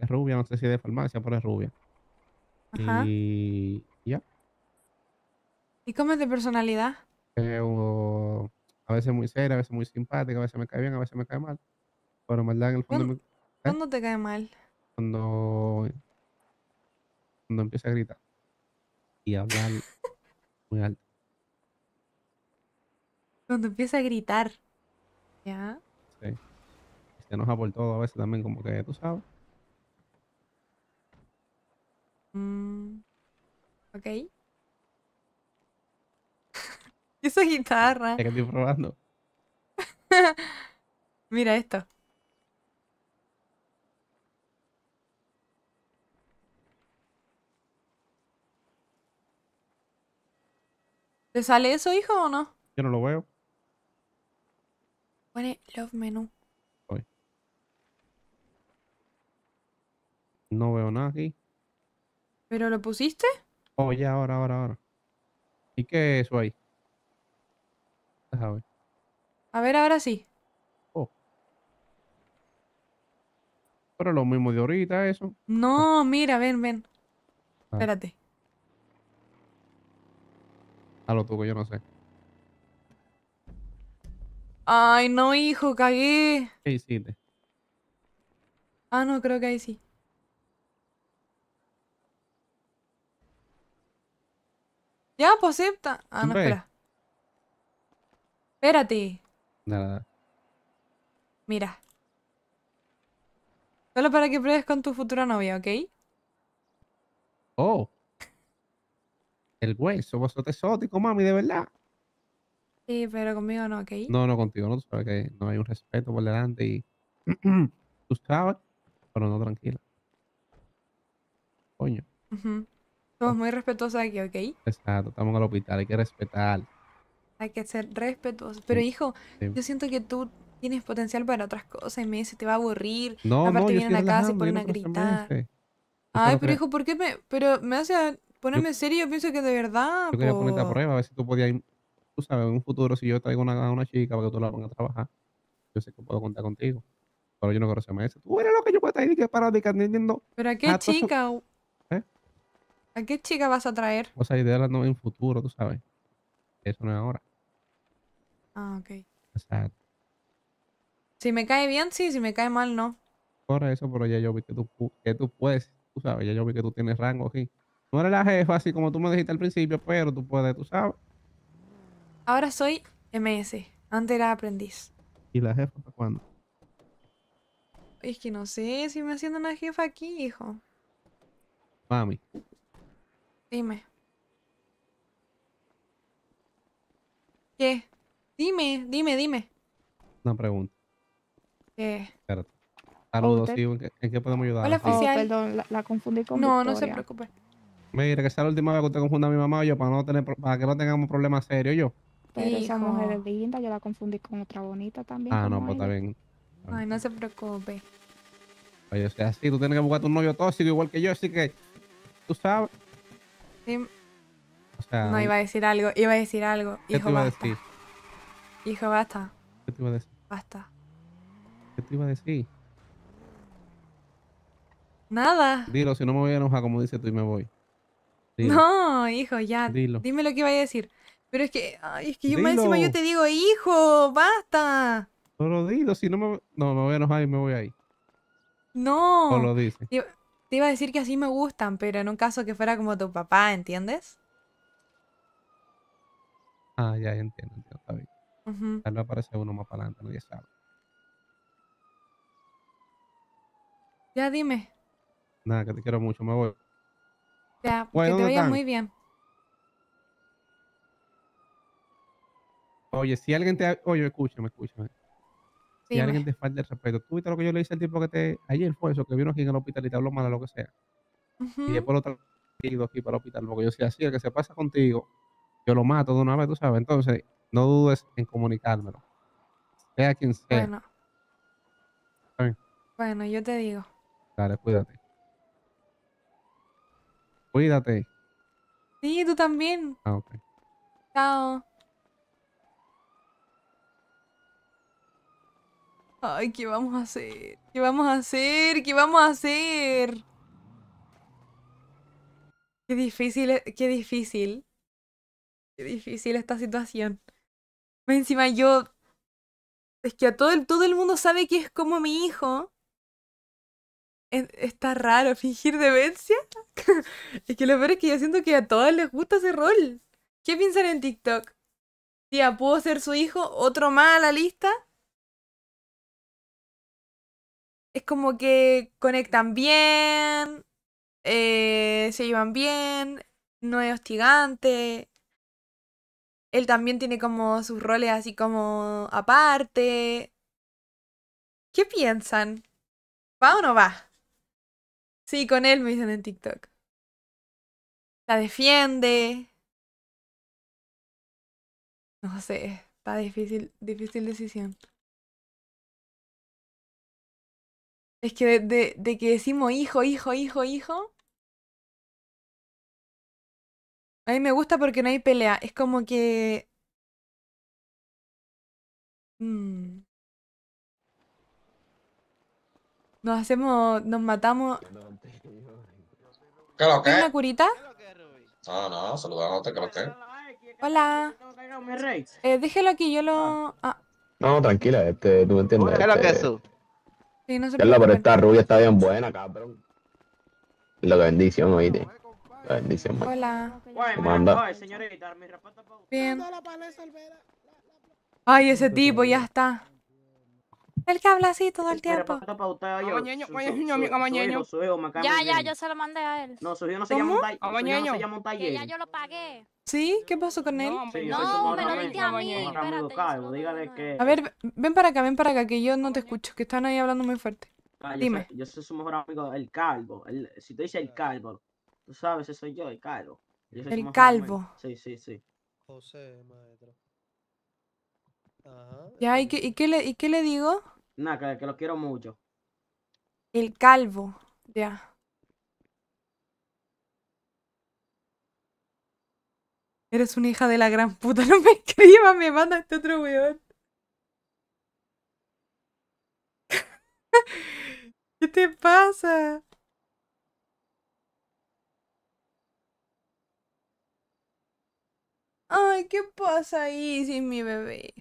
Speaker 4: Es rubia, no sé si es de farmacia, pero es rubia. Y ya.
Speaker 2: ¿Y cómo es de personalidad?
Speaker 4: Eh, a veces muy seria, a veces muy simpática, a veces me cae bien, a veces me cae mal. Pero en verdad en el fondo... ¿eh? ¿Cuándo, te cae mal? Cuando... Cuando empieza a gritar. Y hablar muy alto.
Speaker 2: Cuando empieza a gritar. Ya.
Speaker 4: Sí. Se enoja por todo a veces también, como que tú sabes.
Speaker 2: Mm, ok. Esa guitarra. Es que
Speaker 4: estoy probando.
Speaker 2: Mira esto. ¿Te sale eso, hijo, o no? Yo no lo veo. Pone Love Menu.
Speaker 4: No veo nada aquí.
Speaker 2: ¿Pero lo pusiste?
Speaker 4: Oh, ya, ahora, ahora, ahora. ¿Y qué es eso ahí?
Speaker 2: A ver, ahora sí. Oh.
Speaker 4: Pero lo mismo de ahorita, eso.
Speaker 2: No, mira, ven, ven.
Speaker 4: Ah. Espérate. A ah, lo tuyo, yo no sé.
Speaker 2: Ay, no, hijo, cagué. ¿Qué hiciste? Ah, no, creo que ahí sí. Ya, pues Ah, no, espera. Espérate. Nada. Mira. Solo para que pruebes con tu futura novia, ¿ok?
Speaker 4: Oh. El güey, somos exóticos, mami, de verdad.
Speaker 2: Sí, pero conmigo no, ¿ok? No,
Speaker 4: no, contigo no, tú que no hay un respeto por delante y... tus sabes, pero no tranquila. Coño.
Speaker 2: Somos muy respetuosos aquí, ¿ok?
Speaker 4: Exacto, estamos en el hospital, hay que respetar.
Speaker 2: Hay que ser respetuosos. Pero hijo, yo siento que tú tienes potencial para otras cosas y me dice, te va a aburrir. No, Aparte no, vienen a la casa y ponen a gritar. Eh. Ay, pero hijo, ¿por qué me, pero me hace ponerme serio? Yo pienso que de verdad. Yo quería ponerte a prueba,
Speaker 4: a ver si tú podías ir, tú sabes, en un futuro, si yo traigo una, una chica para que tú la pongas a trabajar, yo sé que puedo contar contigo. Pero yo no quiero a Messi. Tú eres lo que yo puedo estar ahí que para de Pero a qué chica,
Speaker 2: ¿A qué chica vas a traer?
Speaker 4: O sea, ideal no en futuro, tú sabes. Eso no es ahora. Ah, ok. Exacto.
Speaker 2: Si me cae bien, sí. Si me cae mal, no.
Speaker 4: Corre eso, pero ya yo vi que tú, que tú puedes. Tú sabes, ya yo vi que tú tienes rango aquí. No eres la jefa, así como tú me dijiste al principio, pero tú puedes, tú sabes.
Speaker 2: Ahora soy MS. Antes era aprendiz.
Speaker 4: ¿Y la jefa para cuándo?
Speaker 2: Es que no sé si me haciendo una jefa aquí, hijo. Mami. Dime. ¿Qué? Dime, dime, dime. Una pregunta. ¿Qué?
Speaker 4: Saludos, sí, ¿en qué, podemos ayudar? Hola, oficial. Oh,
Speaker 2: perdón, la, confundí con No, Victoria. no se
Speaker 4: preocupe. Mira, que sea la última vez que usted confunda a mi mamá o yo para, no tener, para que no tengamos problemas serios yo.
Speaker 17: Pero esa mujer es linda, yo la confundí con otra bonita también.
Speaker 2: Ah, no, pues está bien. Ay, no se preocupe.
Speaker 4: Oye, o sea, así tú tienes que buscar a tu novio tóxico igual que yo, así que tú sabes no, iba
Speaker 2: a decir algo, iba a decir algo. Hijo, te iba basta. decir? Hijo, basta. ¿Qué te iba a decir? Basta.
Speaker 4: ¿Qué te iba a decir? Nada. Dilo, si no me voy a enojar, como dice tú, y me voy.
Speaker 2: No, hijo, ya. Dilo. Dime lo que iba a decir. Pero es que, ay, es que yo más encima yo te digo, hijo, basta.
Speaker 4: Solo dilo, si no me... No, me voy a enojar y me voy ahí.
Speaker 2: No. No lo dice. Te iba a decir que así me gustan, pero en un caso que fuera como tu papá, ¿entiendes?
Speaker 4: Ah, ya, ya entiendo, entiendo, está bien. Ya no Tal aparece uno más para adelante, nadie sabe. Ya dime. Nada, que te quiero mucho, me voy.
Speaker 2: Ya, que te vaya muy bien.
Speaker 4: Oye, si alguien te... Oye, escúchame, escúchame si alguien te falta el respeto, tú viste lo que yo le hice al tipo que te. Ayer fue eso, que vino aquí en el hospital y te habló mal o lo que sea. Y después lo traigo aquí para el hospital. Porque yo si así, que se pasa contigo, yo lo mato de una vez, tú sabes. Entonces, no dudes en comunicármelo. Sea quien sea. Bueno.
Speaker 2: Bueno, yo te digo.
Speaker 4: Dale, cuídate. Cuídate.
Speaker 2: Sí, tú también. Ah, Chao. Ay, ¿qué vamos a hacer? ¿Qué vamos a hacer? ¿Qué vamos a hacer? Qué difícil, qué difícil. Qué difícil esta situación. Encima yo... Es que a todo el, todo el mundo sabe que es como mi hijo. está raro fingir demencia. es que lo peor es que yo siento que a todas les gusta ese rol. ¿Qué piensan en TikTok?
Speaker 1: Tía, ¿puedo ser su hijo? ¿Otro más a la lista? es como que conectan bien, eh,
Speaker 2: se llevan bien, no es hostigante. Él también tiene como sus roles así como aparte. ¿Qué
Speaker 1: piensan? ¿Va o no va? Sí, con él me dicen en TikTok. La defiende. No sé, está difícil, difícil decisión. Es que de, de, que decimos hijo, hijo, hijo, hijo. A mí me gusta porque no hay pelea. Es como que. Mm. Nos hacemos. Nos matamos.
Speaker 7: ¿Qué lo
Speaker 4: que? curita? No, no, saludamos, ¿qué lo que?
Speaker 2: Hola. Eh, déjelo aquí, yo lo. Ah.
Speaker 4: No, tranquila, este, tú me entiendes. Este, eso?
Speaker 2: Sí, no pero esta rubia
Speaker 18: está bien buena, cabrón. La bendición, oíste. La bendición,
Speaker 2: Hola. ¿Cómo anda? Bien. Ay, ese tipo, ya está. El que habla así todo el,
Speaker 6: tiempo. Ah,
Speaker 2: ya,
Speaker 17: ya, yo se lo mandé a él.
Speaker 6: No, su no
Speaker 2: ah, se llama
Speaker 15: un taller. ya yo
Speaker 17: lo pagué. ¿Sí? ¿Qué pasó con
Speaker 6: él?
Speaker 2: no,
Speaker 15: me lo diste a mí.
Speaker 9: A
Speaker 2: ver, ven para acá, ven para acá, que yo no te escucho, que están ahí hablando muy fuerte.
Speaker 9: Dime. Yo soy su mejor amigo, el calvo. Si te dices el calvo, tú sabes, ese soy yo, el calvo. El calvo. Sí, sí, sí.
Speaker 11: José, maestro. Ajá.
Speaker 2: Ya, ¿y qué, y, qué le, ¿y qué le digo?
Speaker 11: Nada, que, lo quiero
Speaker 10: mucho.
Speaker 2: El calvo, ya. Eres una hija de la gran puta, no me
Speaker 1: escribas, me manda este otro weón. ¿Qué te pasa?
Speaker 2: Ay, ¿qué pasa ahí sin mi bebé?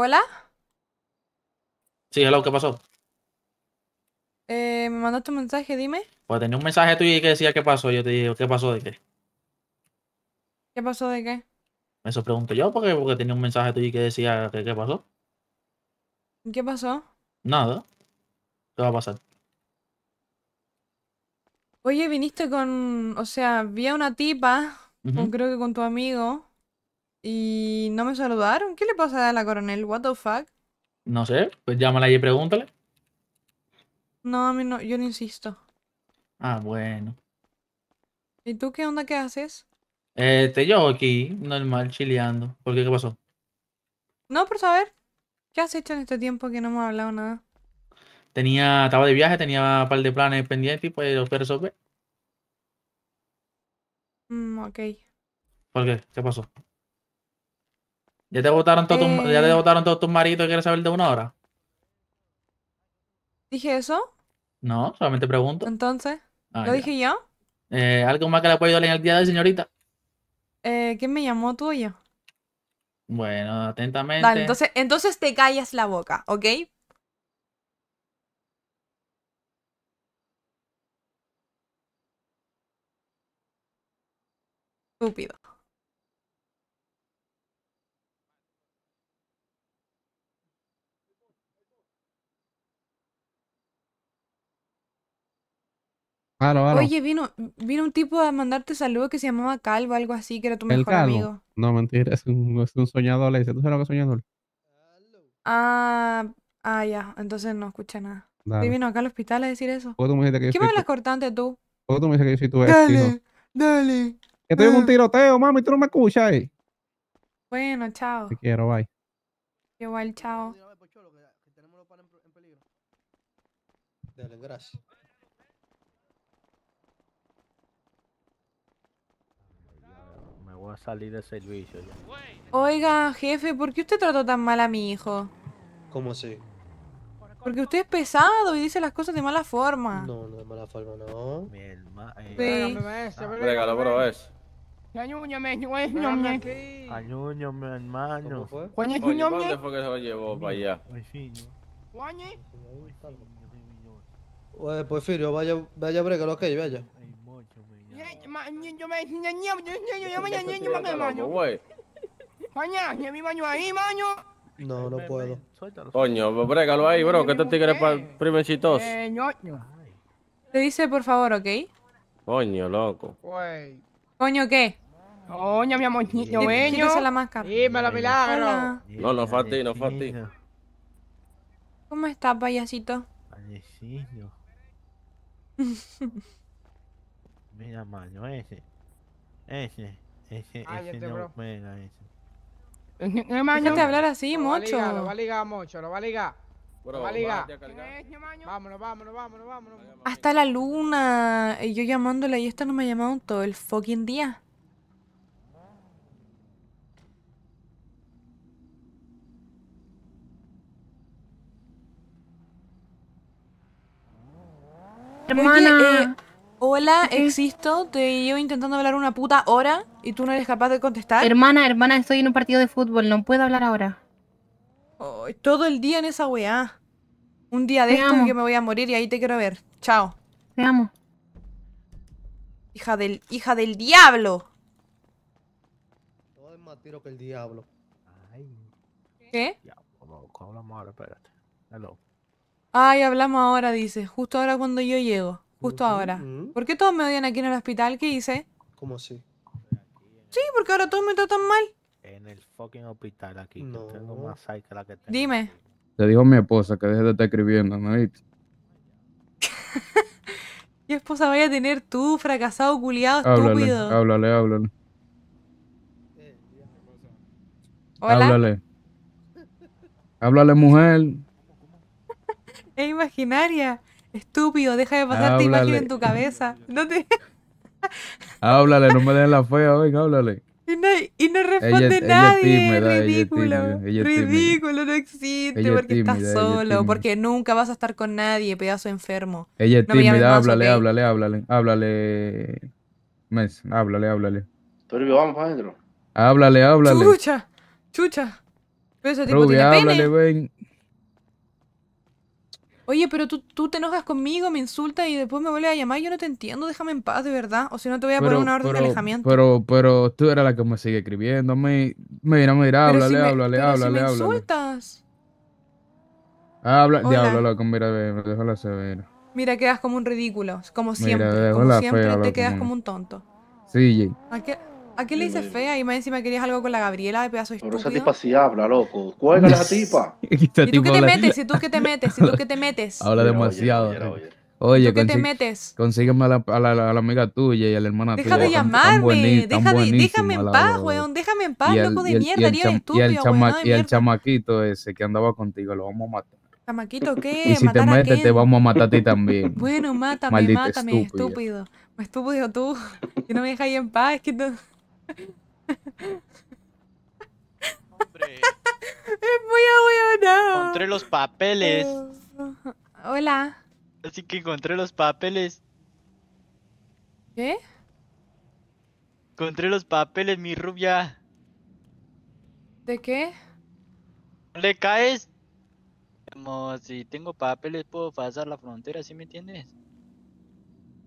Speaker 5: Hola.
Speaker 16: Sí, hola, ¿qué pasó?
Speaker 2: Eh, me mandaste un mensaje, dime.
Speaker 16: Pues tenía un mensaje tuyo y que decía qué pasó. Yo te digo ¿qué pasó de qué?
Speaker 2: ¿Qué pasó de qué?
Speaker 16: Eso pregunto yo porque, porque tenía un mensaje tuyo que decía que qué pasó. ¿Qué pasó? Nada. ¿Qué va a pasar?
Speaker 2: Oye, viniste con. O sea, vi a una tipa, creo que con tu amigo. Y no me saludaron. ¿Qué le pasa a la coronel? What the fuck?
Speaker 16: No sé, pues llámala y pregúntale.
Speaker 2: No, a mí no, yo no insisto.
Speaker 16: Ah, bueno.
Speaker 2: ¿Y tú qué onda? ¿Qué haces?
Speaker 16: Este, yo aquí, normal, chileando. ¿Por qué? ¿Qué pasó?
Speaker 2: No, por saber. ¿Qué has hecho en este tiempo que no hemos hablado nada?
Speaker 16: Tenía, estaba de viaje, tenía un par de planes pendientes y pues los que
Speaker 2: mm, ok.
Speaker 7: ¿Por
Speaker 16: qué? ¿Qué pasó? ¿Ya te eh. votaron todos, tus, maridos y quieres saber de una hora?
Speaker 2: ¿Dije eso?
Speaker 16: No, solamente pregunto. Entonces, ah, ¿lo dije yo? Eh, ¿Algo más que le puedo ayudar en el día de señorita?
Speaker 2: Eh, ¿Quién me llamó tuyo?
Speaker 16: Bueno, atentamente. Vale, entonces,
Speaker 2: entonces te callas la boca, ¿ok?
Speaker 7: Estúpido. Oye,
Speaker 2: vino, vino un tipo a mandarte saludos que se llamaba Calvo, algo así, que era tu mejor amigo.
Speaker 4: No, mentira, es un, es soñador, le dice. ¿Tú sabes lo que es soñador?
Speaker 2: Ah, ah, ya, entonces no escucha nada. vino acá al hospital a decir eso.
Speaker 4: qué me que hablas
Speaker 2: cortante tú?
Speaker 4: por qué tú me dices que yo soy tu
Speaker 2: Dale,
Speaker 4: estoy en un ah. tiroteo, mami, tú no me escuchas. Eh.
Speaker 2: Bueno, chao. Te quiero, bye. Igual, chao.
Speaker 11: Dale, gracias.
Speaker 9: voy a salir de servicio ya.
Speaker 2: Oiga, jefe, ¿por qué usted trató tan mal a mi hijo? ¿Cómo así? Porque usted es pesado y dice las cosas de mala forma.
Speaker 11: No, no de mala forma, no. Mi hermano. Eh, ah,
Speaker 9: regalo, bro, es.
Speaker 6: Añúñame, añúñame.
Speaker 9: hermano. ¿Cómo fue? ¿Dónde fue que se lo llevó para allá?
Speaker 11: Porfirio, pues vaya, vaya, brega, lo que vaya.
Speaker 9: No, no puedo. Coño, brégalo ahí,
Speaker 18: bro, que este tigre es yo
Speaker 2: eh, Te dice por favor, ¿ok?
Speaker 9: Coño, loco.
Speaker 2: Coño, ¿qué? Coño, mi yo me Quítese la máscara. milagro.
Speaker 9: No, no fue no fue
Speaker 2: ¿Cómo estás, payasito?
Speaker 9: Payasito. Mira, mano, ese. Ese. Ese, Cállate, ese no pega, ese.
Speaker 10: Déjate hablar así, lo mocho. lo va a
Speaker 8: ligar, mocho, lo va a ligar. va a ligar. Vámonos, vámonos, vámonos, vámonos.
Speaker 2: Hasta la luna. Y yo llamándole y esta no me ha llamado en todo el fucking día.
Speaker 1: Hermana. Eh, Hola,
Speaker 2: existo, te llevo intentando hablar una puta hora y tú no eres capaz de contestar. Hermana,
Speaker 3: hermana, estoy en un partido de fútbol, no puedo hablar ahora.
Speaker 2: todo el día en esa weá. Un día de esto que me voy a morir y ahí te quiero ver. Chao. Te amo. Hija del, hija del diablo.
Speaker 11: Todo es más tiro que
Speaker 9: el diablo. Ay. ¿Qué? hablamos ahora? Espérate. Hello.
Speaker 2: Ay, hablamos ahora, dice. Justo ahora cuando yo llego justo ahora. ¿Por qué todos me odian aquí en el hospital? ¿Qué hice? ¿Cómo así? Sí, porque ahora todos me tratan mal.
Speaker 9: En el fucking hospital aquí, no. tengo más que la que tengo.
Speaker 2: Dime.
Speaker 15: Te dijo mi esposa que deje de estar escribiendo, ¿no?
Speaker 9: ¿Qué esposa vaya a tener tú,
Speaker 2: fracasado, culiado, estúpido?
Speaker 15: Háblale, háblale.
Speaker 2: ¿Hola? Háblale.
Speaker 15: Háblale, mujer.
Speaker 2: es imaginaria. Estúpido, deja de pasarte imagen en tu cabeza. No te...
Speaker 15: háblale, no me den la fea, ven, háblale.
Speaker 2: Y no, y no
Speaker 15: responde nadie. Ella tímida, ridículo. ridículo, no existe porque estás solo,
Speaker 2: porque nunca vas a estar con nadie, pedazo enfermo. Ella es tímida, háblale,
Speaker 15: háblale, háblale, háblale, Mes, háblale, háblale.
Speaker 8: Turbio, vamos para adentro.
Speaker 15: Háblale, háblale.
Speaker 8: Chucha, chucha. Pero ese tipo tiene háblale,
Speaker 2: Oye, pero tú, te enojas conmigo, me insultas y después me vuelves a llamar. Yo no te entiendo, déjame en paz, de verdad. O si no, te voy a poner una orden de alejamiento.
Speaker 15: Pero, pero tú eras la que me sigue escribiendo. Me, mira, mira, háblale, háblale, háblale, si me
Speaker 2: insultas.
Speaker 15: Habla, diablo, loco, mira, déjala severa.
Speaker 2: Mira, quedas como un ridículo, como siempre. como siempre te quedas como un tonto. Sí, Jay. ¿A qué le hice eh, fea? Y más me querías algo con la Gabriela
Speaker 4: de pedazo estúpido. Pero esa tipa sí habla, loco. es la tipa. ¿Y tú
Speaker 8: qué te
Speaker 2: metes? ¿Y tú qué te metes? ¿Y tú qué te metes? Habla demasiado. Oye, eh. tú ¿qué te metes?
Speaker 15: Consígueme a la, a, la, amiga tuya y a la hermana Deja tuya. De llamarme, deja de llamarme. déjame en paz, weón.
Speaker 2: Déjame en paz, loco de mierda. Y el, estúpido, y y
Speaker 15: chamaquito ese que andaba contigo, lo vamos a matar.
Speaker 2: Chamaquito, ¿qué? Y si te metes, te vamos
Speaker 15: a matar a ti también.
Speaker 2: Bueno, mátame, mátame, estúpido. Estúpido tú. Que no me dejas ahí en paz. Es Que no...
Speaker 12: Hombre. Es muy abuelonado. Encontré los papeles.
Speaker 2: Eh, hola.
Speaker 12: Así que encontré los papeles. ¿Qué? Encontré los papeles, mi rubia. ¿De qué? le caes? Como si tengo papeles puedo pasar la frontera, ¿sí me entiendes?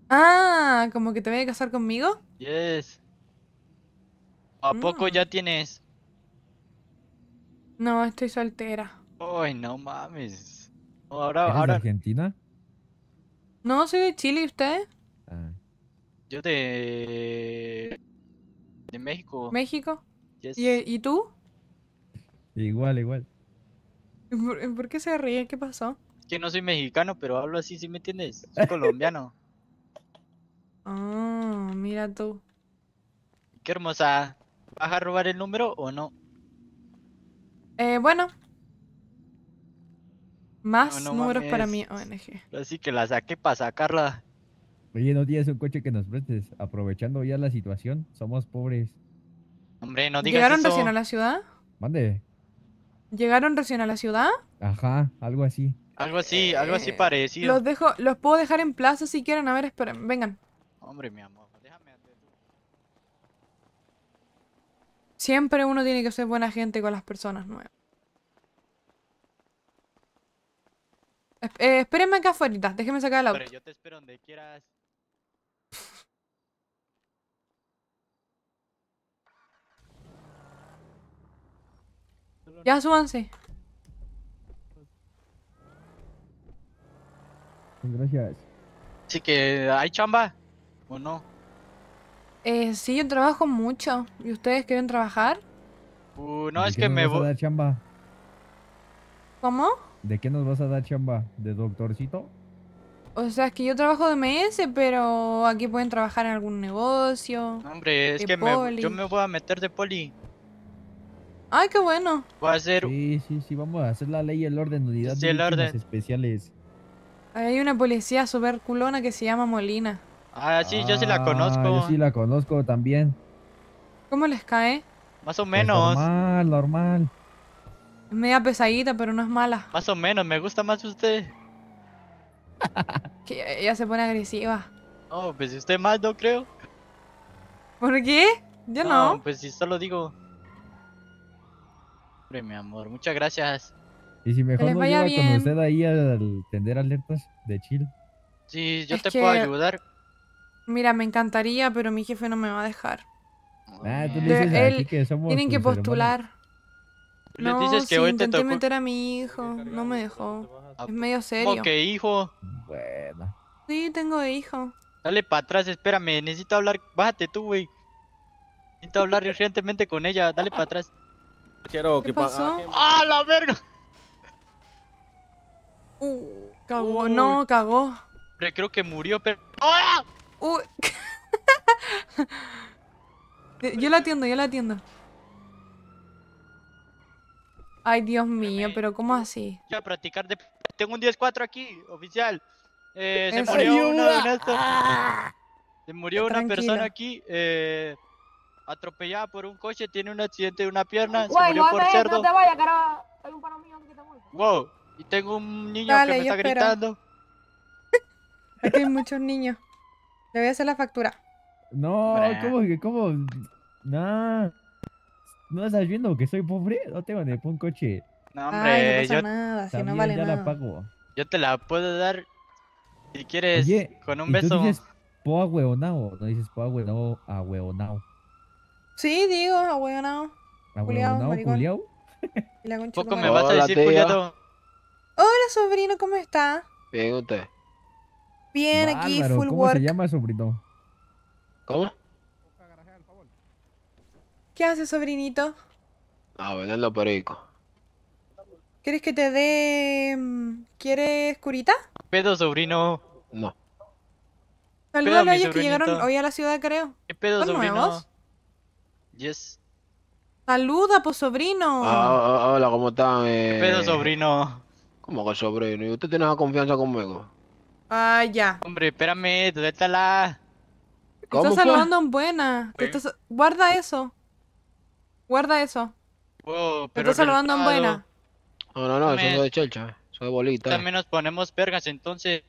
Speaker 2: Ah, como que te voy a casar conmigo.
Speaker 12: Yes. ¿A mm. poco ya tienes?
Speaker 2: No, estoy soltera.
Speaker 12: Ay, no mames.
Speaker 9: Ahora, de Argentina?
Speaker 2: No, soy de Chile, ¿y usted?
Speaker 15: Ah.
Speaker 12: Yo
Speaker 9: de.
Speaker 12: de México. ¿México?
Speaker 2: ¿Y, tú?
Speaker 9: Igual, igual.
Speaker 2: ¿Por, qué se ríe? ¿Qué pasó?
Speaker 12: Que no soy mexicano, pero hablo así, ¿sí me entiendes? Soy colombiano. oh, mira tú. Qué hermosa. ¿Vas a robar el número o no?
Speaker 2: Eh, bueno. Más números para mi ONG.
Speaker 12: Así que la saqué para sacarla.
Speaker 8: Oye, no tienes un coche que
Speaker 9: nos prestes. Aprovechando ya la situación, somos pobres.
Speaker 12: Hombre, no digas ¿Llegaron recién a la
Speaker 2: ciudad? Mande. ¿Llegaron recién a la ciudad?
Speaker 9: Ajá, algo así.
Speaker 12: Algo así, algo así eh, parecido. Los
Speaker 2: dejo, los puedo dejar en plaza si quieren. A ver, esperen, vengan.
Speaker 12: Hombre, mi amor.
Speaker 2: Siempre uno tiene que ser buena gente con las personas nuevas. Eh, espérenme acá afuera, déjenme sacar el auto. Pero
Speaker 12: yo te espero donde quieras.
Speaker 2: ya, súbanse.
Speaker 12: Gracias. Así que, ¿hay chamba o no?
Speaker 2: Eh, sí, yo trabajo mucho. ¿Y ustedes quieren trabajar?
Speaker 12: Uh, no, es que me voy.
Speaker 9: chamba? ¿Cómo? ¿De qué nos vas a dar chamba? ¿De doctorcito?
Speaker 2: O sea, es que yo trabajo de MS, pero aquí pueden trabajar en algún negocio. Hombre, es que me, yo me
Speaker 12: voy a meter de poli.
Speaker 9: Ay, qué bueno. Voy a hacer... Sí, sí, sí, vamos a hacer la ley y el orden, unidad de el orden. especiales.
Speaker 2: Hay una policía super culona que se llama Molina. Ah,
Speaker 12: sí,
Speaker 9: yo
Speaker 11: sí la
Speaker 12: ah, conozco. Yo sí
Speaker 11: la conozco también.
Speaker 2: ¿Cómo les cae? Más o menos.
Speaker 12: normal, normal.
Speaker 2: Es media pesadita, pero no es mala.
Speaker 12: Más o menos, me gusta más usted.
Speaker 2: ella se pone agresiva.
Speaker 12: No, oh, pues usted más, no creo. ¿Por qué? Yo no. no. pues si solo digo. Hombre, mi amor, muchas gracias.
Speaker 9: Y si mejor no lleva con usted ahí al tender alertas de chill.
Speaker 12: Sí, yo te puedo ayudar.
Speaker 2: Mira, me encantaría, pero mi jefe no me va a dejar.
Speaker 7: Ah, él, tienen que postular. No, dices que sí, intenté meter
Speaker 2: a mi hijo, no me dejó. Es medio serio. ¿Cómo que
Speaker 12: hijo? Bueno.
Speaker 2: Sí, tengo hijo.
Speaker 12: Dale para atrás, espérame, necesito hablar. Bájate tú, güey. Necesito hablar urgentemente con ella, dale para atrás. Quiero que pasó? ¡Ah, la verga! Uh,
Speaker 5: cagó, no, cagó.
Speaker 12: creo que murió, pero...
Speaker 5: ¡Ah!
Speaker 2: yo la atiendo, yo la atiendo. Ay, Dios mío, pero ¿cómo así?
Speaker 12: Ya practicar Tengo un 10-4 aquí, oficial. Eh, ¡Ah! se murió una, Se murió persona aquí, eh, atropellada por un coche, tiene un accidente de una pierna, se murió por cerdo. Wow, y tengo un niño
Speaker 2: que me está gritando. Aquí hay muchos niños. Le voy a hacer la
Speaker 12: factura.
Speaker 9: No, ¿cómo que cómo? Nah. ¿No estás viendo que soy pobre? No te ni poner un coche. No, hombre, no yo nada, si no vale nada.
Speaker 12: Yo te la puedo dar si quieres con un beso. No dices
Speaker 9: po a huevonao, no dices po a a huevonao.
Speaker 2: Sí, digo, a hueonao. A hueonao,
Speaker 9: culiao. Poco me vas a decir culiado.
Speaker 2: Hola, sobrino, ¿cómo está? Bien, usted. Bien aquí, full ¿cómo ¿Cómo se
Speaker 18: llama, sobrino?
Speaker 10: ¿Cómo?
Speaker 2: ¿Qué haces, sobrinito?
Speaker 10: Ah, lo perico.
Speaker 2: ¿Quieres que te dé... Mm, ¿Quieres curita?
Speaker 12: pedo, sobrino? No. Saludos a ellos que llegaron hoy
Speaker 2: a la ciudad, creo.
Speaker 12: ¿Qué sobrino? Nuevos? Yes. Saluda, pues, sobrino. Ah, ah,
Speaker 10: ah hola, ¿cómo están? Eh... pedo, sobrino? ¿Cómo que sobrino? ¿Y usted tiene la confianza conmigo?
Speaker 12: Ah, ya. Hombre, espérame, détala.
Speaker 10: Te estás saludando
Speaker 2: en buena. Guarda eso. Guarda eso.
Speaker 12: pero Te estás saludando en buena.
Speaker 10: No, no, no, eso es de chelcha. Eso es bolita.
Speaker 12: También nos ponemos vergas, entonces.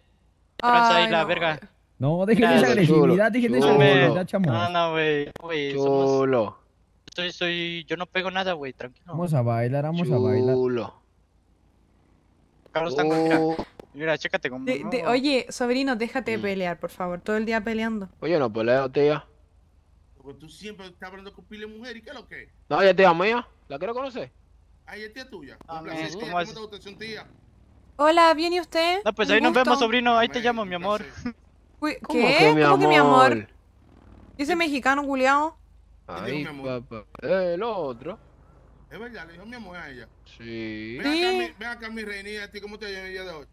Speaker 7: no. la
Speaker 12: verga.
Speaker 10: No, esa agresividad, dejen
Speaker 12: esa agresividad,
Speaker 8: chamo. No, no,
Speaker 12: güey. Chulo. Soy, soy, yo no pego nada, güey, tranquilo.
Speaker 8: Vamos a bailar, vamos a bailar.
Speaker 12: Carlos está con...
Speaker 14: Mira, chécate conmigo.
Speaker 2: Oye, sobrino, déjate de mm. pelear, por favor. Todo el día peleando.
Speaker 12: Oye, no
Speaker 10: peleo, tía.
Speaker 14: Porque tú siempre estás hablando con pile mujer, ¿y qué es lo que?
Speaker 10: No, ella es tía mía.
Speaker 14: ¿La quiero conocer? conoces? Ah, ella es tía tuya. Ah, me y ¿Cómo,
Speaker 10: Hola, ¿viene
Speaker 2: usted? No, pues ahí nos vemos, sobrino.
Speaker 12: Ahí te llamo, mi amor.
Speaker 14: ¿Qué? ¿Cómo
Speaker 12: que mi amor? ¿Dice
Speaker 14: Ese mexicano culiao.
Speaker 10: Ahí, papá. El
Speaker 12: otro.
Speaker 14: Es verdad, le dijo mi amor a ella.
Speaker 10: Sí. Ven
Speaker 14: acá, sí. mi, reina. cómo te llamas el día de hoy?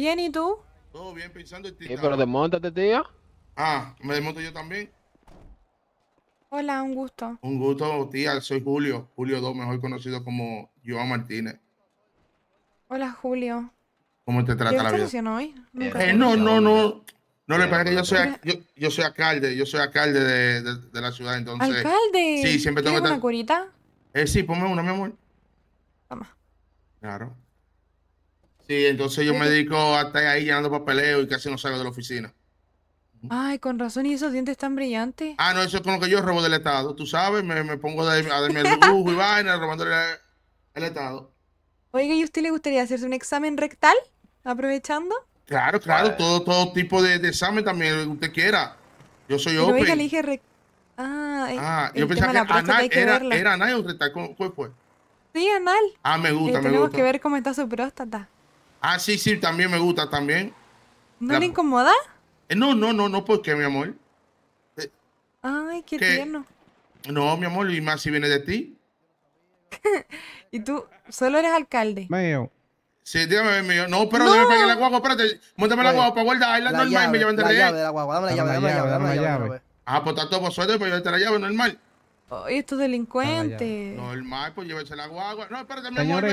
Speaker 14: Bien, ¿y tú? Todo bien, pensando en ti. Sí, pero desmontate, este tío. Ah, ¿me desmonto yo también?
Speaker 2: Hola, un gusto.
Speaker 14: Un gusto, tía. Soy Julio, Julio 2, mejor conocido como Joan Martínez.
Speaker 2: Hola, Julio.
Speaker 14: ¿Cómo te trata la vida? Eh,
Speaker 2: eh, hoy? no, no,
Speaker 14: no. No, le parece que yo soy, yo, soy alcalde, yo soy alcalde de, la ciudad, entonces. ¿Alcalde? Sí, siempre tengo que una curita? Eh, sí, ponme una, mi amor. Toma. Claro. Sí, entonces yo me dedico a estar ahí llenando papeleo y casi no salgo de la oficina.
Speaker 5: Ay,
Speaker 2: con razón, y esos dientes tan brillantes.
Speaker 14: Ah, no, eso es con lo que yo robo del Estado. Tú sabes, me, me pongo a darme lujo y vaina robándole el Estado.
Speaker 2: Oiga, ¿y a usted le gustaría hacerse un examen rectal? Aprovechando.
Speaker 14: Claro, claro, todo, todo tipo de, examen también, usted quiera. Yo soy yo open. Oiga, le
Speaker 2: rectal. Ah, e, ah yo pensaba que, era, era
Speaker 14: anal o rectal. ¿Cuál fue? Sí, anal. Ah, me gusta, eh, me gusta. Tenemos que
Speaker 2: ver cómo está su próstata.
Speaker 14: Ah, sí, sí, también me gusta también. ¿No le incomoda? Eh, no, no, no, no, porque mi amor. Eh, Ay, qué tierno. No, mi amor, y más si viene de ti. y tú solo eres alcalde. Mío. Sí, dígame, mío. No, pero no. déjame la guagua, espérate. Móntame la guagua para guardarla normal y me llevan de la llave
Speaker 8: dame la llave,
Speaker 14: dame la llave, Ah, pues está todo por suerte, pues llevarte la llave normal. Oye, estos delincuentes. Normal, pues llévese la guagua. No, espérate, mi amor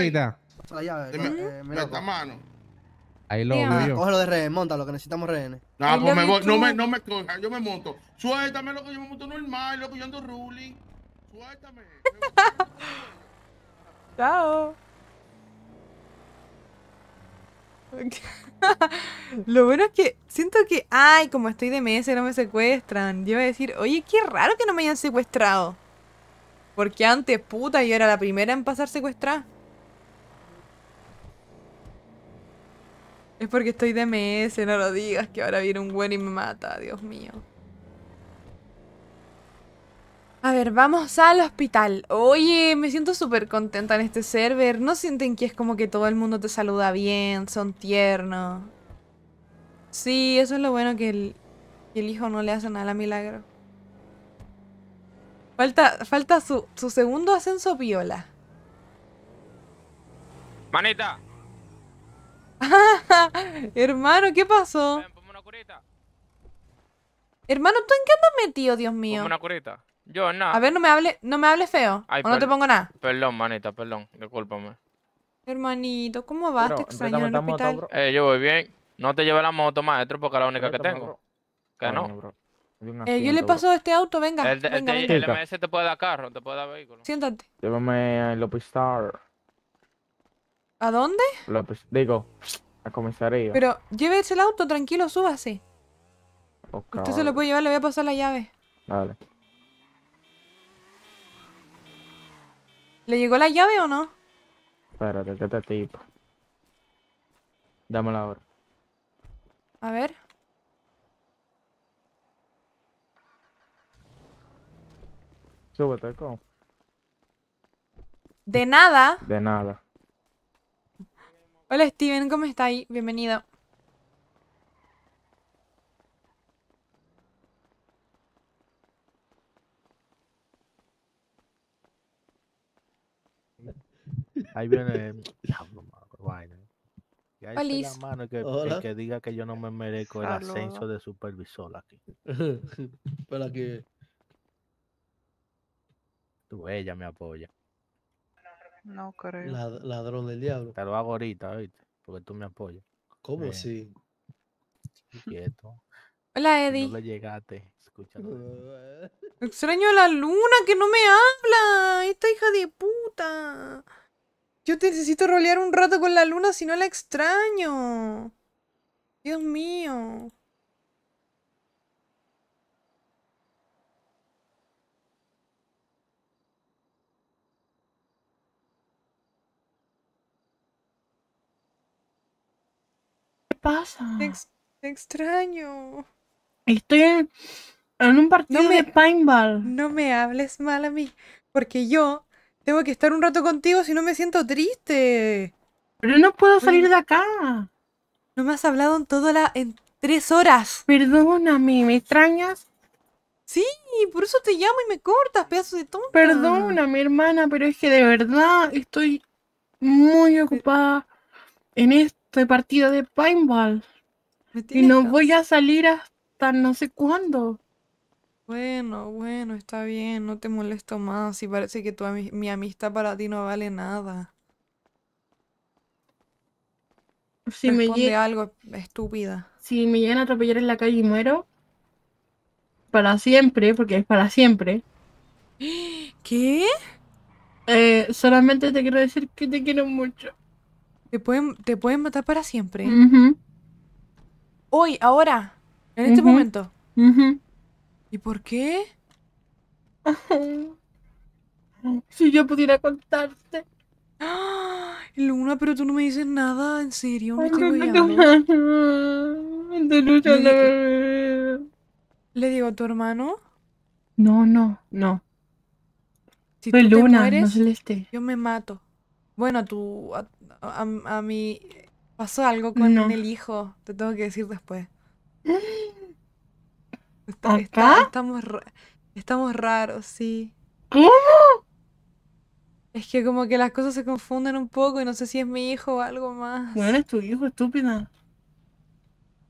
Speaker 14: la llave. Dime, eh, eh mano.
Speaker 12: Ahí lo de rehenes, lo que necesitamos rehenes. No, pues me no me,
Speaker 14: no me coja, yo me monto. Suéltame, que yo me monto normal, loco, yo ando ruling. Suéltame. Chao.
Speaker 2: Lo bueno es que siento que, ay, como estoy de mesa no me secuestran. Yo voy a decir, oye, qué raro que no me hayan secuestrado. Porque antes, puta, yo era la primera en pasar secuestrada. Es porque estoy de no lo digas, que ahora viene un buen y me mata, Dios mío. A ver, vamos al hospital. Oye, me siento súper contenta en este server. ¿No sienten que es como que todo el mundo te saluda bien? Son tiernos. Sí, eso es lo bueno que el, hijo no le hace nada a Milagro. Falta, falta su, su segundo ascenso viola. Maneta. Hermano, ¿qué pasó? ponme una curita. Hermano, ¿tú en qué andas metido, Dios mío? Ponme una
Speaker 18: curita. Yo, nada. A
Speaker 2: ver, no me hable, no me hables feo. o no te pongo nada.
Speaker 18: Perdón, manita, perdón. Discúlpame.
Speaker 2: Hermanito, ¿cómo vas? te extraño en el
Speaker 18: hospital. eh, yo voy bien. No te lleve la moto, maestro, porque es la única que tengo. Que no. Eh, yo le paso este auto, venga. El, venga, MS te puede dar carro, te puede dar vehículo. Siéntate.
Speaker 15: Llévame al Lopistar. ¿A dónde? digo,
Speaker 18: a comisaría.
Speaker 2: Pero llévese el auto, tranquilo, súbase. así. Usted se lo puede llevar, le voy a pasar la llave. Vale. ¿Le llegó la llave o no?
Speaker 15: Espérate, ¿qué te este tipo? Dámela ahora.
Speaker 5: A ver.
Speaker 14: Súbete, ¿cómo?
Speaker 2: De nada. De nada. Hola Steven, ¿cómo está ahí? Bienvenido.
Speaker 9: Ahí viene eh. Feliz. vaina. ahí la que, diga que yo no me merezco el ascenso de supervisor aquí. Para que tú ella me apoya.
Speaker 13: No creo.
Speaker 9: ladrón del diablo. Te lo hago ahorita, ¿viste? Porque tú me apoyas. ¿Cómo así? Quieto. Hola, Eddie. le llegaste. Escúchalo.
Speaker 2: Extraño a la luna que no me habla. Esta hija de puta. Yo necesito rolear un rato con la luna si no la extraño. Dios mío.
Speaker 1: pasa? Te, extraño. Estoy
Speaker 2: en, un partido no me, de paintball. No me hables mal a mí, porque yo tengo que estar un rato contigo si no me siento triste. Pero no puedo salir de acá. No me has hablado en toda la en tres horas. Perdóname, ¿me
Speaker 6: extrañas? Sí, por eso te llamo y me cortas, pedazo de perdona Perdóname, hermana, pero es que de verdad estoy muy ocupada en esto partido de paintball. Y no voy a salir hasta no sé cuándo.
Speaker 2: Bueno, bueno, está bien, no te molesto más. Y parece que tu mi amistad para ti no vale nada.
Speaker 6: Si me me
Speaker 2: algo estúpida. Si me llegan a atropellar en la calle y muero,
Speaker 6: para siempre, porque es para siempre. ¿Qué? Eh, solamente te quiero decir que te quiero mucho. Te pueden, te pueden matar
Speaker 2: para siempre. Hoy, ahora, en este momento. ¿Y por qué? si yo pudiera contarte. ¡Ah! Luna, pero tú no me dices nada, en serio, me estoy le, ¿Le digo a tu hermano?
Speaker 3: No, no, no. Si tú Luna,
Speaker 2: yo me mato. Bueno, a tu, a, a mí pasó algo con el hijo, te tengo que decir después. estamos, estamos raros, sí. ¿Cómo? Es que como que las cosas se confunden un poco y no sé si es mi hijo o algo más.
Speaker 6: ¿No eres tu hijo, estúpida.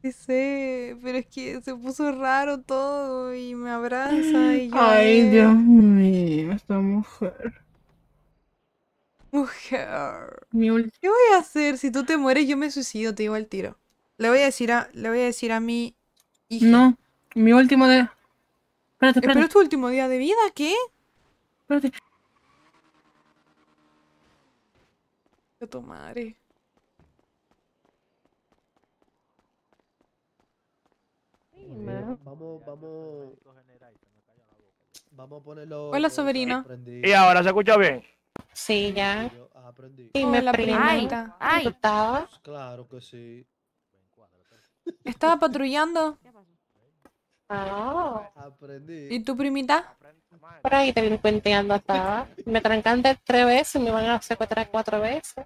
Speaker 2: Sí sé, pero es que se puso raro todo y me abraza y Ay, Dios
Speaker 8: mío, esta mujer.
Speaker 2: Mujer. ¿Qué voy a hacer? Si tú te mueres, yo me suicido, te digo el tiro. Le voy a decir a, le voy a decir a mi hija. No, mi último día. Espérate, espérate. ¿Pero es tu último día de vida? ¿Qué? Espérate. Yo tu madre.
Speaker 7: Vamos,
Speaker 11: vamos. Vamos ponerlo. Hola, sobrino. Y ahora
Speaker 9: se escucha bien.
Speaker 6: Sí, ya.
Speaker 11: Y ah, me oh, la primita.
Speaker 6: Ay, pues
Speaker 11: Claro que sí.
Speaker 2: Estaba patrullando. Ah. ¿Y tu primita? Por ahí cuenteando, estaba. Me trancante tres veces y me van a secuestrar cuatro veces.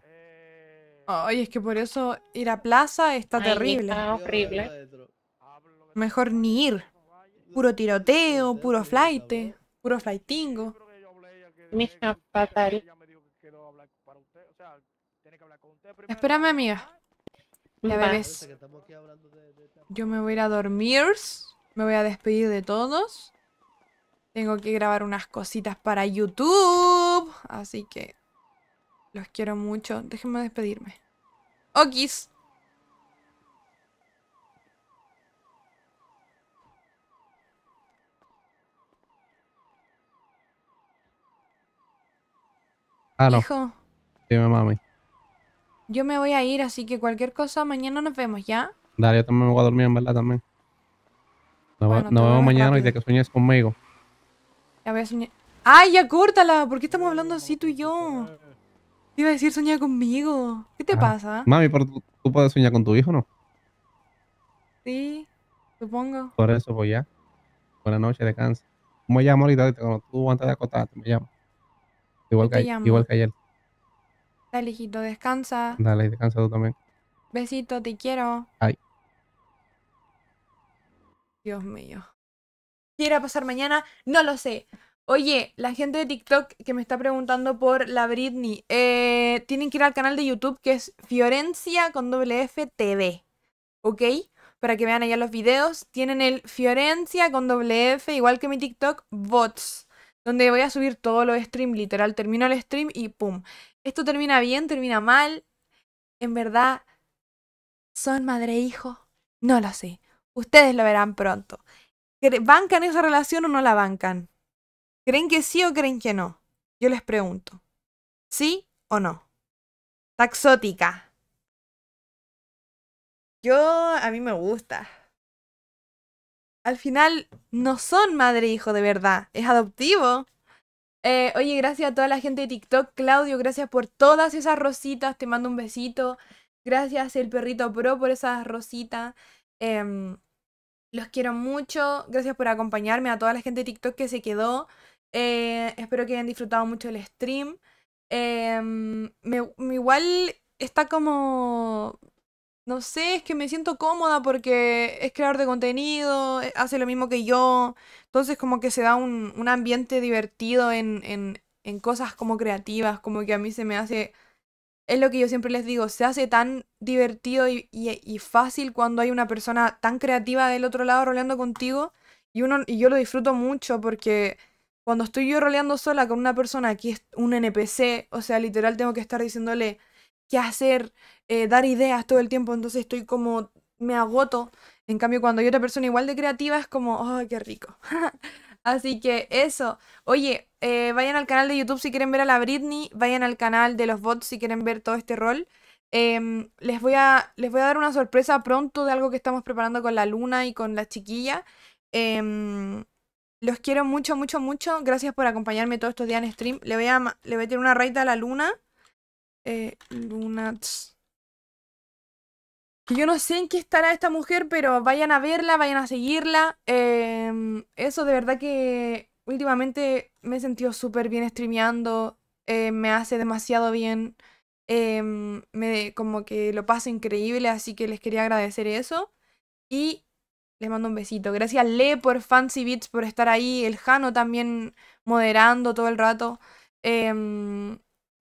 Speaker 2: ay es que por eso ir a plaza está terrible.
Speaker 8: horrible.
Speaker 2: Mejor ni ir. Puro tiroteo, puro flight, puro flightingo. Eh, Espérame, amiga.
Speaker 11: Ya bebés.
Speaker 2: Yo me voy a ir a dormir. Me voy a despedir de todos. Tengo que grabar unas cositas para YouTube. Así que los quiero mucho. Déjenme despedirme. Okis.
Speaker 4: Ah, hijo. Dime, mami.
Speaker 2: Yo me voy a ir, así que cualquier cosa, mañana nos vemos, ¿ya?
Speaker 4: Dale, yo también me voy a dormir, en verdad, también. Nos, vemos mañana y de que sueñes conmigo.
Speaker 2: Ya voy a soñar. ¡Ay, ya córtala! ¿Por qué estamos hablando así tú y yo? iba a decir soñar conmigo. ¿Qué te ah. pasa?
Speaker 4: Mami, pero tú, puedes soñar con tu hijo, ¿no?
Speaker 2: Sí, supongo.
Speaker 4: Por eso, voy ya. Buenas noches, descansa. ¿Cómo me llamo ahorita? Cuando tú antes de acostarte, me llamo. Igual, que, ayer.
Speaker 2: Dale, hijito, descansa. Dale, descansa tú también. Besito, te quiero. Ay. Dios mío. ¿Qué pasar mañana? No lo sé. Oye, la gente de TikTok que me está preguntando por la Britney, eh, tienen que ir al canal de YouTube que es Fiorencia con doble F TV. ¿Ok? Para que vean allá los videos. Tienen el Fiorencia con doble F, igual que mi TikTok, bots donde voy a subir todo lo stream literal, termino el stream y ¡pum! Esto termina bien, termina mal. En verdad, ¿son madre e hijo? No lo sé. Ustedes lo verán pronto. ¿Bancan esa relación o no la bancan? ¿Creen que sí o creen que no? Yo les
Speaker 1: pregunto. ¿Sí o no? Taxótica. Yo, a mí me gusta al final
Speaker 2: no son madre e hijo de verdad, es adoptivo. Eh, oye, gracias a toda la gente de TikTok, Claudio, gracias por todas esas rositas, te mando un besito. Gracias el perrito pro por esas rositas. Em, los quiero mucho, gracias por acompañarme a toda la gente de TikTok que se quedó. Eh, espero que hayan disfrutado mucho el stream. Em, igual está como no sé, es que me siento cómoda porque es creador de contenido, eh, hace lo mismo que yo. Entonces como que se da un, ambiente divertido en, en, en cosas como creativas, como que a mí se me hace... Es lo que yo siempre les digo, se hace tan divertido y, fácil cuando hay una persona tan creativa del otro lado roleando contigo. Y, uno, y yo lo disfruto mucho porque cuando estoy yo roleando sola con una persona que es un NPC, o sea, literal tengo que estar diciéndole, qué hacer, eh, dar ideas todo el tiempo, entonces estoy como, me agoto. En cambio, cuando hay otra persona igual de creativa, es como, oh, qué rico. Así que eso. Oye, eh, vayan al canal de YouTube si quieren ver a la Britney, vayan al canal de los bots si quieren ver todo este rol. Em, les, voy a, les voy a dar una sorpresa pronto de algo que estamos preparando con la luna y con la chiquilla. Em, los quiero mucho, mucho, mucho. Gracias por acompañarme todos estos días en stream. Le voy a, le voy tirar una raita a la luna eh, Lunats. Yo no sé en qué estará esta mujer, pero vayan a verla, vayan a seguirla. Em, eso de verdad que últimamente me he sentido súper bien streameando. Eh, me hace demasiado bien. Em, me, como que lo paso increíble, así que les quería agradecer eso. Y les mando un besito. Gracias Le por Fancy Beats por estar ahí. El Jano también moderando todo el rato. Eh,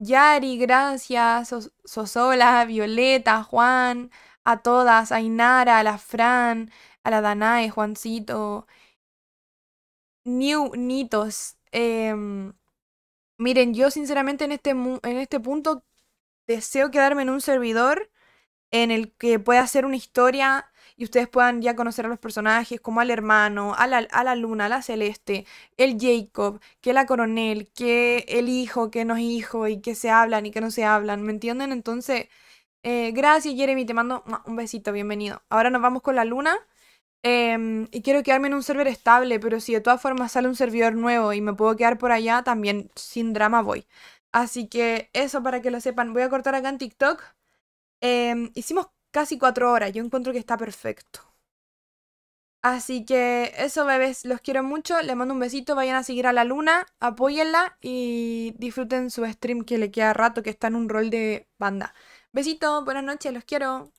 Speaker 2: Yari, gracias, Sosola, Violeta, Juan, a todas, a Inara, a la Fran, a la Danae, Juancito, New Nitos. Em, miren, yo sinceramente en este, en este punto deseo quedarme en un servidor en el que pueda hacer una historia y ustedes puedan ya conocer a los personajes como al hermano, a la, luna, a la celeste, el Jacob, que la coronel, que el hijo, que no es hijo y que se hablan y que no se hablan, ¿me entienden? Entonces, eh, gracias Jeremy, te mando un besito, bienvenido. Ahora nos vamos con la luna. Em, y quiero quedarme en un server estable, pero si de todas formas sale un servidor nuevo y me puedo quedar por allá, también sin drama voy. Así que eso para que lo sepan. Voy a cortar acá en TikTok. Em, hicimos casi cuatro horas. Yo encuentro que está perfecto. Así que eso, bebés, los quiero mucho. Les mando un besito, vayan a seguir a la luna, apóyenla y disfruten
Speaker 1: su stream que le queda rato, que está en un rol de banda. Besito, buenas noches, los quiero.